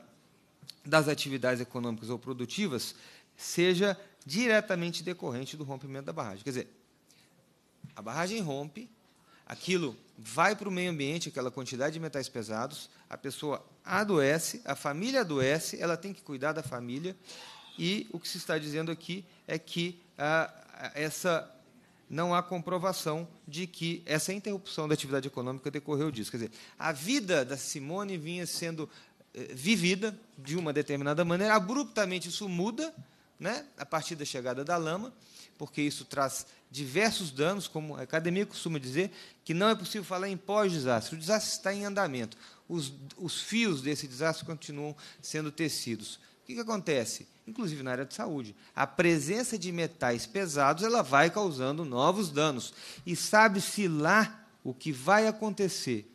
das atividades econômicas ou produtivas seja diretamente decorrente do rompimento da barragem. Quer dizer, a barragem rompe, aquilo vai para o meio ambiente, aquela quantidade de metais pesados, a pessoa adoece, a família adoece, ela tem que cuidar da família, e o que se está dizendo aqui é que ah, essa não há comprovação de que essa interrupção da atividade econômica decorreu disso. Quer dizer, a vida da Simone vinha sendo eh, vivida de uma determinada maneira, abruptamente isso muda, né, a partir da chegada da lama, porque isso traz diversos danos, como a academia costuma dizer, que não é possível falar em pós-desastre. O desastre está em andamento. Os, os fios desse desastre continuam sendo tecidos. O que, que acontece? Inclusive na área de saúde, a presença de metais pesados ela vai causando novos danos. E sabe-se lá o que vai acontecer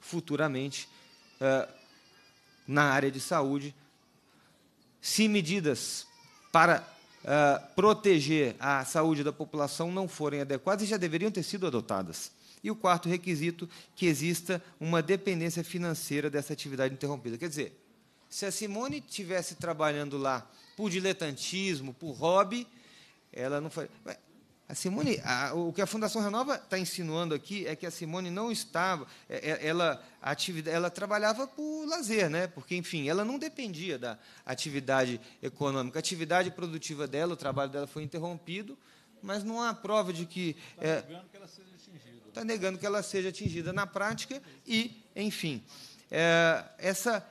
futuramente uh, na área de saúde se medidas para uh, proteger a saúde da população não forem adequadas e já deveriam ter sido adotadas. E o quarto requisito, que exista uma dependência financeira dessa atividade interrompida. Quer dizer, se a Simone estivesse trabalhando lá por diletantismo, por hobby, ela não faria. A Simone, a, o que a Fundação Renova está insinuando aqui é que a Simone não estava, é, é, ela, atividade, ela trabalhava por lazer, né? porque, enfim, ela não dependia da atividade econômica. A atividade produtiva dela, o trabalho dela foi interrompido, mas não há prova de que. Está é, negando que ela seja atingida. Está negando que ela seja atingida na prática e, enfim, é, essa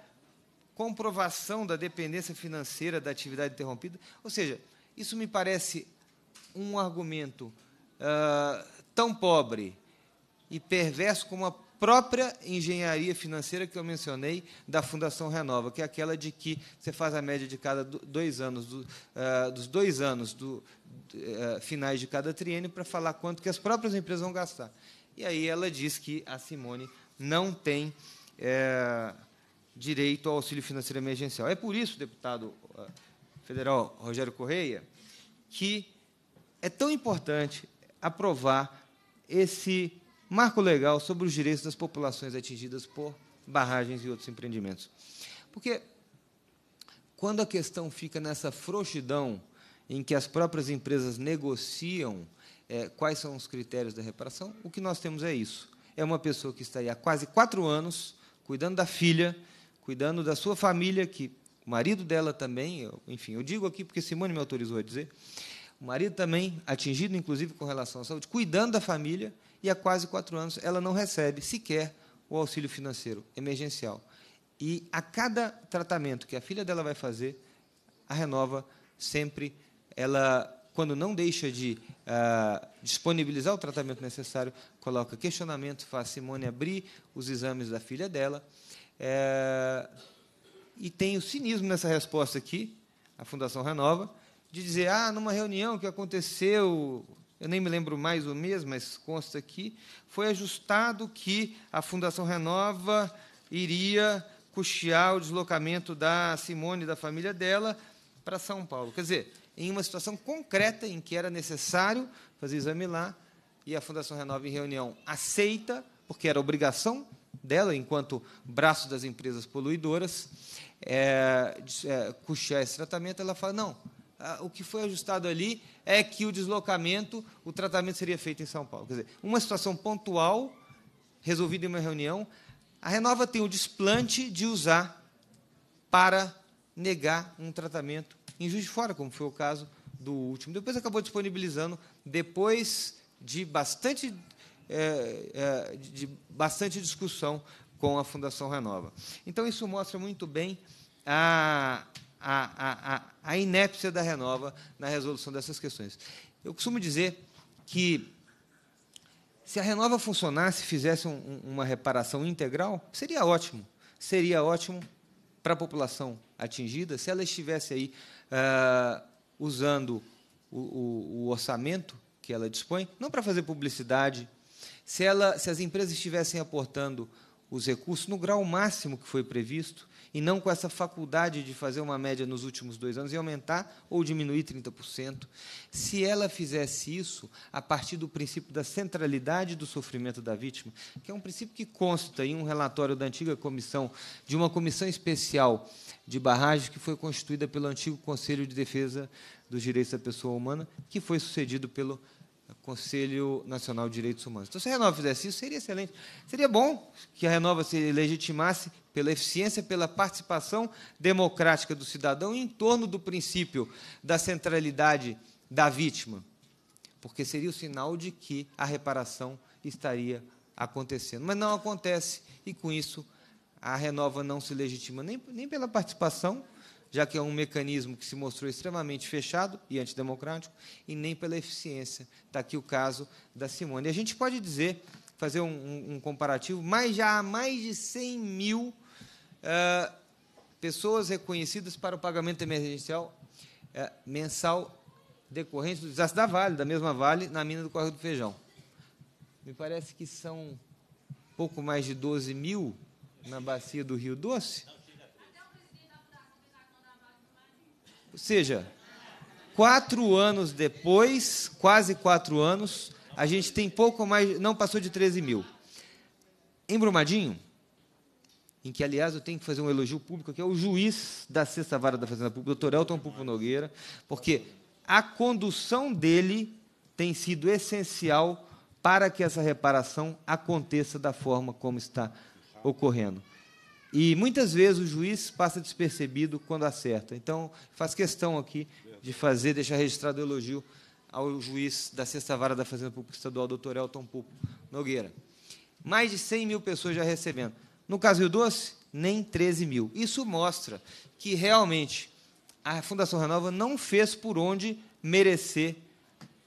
comprovação da dependência financeira da atividade interrompida, ou seja, isso me parece um argumento uh, tão pobre e perverso como a própria engenharia financeira que eu mencionei da Fundação Renova, que é aquela de que você faz a média de cada dois anos, do, uh, dos dois anos do, uh, finais de cada triênio para falar quanto que as próprias empresas vão gastar. E aí ela diz que a Simone não tem é, direito ao auxílio financeiro emergencial. É por isso, deputado federal Rogério Correia, que é tão importante aprovar esse marco legal sobre os direitos das populações atingidas por barragens e outros empreendimentos. Porque quando a questão fica nessa frouxidão em que as próprias empresas negociam é, quais são os critérios da reparação, o que nós temos é isso. É uma pessoa que está aí há quase quatro anos cuidando da filha, cuidando da sua família, que o marido dela também, eu, enfim, eu digo aqui porque Simone me autorizou a dizer, o marido também atingido, inclusive com relação à saúde, cuidando da família, e há quase quatro anos ela não recebe sequer o auxílio financeiro emergencial. E a cada tratamento que a filha dela vai fazer, a Renova sempre, ela, quando não deixa de ah, disponibilizar o tratamento necessário, coloca questionamento, faz Simone abrir os exames da filha dela. É, e tem o cinismo nessa resposta aqui, a Fundação Renova, de dizer, ah, numa reunião que aconteceu, eu nem me lembro mais o mês, mas consta aqui, foi ajustado que a Fundação Renova iria custear o deslocamento da Simone e da família dela para São Paulo. Quer dizer, em uma situação concreta em que era necessário fazer exame lá, e a Fundação Renova, em reunião, aceita, porque era obrigação dela, enquanto braço das empresas poluidoras, é, é, custear esse tratamento, ela fala, não, ah, o que foi ajustado ali é que o deslocamento, o tratamento seria feito em São Paulo. Quer dizer, uma situação pontual, resolvida em uma reunião, a Renova tem o desplante de usar para negar um tratamento em Juiz de Fora, como foi o caso do último. Depois acabou disponibilizando, depois de bastante, é, é, de bastante discussão com a Fundação Renova. Então, isso mostra muito bem a, a, a, a inépcia da Renova na resolução dessas questões. Eu costumo dizer que se a Renova funcionasse, fizesse um, uma reparação integral, seria ótimo. Seria ótimo para a população atingida se ela estivesse aí ah, usando o, o, o, orçamento que ela dispõe, não para fazer publicidade, se, ela, se as empresas estivessem aportando os recursos no grau máximo que foi previsto, e não com essa faculdade de fazer uma média nos últimos dois anos e aumentar ou diminuir 30%, se ela fizesse isso a partir do princípio da centralidade do sofrimento da vítima, que é um princípio que consta em um relatório da antiga comissão, de uma comissão especial de barragens que foi constituída pelo antigo Conselho de Defesa dos Direitos da Pessoa Humana, que foi sucedido pelo Conselho Nacional de Direitos Humanos. Então, se a Renova fizesse isso, seria excelente. Seria bom que a Renova se legitimasse pela eficiência, pela participação democrática do cidadão em torno do princípio da centralidade da vítima, porque seria o sinal de que a reparação estaria acontecendo. Mas não acontece, e com isso a Renova não se legitima nem, nem pela participação já que é um mecanismo que se mostrou extremamente fechado e antidemocrático, e nem pela eficiência. Está aqui o caso da Simone. E a gente pode dizer, fazer um, um, um comparativo, mas já há mais de 100 mil uh, pessoas reconhecidas para o pagamento emergencial uh, mensal decorrente do desastre da Vale, da mesma Vale, na mina do Correio do Feijão. Me parece que são pouco mais de 12 mil na bacia do Rio Doce. Ou seja, quatro anos depois, quase quatro anos, a gente tem pouco mais, não passou de 13 mil. Em Brumadinho, em que, aliás, eu tenho que fazer um elogio público, que é o juiz da Sexta Vara da Fazenda Pública, doutor Elton Pupo Nogueira, porque a condução dele tem sido essencial para que essa reparação aconteça da forma como está ocorrendo. E muitas vezes o juiz passa despercebido quando acerta. Então, faz questão aqui de fazer, deixar registrado o elogio ao juiz da Sexta Vara da Fazenda Pública Estadual, doutor Elton Pupo Nogueira. Mais de 100 mil pessoas já recebendo. No caso Rio Doce, nem 13 mil. Isso mostra que realmente a Fundação Renova não fez por onde merecer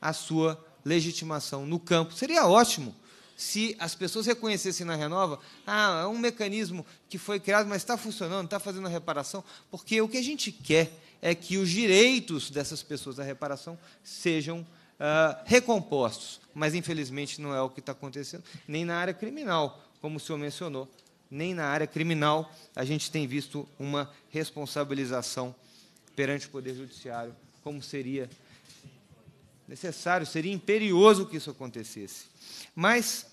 a sua legitimação no campo. Seria ótimo se as pessoas reconhecessem na Renova, ah, é um mecanismo que foi criado, mas está funcionando, está fazendo a reparação, porque o que a gente quer é que os direitos dessas pessoas da reparação sejam ah, recompostos, mas infelizmente não é o que está acontecendo, nem na área criminal, como o senhor mencionou, nem na área criminal a gente tem visto uma responsabilização perante o Poder Judiciário, como seria necessário, seria imperioso que isso acontecesse. Mas,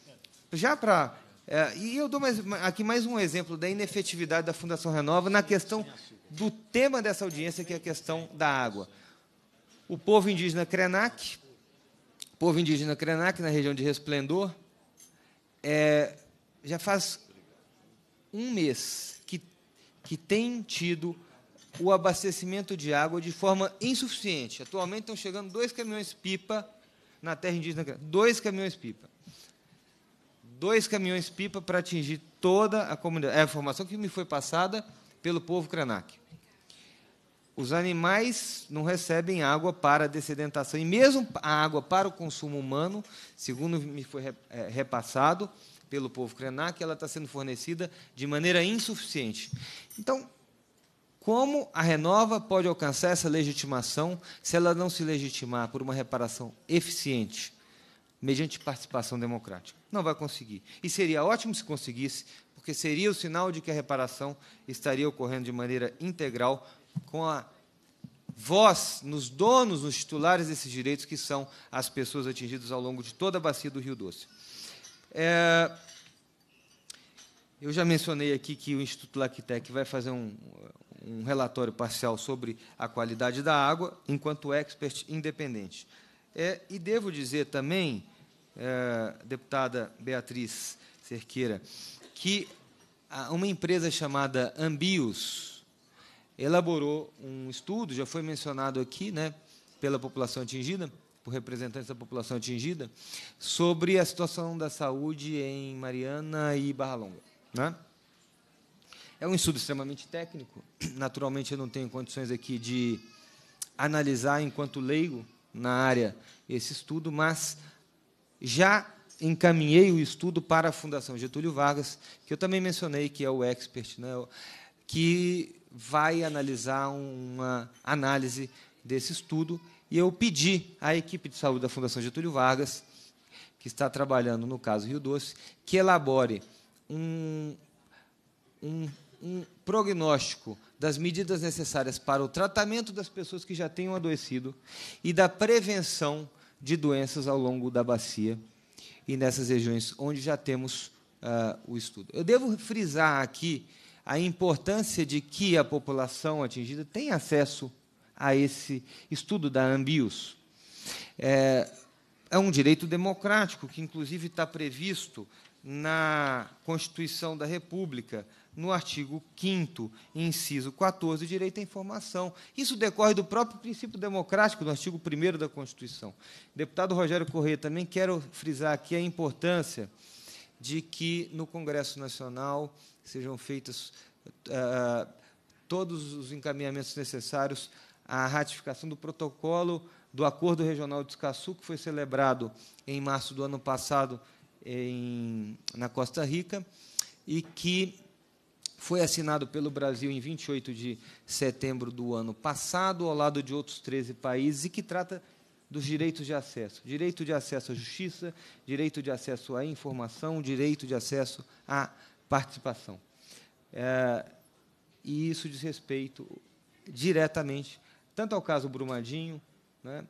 já para. É, e eu dou mais, aqui mais um exemplo da inefetividade da Fundação Renova na questão do tema dessa audiência, que é a questão da água. O povo indígena Krenak, povo indígena Krenak, na região de Resplendor, é, já faz um mês que, que tem tido o abastecimento de água de forma insuficiente. Atualmente estão chegando dois caminhões-pipa na terra indígena. Dois caminhões-pipa. Dois caminhões-pipa para atingir toda a comunidade. É a informação que me foi passada pelo povo Krenak. Os animais não recebem água para dessedentação. E mesmo a água para o consumo humano, segundo me foi é, repassado pelo povo Krenak, ela está sendo fornecida de maneira insuficiente. Então, como a Renova pode alcançar essa legitimação se ela não se legitimar por uma reparação eficiente, mediante participação democrática? Não vai conseguir. E seria ótimo se conseguisse, porque seria o sinal de que a reparação estaria ocorrendo de maneira integral com a voz nos donos, nos titulares desses direitos, que são as pessoas atingidas ao longo de toda a bacia do Rio Doce. É, eu já mencionei aqui que o Instituto Lactec vai fazer um, um relatório parcial sobre a qualidade da água, enquanto expert independente. É, e devo dizer também, é, deputada Beatriz Cerqueira, que uma empresa chamada Ambios elaborou um estudo, já foi mencionado aqui, né, pela população atingida, por representantes da população atingida, sobre a situação da saúde em Mariana e Barra Longa. Né? É um estudo extremamente técnico. Naturalmente, eu não tenho condições aqui de analisar, enquanto leigo na área, esse estudo, mas já encaminhei o estudo para a Fundação Getúlio Vargas, que eu também mencionei que é o expert, né, que vai analisar uma análise desse estudo. E eu pedi à equipe de saúde da Fundação Getúlio Vargas, que está trabalhando no caso Rio Doce, que elabore um, um um prognóstico das medidas necessárias para o tratamento das pessoas que já tenham adoecido e da prevenção de doenças ao longo da bacia e nessas regiões onde já temos uh, o estudo. Eu devo frisar aqui a importância de que a população atingida tenha acesso a esse estudo da Ambius. É, é um direito democrático que, inclusive, está previsto na Constituição da República, no artigo 5 inciso 14, direito à informação. Isso decorre do próprio princípio democrático do artigo 1 da Constituição. Deputado Rogério Corrêa, também quero frisar aqui a importância de que no Congresso Nacional sejam feitos uh, eh, todos os encaminhamentos necessários à ratificação do protocolo do Acordo Regional de Escaçu, que foi celebrado em março do ano passado em, na Costa Rica, e que foi assinado pelo Brasil em 28 de setembro do ano passado, ao lado de outros 13 países, e que trata dos direitos de acesso: direito de acesso à justiça, direito de acesso à informação, direito de acesso à participação. É, e isso diz respeito diretamente tanto ao caso Brumadinho, né,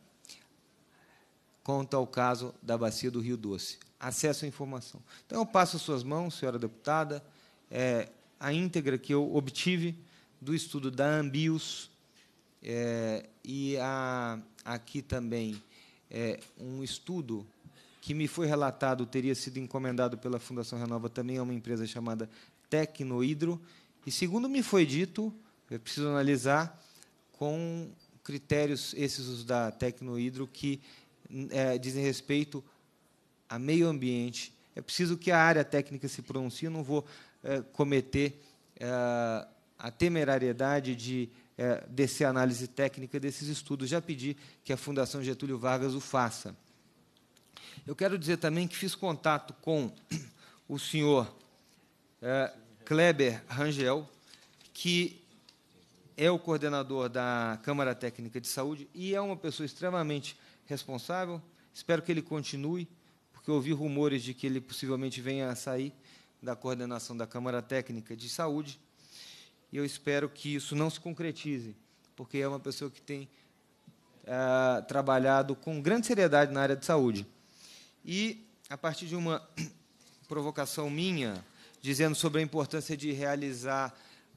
quanto ao caso da bacia do Rio Doce. Acesso à informação. Então, eu passo suas mãos, senhora deputada. É, a íntegra que eu obtive do estudo da Ambios é, e a, aqui também é, um estudo que me foi relatado, teria sido encomendado pela Fundação Renova também a é uma empresa chamada Tecnohidro, e segundo me foi dito, eu preciso analisar com critérios esses os da Tecnohidro que é, dizem respeito a meio ambiente. É preciso que a área técnica se pronuncie, eu não vou eh, cometer eh, a temerariedade de eh, descer a análise técnica desses estudos. Já pedi que a Fundação Getúlio Vargas o faça. Eu quero dizer também que fiz contato com o senhor Kleber Rangel, que é o coordenador da Câmara Técnica de Saúde e é uma pessoa extremamente responsável. Espero que ele continue, porque ouvi rumores de que ele possivelmente venha a sair da coordenação da Câmara Técnica de Saúde, e eu espero que isso não se concretize, porque é uma pessoa que tem ah, trabalhado com grande seriedade na área de saúde. E, a partir de uma provocação minha, dizendo sobre a importância de realizar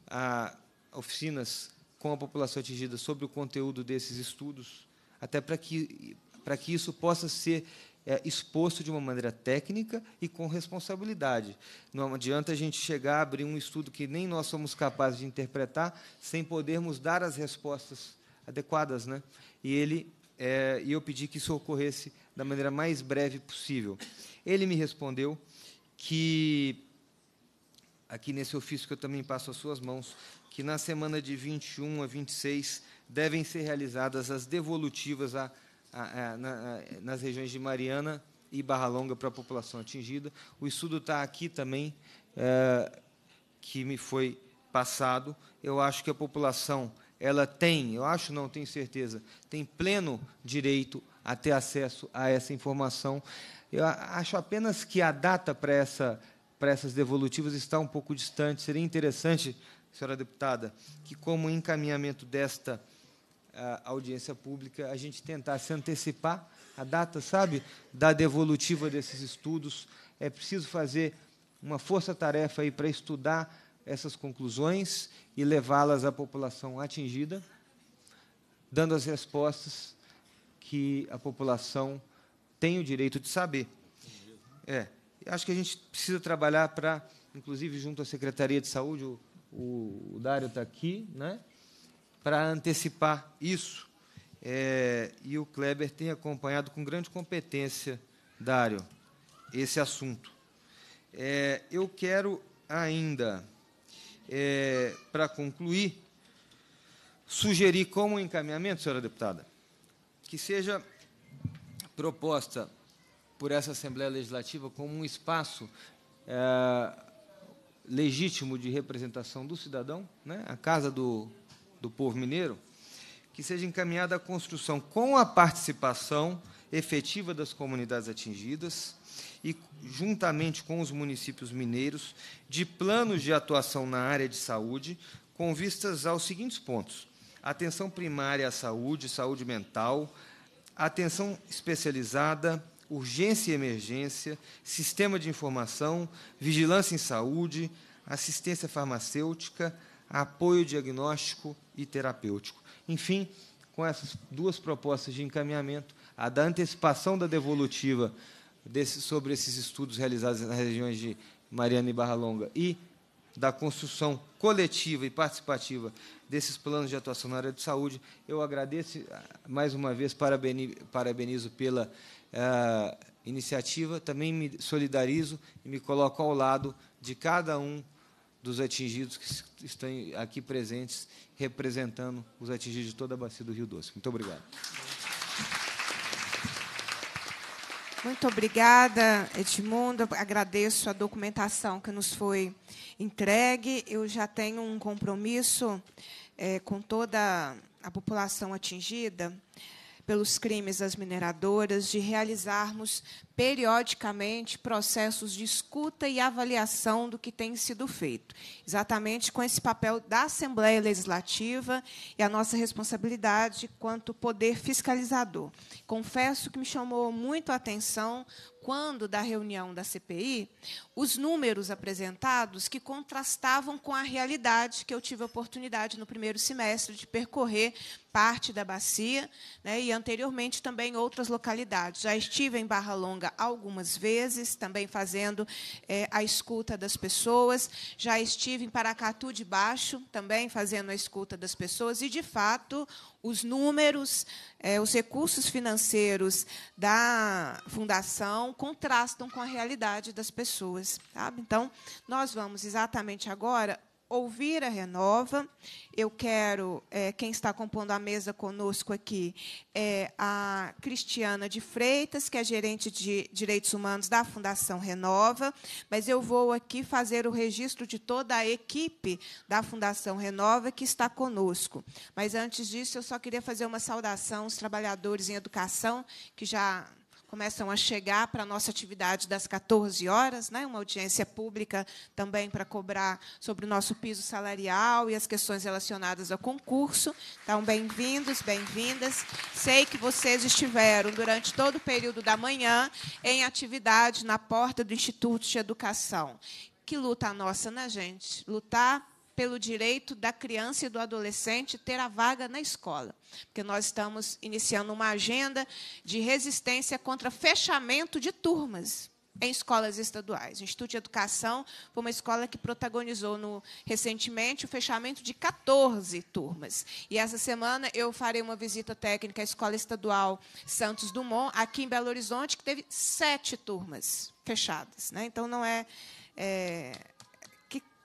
ah, oficinas com a população atingida sobre o conteúdo desses estudos, até para que, para que isso possa ser é, exposto de uma maneira técnica e com responsabilidade. Não adianta a gente chegar, a abrir um estudo que nem nós somos capazes de interpretar, sem podermos dar as respostas adequadas. Né? E ele, é, eu pedi que isso ocorresse da maneira mais breve possível. Ele me respondeu que, aqui nesse ofício que eu também passo às suas mãos, que na semana de 21 a 26 devem ser realizadas as devolutivas a na, nas regiões de Mariana e Barra Longa para a população atingida. O estudo está aqui também, é, que me foi passado. Eu acho que a população ela tem, eu acho, não tenho certeza, tem pleno direito a ter acesso a essa informação. Eu acho apenas que a data para essa para essas devolutivas está um pouco distante. Seria interessante, senhora deputada, que como encaminhamento desta a audiência pública, a gente tentar se antecipar a data, sabe, da devolutiva desses estudos. É preciso fazer uma força-tarefa aí para estudar essas conclusões e levá-las à população atingida, dando as respostas que a população tem o direito de saber. É, acho que a gente precisa trabalhar para, inclusive junto à Secretaria de Saúde, o, o Dário está aqui, né? para antecipar isso. É, e o Kleber tem acompanhado com grande competência, Dário, esse assunto. É, eu quero ainda, é, para concluir, sugerir como encaminhamento, senhora deputada, que seja proposta por essa Assembleia Legislativa como um espaço é, legítimo de representação do cidadão, né? a Casa do do povo mineiro, que seja encaminhada a construção com a participação efetiva das comunidades atingidas e juntamente com os municípios mineiros de planos de atuação na área de saúde com vistas aos seguintes pontos: atenção primária à saúde, saúde mental, atenção especializada, urgência e emergência, sistema de informação, vigilância em saúde, assistência farmacêutica, apoio diagnóstico, e terapêutico. Enfim, com essas duas propostas de encaminhamento, a da antecipação da devolutiva desse, sobre esses estudos realizados nas regiões de Mariana e Barra Longa e da construção coletiva e participativa desses planos de atuação na área de saúde. Eu agradeço ah, mais uma vez, parabenizo pela uh, iniciativa, também me solidarizo e me coloco ao lado de cada um dos atingidos que estão aqui presentes, representando os atingidos de toda a bacia do Rio Doce. Muito obrigado.
Muito obrigada, Edmundo. Agradeço a documentação que nos foi entregue. Eu já tenho um compromisso é, com toda a população atingida pelos crimes das mineradoras, de realizarmos periodicamente processos de escuta e avaliação do que tem sido feito, exatamente com esse papel da Assembleia Legislativa e a nossa responsabilidade quanto poder fiscalizador. Confesso que me chamou muito a atenção quando da reunião da CPI, os números apresentados que contrastavam com a realidade que eu tive a oportunidade no primeiro semestre de percorrer parte da bacia, né, e anteriormente também outras localidades. Já estive em Barra Longa algumas vezes, também fazendo é, a escuta das pessoas. Já estive em Paracatu de Baixo, também fazendo a escuta das pessoas. E de fato, os números, é, os recursos financeiros da fundação contrastam com a realidade das pessoas. Sabe? Então, nós vamos exatamente agora ouvir a Renova. Eu quero, é, quem está compondo a mesa conosco aqui é a Cristiana de Freitas, que é gerente de Direitos Humanos da Fundação Renova, mas eu vou aqui fazer o registro de toda a equipe da Fundação Renova que está conosco. Mas antes disso, eu só queria fazer uma saudação aos trabalhadores em educação que já começam a chegar para a nossa atividade das 14 horas, né? uma audiência pública também para cobrar sobre o nosso piso salarial e as questões relacionadas ao concurso. Então, bem-vindos, bem-vindas. Sei que vocês estiveram durante todo o período da manhã em atividade na porta do Instituto de Educação. Que luta a nossa, né, gente? Lutar pelo direito da criança e do adolescente ter a vaga na escola. Porque nós estamos iniciando uma agenda de resistência contra fechamento de turmas em escolas estaduais. O Instituto de Educação foi uma escola que protagonizou no, recentemente o fechamento de 14 turmas. E essa semana eu farei uma visita técnica à Escola Estadual Santos Dumont, aqui em Belo Horizonte, que teve sete turmas fechadas. Né? Então, não é, é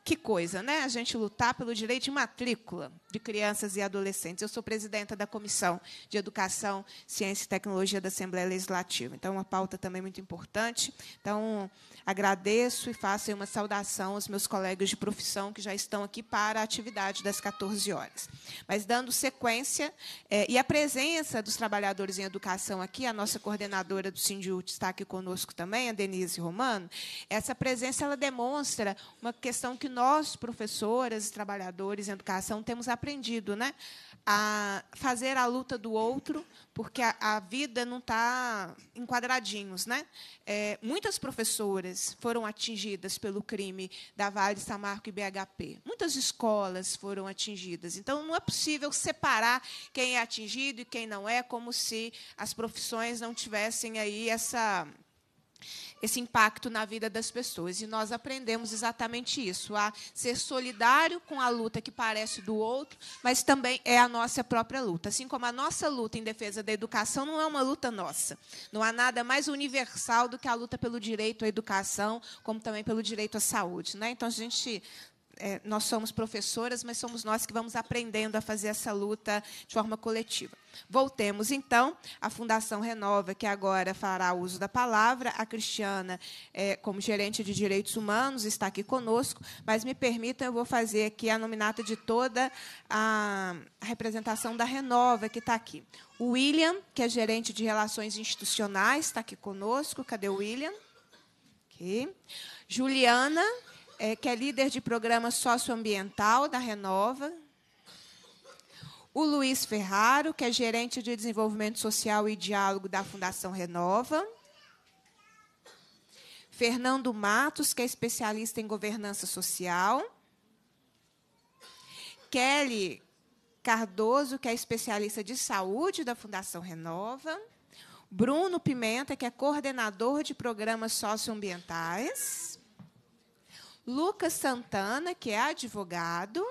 que coisa, né? A gente lutar pelo direito de matrícula de crianças e adolescentes. Eu sou presidenta da Comissão de Educação, Ciência e Tecnologia da Assembleia Legislativa. Então, uma pauta também muito importante. Então, agradeço e faço uma saudação aos meus colegas de profissão que já estão aqui para a atividade das 14 horas. Mas, dando sequência, eh, e a presença dos trabalhadores em educação aqui, a nossa coordenadora do Sindiúte está aqui conosco também, a Denise Romano, essa presença ela demonstra uma questão que nós nós, professoras, trabalhadores em educação, temos aprendido né, a fazer a luta do outro, porque a, a vida não está em quadradinhos. Né? É, muitas professoras foram atingidas pelo crime da Vale, Samarco e BHP. Muitas escolas foram atingidas. Então, não é possível separar quem é atingido e quem não é, como se as profissões não tivessem aí essa esse impacto na vida das pessoas. E nós aprendemos exatamente isso, a ser solidário com a luta que parece do outro, mas também é a nossa própria luta. Assim como a nossa luta em defesa da educação não é uma luta nossa. Não há nada mais universal do que a luta pelo direito à educação, como também pelo direito à saúde. Né? Então, a gente é, nós somos professoras, mas somos nós que vamos aprendendo a fazer essa luta de forma coletiva. Voltemos, então, à Fundação Renova, que agora fará uso da palavra. A Cristiana, é, como gerente de direitos humanos, está aqui conosco, mas me permitam, eu vou fazer aqui a nominata de toda a representação da Renova, que está aqui. O William, que é gerente de relações institucionais, está aqui conosco. Cadê o William? Aqui. Juliana, é, que é líder de programa socioambiental da Renova. O Luiz Ferraro, que é gerente de desenvolvimento social e diálogo da Fundação Renova. Fernando Matos, que é especialista em governança social. Kelly Cardoso, que é especialista de saúde da Fundação Renova. Bruno Pimenta, que é coordenador de programas socioambientais. Lucas Santana, que é advogado,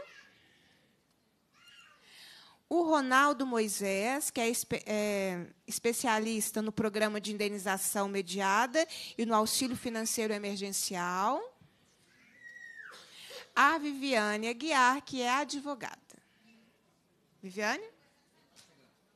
o Ronaldo Moisés, que é, espe é especialista no programa de indenização mediada e no auxílio financeiro emergencial, a Viviane Aguiar, que é advogada. Viviane?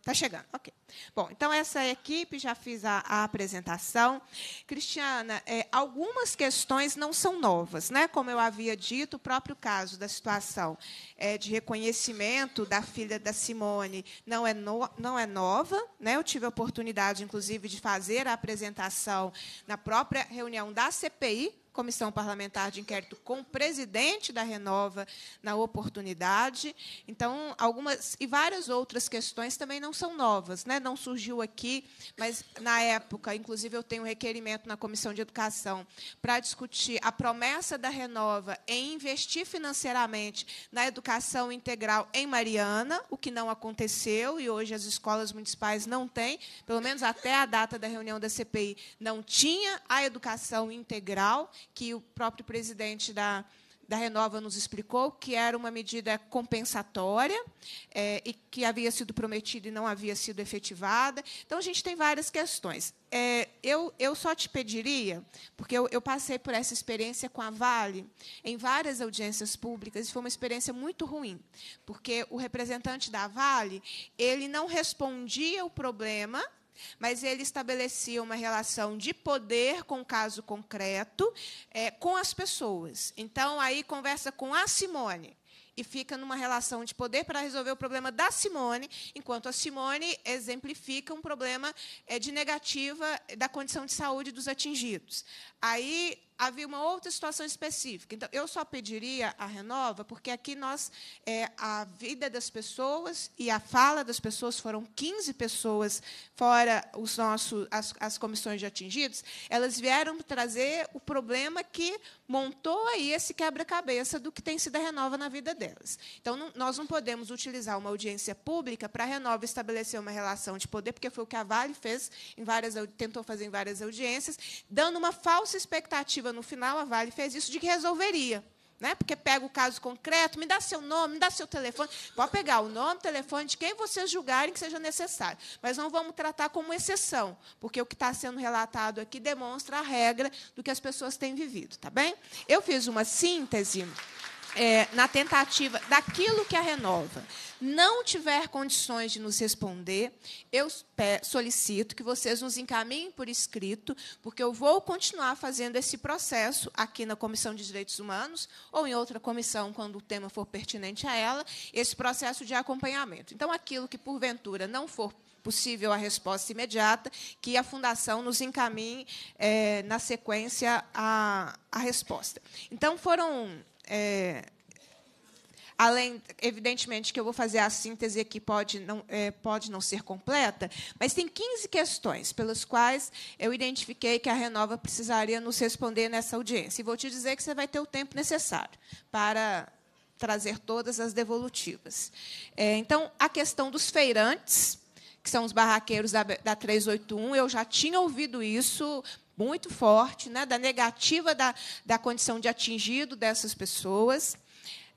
Está chegando, ok. Bom, então essa é a equipe, já fiz a, a apresentação. Cristiana, é, algumas questões não são novas, né? Como eu havia dito, o próprio caso da situação é, de reconhecimento da filha da Simone não é, no, não é nova, né? Eu tive a oportunidade, inclusive, de fazer a apresentação na própria reunião da CPI comissão parlamentar de inquérito com o presidente da Renova na oportunidade. Então, algumas e várias outras questões também não são novas, né? não surgiu aqui, mas na época, inclusive, eu tenho um requerimento na Comissão de Educação para discutir a promessa da Renova em investir financeiramente na educação integral em Mariana, o que não aconteceu, e hoje as escolas municipais não têm, pelo menos até a data da reunião da CPI, não tinha a educação integral que o próprio presidente da, da Renova nos explicou, que era uma medida compensatória é, e que havia sido prometida e não havia sido efetivada. Então, a gente tem várias questões. É, eu, eu só te pediria, porque eu, eu passei por essa experiência com a Vale em várias audiências públicas e foi uma experiência muito ruim, porque o representante da Vale ele não respondia o problema mas ele estabelecia uma relação de poder com o caso concreto, é, com as pessoas. Então, aí conversa com a Simone e fica numa relação de poder para resolver o problema da Simone, enquanto a Simone exemplifica um problema é, de negativa da condição de saúde dos atingidos. Aí havia uma outra situação específica. Então, eu só pediria a renova, porque aqui nós, é, a vida das pessoas e a fala das pessoas, foram 15 pessoas, fora os nossos, as, as comissões de atingidos, elas vieram trazer o problema que montou aí esse quebra-cabeça do que tem sido a renova na vida delas. Então, não, nós não podemos utilizar uma audiência pública para a renova estabelecer uma relação de poder, porque foi o que a Vale fez, em várias, tentou fazer em várias audiências, dando uma falsa expectativa no final, a Vale fez isso, de que resolveria. Né? Porque pega o caso concreto, me dá seu nome, me dá seu telefone. Pode pegar o nome, telefone de quem vocês julgarem que seja necessário. Mas não vamos tratar como exceção, porque o que está sendo relatado aqui demonstra a regra do que as pessoas têm vivido, tá bem? Eu fiz uma síntese é, na tentativa daquilo que a renova não tiver condições de nos responder, eu solicito que vocês nos encaminhem por escrito, porque eu vou continuar fazendo esse processo aqui na Comissão de Direitos Humanos ou em outra comissão, quando o tema for pertinente a ela, esse processo de acompanhamento. Então, aquilo que porventura não for possível a resposta imediata, que a Fundação nos encaminhe, é, na sequência, a, a resposta. Então, foram é, além, evidentemente, que eu vou fazer a síntese aqui, pode não, é, pode não ser completa, mas tem 15 questões pelas quais eu identifiquei que a Renova precisaria nos responder nessa audiência. E vou te dizer que você vai ter o tempo necessário para trazer todas as devolutivas. É, então, a questão dos feirantes, que são os barraqueiros da, da 381, eu já tinha ouvido isso muito forte, né, da negativa da, da condição de atingido dessas pessoas.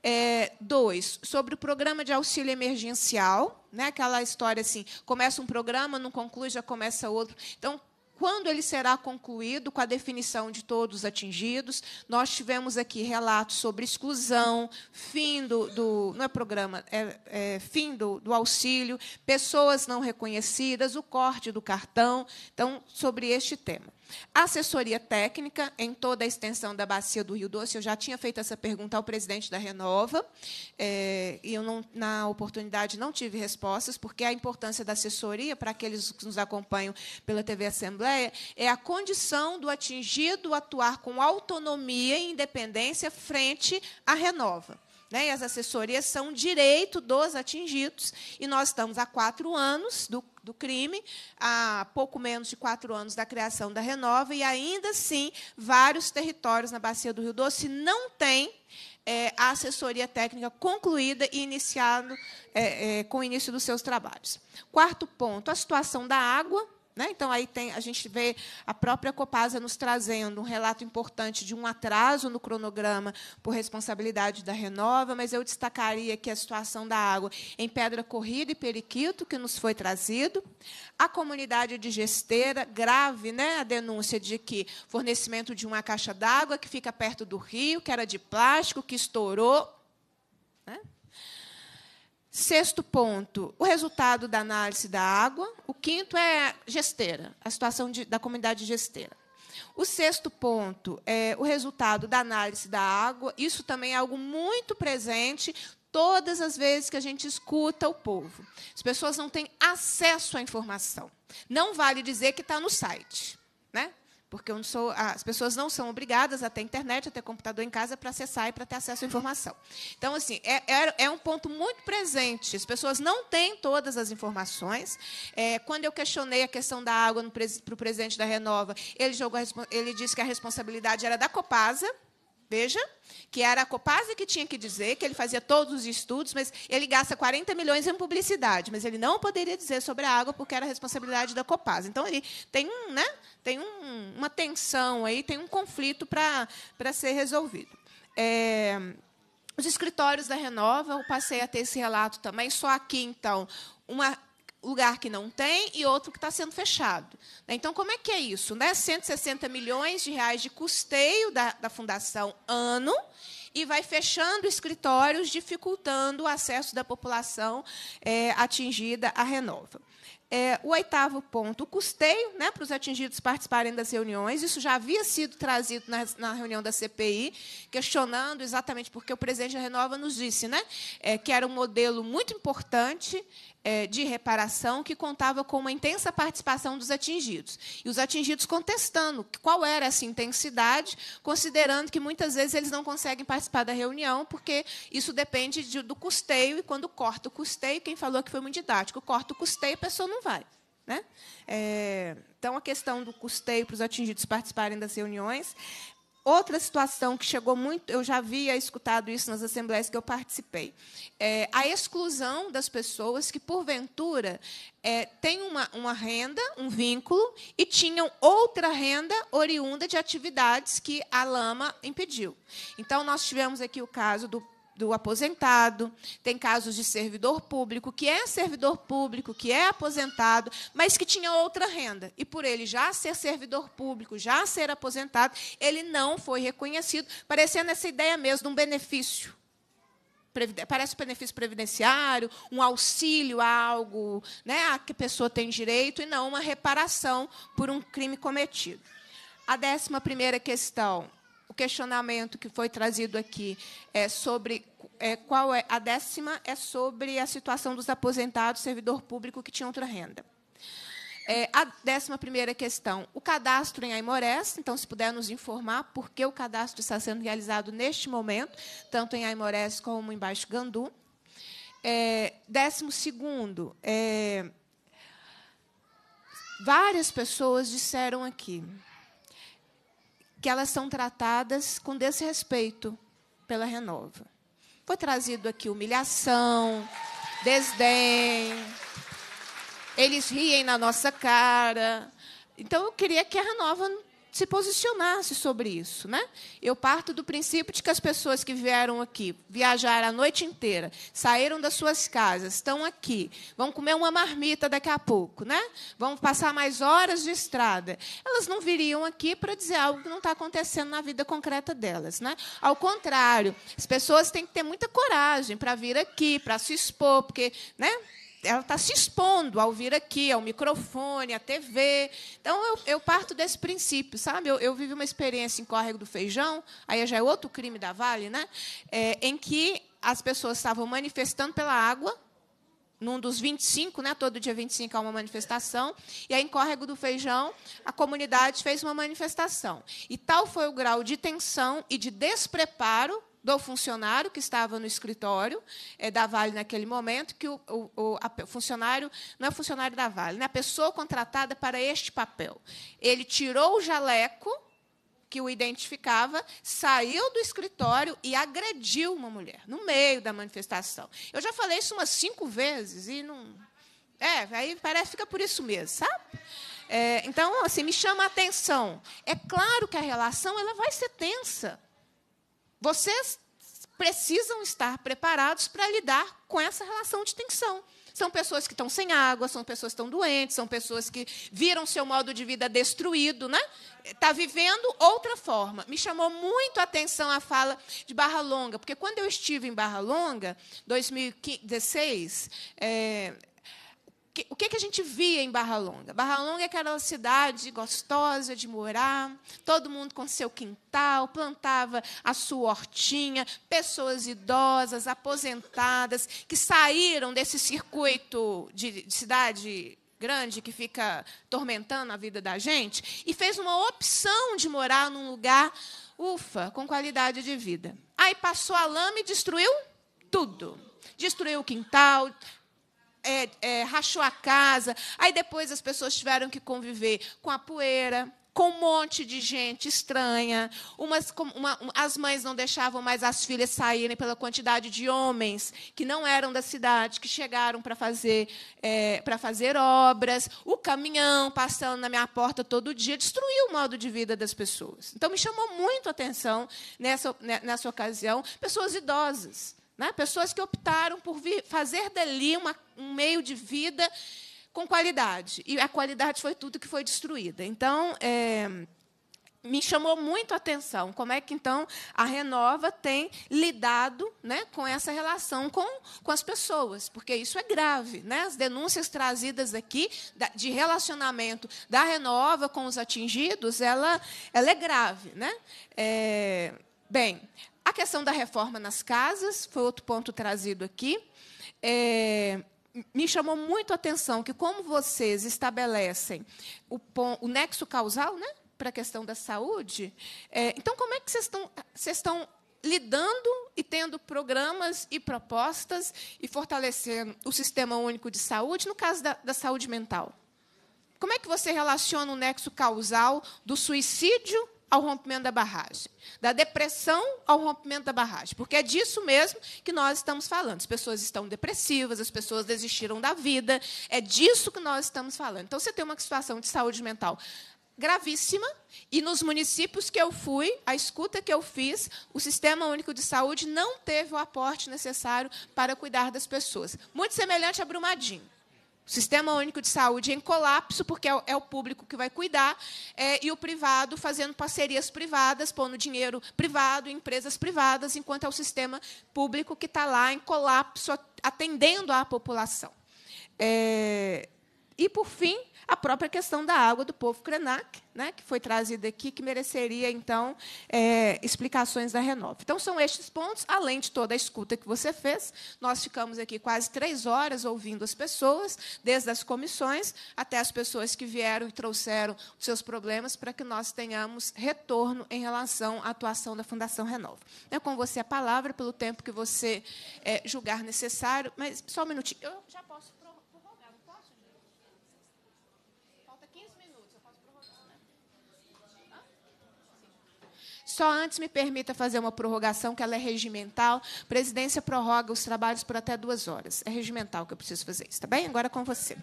É, dois, sobre o programa de auxílio emergencial, né, aquela história assim, começa um programa, não conclui, já começa outro. Então, quando ele será concluído, com a definição de todos atingidos. Nós tivemos aqui relatos sobre exclusão, fim do, do não é programa, é, é fim do, do, auxílio, pessoas não reconhecidas, o corte do cartão. Então, sobre este tema. Assessoria técnica em toda a extensão da bacia do Rio Doce. Eu já tinha feito essa pergunta ao presidente da Renova é, e eu não, na oportunidade não tive respostas, porque a importância da assessoria para aqueles que nos acompanham pela TV Assembleia é a condição do atingido atuar com autonomia e independência frente à Renova né, e as assessorias são direito dos atingidos, e nós estamos há quatro anos do, do crime, há pouco menos de quatro anos da criação da Renova, e ainda assim, vários territórios na Bacia do Rio Doce não têm é, a assessoria técnica concluída e iniciado é, é, com o início dos seus trabalhos. Quarto ponto, a situação da água, né? Então, aí tem, a gente vê a própria Copasa nos trazendo um relato importante de um atraso no cronograma por responsabilidade da Renova, mas eu destacaria aqui a situação da água em Pedra Corrida e Periquito, que nos foi trazido. A comunidade de Gesteira, grave né, a denúncia de que fornecimento de uma caixa d'água que fica perto do rio, que era de plástico, que estourou, Sexto ponto, o resultado da análise da água. O quinto é gesteira, a situação de, da comunidade gesteira. O sexto ponto é o resultado da análise da água. Isso também é algo muito presente todas as vezes que a gente escuta o povo. As pessoas não têm acesso à informação. Não vale dizer que está no site. Né? porque sou, as pessoas não são obrigadas a ter internet, a ter computador em casa para acessar e para ter acesso à informação. Então, assim, é, é, é, um ponto muito presente. As pessoas não têm todas as informações. É, quando eu questionei a questão da água para o presidente da Renova, ele, jogou, ele disse que a responsabilidade era da Copasa, Veja que era a Copasa que tinha que dizer, que ele fazia todos os estudos, mas ele gasta 40 milhões em publicidade, mas ele não poderia dizer sobre a água porque era a responsabilidade da Copasa. Então, ele tem, um, né, tem um, uma tensão, aí, tem um conflito para, para ser resolvido. É, os escritórios da Renova, eu passei a ter esse relato também, só aqui, então, uma lugar que não tem e outro que está sendo fechado. Né? Então, como é que é isso? 160 né? milhões de reais de custeio da, da fundação ano e vai fechando escritórios, dificultando o acesso da população é, atingida à renova. É, o oitavo ponto, o custeio né, para os atingidos participarem das reuniões. Isso já havia sido trazido na, na reunião da CPI, questionando exatamente porque o presidente da Renova nos disse né, é, que era um modelo muito importante, é, de reparação que contava com uma intensa participação dos atingidos. E os atingidos contestando qual era essa intensidade, considerando que muitas vezes eles não conseguem participar da reunião, porque isso depende de, do custeio, e quando corta o custeio, quem falou que foi muito didático, corta o custeio, a pessoa não vai. Né? É, então, a questão do custeio para os atingidos participarem das reuniões, Outra situação que chegou muito, eu já havia escutado isso nas assembleias que eu participei, é a exclusão das pessoas que, porventura, é, têm uma, uma renda, um vínculo, e tinham outra renda oriunda de atividades que a lama impediu. Então, nós tivemos aqui o caso do do aposentado, tem casos de servidor público que é servidor público, que é aposentado, mas que tinha outra renda. E por ele já ser servidor público, já ser aposentado, ele não foi reconhecido, parecendo essa ideia mesmo de um benefício. Parece um benefício previdenciário, um auxílio a algo né, a que a pessoa tem direito, e não uma reparação por um crime cometido. A décima primeira questão questionamento que foi trazido aqui é sobre é, qual é a décima é sobre a situação dos aposentados, servidor público que tinha outra renda. É, a décima primeira questão, o cadastro em Aimorés, então, se puder nos informar por que o cadastro está sendo realizado neste momento, tanto em Aimorés como em Baixo Gandu. É, décimo segundo, é, várias pessoas disseram aqui, que elas são tratadas com desrespeito pela Renova. Foi trazido aqui humilhação, desdém, eles riem na nossa cara. Então, eu queria que a Renova se posicionasse sobre isso. Né? Eu parto do princípio de que as pessoas que vieram aqui, viajaram a noite inteira, saíram das suas casas, estão aqui, vão comer uma marmita daqui a pouco, né? vão passar mais horas de estrada, elas não viriam aqui para dizer algo que não está acontecendo na vida concreta delas. Né? Ao contrário, as pessoas têm que ter muita coragem para vir aqui, para se expor, porque. Né? ela está se expondo ao vir aqui, ao microfone, à TV. Então, eu, eu parto desse princípio, sabe? Eu, eu, vivi uma experiência em Córrego do Feijão, aí já é outro crime da Vale, né? É, em que as pessoas estavam manifestando pela água, num dos 25, né? todo dia 25 há uma manifestação, e aí, em Córrego do Feijão, a comunidade fez uma manifestação. E tal foi o grau de tensão e de despreparo do funcionário que estava no escritório é, da Vale naquele momento, que o, o, o funcionário não é funcionário da Vale, é a pessoa contratada para este papel. Ele tirou o jaleco que o identificava, saiu do escritório e agrediu uma mulher no meio da manifestação. Eu já falei isso umas cinco vezes e não. É, aí parece fica por isso mesmo, sabe? É, então, assim, me chama a atenção. É claro que a relação ela vai ser tensa. Vocês precisam estar preparados para lidar com essa relação de tensão. São pessoas que estão sem água, são pessoas que estão doentes, são pessoas que viram seu modo de vida destruído, né? Está vivendo outra forma. Me chamou muito a atenção a fala de Barra Longa, porque quando eu estive em Barra Longa, 2016, é, que, o que, que a gente via em Barra Longa? Barra Longa é aquela cidade gostosa de morar, todo mundo com seu quintal, plantava a sua hortinha, pessoas idosas, aposentadas, que saíram desse circuito de, de cidade grande que fica tormentando a vida da gente e fez uma opção de morar num lugar ufa, com qualidade de vida. Aí passou a lama e destruiu tudo. Destruiu o quintal, é, é, rachou a casa. Aí depois as pessoas tiveram que conviver com a poeira, com um monte de gente estranha. Umas, uma, as mães não deixavam mais as filhas saírem pela quantidade de homens que não eram da cidade, que chegaram para fazer, é, para fazer obras. O caminhão passando na minha porta todo dia destruiu o modo de vida das pessoas. Então, me chamou muito a atenção, nessa, né, nessa ocasião, pessoas idosas né? Pessoas que optaram por vir, fazer dali uma, um meio de vida com qualidade. E a qualidade foi tudo que foi destruída. Então, é, me chamou muito a atenção como é que, então, a Renova tem lidado né, com essa relação com, com as pessoas, porque isso é grave. Né? As denúncias trazidas aqui de relacionamento da Renova com os atingidos, ela, ela é grave. Né? É, bem, a questão da reforma nas casas foi outro ponto trazido aqui. É, me chamou muito a atenção que, como vocês estabelecem o, o nexo causal né, para a questão da saúde, é, então, como é que vocês estão, vocês estão lidando e tendo programas e propostas e fortalecendo o sistema único de saúde, no caso da, da, saúde mental. Como é que você relaciona o nexo causal do suicídio ao rompimento da barragem, da depressão ao rompimento da barragem, porque é disso mesmo que nós estamos falando. As pessoas estão depressivas, as pessoas desistiram da vida, é disso que nós estamos falando. Então, você tem uma situação de saúde mental gravíssima, e nos municípios que eu fui, a escuta que eu fiz, o Sistema Único de Saúde não teve o aporte necessário para cuidar das pessoas. Muito semelhante a Brumadinho. O Sistema Único de Saúde é em colapso, porque é, é o público que vai cuidar, é, e o privado fazendo parcerias privadas, pondo dinheiro privado empresas privadas, enquanto é o sistema público que está lá em colapso, atendendo à população. É, e, por fim, a própria questão da água do povo Krenak, né, que foi trazida aqui, que mereceria, então, é, explicações da Renova. Então, são estes pontos, além de toda a escuta que você fez. Nós ficamos aqui quase três horas ouvindo as pessoas, desde as comissões até as pessoas que vieram e trouxeram seus problemas, para que nós tenhamos retorno em relação à atuação da Fundação Renova. É com você a palavra, pelo tempo que você é, julgar necessário, mas só um minutinho. Eu já posso. Só antes me permita fazer uma prorrogação, que ela é regimental. A presidência prorroga os trabalhos por até duas horas. É regimental que eu preciso fazer isso, tá bem? Agora é com você.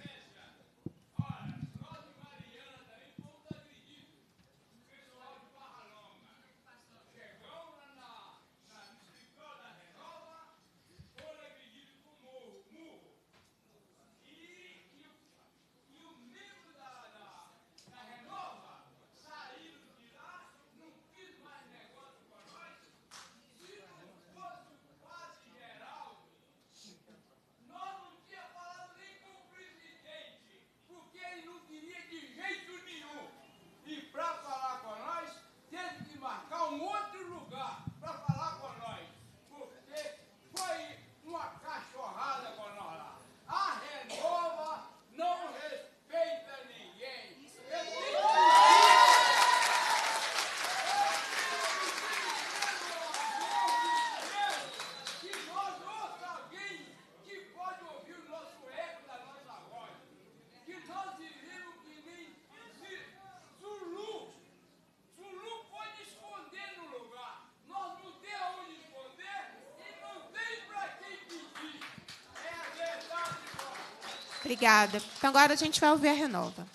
Obrigada. Então, agora a gente vai ouvir a Renova.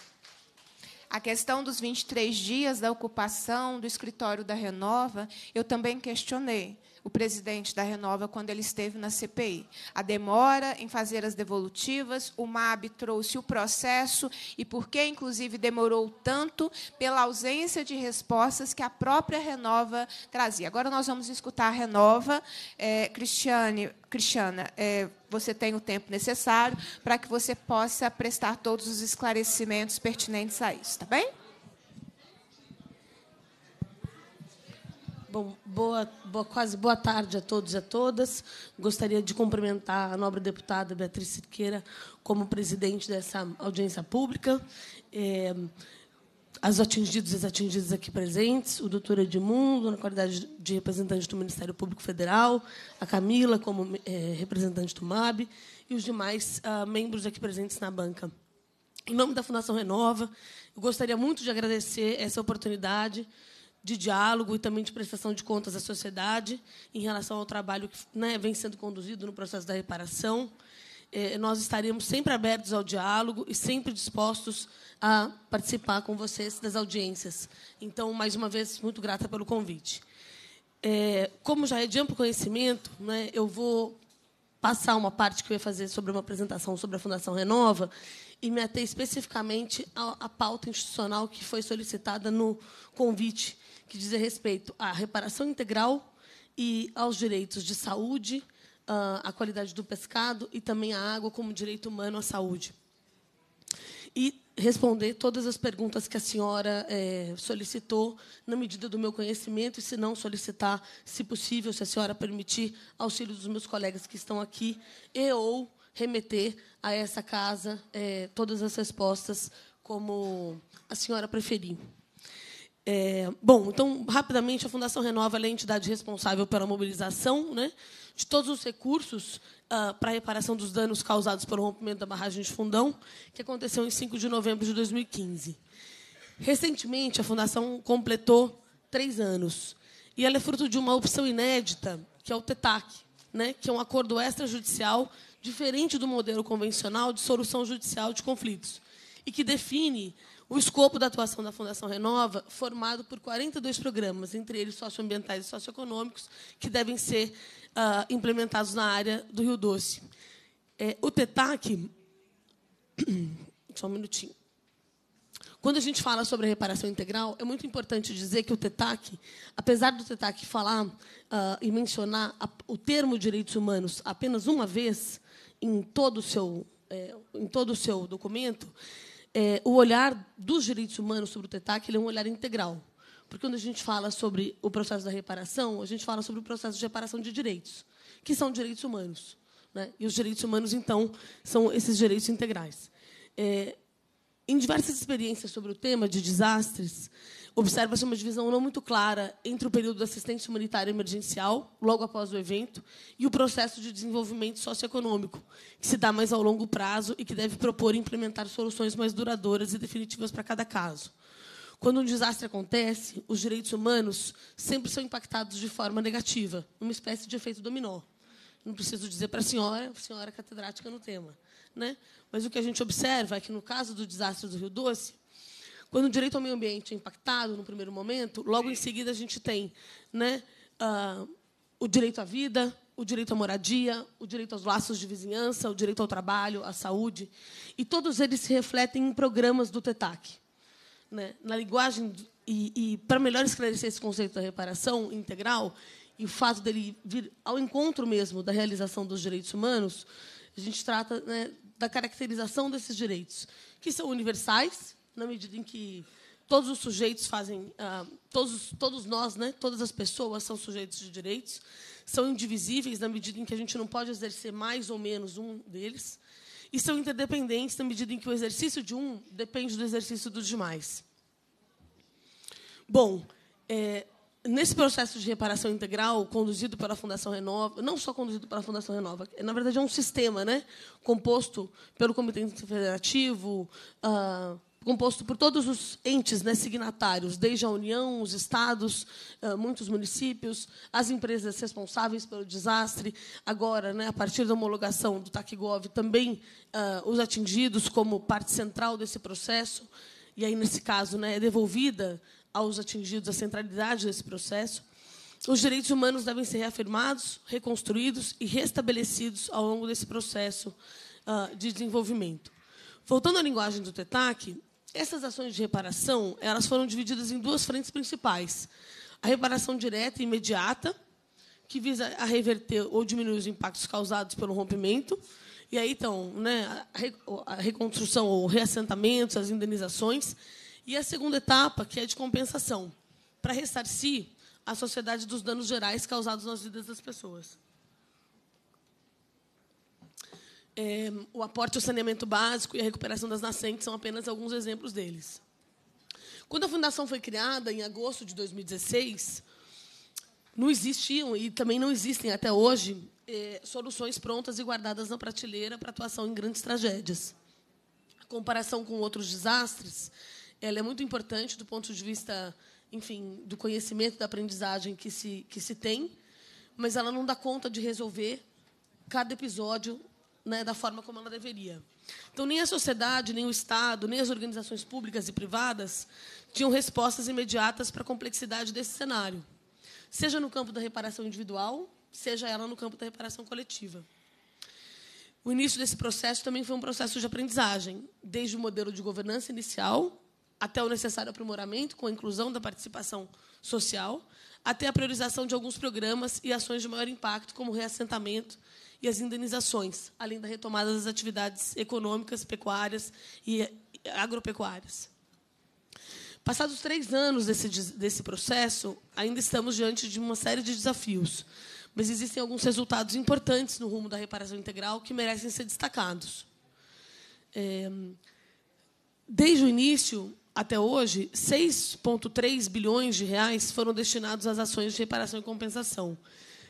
A questão dos 23 dias da ocupação do escritório da Renova, eu também questionei o presidente da Renova quando ele esteve na CPI. A demora em fazer as devolutivas, o MAB trouxe o processo e por que, inclusive, demorou tanto pela ausência de respostas que a própria Renova trazia. Agora nós vamos escutar a Renova. É, Cristiane, Cristiana, é, você tem o tempo necessário para que você possa prestar todos os esclarecimentos
pertinentes a isso, tá bem? Bom, boa, boa, quase boa tarde a todos e a todas. Gostaria de cumprimentar a nobre deputada Beatriz Siqueira como presidente dessa audiência pública. É, as atingidos e atingidas aqui presentes, o doutor Edmundo, na qualidade de representante do Ministério Público Federal, a Camila, como é, representante do MAB, e os demais uh, membros aqui presentes na banca. Em nome da Fundação Renova, eu gostaria muito de agradecer essa oportunidade de diálogo e também de prestação de contas à sociedade em relação ao trabalho que né, vem sendo conduzido no processo da reparação. É, nós estaremos sempre abertos ao diálogo e sempre dispostos a participar com vocês das audiências. Então, mais uma vez, muito grata pelo convite. É, como já é de amplo conhecimento, né, eu vou passar uma parte que eu ia fazer sobre uma apresentação sobre a Fundação Renova e me ater especificamente à, à pauta institucional que foi solicitada no convite, que diz respeito à reparação integral e aos direitos de saúde, a qualidade do pescado e também a água como direito humano à saúde. E responder todas as perguntas que a senhora é, solicitou, na medida do meu conhecimento, e se não solicitar, se possível, se a senhora permitir, auxílio dos meus colegas que estão aqui, e ou remeter a essa casa é, todas as respostas como a senhora preferir. É, bom, então, rapidamente, a Fundação Renova é a entidade responsável pela mobilização, né? de todos os recursos uh, ah, para a reparação dos danos causados pelo rompimento da barragem de Fundão, que aconteceu em 5 de novembro de 2015. Recentemente, a Fundação completou três anos. E ela é fruto de uma opção inédita, que é o TETAC, né, que é um acordo extrajudicial diferente do modelo convencional de solução judicial de conflitos, e que define o escopo da atuação da Fundação Renova, formado por 42 programas, entre eles socioambientais e socioeconômicos, que devem ser ah, implementados na área do Rio Doce. É, o TETAC. Só um minutinho. Quando a gente fala sobre a reparação integral, é muito importante dizer que o TETAC, apesar do TETAC falar uh, e mencionar a, o termo direitos humanos apenas uma vez em todo o seu, é, em todo o seu documento, é, o olhar dos direitos humanos sobre o TETAC é um olhar integral. Porque quando a gente fala sobre o processo da reparação, a gente fala sobre o processo de reparação de direitos, que são direitos humanos. Né? E os direitos humanos, então, são esses direitos integrais. É, em diversas experiências sobre o tema de desastres, observa-se uma divisão não muito clara entre o período da assistência humanitária emergencial, logo após o evento, e o processo de desenvolvimento socioeconômico, que se dá mais ao longo prazo e que deve propor e implementar soluções mais duradouras e definitivas para cada caso. Quando um desastre acontece, os direitos humanos sempre são impactados de forma negativa, uma espécie de efeito dominó. Não preciso dizer para a senhora, a senhora é catedrática no tema. Né? Mas o que a gente observa é que, no caso do desastre do Rio Doce, quando o direito ao meio ambiente é impactado no primeiro momento, logo em seguida a gente tem né, uh, o direito à vida, o direito à moradia, o direito aos laços de vizinhança, o direito ao trabalho, à saúde. E todos eles se refletem em programas do TETAC. Né? Na linguagem, e, e para melhor esclarecer esse conceito da reparação integral, e o fato dele vir ao encontro mesmo da realização dos direitos humanos, a gente trata né, da caracterização desses direitos, que são universais, na medida em que todos os sujeitos fazem, ah, todos, todos nós, né, todas as pessoas são sujeitos de direitos, são indivisíveis na medida em que a gente não pode exercer mais ou menos um deles, e são interdependentes na medida em que o exercício de um depende do exercício dos demais. Bom, é, nesse processo de reparação integral, conduzido pela Fundação Renova, não só conduzido pela Fundação Renova, na verdade é um sistema né, composto pelo Comitê Federativo, uh, ah, composto por todos os entes né, signatários, desde a União, os estados, uh, muitos municípios, as empresas responsáveis pelo desastre, agora, né, a partir da homologação do TACGOV, também uh, os atingidos como parte central desse processo, e aí, nesse caso, né, é devolvida aos atingidos a centralidade desse processo, os direitos humanos devem ser reafirmados, reconstruídos e restabelecidos ao longo desse processo uh, de desenvolvimento. Voltando à linguagem do TETAC, essas ações de reparação elas foram divididas em duas frentes principais. A reparação direta e imediata, que visa a reverter ou diminuir os impactos causados pelo rompimento. E aí, então, né, a reconstrução ou reassentamentos, as indenizações, e a segunda etapa, que é de compensação, para ressarcir a sociedade dos danos gerais causados nas vidas das pessoas. É, o aporte ao saneamento básico e a recuperação das nascentes são apenas alguns exemplos deles. Quando a fundação foi criada, em agosto de 2016, não existiam, e também não existem até hoje, é, soluções prontas e guardadas na prateleira para atuação em grandes tragédias. A comparação com outros desastres ela é muito importante do ponto de vista, enfim, do conhecimento, da aprendizagem que se, que se tem, mas ela não dá conta de resolver cada episódio né, da forma como ela deveria. Então, nem a sociedade, nem o Estado, nem as organizações públicas e privadas tinham respostas imediatas para a complexidade desse cenário, seja no campo da reparação individual, seja ela no campo da reparação coletiva. O início desse processo também foi um processo de aprendizagem, desde o modelo de governança inicial, até o necessário aprimoramento com a inclusão da participação social, até a priorização de alguns programas e ações de maior impacto, como o reassentamento e as indenizações, além da retomada das atividades econômicas, pecuárias e eh, agropecuárias. Passados três anos desse, desse processo, ainda estamos diante de uma série de desafios, mas existem alguns resultados importantes no rumo da reparação integral que merecem ser destacados. É, desde o início, até hoje, 6,3 bilhões de reais foram destinados às ações de reparação e compensação.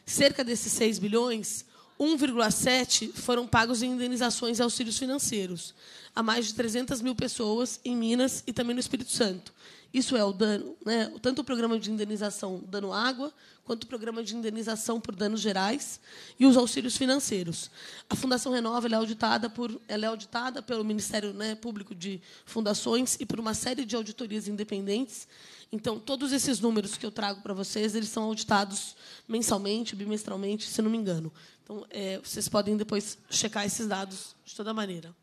Cerca desses 6 bilhões 1,7 foram pagos em indenizações e auxílios financeiros a mais de 300 mil pessoas em Minas e também no Espírito Santo. Isso é o dano, né? tanto o programa de indenização dano água, quanto o programa de indenização por danos gerais e os auxílios financeiros. A Fundação Renova é auditada, por, é auditada pelo Ministério né, Público de Fundações e por uma série de auditorias independentes então, todos esses números que eu trago para vocês, eles são auditados mensalmente, bimestralmente, se não me engano. Então, é, vocês podem depois checar esses dados de toda maneira.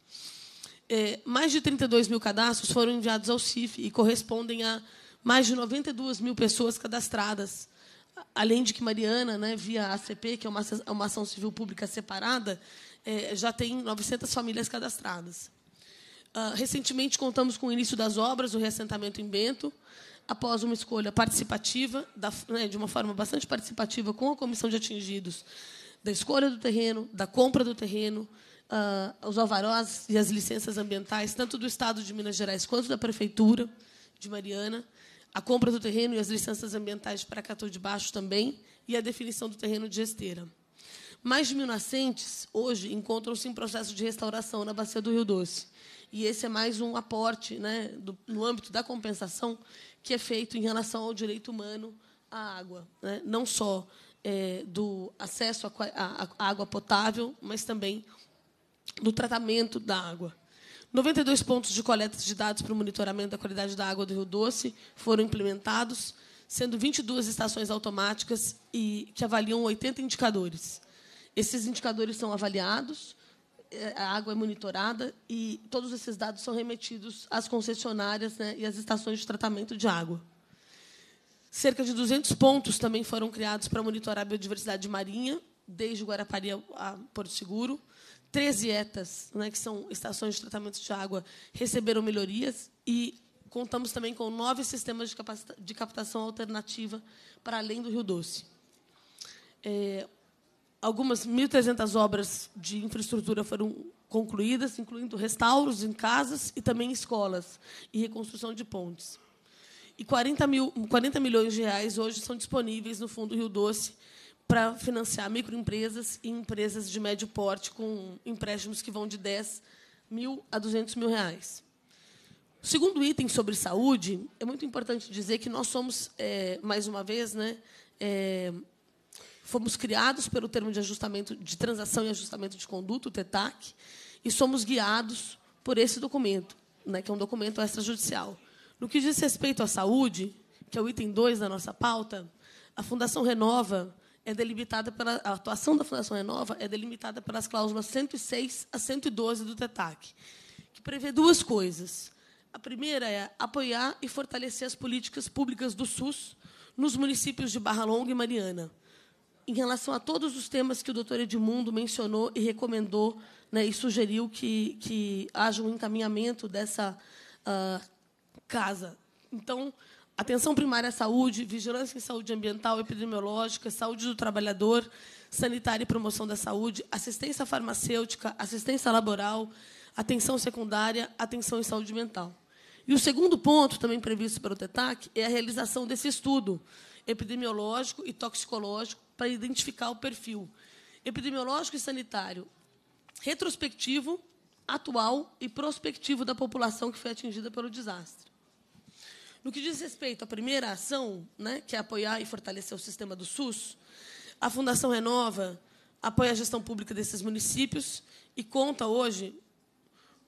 É, mais de 32 mil cadastros foram enviados ao CIF e correspondem a mais de 92 mil pessoas cadastradas. Além de que Mariana, né, via a ACP, que é uma, uma ação civil pública separada, é, já tem 900 famílias cadastradas. Uh, recentemente, contamos com o início das obras, o reassentamento em Bento, após uma escolha participativa, da, né, de uma forma bastante participativa, com a comissão de atingidos, da escolha do terreno, da compra do terreno, uh, os alvarós e as licenças ambientais, tanto do Estado de Minas Gerais quanto da Prefeitura de Mariana, a compra do terreno e as licenças ambientais para Catu de Baixo também, e a definição do terreno de esteira. Mais de mil nascentes, hoje, encontram-se em processo de restauração na Bacia do Rio Doce. E esse é mais um aporte, né, do, no âmbito da compensação, que é feito em relação ao direito humano à água, né? não só é, do acesso à água potável, mas também do tratamento da água. 92 pontos de coleta de dados para o monitoramento da qualidade da água do Rio Doce foram implementados, sendo 22 estações automáticas e que avaliam 80 indicadores. Esses indicadores são avaliados é, a água é monitorada e todos esses dados são remetidos às concessionárias né, e às estações de tratamento de água. Cerca de 200 pontos também foram criados para monitorar a biodiversidade marinha, desde Guarapari a Porto Seguro. 13 ETAs, né, que são estações de tratamento de água, receberam melhorias e contamos também com nove sistemas de, de captação alternativa para além do Rio Doce. É, algumas 1.300 obras de infraestrutura foram concluídas, incluindo restauros em casas e também escolas e reconstrução de pontes. E 40, mil, 40 milhões de reais hoje são disponíveis no Fundo Rio Doce para financiar microempresas e empresas de médio porte com empréstimos que vão de 10 mil a 200 mil reais. O segundo item sobre saúde é muito importante dizer que nós somos, é, mais uma vez, né, é, Fomos criados pelo termo de ajustamento de transação e ajustamento de conduta, o TETAC, e somos guiados por esse documento, né, que é um documento extrajudicial. No que diz respeito à saúde, que é o item 2 da nossa pauta, a Fundação Renova é delimitada pela a atuação da Fundação Renova é delimitada pelas cláusulas 106 a 112 do TETAC, que prevê duas coisas. A primeira é apoiar e fortalecer as políticas públicas do SUS nos municípios de Barra Longa e Mariana em relação a todos os temas que o doutor Edmundo mencionou e recomendou né, e sugeriu que, que haja um encaminhamento dessa uh, casa. Então, atenção primária à saúde, vigilância em saúde ambiental, epidemiológica, saúde do trabalhador, sanitária e promoção da saúde, assistência farmacêutica, assistência laboral, atenção secundária, atenção em saúde mental. E o segundo ponto, também previsto para o TETAC, é a realização desse estudo epidemiológico e toxicológico para identificar o perfil epidemiológico e sanitário retrospectivo, atual e prospectivo da população que foi atingida pelo desastre. No que diz respeito à primeira ação, né, que é apoiar e fortalecer o sistema do SUS, a Fundação Renova apoia a gestão pública desses municípios e conta hoje,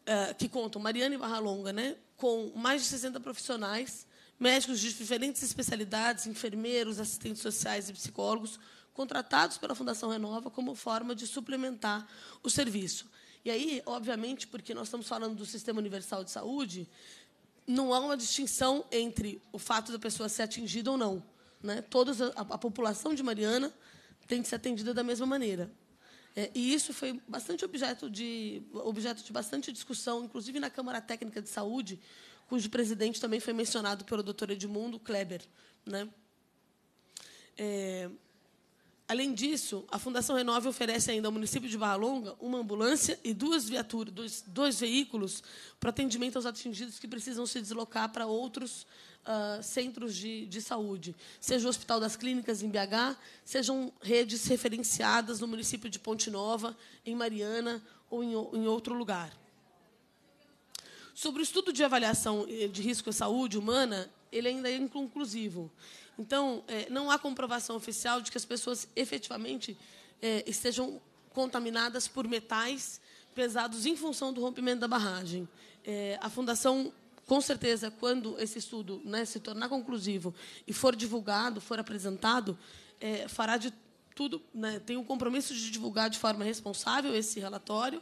é, que contam Mariana e Barra Longa, né, com mais de 60 profissionais, médicos de diferentes especialidades, enfermeiros, assistentes sociais e psicólogos, contratados pela Fundação Renova como forma de suplementar o serviço. E aí, obviamente, porque nós estamos falando do Sistema Universal de Saúde, não há uma distinção entre o fato da pessoa ser atingida ou não. Né? Todos a, a população de Mariana tem que ser atendida da mesma maneira. É, e isso foi bastante objeto de, objeto de bastante discussão, inclusive na Câmara Técnica de Saúde, cujo presidente também foi mencionado pelo doutor Edmundo Kleber. Né? É, Além disso, a Fundação Renove oferece ainda ao município de Barra Longa uma ambulância e duas viaturas, dois, dois veículos para atendimento aos atingidos que precisam se deslocar para outros uh, centros de, de, saúde, seja o Hospital das Clínicas em BH, sejam redes referenciadas no município de Ponte Nova, em Mariana ou em, em outro lugar. Sobre o estudo de avaliação eh, de risco à saúde humana, ele ainda é inconclusivo. Então, é, não há comprovação oficial de que as pessoas efetivamente é, estejam contaminadas por metais pesados em função do rompimento da barragem. É, a Fundação, com certeza, quando esse estudo né, se tornar conclusivo e for divulgado, for apresentado, é, fará de tudo, né, tem o um compromisso de divulgar de forma responsável esse relatório,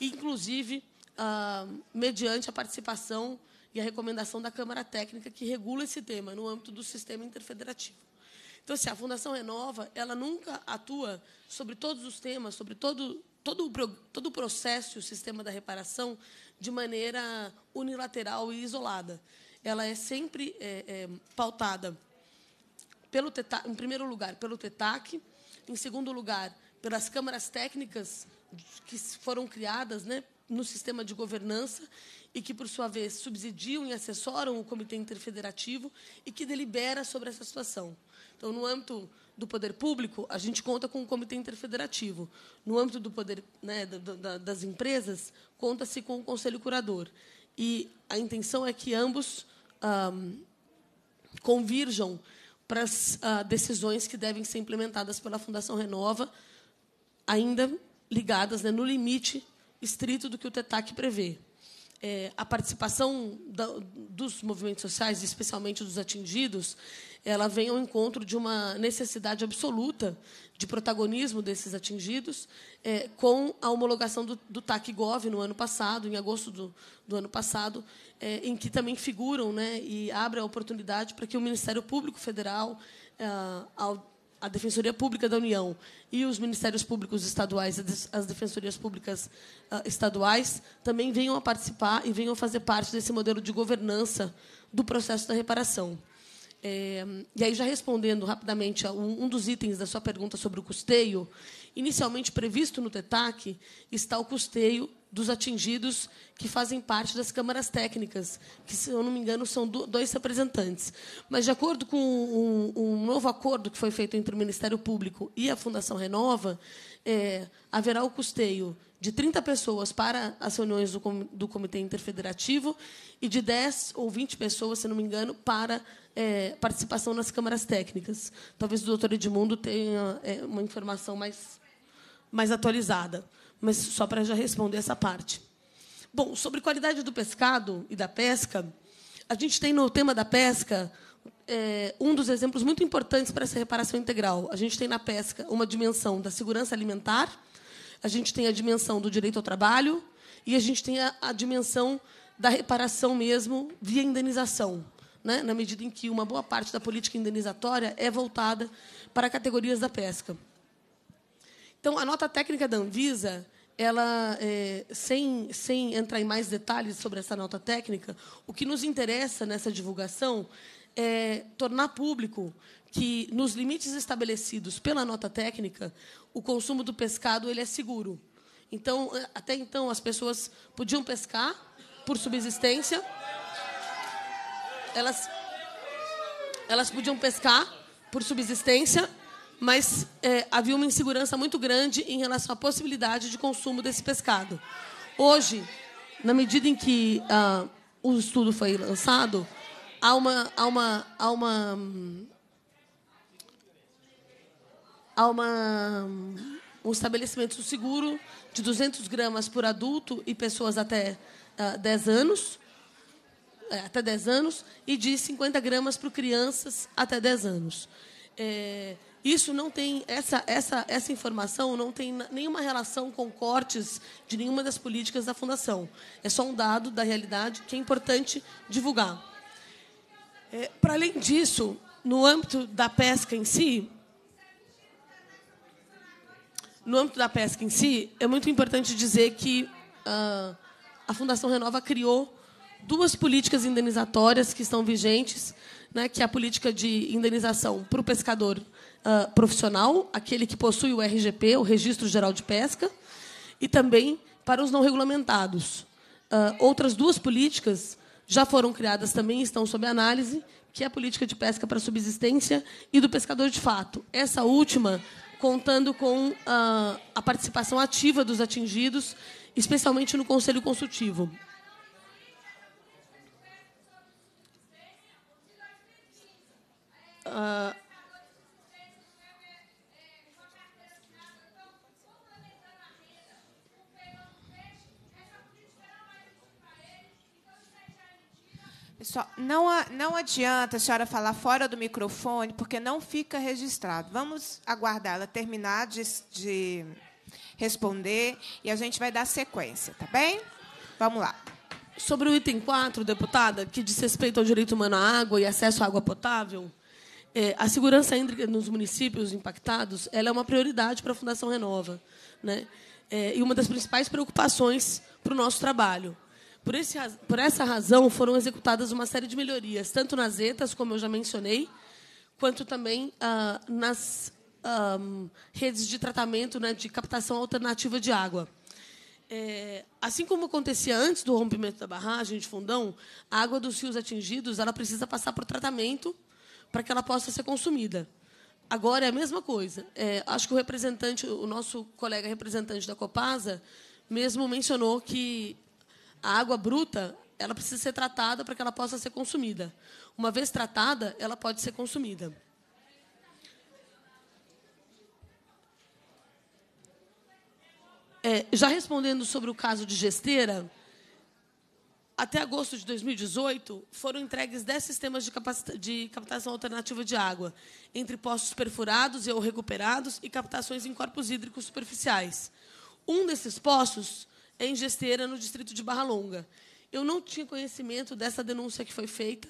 inclusive ah, mediante a participação e a recomendação da Câmara Técnica que regula esse tema no âmbito do sistema interfederativo. Então, se assim, a Fundação Renova, ela nunca atua sobre todos os temas, sobre todo, todo, o, todo o processo e o sistema da reparação de maneira unilateral e isolada. Ela é sempre é, é, pautada, pelo TETAC, em primeiro lugar, pelo TETAC, em segundo lugar, pelas câmaras técnicas que foram criadas né, no sistema de governança e que, por sua vez, subsidiam e assessoram o Comitê Interfederativo e que delibera sobre essa situação. Então, no âmbito do poder público, a gente conta com o Comitê Interfederativo. No âmbito do poder né, das empresas, conta-se com o Conselho Curador. E a intenção é que ambos convirjam para as uh, decisões que devem ser implementadas pela Fundação Renova, ainda ligadas né, no limite estrito do que o TETAC prevê é, a participação da, dos movimentos sociais, especialmente dos atingidos, ela vem ao encontro de uma necessidade absoluta de protagonismo desses atingidos, é, com a homologação do, do TAC-GOV no ano passado, em agosto do, do ano passado, é, em que também figuram né, e abre a oportunidade para que o Ministério Público Federal, ao é, a Defensoria Pública da União e os Ministérios Públicos Estaduais, as Defensorias Públicas uh, Estaduais, também venham a participar e venham a fazer parte desse modelo de governança do processo da reparação. É, e aí, já respondendo rapidamente a um, um dos itens da sua pergunta sobre o custeio, inicialmente previsto no TETAC está o custeio dos atingidos que fazem parte das câmaras técnicas, que, se eu não me engano, são dois representantes. Mas, de acordo com um, um novo acordo que foi feito entre o Ministério Público e a Fundação Renova, é, haverá o custeio de 30 pessoas para as reuniões do, com, do Comitê Interfederativo e de 10 ou 20 pessoas, se não me engano, para é, participação nas câmaras técnicas. Talvez o doutor Edmundo tenha é, uma informação mais, mais atualizada mas só para já responder essa parte. Bom, sobre qualidade do pescado e da pesca, a gente tem no tema da pesca é, um dos exemplos muito importantes para essa reparação integral. A gente tem na pesca uma dimensão da segurança alimentar, a gente tem a dimensão do direito ao trabalho e a gente tem a, a dimensão da reparação mesmo via indenização, né? na medida em que uma boa parte da política indenizatória é voltada para categorias da pesca. Então, a nota técnica da Anvisa, ela, é, sem, sem entrar em mais detalhes sobre essa nota técnica, o que nos interessa nessa divulgação é tornar público que, nos limites estabelecidos pela nota técnica, o consumo do pescado ele é seguro. Então, é, até então, as pessoas podiam pescar por subsistência. Elas, elas podiam pescar por subsistência mas é, havia uma insegurança muito grande em relação à possibilidade de consumo desse pescado. Hoje, na medida em que ah, o estudo foi lançado, há uma, há uma, há uma, há uma um estabelecimento seguro de 200 gramas por adulto e pessoas até ah, 10 anos, é, até 10 anos, e de 50 gramas para crianças até 10 anos. É, isso não tem essa essa essa informação não tem nenhuma relação com cortes de nenhuma das políticas da fundação. É só um dado da realidade que é importante divulgar. É, Para além disso, no âmbito da pesca em si, no âmbito da pesca em si, é muito importante dizer que uh, a Fundação Renova criou duas políticas indenizatórias que estão vigentes, né, que é a política de indenização para o pescador uh, profissional, aquele que possui o RGP, o Registro Geral de Pesca, e também para os não regulamentados. Uh, outras duas políticas já foram criadas também, estão sob análise, que é a política de pesca para subsistência e do pescador de fato. Essa última contando com a, ah, a participação ativa dos atingidos, especialmente no Conselho Consultivo. Uh,
Pessoal,
não, não adianta a senhora falar fora do microfone, porque não fica registrado. Vamos aguardar ela terminar de, de responder e a gente vai dar
sequência, tá bem? Vamos lá. Sobre o item 4, deputada, que diz respeito ao direito humano à água e acesso à água potável, é, a segurança hídrica nos municípios impactados ela é uma prioridade para a Fundação Renova. Né? É, e uma das principais preocupações para o nosso trabalho. Por, esse, por essa razão, foram executadas uma série de melhorias, tanto nas ETAs, como eu já mencionei, quanto também ah, nas redes de tratamento né, de captação alternativa de água. É, assim como acontecia antes do rompimento da barragem de fundão, a água dos rios atingidos ela precisa passar por tratamento para que ela possa ser consumida. Agora é a mesma coisa. É, acho que o representante, o nosso colega representante da Copasa, mesmo mencionou que a água bruta, ela precisa ser tratada para que ela possa ser consumida. Uma vez tratada, ela pode ser consumida. É, já respondendo sobre o caso de Gesteira, até agosto de 2018, foram entregues 10 sistemas de, de, captação alternativa de água, entre poços perfurados e ou recuperados e captações em corpos hídricos superficiais. Um desses poços é em Gesteira, no distrito de Barra Longa. Eu não tinha conhecimento dessa denúncia que foi feita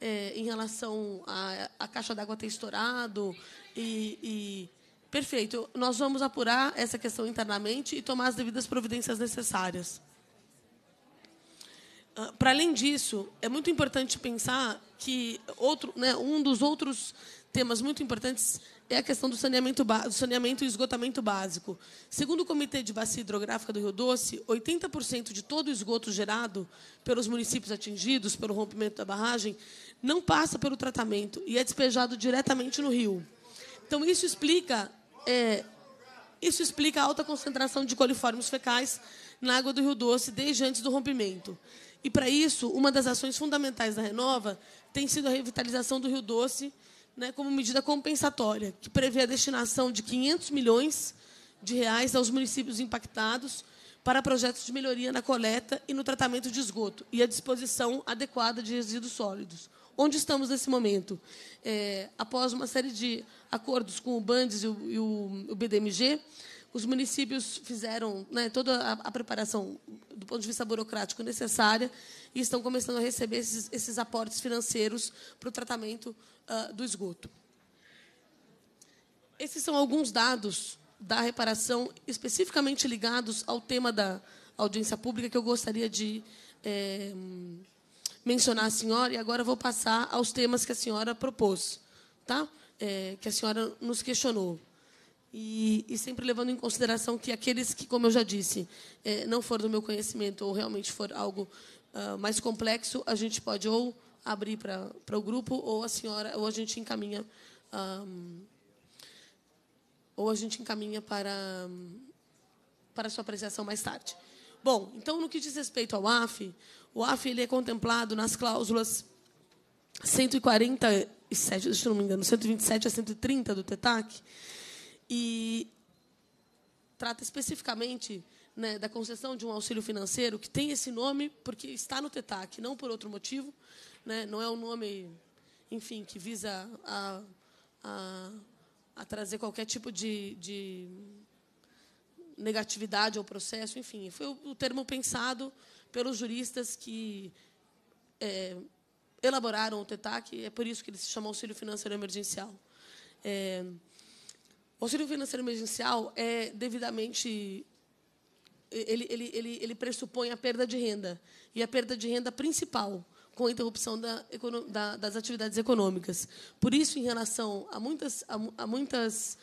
é, em relação à, caixa d'água ter estourado e, e Perfeito. Nós vamos apurar essa questão internamente e tomar as devidas providências necessárias. Ah, Para além disso, é muito importante pensar que outro, né, um dos outros temas muito importantes é a questão do saneamento, do saneamento e esgotamento básico. Segundo o Comitê de Bacia Hidrográfica do Rio Doce, 80% de todo o esgoto gerado pelos municípios atingidos pelo rompimento da barragem não passa pelo tratamento e é despejado diretamente no rio. Então, isso explica, é, isso explica a alta concentração de coliformes fecais na água do Rio Doce desde antes do rompimento. E, para isso, uma das ações fundamentais da Renova tem sido a revitalização do Rio Doce, né, como medida compensatória, que prevê a destinação de 500 milhões de reais aos municípios impactados para projetos de melhoria na coleta e no tratamento de esgoto e a disposição adequada de resíduos sólidos. Onde estamos nesse momento? É, após uma série de acordos com o BANDES e o, e o BDMG, os municípios fizeram né, toda a, a, preparação do ponto de vista burocrático necessária e estão começando a receber esses, esses aportes financeiros para o tratamento uh, do esgoto. Esses são alguns dados da reparação especificamente ligados ao tema da audiência pública que eu gostaria de é, mencionar à senhora e agora vou passar aos temas que a senhora propôs, tá? É, que a senhora nos questionou. E, e, sempre levando em consideração que aqueles que, como eu já disse, é, não for do meu conhecimento ou realmente for algo uh, mais complexo, a gente pode ou abrir para o grupo ou a senhora ou a gente encaminha um, ah, ou a gente encaminha para para a sua apreciação mais tarde. Bom, então no que diz respeito ao AF, o AF ele é contemplado nas cláusulas 147, se não me engano, 127 a 130 do TETAC, e trata especificamente né, da concessão de um auxílio financeiro que tem esse nome porque está no TETAC, não por outro motivo, né, não é um nome, enfim, que visa a, a, a trazer qualquer tipo de, de negatividade ao processo, enfim, foi o termo pensado pelos juristas que é, elaboraram o TETAC, é por isso que ele se chama auxílio financeiro emergencial. É, o auxílio financeiro emergencial é devidamente. Ele, ele, ele, ele pressupõe a perda de renda. E a perda de renda principal com a interrupção da, da, das atividades econômicas. Por isso, em relação a muitas, a, a muitas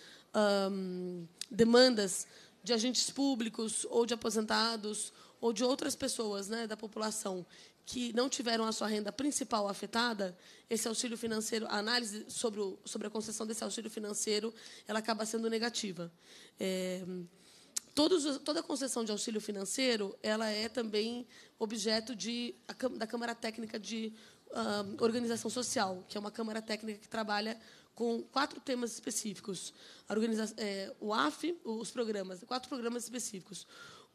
demandas de agentes públicos ou de aposentados ou de outras pessoas né, da população que não tiveram a sua renda principal afetada, esse auxílio financeiro, a análise sobre, o, sobre a concessão desse auxílio financeiro, ela acaba sendo negativa. É, todos, toda concessão de auxílio financeiro, ela é também objeto de, da Câmara Técnica de uh, Organização Social, que é uma Câmara Técnica que trabalha com quatro temas específicos. É, o AF, os programas, quatro programas específicos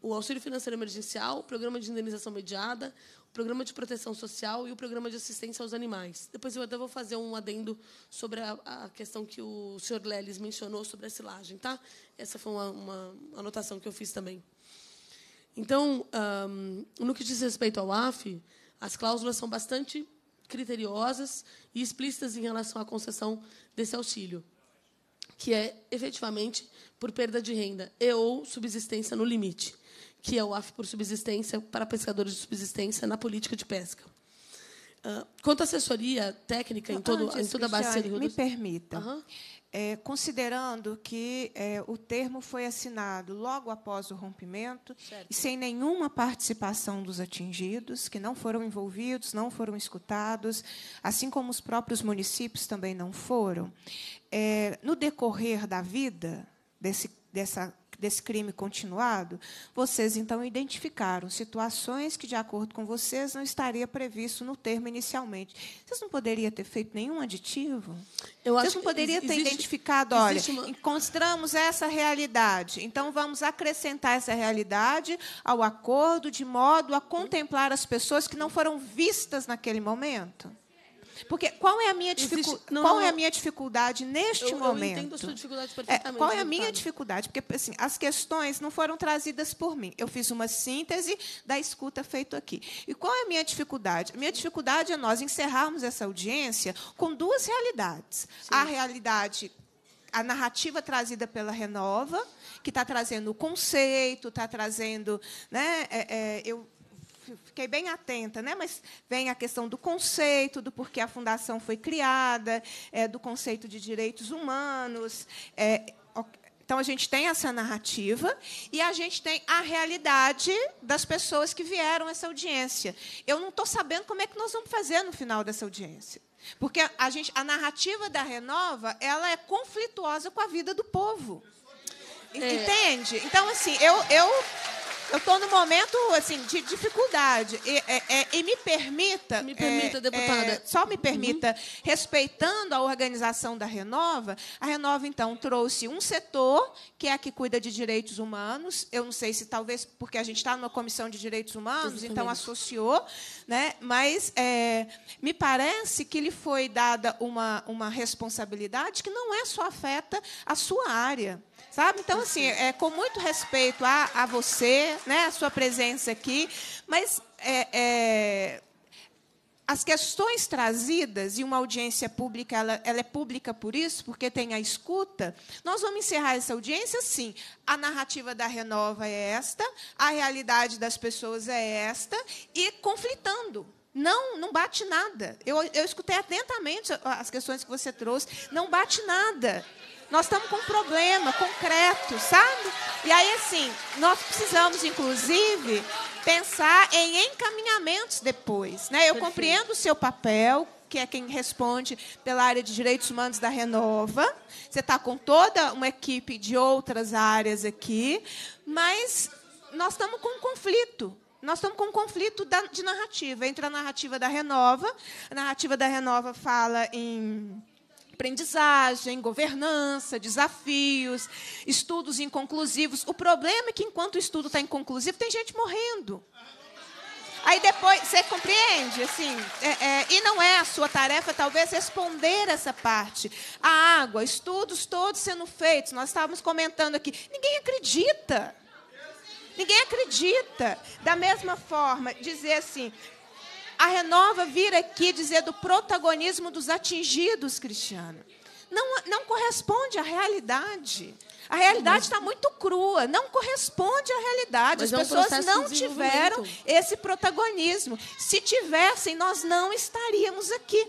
o auxílio financeiro emergencial, o programa de indenização mediada, Programa de Proteção Social e o Programa de Assistência aos Animais. Depois eu até vou fazer um adendo sobre a, a questão que o senhor Leles mencionou sobre a silagem, tá? Essa foi uma, uma anotação que eu fiz também. Então, no que diz respeito ao AF, as cláusulas são bastante criteriosas e explícitas em relação à concessão desse auxílio, que é efetivamente por perda de renda e ou subsistência no limite que é o AF por subsistência para pescadores de subsistência na política de pesca. Uh, quanto à assessoria técnica em, ah, todo, Antes, em toda a bacia do Rio Me dos... permita.
Uhum. É, considerando que é, o termo foi assinado logo após o rompimento certo. e sem nenhuma participação dos atingidos, que não foram envolvidos, não foram escutados, assim como os próprios municípios também não foram. É, no decorrer da vida desse, dessa desse crime continuado, vocês então identificaram situações que, de acordo com vocês, não estaria previsto no termo inicialmente. Vocês não poderiam ter feito nenhum aditivo? Eu vocês não poderiam ter existe, identificado, olha, uma... encontramos essa realidade, então vamos acrescentar essa realidade ao acordo de modo a contemplar as pessoas que não foram vistas naquele momento? Porque qual é a minha, dificu... Existe... qual não, é a minha dificuldade neste eu, momento? Eu entendo a sua
é, dificuldade
perfeitamente. É, qual é a minha
dificuldade? Porque assim, as questões não foram trazidas por mim. Eu fiz uma síntese da escuta feito aqui. E qual é a minha dificuldade? A minha dificuldade é nós encerrarmos essa audiência com duas realidades. Sim. A realidade a narrativa trazida pela Renova, que está trazendo o conceito, está trazendo. Né, é, é, eu fiquei bem atenta, né? mas vem a questão do conceito, do porquê a fundação foi criada, é, do conceito de direitos humanos. É, então, a gente tem essa narrativa e a gente tem a realidade das pessoas que vieram essa audiência. Eu não estou sabendo como é que nós vamos fazer no final dessa audiência. Porque a, gente, a narrativa da Renova ela é conflituosa com a vida do povo. É. Entende? Então, assim, eu, eu eu estou num momento assim de dificuldade e, é, é, e me permita, me permita, é, deputada, é, só me uhum. permita, uhum. respeitando a organização da Renova, a Renova então trouxe um setor que é a que cuida de direitos humanos. Eu não sei se talvez porque a gente está numa comissão de direitos humanos, Exatamente. então associou, né? Mas é, me parece que lhe foi dada uma uma responsabilidade que não é só afeta a sua área. Sabe? Então, assim, é, com muito respeito a, a você, né, a sua presença aqui, mas é, é, as questões trazidas, e uma audiência pública, ela, ela, é pública por isso, porque tem a escuta, nós vamos encerrar essa audiência, sim. A narrativa da Renova é esta, a realidade das pessoas é esta, e conflitando. Não, não bate nada. Eu, eu escutei atentamente as questões que você trouxe. Não bate nada. Nós estamos com um problema concreto, sabe? E aí, assim, nós precisamos, inclusive, pensar em encaminhamentos depois. Né? Eu compreendo o seu papel, que é quem responde pela área de direitos humanos da Renova. Você está com toda uma equipe de outras áreas aqui, mas nós estamos com um conflito. Nós estamos com um conflito de narrativa entre a narrativa da Renova. A narrativa da Renova fala em aprendizagem, governança, desafios, estudos inconclusivos. O problema é que enquanto o estudo está inconclusivo, tem gente morrendo. Aí depois, você compreende? Assim, é, é, e não é a sua tarefa, talvez, responder essa parte. A água, estudos todos sendo feitos, nós estávamos comentando aqui. Ninguém acredita. Ninguém acredita. Da mesma forma, dizer assim: a Renova vir aqui dizer do protagonismo dos atingidos, Cristiano, não, não corresponde à realidade. A realidade está muito crua, não corresponde à realidade. Mas As é um pessoas não tiveram esse protagonismo. Se tivessem, nós não estaríamos aqui.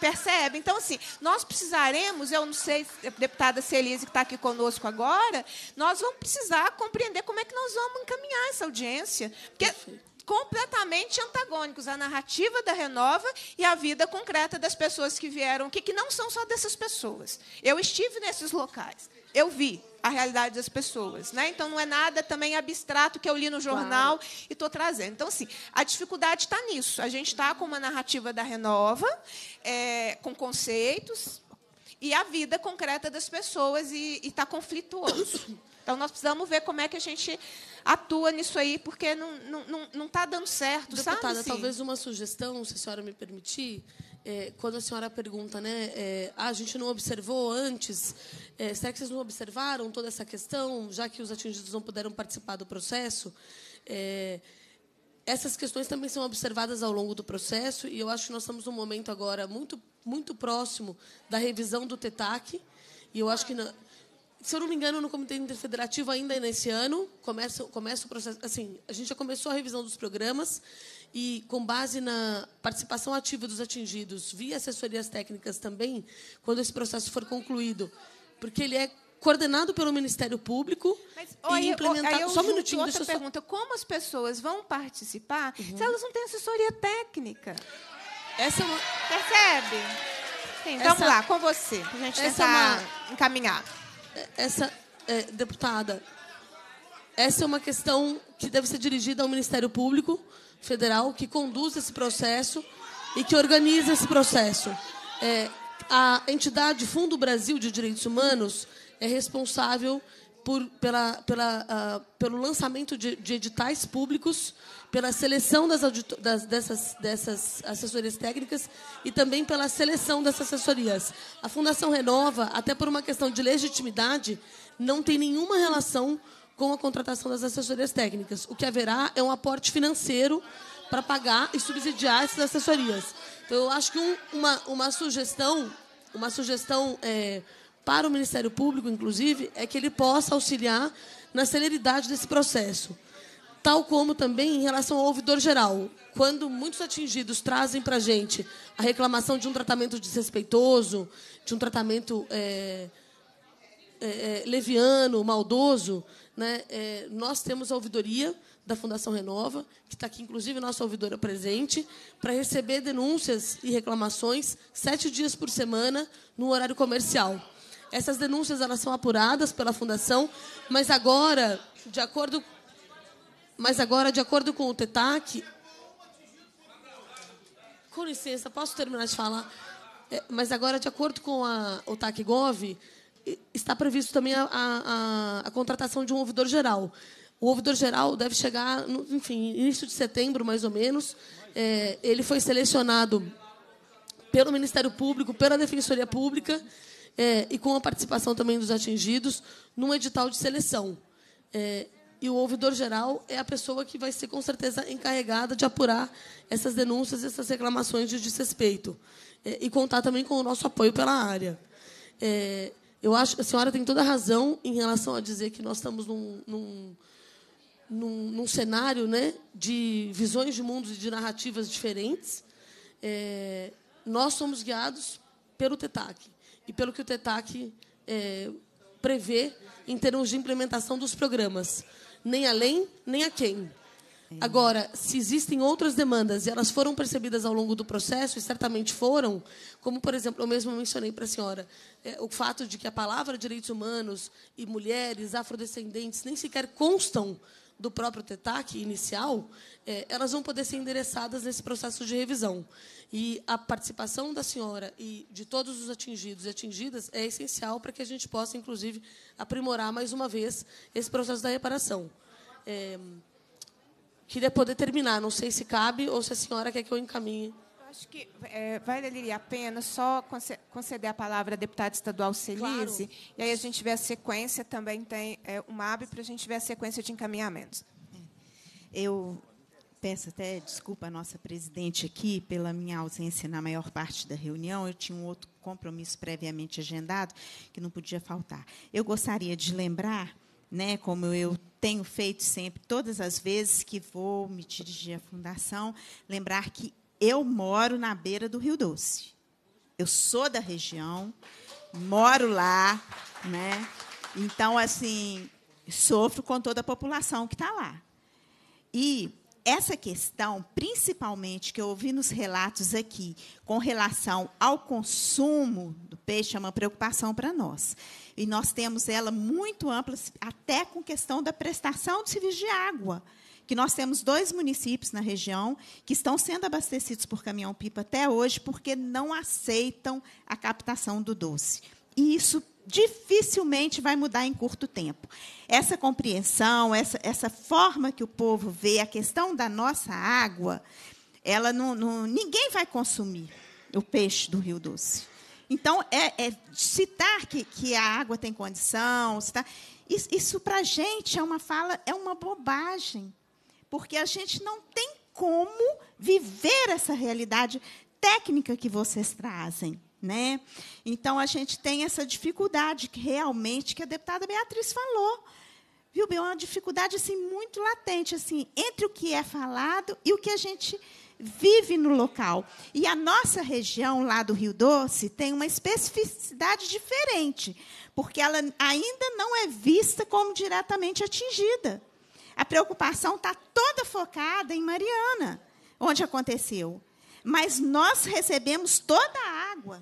Percebe? Então, assim, nós precisaremos, eu não sei, deputada Celise, que está aqui conosco agora, nós vamos precisar compreender como é que nós vamos encaminhar essa audiência. Porque Perfeito completamente antagônicos, a narrativa da Renova e a vida concreta das pessoas que vieram aqui, que não são só dessas pessoas. Eu estive nesses locais, eu vi a realidade das pessoas, né? Então não é nada também abstrato que eu li no jornal e estou trazendo. Então assim, a dificuldade está nisso. A gente está com uma narrativa da Renova, é, com conceitos e a vida concreta das pessoas e está conflituoso. Então nós precisamos ver como é que a gente atua nisso aí,
porque não está não, não, não tá dando certo, Deputada, sabe? Deputada, assim? talvez uma sugestão, se a senhora me permitir, é, quando a senhora pergunta, né, é, ah, a gente não observou antes, é, será que vocês não observaram toda essa questão, já que os atingidos não puderam participar do processo? É, essas questões também são observadas ao longo do processo e eu acho que nós estamos num momento agora muito muito próximo da revisão do TETAC e eu acho que se eu não me engano, no Comitê Interfederativo ainda nesse ano, começa, começa o processo. Assim, a gente já começou a revisão dos programas e, com base na participação ativa dos atingidos via assessorias técnicas também, quando esse processo for concluído, porque ele é coordenado pelo Ministério Público Mas, e aí, implementado. Aí eu só um minutinho, outra eu pergunta: só... como
as pessoas vão participar uhum. se elas não têm assessoria técnica? Essa é uma... Percebe? Sim, Essa... vamos lá, com
você, para a gente é tentar é uma... encaminhar essa é, deputada, essa é uma questão que deve ser dirigida ao Ministério Público Federal, que conduz esse processo e que organiza esse processo. É, a entidade Fundo Brasil de Direitos Humanos é responsável por, pela, pela, uh, pelo lançamento de, de, editais públicos, pela seleção das, das, dessas, dessas assessorias técnicas e também pela seleção dessas assessorias. A Fundação Renova, até por uma questão de legitimidade, não tem nenhuma relação com a contratação das assessorias técnicas. O que haverá é um aporte financeiro para pagar e subsidiar essas assessorias. Então, eu acho que um, uma, uma sugestão, uma sugestão é, para o Ministério Público, inclusive, é que ele possa auxiliar na celeridade desse processo. Tal como também em relação ao ouvidor geral. Quando muitos atingidos trazem para a gente a reclamação de um tratamento desrespeitoso, de um tratamento é, é, é, leviano, maldoso, né, é, nós temos a ouvidoria da Fundação Renova, que está aqui, inclusive, nossa ouvidora presente, para receber denúncias e reclamações sete dias por semana no horário comercial. Essas denúncias elas são apuradas pela fundação, mas agora, de acordo mas agora, de acordo com o TETAC, com licença, posso terminar de falar? É, mas agora, de acordo com a, o TAC-GOV, está previsto também a, a, a, contratação de um ouvidor geral. O ouvidor geral deve chegar, no, enfim, início de setembro, mais ou menos. É, ele foi selecionado pelo Ministério Público, pela Defensoria Pública é, e com a participação também dos atingidos, num edital de seleção. É, e o ouvidor-geral é a pessoa que vai ser, com certeza, encarregada de apurar essas denúncias e essas reclamações de desrespeito. É, e contar também com o nosso apoio pela área. É, eu acho que a senhora tem toda a razão em relação a dizer que nós estamos num, num num, num, cenário né, de visões de mundos e de narrativas diferentes. É, nós somos guiados pelo TETAC e pelo que o TETAC é, prevê em termos de implementação dos programas. Nem além, nem a quem. Agora, se existem outras demandas e elas foram percebidas ao longo do processo, e certamente foram, como, por exemplo, eu mesmo mencionei para a senhora, é, o fato de que a palavra direitos humanos e mulheres, afrodescendentes, nem sequer constam do próprio TETAC inicial, é, elas vão poder ser endereçadas nesse processo de revisão. E a participação da senhora e de todos os atingidos e atingidas é essencial para que a gente possa, inclusive, aprimorar mais uma vez esse processo da reparação. É, queria poder terminar, não sei se cabe ou se a senhora quer que eu encaminhe Acho que é,
vai valer a pena só conceder a palavra à deputada estadual Celise, claro. e aí a gente vê a sequência, também tem é, uma abre para a gente ver a sequência de encaminhamentos. É.
Eu peço até desculpa à nossa presidente aqui pela minha ausência na maior parte da reunião, eu tinha um outro compromisso previamente agendado que não podia faltar. Eu gostaria de lembrar, né, como eu tenho feito sempre, todas as vezes que vou me dirigir à fundação, lembrar que eu moro na beira do Rio Doce. Eu sou da região, moro lá, né? Então, assim, sofro com toda a população que está lá. E essa questão, principalmente, que eu ouvi nos relatos aqui, com relação ao consumo do peixe, é uma preocupação para nós. E nós temos ela muito ampla, até com questão da prestação de serviço de água que nós temos dois municípios na região que estão sendo abastecidos por caminhão-pipa até hoje porque não aceitam a captação do doce. E isso dificilmente vai mudar em curto tempo. Essa compreensão, essa, essa forma que o povo vê a questão da nossa água, ela não, não ninguém vai consumir o peixe do Rio Doce. Então, é, é citar que, que, a água tem condição, citar, isso, isso para a gente é uma fala, é uma bobagem porque a gente não tem como viver essa realidade técnica que vocês trazem. Né? Então, a gente tem essa dificuldade que realmente que a deputada Beatriz falou. Viu, Bia? É uma dificuldade assim, muito latente assim, entre o que é falado e o que a gente vive no local. E a nossa região lá do Rio Doce tem uma especificidade diferente, porque ela ainda não é vista como diretamente atingida. A preocupação está toda focada em Mariana, onde aconteceu. Mas nós recebemos toda a água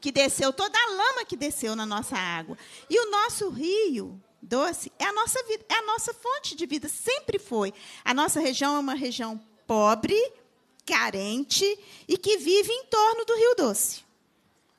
que desceu, toda a lama que desceu na nossa água. E o nosso rio doce é a nossa vida, é a nossa fonte de vida, sempre foi. A nossa região é uma região pobre, carente e que vive em torno do rio doce.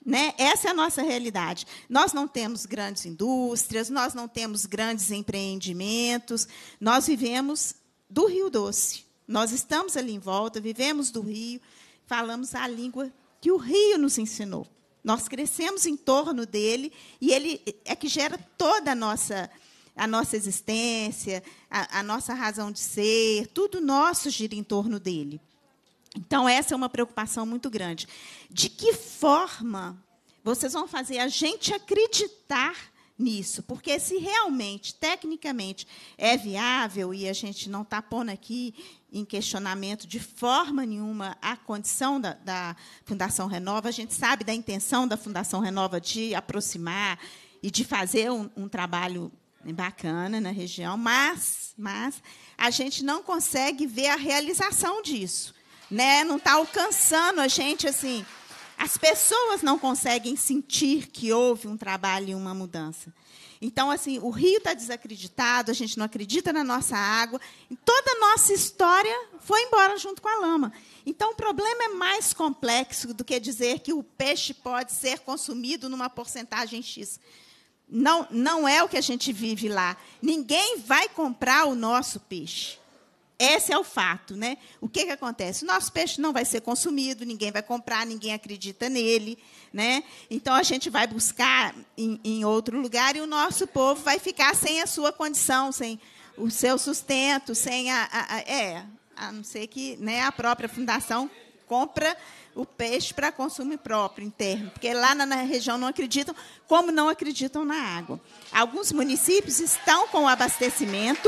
Né? Essa é a nossa realidade. Nós não temos grandes indústrias, nós não temos grandes empreendimentos, nós vivemos do Rio Doce. Nós estamos ali em volta, vivemos do Rio, falamos a língua que o Rio nos ensinou. Nós crescemos em torno dele e ele é que gera toda a nossa a nossa existência, a, a nossa razão de ser, tudo nosso gira em torno dele. Então, essa é uma preocupação muito grande. De que forma vocês vão fazer a gente acreditar nisso? Porque se realmente, tecnicamente, é viável, e a gente não está pondo aqui em questionamento de forma nenhuma a condição da, da Fundação Renova, a gente sabe da intenção da Fundação Renova de aproximar e de fazer um, um trabalho bacana na região, mas, mas a gente não consegue ver a realização disso né? Não está alcançando a gente assim. As pessoas não conseguem sentir que houve um trabalho e uma mudança. Então, assim, o rio está desacreditado, a gente não acredita na nossa água. Toda a nossa história foi embora junto com a lama. Então, o problema é mais complexo do que dizer que o peixe pode ser consumido numa porcentagem X. Não, não é o que a gente vive lá. Ninguém vai comprar o nosso peixe. Esse é o fato, né? O que, que acontece? O nosso peixe não vai ser consumido, ninguém vai comprar, ninguém acredita nele, né? Então a gente vai buscar em, em outro lugar e o nosso povo vai ficar sem a sua condição, sem o seu sustento, sem a, a, a é, a não ser que né, a própria fundação compra o peixe para consumo próprio interno, porque lá na, na, região não acreditam, como não acreditam na água. Alguns municípios estão com o abastecimento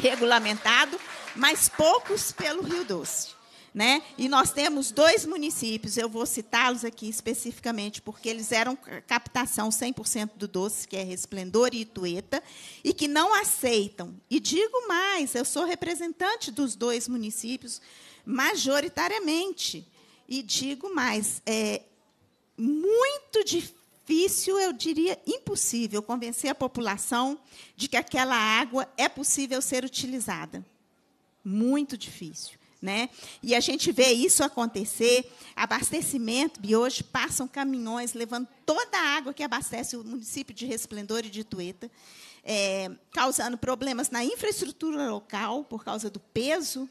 regulamentado, mas poucos pelo Rio Doce. Né? E nós temos dois municípios, eu vou citá-los aqui especificamente, porque eles eram captação 100% do doce, que é Resplendor e Itueta, e que não aceitam. E digo mais, eu sou representante dos dois municípios majoritariamente. E digo mais, é muito difícil difícil, eu diria impossível, convencer a população de que aquela água é possível ser utilizada. Muito difícil. Né? E a gente vê isso acontecer, abastecimento, e hoje passam caminhões levando toda a água que abastece o município de Resplendor e de Tueta, é, causando problemas na infraestrutura local por causa do peso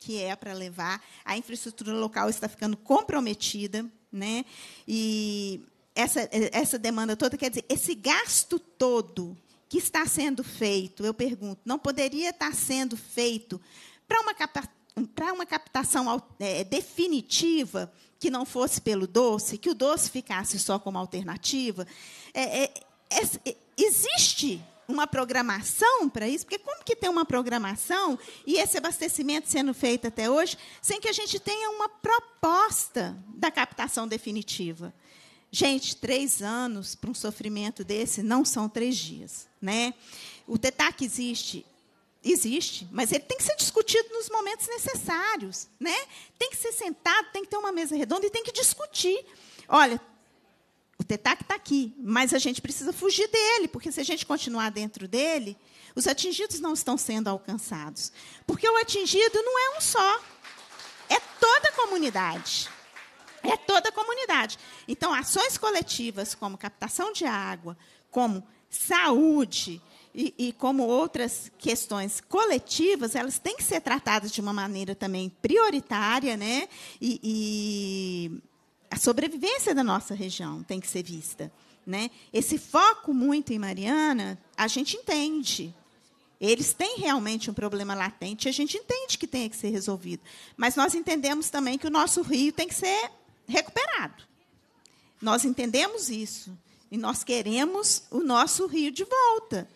que é para levar. A infraestrutura local está ficando comprometida, né? E essa, eh, essa demanda toda, quer dizer, esse gasto todo que está sendo feito, eu pergunto, não poderia estar sendo feito para uma, capa, uma captação é, definitiva que não fosse pelo doce, que o doce ficasse só como alternativa? É é, é, é, existe uma programação para isso? Porque como que tem uma programação e esse abastecimento sendo feito até hoje sem que a gente tenha uma proposta da captação definitiva? Gente, três anos para um sofrimento desse não são três dias, né? O TETAC existe existe, mas ele tem que ser discutido nos momentos necessários, né? Tem que ser sentado, tem que ter uma mesa redonda e tem que discutir. Olha, o TETAC está aqui, mas a gente precisa fugir dele, porque se a gente continuar dentro dele, os atingidos não estão sendo alcançados. Porque o atingido não é um só, é toda a comunidade. É toda a comunidade. Então, ações coletivas como captação de água, como saúde e, e, como outras questões coletivas, elas têm que ser tratadas de uma maneira também prioritária, né? E, e a sobrevivência da nossa região tem que ser vista, né? Esse foco muito em Mariana, a gente entende, eles têm realmente um problema latente, a gente entende que tem que ser resolvido. Mas nós entendemos também que o nosso rio tem que ser recuperado. Nós entendemos isso e nós queremos o nosso rio de volta,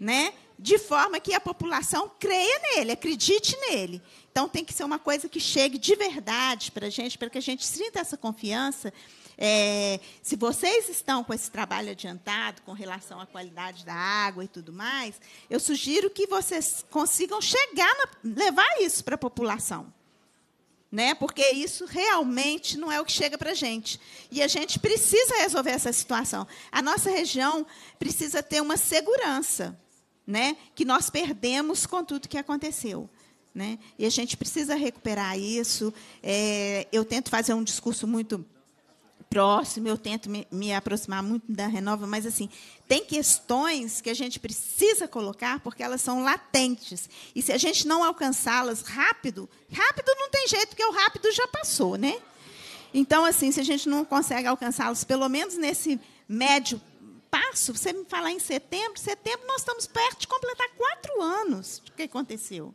né? De forma que a população creia nele, acredite nele. Então tem que ser uma coisa que chegue de verdade para a gente, para que a gente sinta essa confiança. É, se vocês estão com esse trabalho adiantado com relação à qualidade da água e tudo mais, eu sugiro que vocês consigam chegar, na, levar isso para a população né? Porque isso realmente não é o que chega para a gente. E a gente precisa resolver essa situação. A nossa região precisa ter uma segurança, né? Que nós perdemos com tudo que aconteceu. Né? E a gente precisa recuperar isso. É, eu tento fazer um discurso muito próximo, eu tento me, me, aproximar muito da Renova, mas assim, tem questões que a gente precisa colocar porque elas são latentes. E se a gente não alcançá-las rápido, rápido não tem jeito, porque o rápido já passou, né? Então, assim, se a gente não consegue alcançá-los, pelo menos nesse médio passo, você me falar em setembro, setembro nós estamos perto de completar quatro anos O que aconteceu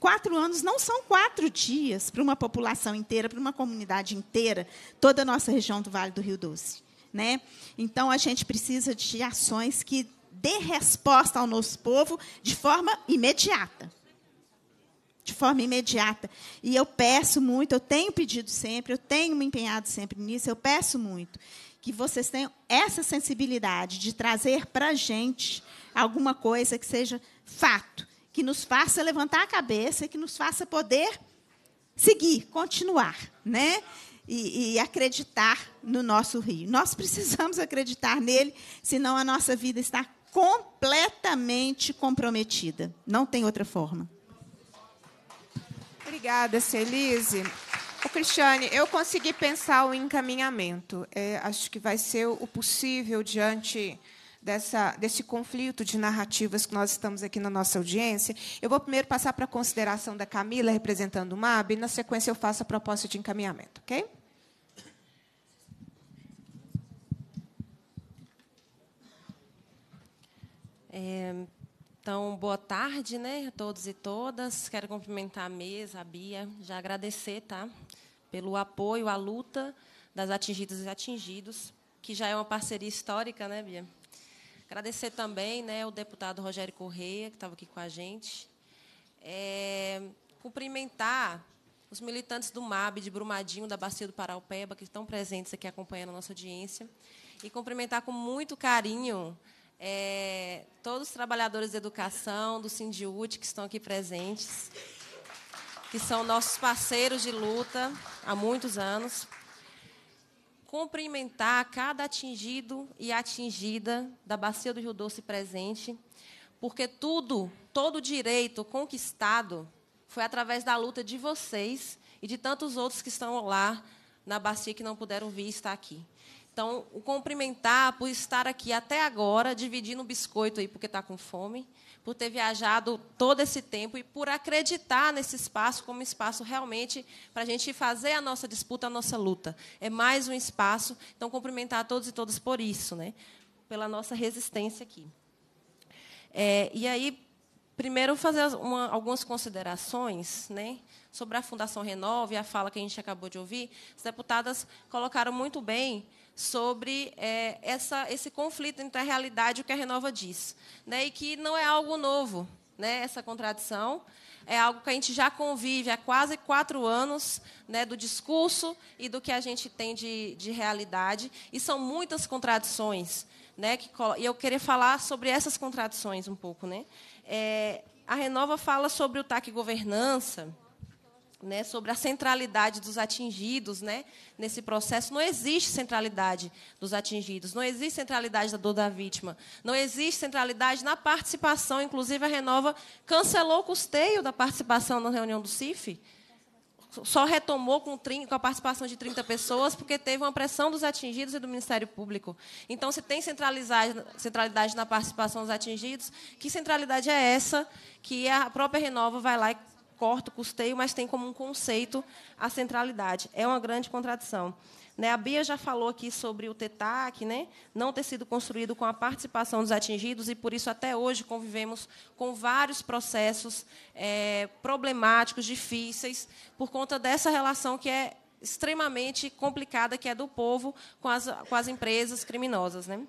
quatro anos não são quatro dias para uma população inteira, para uma comunidade inteira, toda a nossa região do Vale do Rio Doce. Né? Então, a gente precisa de ações que dê resposta ao nosso povo de forma imediata. De forma imediata. E eu peço muito, eu tenho pedido sempre, eu tenho me empenhado sempre nisso, eu peço muito que vocês tenham essa sensibilidade de trazer para a gente alguma coisa que seja fato, que nos faça levantar a cabeça, que nos faça poder seguir, continuar, né? E, e, acreditar no nosso rio. Nós precisamos acreditar nele, senão a nossa vida está completamente comprometida. Não tem outra forma.
Obrigada, Celise. O Cristiane, eu consegui pensar o encaminhamento. É, acho que vai ser o possível diante dessa, desse conflito de narrativas que nós estamos aqui na nossa audiência, eu vou primeiro passar para a consideração da Camila, representando o MAB, e, na sequência, eu faço a proposta de encaminhamento. Ok?
É, então, boa tarde né, a todos e todas. Quero cumprimentar a mesa, a Bia, já agradecer tá, pelo apoio à luta das atingidas e atingidos, que já é uma parceria histórica, né, Bia? Agradecer também né, o deputado Rogério Correia, que estava aqui com a gente. É, cumprimentar os militantes do MAB de Brumadinho, da Bacia do Paraupeba, que estão presentes aqui acompanhando a nossa audiência. E cumprimentar com muito carinho é, todos os trabalhadores da educação, do Sindiúte, que estão aqui presentes, que são nossos parceiros de luta há muitos anos cumprimentar cada atingido e atingida da bacia do Rio Doce presente, porque tudo, todo direito conquistado foi através da luta de vocês e de tantos outros que estão lá na bacia que não puderam vir estar aqui. Então, o cumprimentar por estar aqui até agora, dividindo biscoito aí porque está com fome, por ter viajado todo esse tempo e por acreditar nesse espaço como espaço realmente para a gente fazer a nossa disputa, a nossa luta. É mais um espaço, então cumprimentar a todos e todas por isso, né? pela nossa resistência aqui. É, e aí, primeiro, fazer uma, algumas considerações né, sobre a Fundação Renove, a fala que a gente acabou de ouvir. As deputadas colocaram muito bem sobre é, essa, esse conflito entre a realidade e o que a Renova diz. Né? E que não é algo novo, né? essa contradição. É algo que a gente já convive há quase quatro anos né, do discurso e do que a gente tem de, de realidade. E são muitas contradições. Né, que, e eu queria falar sobre essas contradições um pouco. Né? É, a Renova fala sobre o TAC Governança, né, sobre a centralidade dos atingidos né, nesse processo. Não existe centralidade dos atingidos, não existe centralidade da dor da vítima, não existe centralidade na participação. Inclusive, a Renova cancelou o custeio da participação na reunião do CIF. Só retomou com, com a participação de 30 pessoas, porque teve uma pressão dos atingidos e do Ministério Público. Então, se tem centralidade na participação dos atingidos, que centralidade é essa que a própria Renova vai lá e corto, custeio, mas tem como um conceito a centralidade. É uma grande contradição. Né, a Bia já falou aqui sobre o TETAC, né, não ter sido construído com a participação dos atingidos, e por isso até hoje convivemos com vários processos é, problemáticos, difíceis, por conta dessa relação que é extremamente complicada, que é do povo com as, com as empresas criminosas. Né.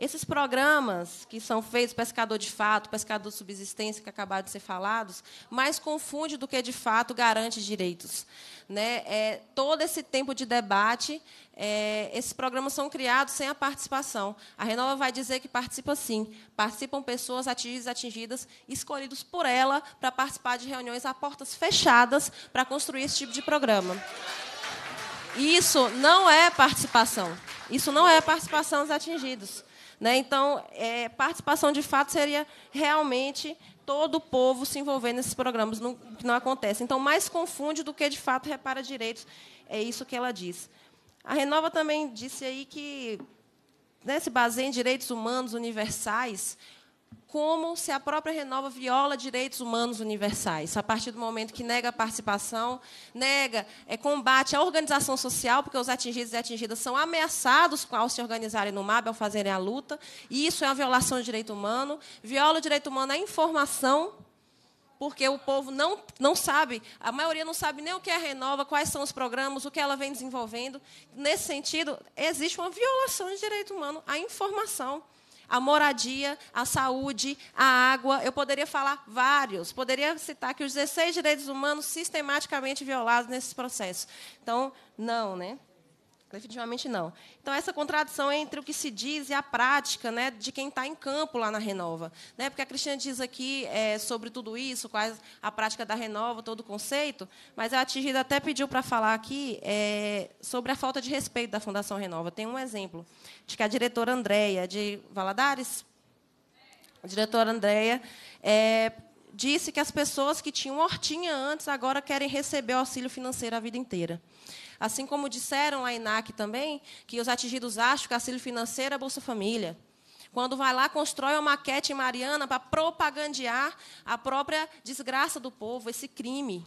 Esses programas que são feitos, pescador de fato, pescador de subsistência, que acabaram de ser falados, mais confunde do que de fato garante direitos. Né? É, todo esse tempo de debate, é, esses programas são criados sem a participação. A Renova vai dizer que participa sim. Participam pessoas atingidas, atingidas, escolhidas por ela para participar de reuniões a portas fechadas para construir esse tipo de programa. Isso não é participação. Isso não é participação dos atingidos. Né? Então, é, participação de fato seria realmente todo o povo se envolver nesses programas, não, que não acontece. Então, mais confunde do que de fato repara direitos, é isso que ela diz. A Renova também disse aí que né, se baseia em direitos humanos universais, como se a própria Renova viola direitos humanos universais, a partir do momento que nega a participação, nega, é, combate a organização social, porque os atingidos e atingidas são ameaçados ao se organizarem no MAB, ao fazerem a luta, e isso é uma violação de direito humano, viola o direito humano à informação, porque o povo não, não sabe, a maioria não sabe nem o que é Renova, quais são os programas, o que ela vem desenvolvendo. Nesse sentido, existe uma violação de direito humano à informação a moradia, a saúde, a água. Eu poderia falar vários, poderia citar que os 16 direitos humanos sistematicamente violados nesse processo, Então, não, né? Definitivamente não. Então, essa contradição entre o que se diz e a prática né, de quem está em campo lá na Renova. Né? Porque a Cristina diz aqui é, sobre tudo isso, quais a prática da Renova, todo o conceito, mas a atingida até pediu para falar aqui é, sobre a falta de respeito da Fundação Renova. Tem um exemplo de que a diretora Andréia de Valadares, a diretora Andréia, é, disse que as pessoas que tinham hortinha antes agora querem receber o auxílio financeiro a vida inteira. Assim como disseram a INAC também, que os atingidos acham que auxílio financeiro é Bolsa Família. Quando vai lá, constrói uma maquete Mariana para propagandear a própria desgraça do povo, esse crime.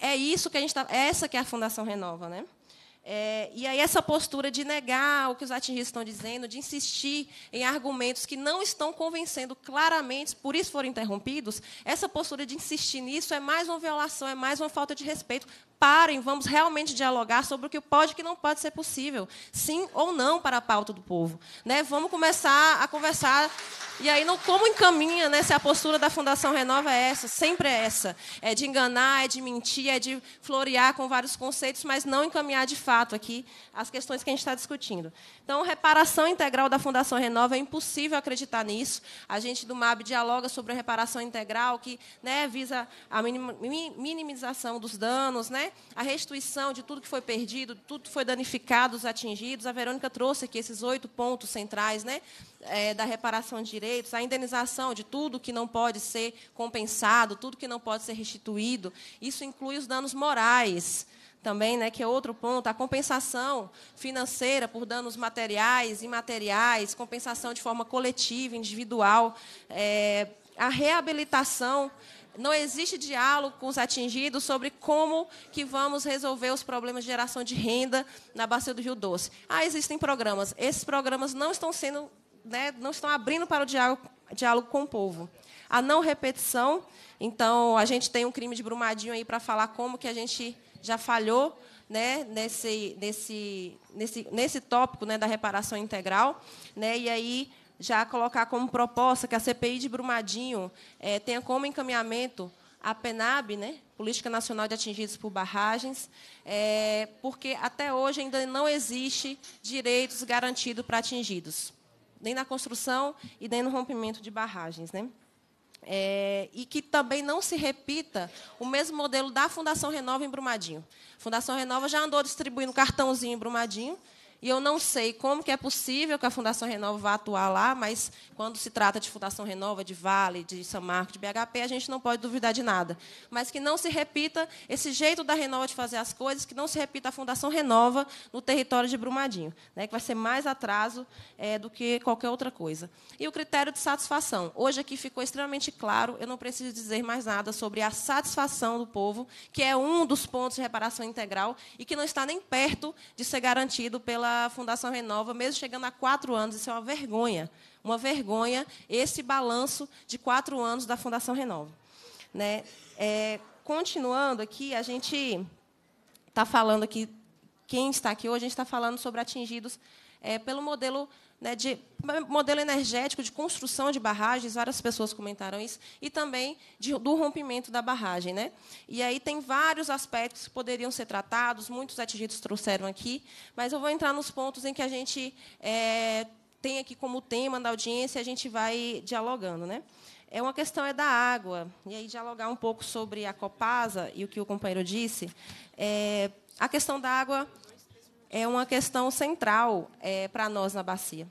É, é isso que a gente tá, essa que é a Fundação Renova, né? É, e aí essa postura de negar o que os atingidos estão dizendo, de insistir em argumentos que não estão convencendo claramente, por isso foram interrompidos, essa postura de insistir nisso é mais uma violação, é mais uma falta de respeito. Parem, vamos realmente dialogar sobre o que pode e o que não pode ser possível, sim ou não para a pauta do povo. Né? Vamos começar a conversar. E aí, não, como encaminha né, se a postura da Fundação Renova é essa? Sempre é essa. É de enganar, é de mentir, é de florear com vários conceitos, mas não encaminhar de fato fato aqui as questões que a gente está discutindo. Então, reparação integral da Fundação Renova, é impossível acreditar nisso. A gente do MAB dialoga sobre a reparação integral, que né, visa a minimização dos danos, né, a restituição de tudo que foi perdido, tudo que foi danificado, os atingidos. A Verônica trouxe aqui esses oito pontos centrais né, é, da reparação de direitos, a indenização de tudo que não pode ser compensado, tudo que não pode ser restituído. Isso inclui os danos morais, também, né, que é outro ponto, a compensação financeira por danos materiais, imateriais, compensação de forma coletiva, individual, é, a reabilitação. Não existe diálogo com os atingidos sobre como que vamos resolver os problemas de geração de renda na Bacia do Rio Doce. Ah, existem programas. Esses programas não estão sendo, né, não estão abrindo para o diálogo, diálogo com o povo. A não repetição. Então, a gente tem um crime de Brumadinho aí para falar como que a gente já falhou né, nesse, nesse, nesse, nesse tópico né, da reparação integral. Né, e aí já colocar como proposta que a CPI de Brumadinho é, tenha como encaminhamento a PENAB, né, Política Nacional de Atingidos por Barragens, é, porque até hoje ainda não existe direitos garantidos para atingidos, nem na construção e nem no rompimento de barragens. Né? é, e que também não se repita o mesmo modelo da Fundação Renova em Brumadinho. A Fundação Renova já andou distribuindo cartãozinho em Brumadinho, e eu não sei como que é possível que a Fundação Renova vá atuar lá, mas quando se trata de Fundação Renova, de Vale, de São Marco, de BHP, a gente não pode duvidar de nada. Mas que não se repita esse jeito da Renova de fazer as coisas, que não se repita a Fundação Renova no território de Brumadinho, né, que vai ser mais atraso é, do que qualquer outra coisa. E o critério de satisfação. Hoje aqui ficou extremamente claro, eu não preciso dizer mais nada sobre a satisfação do povo, que é um dos pontos de reparação integral e que não está nem perto de ser garantido pela pela Fundação Renova, mesmo chegando a quatro anos. Isso é uma vergonha, uma vergonha esse balanço de quatro anos da Fundação Renova. Né? É, continuando aqui, a gente está falando aqui, quem está aqui hoje, a gente está falando sobre atingidos é, pelo modelo né, de modelo energético, de construção de barragens, várias pessoas comentaram isso, e também de, do rompimento da barragem. Né? E aí tem vários aspectos que poderiam ser tratados, muitos atingidos trouxeram aqui, mas eu vou entrar nos pontos em que a gente é, tem aqui como tema da audiência e a gente vai dialogando. Né? É uma questão é da água, e aí dialogar um pouco sobre a Copasa e o que o companheiro disse. É, a questão da água é uma questão central é, para nós na bacia.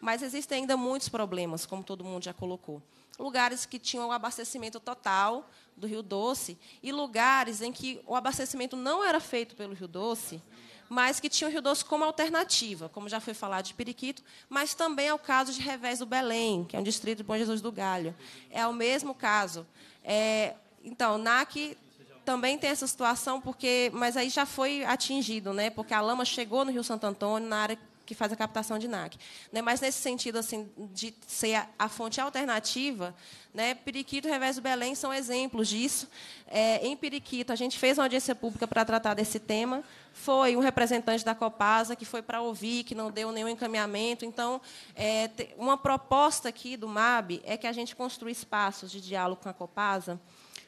Mas existem ainda muitos problemas, como todo mundo já colocou. Lugares que tinham o abastecimento total do Rio Doce e lugares em que o abastecimento não era feito pelo Rio Doce, mas que tinham o Rio Doce como alternativa, como já foi falado de Periquito, mas também é o caso de Revés do Belém, que é um distrito de Bom Jesus do Galho. É o mesmo caso. É, então, NAC também tem essa situação, porque, mas aí já foi atingido, né? Porque a lama chegou no Rio Santo Antônio, na área que faz a captação de NAC. Né? Mas nesse sentido assim de ser a, a fonte alternativa, né? Periquito, Reverso Belém são exemplos disso. É, em Periquito, a gente fez uma audiência pública para tratar desse tema. Foi um representante da Copasa que foi para ouvir, que não deu nenhum encaminhamento. Então, é, uma proposta aqui do MAB é que a gente construa espaços de diálogo com a Copasa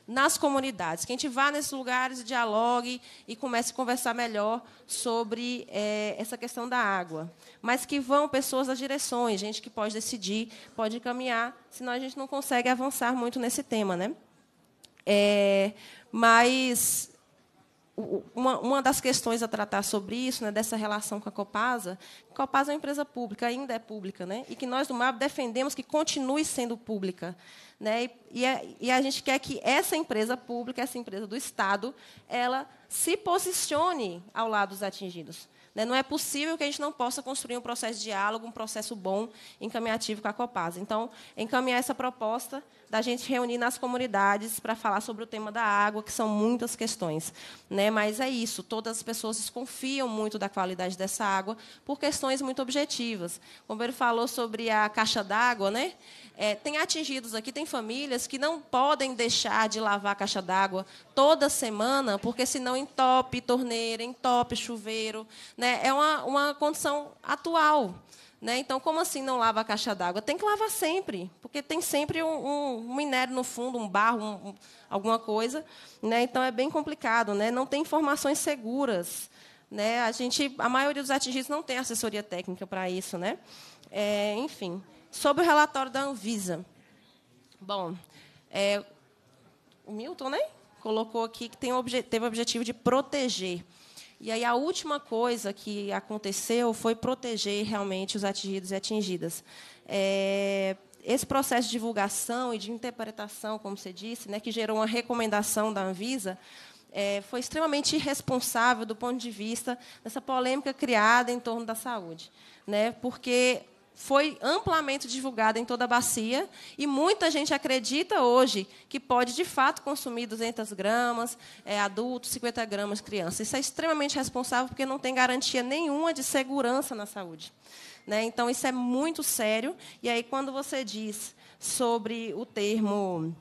nas comunidades. Que a gente vá nesses lugares, dialogue e comece a conversar melhor sobre é, essa questão da água. Mas que vão pessoas das direções, gente que pode decidir, pode caminhar, senão a gente não consegue avançar muito nesse tema. Né? É, mas uma, uma, das questões a tratar sobre isso, né, dessa relação com a Copasa, a Copasa é uma empresa pública, ainda é pública, né, e que nós do MAB defendemos que continue sendo pública. Né, e, e é, a gente quer que essa empresa pública, essa empresa do Estado, ela se posicione ao lado dos atingidos. Né. Não é possível que a gente não possa construir um processo de diálogo, um processo bom, encaminhativo com a Copasa. Então, encaminhar essa proposta da gente reunir nas comunidades para falar sobre o tema da água, que são muitas questões. Né? Mas é isso, todas as pessoas desconfiam muito da qualidade dessa água por questões muito objetivas. Como ele falou sobre a caixa d'água, né? É, tem atingidos aqui, tem famílias que não podem deixar de lavar a caixa d'água toda semana, porque senão entope torneira, entope chuveiro. Né? É uma, uma condição atual. Né? Então, como assim não lava a caixa d'água? Tem que lavar sempre, porque tem sempre um, um, minério no fundo, um barro, um, alguma coisa. Né? Então, é bem complicado. Né? Não tem informações seguras. Né? A, gente, a maioria dos atingidos não tem assessoria técnica para isso. Né? É, enfim, sobre o relatório da Anvisa. Bom, é, o Milton né? colocou aqui que tem, teve o objetivo de proteger e aí a última coisa que aconteceu foi proteger realmente os atingidos e atingidas. É, esse processo de divulgação e de interpretação, como você disse, né, que gerou uma recomendação da Anvisa, é, foi extremamente irresponsável do ponto de vista dessa polêmica criada em torno da saúde, né? Porque foi amplamente divulgada em toda a bacia e muita gente acredita hoje que pode, de fato, consumir 200 gramas, é, adulto, 50 gramas, criança. Isso é extremamente responsável porque não tem garantia nenhuma de segurança na saúde. Né? Então, isso é muito sério. E aí, quando você diz sobre o termo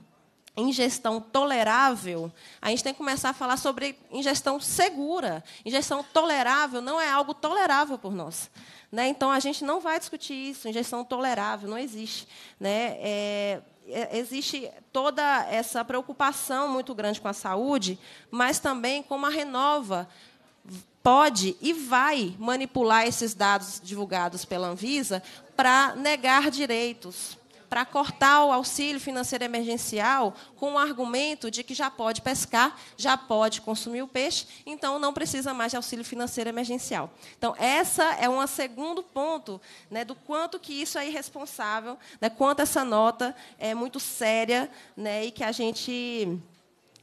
ingestão tolerável, a gente tem que começar a falar sobre ingestão segura. Ingestão tolerável não é algo tolerável por nós. Né? Então, a gente não vai discutir isso, ingestão tolerável, não existe. Né? É, é existe toda essa preocupação muito grande com a saúde, mas também como a renova pode e vai manipular esses dados divulgados pela Anvisa para negar direitos, para cortar o auxílio financeiro emergencial com o argumento de que já pode pescar, já pode consumir o peixe, então não precisa mais de auxílio financeiro emergencial. Então, essa é um segundo ponto né, do quanto que isso é irresponsável, né, quanto essa nota é muito séria né, e que a gente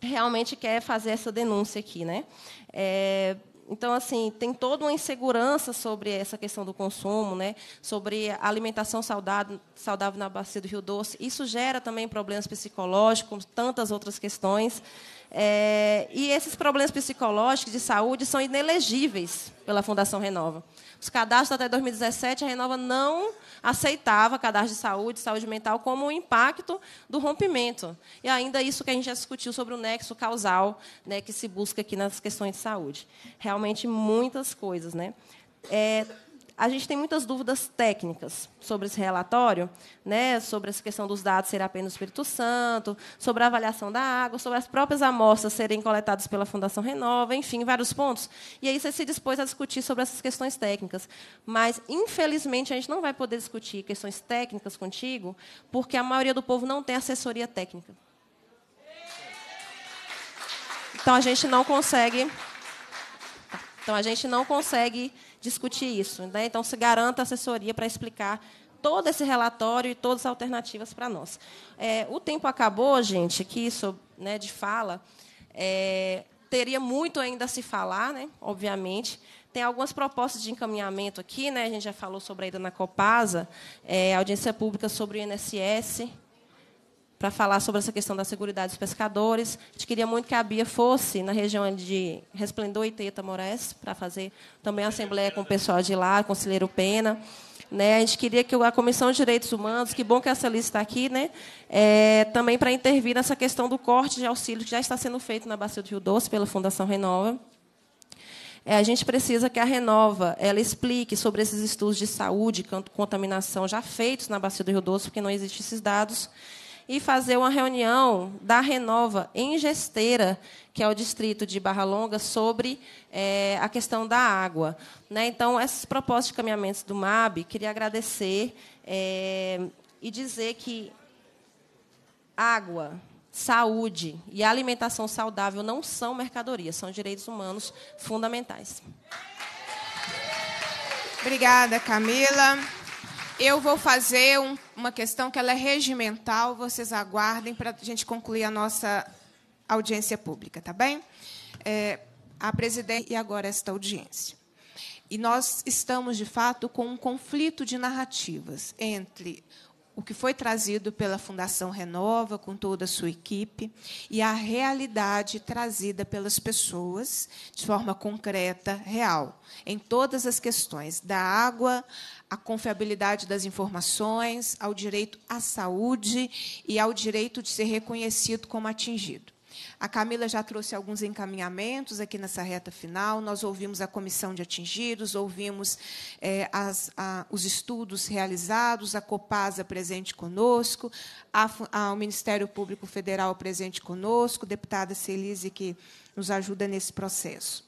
realmente quer fazer essa denúncia aqui. Né? É, então, assim, tem toda uma insegurança sobre essa questão do consumo, né? sobre alimentação saudável, saudável na bacia do Rio Doce. Isso gera também problemas psicológicos, como tantas outras questões. É, e esses problemas psicológicos de saúde são inelegíveis pela Fundação Renova. Os cadastros até 2017, a Renova não aceitava cadastro de saúde, saúde mental, como o impacto do rompimento. E ainda isso que a gente já discutiu sobre o nexo causal né, que se busca aqui nas questões de saúde. Realmente muitas coisas. Né? É, a gente tem muitas dúvidas técnicas sobre esse relatório, né, sobre essa questão dos dados ser apenas Espírito Santo, sobre a avaliação da água, sobre as próprias amostras serem coletadas pela Fundação Renova, enfim, vários pontos. E aí você se dispôs a discutir sobre essas questões técnicas. Mas, infelizmente, a gente não vai poder discutir questões técnicas contigo, porque a maioria do povo não tem assessoria técnica. Então a gente não consegue. Tá. Então a gente não consegue discutir isso. Né? Então, se garanta assessoria para explicar todo esse relatório e todas as alternativas para nós. É, o tempo acabou, gente, aqui sobre, né, de fala. É, teria muito ainda a se falar, né, obviamente. Tem algumas propostas de encaminhamento aqui, né, a gente já falou sobre a ida na Copasa, é, audiência pública sobre o INSS, para falar sobre essa questão da segurança dos pescadores. A gente queria muito que a Bia fosse na região de Resplendor e Teta para fazer também a assembleia com o pessoal de lá, conselheiro Pena. Né, a gente queria que a Comissão de Direitos Humanos, que bom que a Celis está aqui, né? É, também para intervir nessa questão do corte de auxílio que já está sendo feito na Bacia do Rio Doce pela Fundação Renova. É, a gente precisa que a Renova ela explique sobre esses estudos de saúde, contaminação já feitos na Bacia do Rio Doce, porque não existem esses dados e fazer uma reunião da Renova em Gesteira, que é o distrito de Barra Longa, sobre é, a questão da água. Né? Então, essas propostas de caminhamentos do MAB, queria agradecer é, e dizer que água, saúde e alimentação saudável não são mercadorias, são direitos humanos fundamentais. Obrigada, Camila. Eu vou fazer
um uma questão que ela é regimental, vocês aguardem para a gente concluir a nossa audiência pública, tá bem? É, a presidente e agora esta audiência. E nós estamos, de fato, com um conflito de narrativas entre o que foi trazido pela Fundação Renova, com toda a sua equipe, e a realidade trazida pelas pessoas de forma concreta, real, em todas as questões, da água à confiabilidade das informações, ao direito à saúde e ao direito de ser reconhecido como atingido. A Camila já trouxe alguns encaminhamentos aqui nessa reta final. Nós ouvimos a comissão de atingidos, ouvimos é, as, a, os estudos realizados, a Copasa presente conosco, a, a, o Ministério Público Federal presente conosco, deputada Celise, que nos ajuda nesse processo.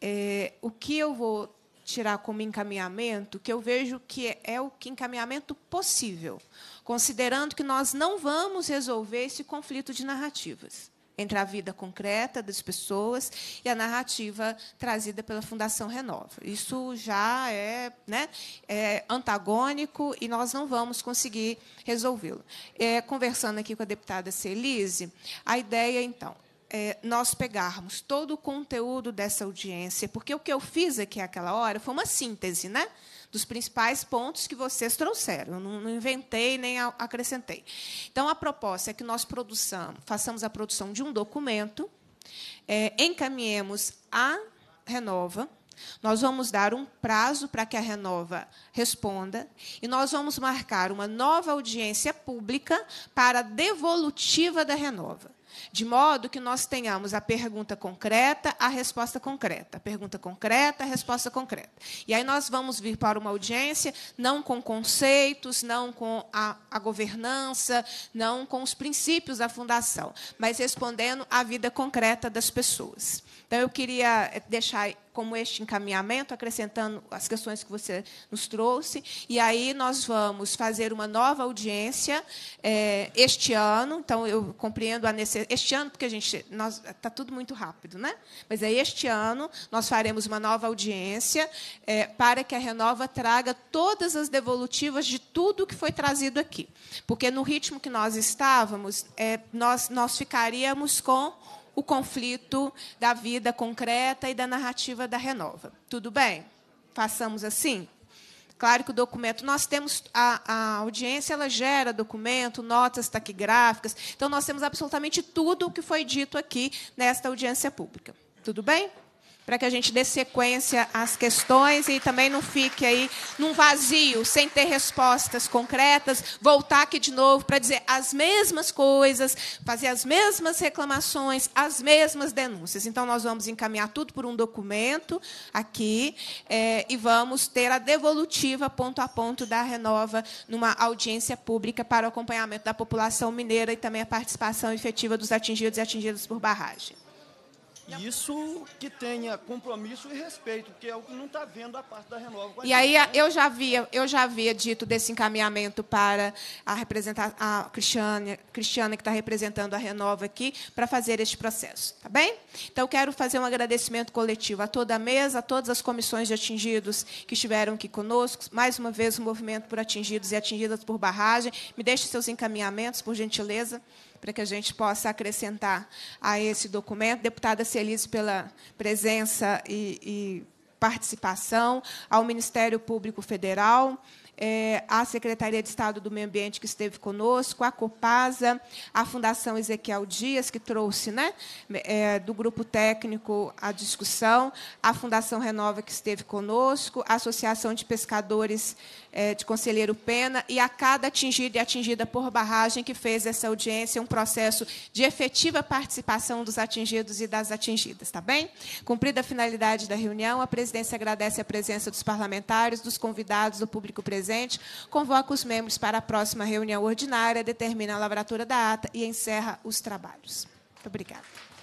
É, o que eu vou tirar como encaminhamento, que eu vejo que é o encaminhamento possível, considerando que nós não vamos resolver esse conflito de narrativas entre a vida concreta das pessoas e a narrativa trazida pela Fundação Renova. Isso já é, né, é antagônico e nós não vamos conseguir resolvê-lo. É, conversando aqui com a deputada Celise, a ideia, então, é, nós pegarmos todo o conteúdo dessa audiência, porque o que eu fiz aqui aquela hora foi uma síntese, né? Dos principais pontos que vocês trouxeram. Eu não, inventei nem acrescentei. Então, a proposta é que nós produçamos, façamos a produção de um documento, é, encaminhemos à Renova, nós vamos dar um prazo para que a Renova responda e nós vamos marcar uma nova audiência pública para a devolutiva da Renova de modo que nós tenhamos a pergunta concreta, a resposta concreta, a pergunta concreta, a resposta concreta. E aí nós vamos vir para uma audiência não com conceitos, não com a, a governança, não com os princípios da fundação, mas respondendo à vida concreta das pessoas. Então eu queria eh, deixar como este encaminhamento, acrescentando as questões que você nos trouxe. E aí nós vamos fazer uma nova audiência é, este ano. Então, eu compreendo a necessidade. Este ano, porque a gente. Nós, está tudo muito rápido, né? Mas é este ano nós faremos uma nova audiência é, para que a Renova traga todas as devolutivas de tudo que foi trazido aqui. Porque no ritmo que nós estávamos, é, nós, nós ficaríamos com o conflito da vida concreta e da narrativa da renova. Tudo bem? Façamos assim? Claro que o documento, nós temos, a, a, audiência ela gera documento, notas taquigráficas, então nós temos absolutamente tudo o que foi dito aqui nesta audiência pública. Tudo bem? para que a gente dê sequência às questões e também não fique aí num vazio, sem ter respostas concretas, voltar aqui de novo para dizer as mesmas coisas, fazer as mesmas reclamações, as mesmas denúncias. Então, nós vamos encaminhar tudo por um documento aqui é, e vamos ter a devolutiva ponto a ponto da Renova numa audiência pública para o acompanhamento da população mineira e também a participação efetiva dos atingidos e atingidas por barragem.
Isso que tenha compromisso e respeito, que é o que não está vendo a parte da Renova. E aí né?
eu já havia, eu já havia dito desse encaminhamento para a, representar, a Cristiane, Cristiana, que está representando a Renova aqui, para fazer este processo. Tá bem? Então, quero fazer um agradecimento coletivo a toda a mesa, a todas as comissões de atingidos que estiveram aqui conosco. Mais uma vez, o movimento por atingidos e atingidas por barragem. Me deixe seus encaminhamentos, por gentileza para que a gente possa acrescentar a esse documento. Deputada Celise, pela presença e, e participação, ao Ministério Público Federal, é, à Secretaria de Estado do Meio Ambiente, que esteve conosco, à Copasa, à Fundação Ezequiel Dias, que trouxe né, é, do grupo técnico a discussão, à Fundação Renova, que esteve conosco, à Associação de Pescadores é, de Conselheiro Pena, e a cada atingido e atingida por barragem que fez essa audiência um processo de efetiva participação dos atingidos e das atingidas, tá bem? Cumprida a finalidade da reunião, a presidência agradece a presença dos parlamentares, dos convidados, do público presente, convoca os membros para a próxima reunião ordinária, determina a lavratura da ata e encerra os trabalhos. Muito obrigada.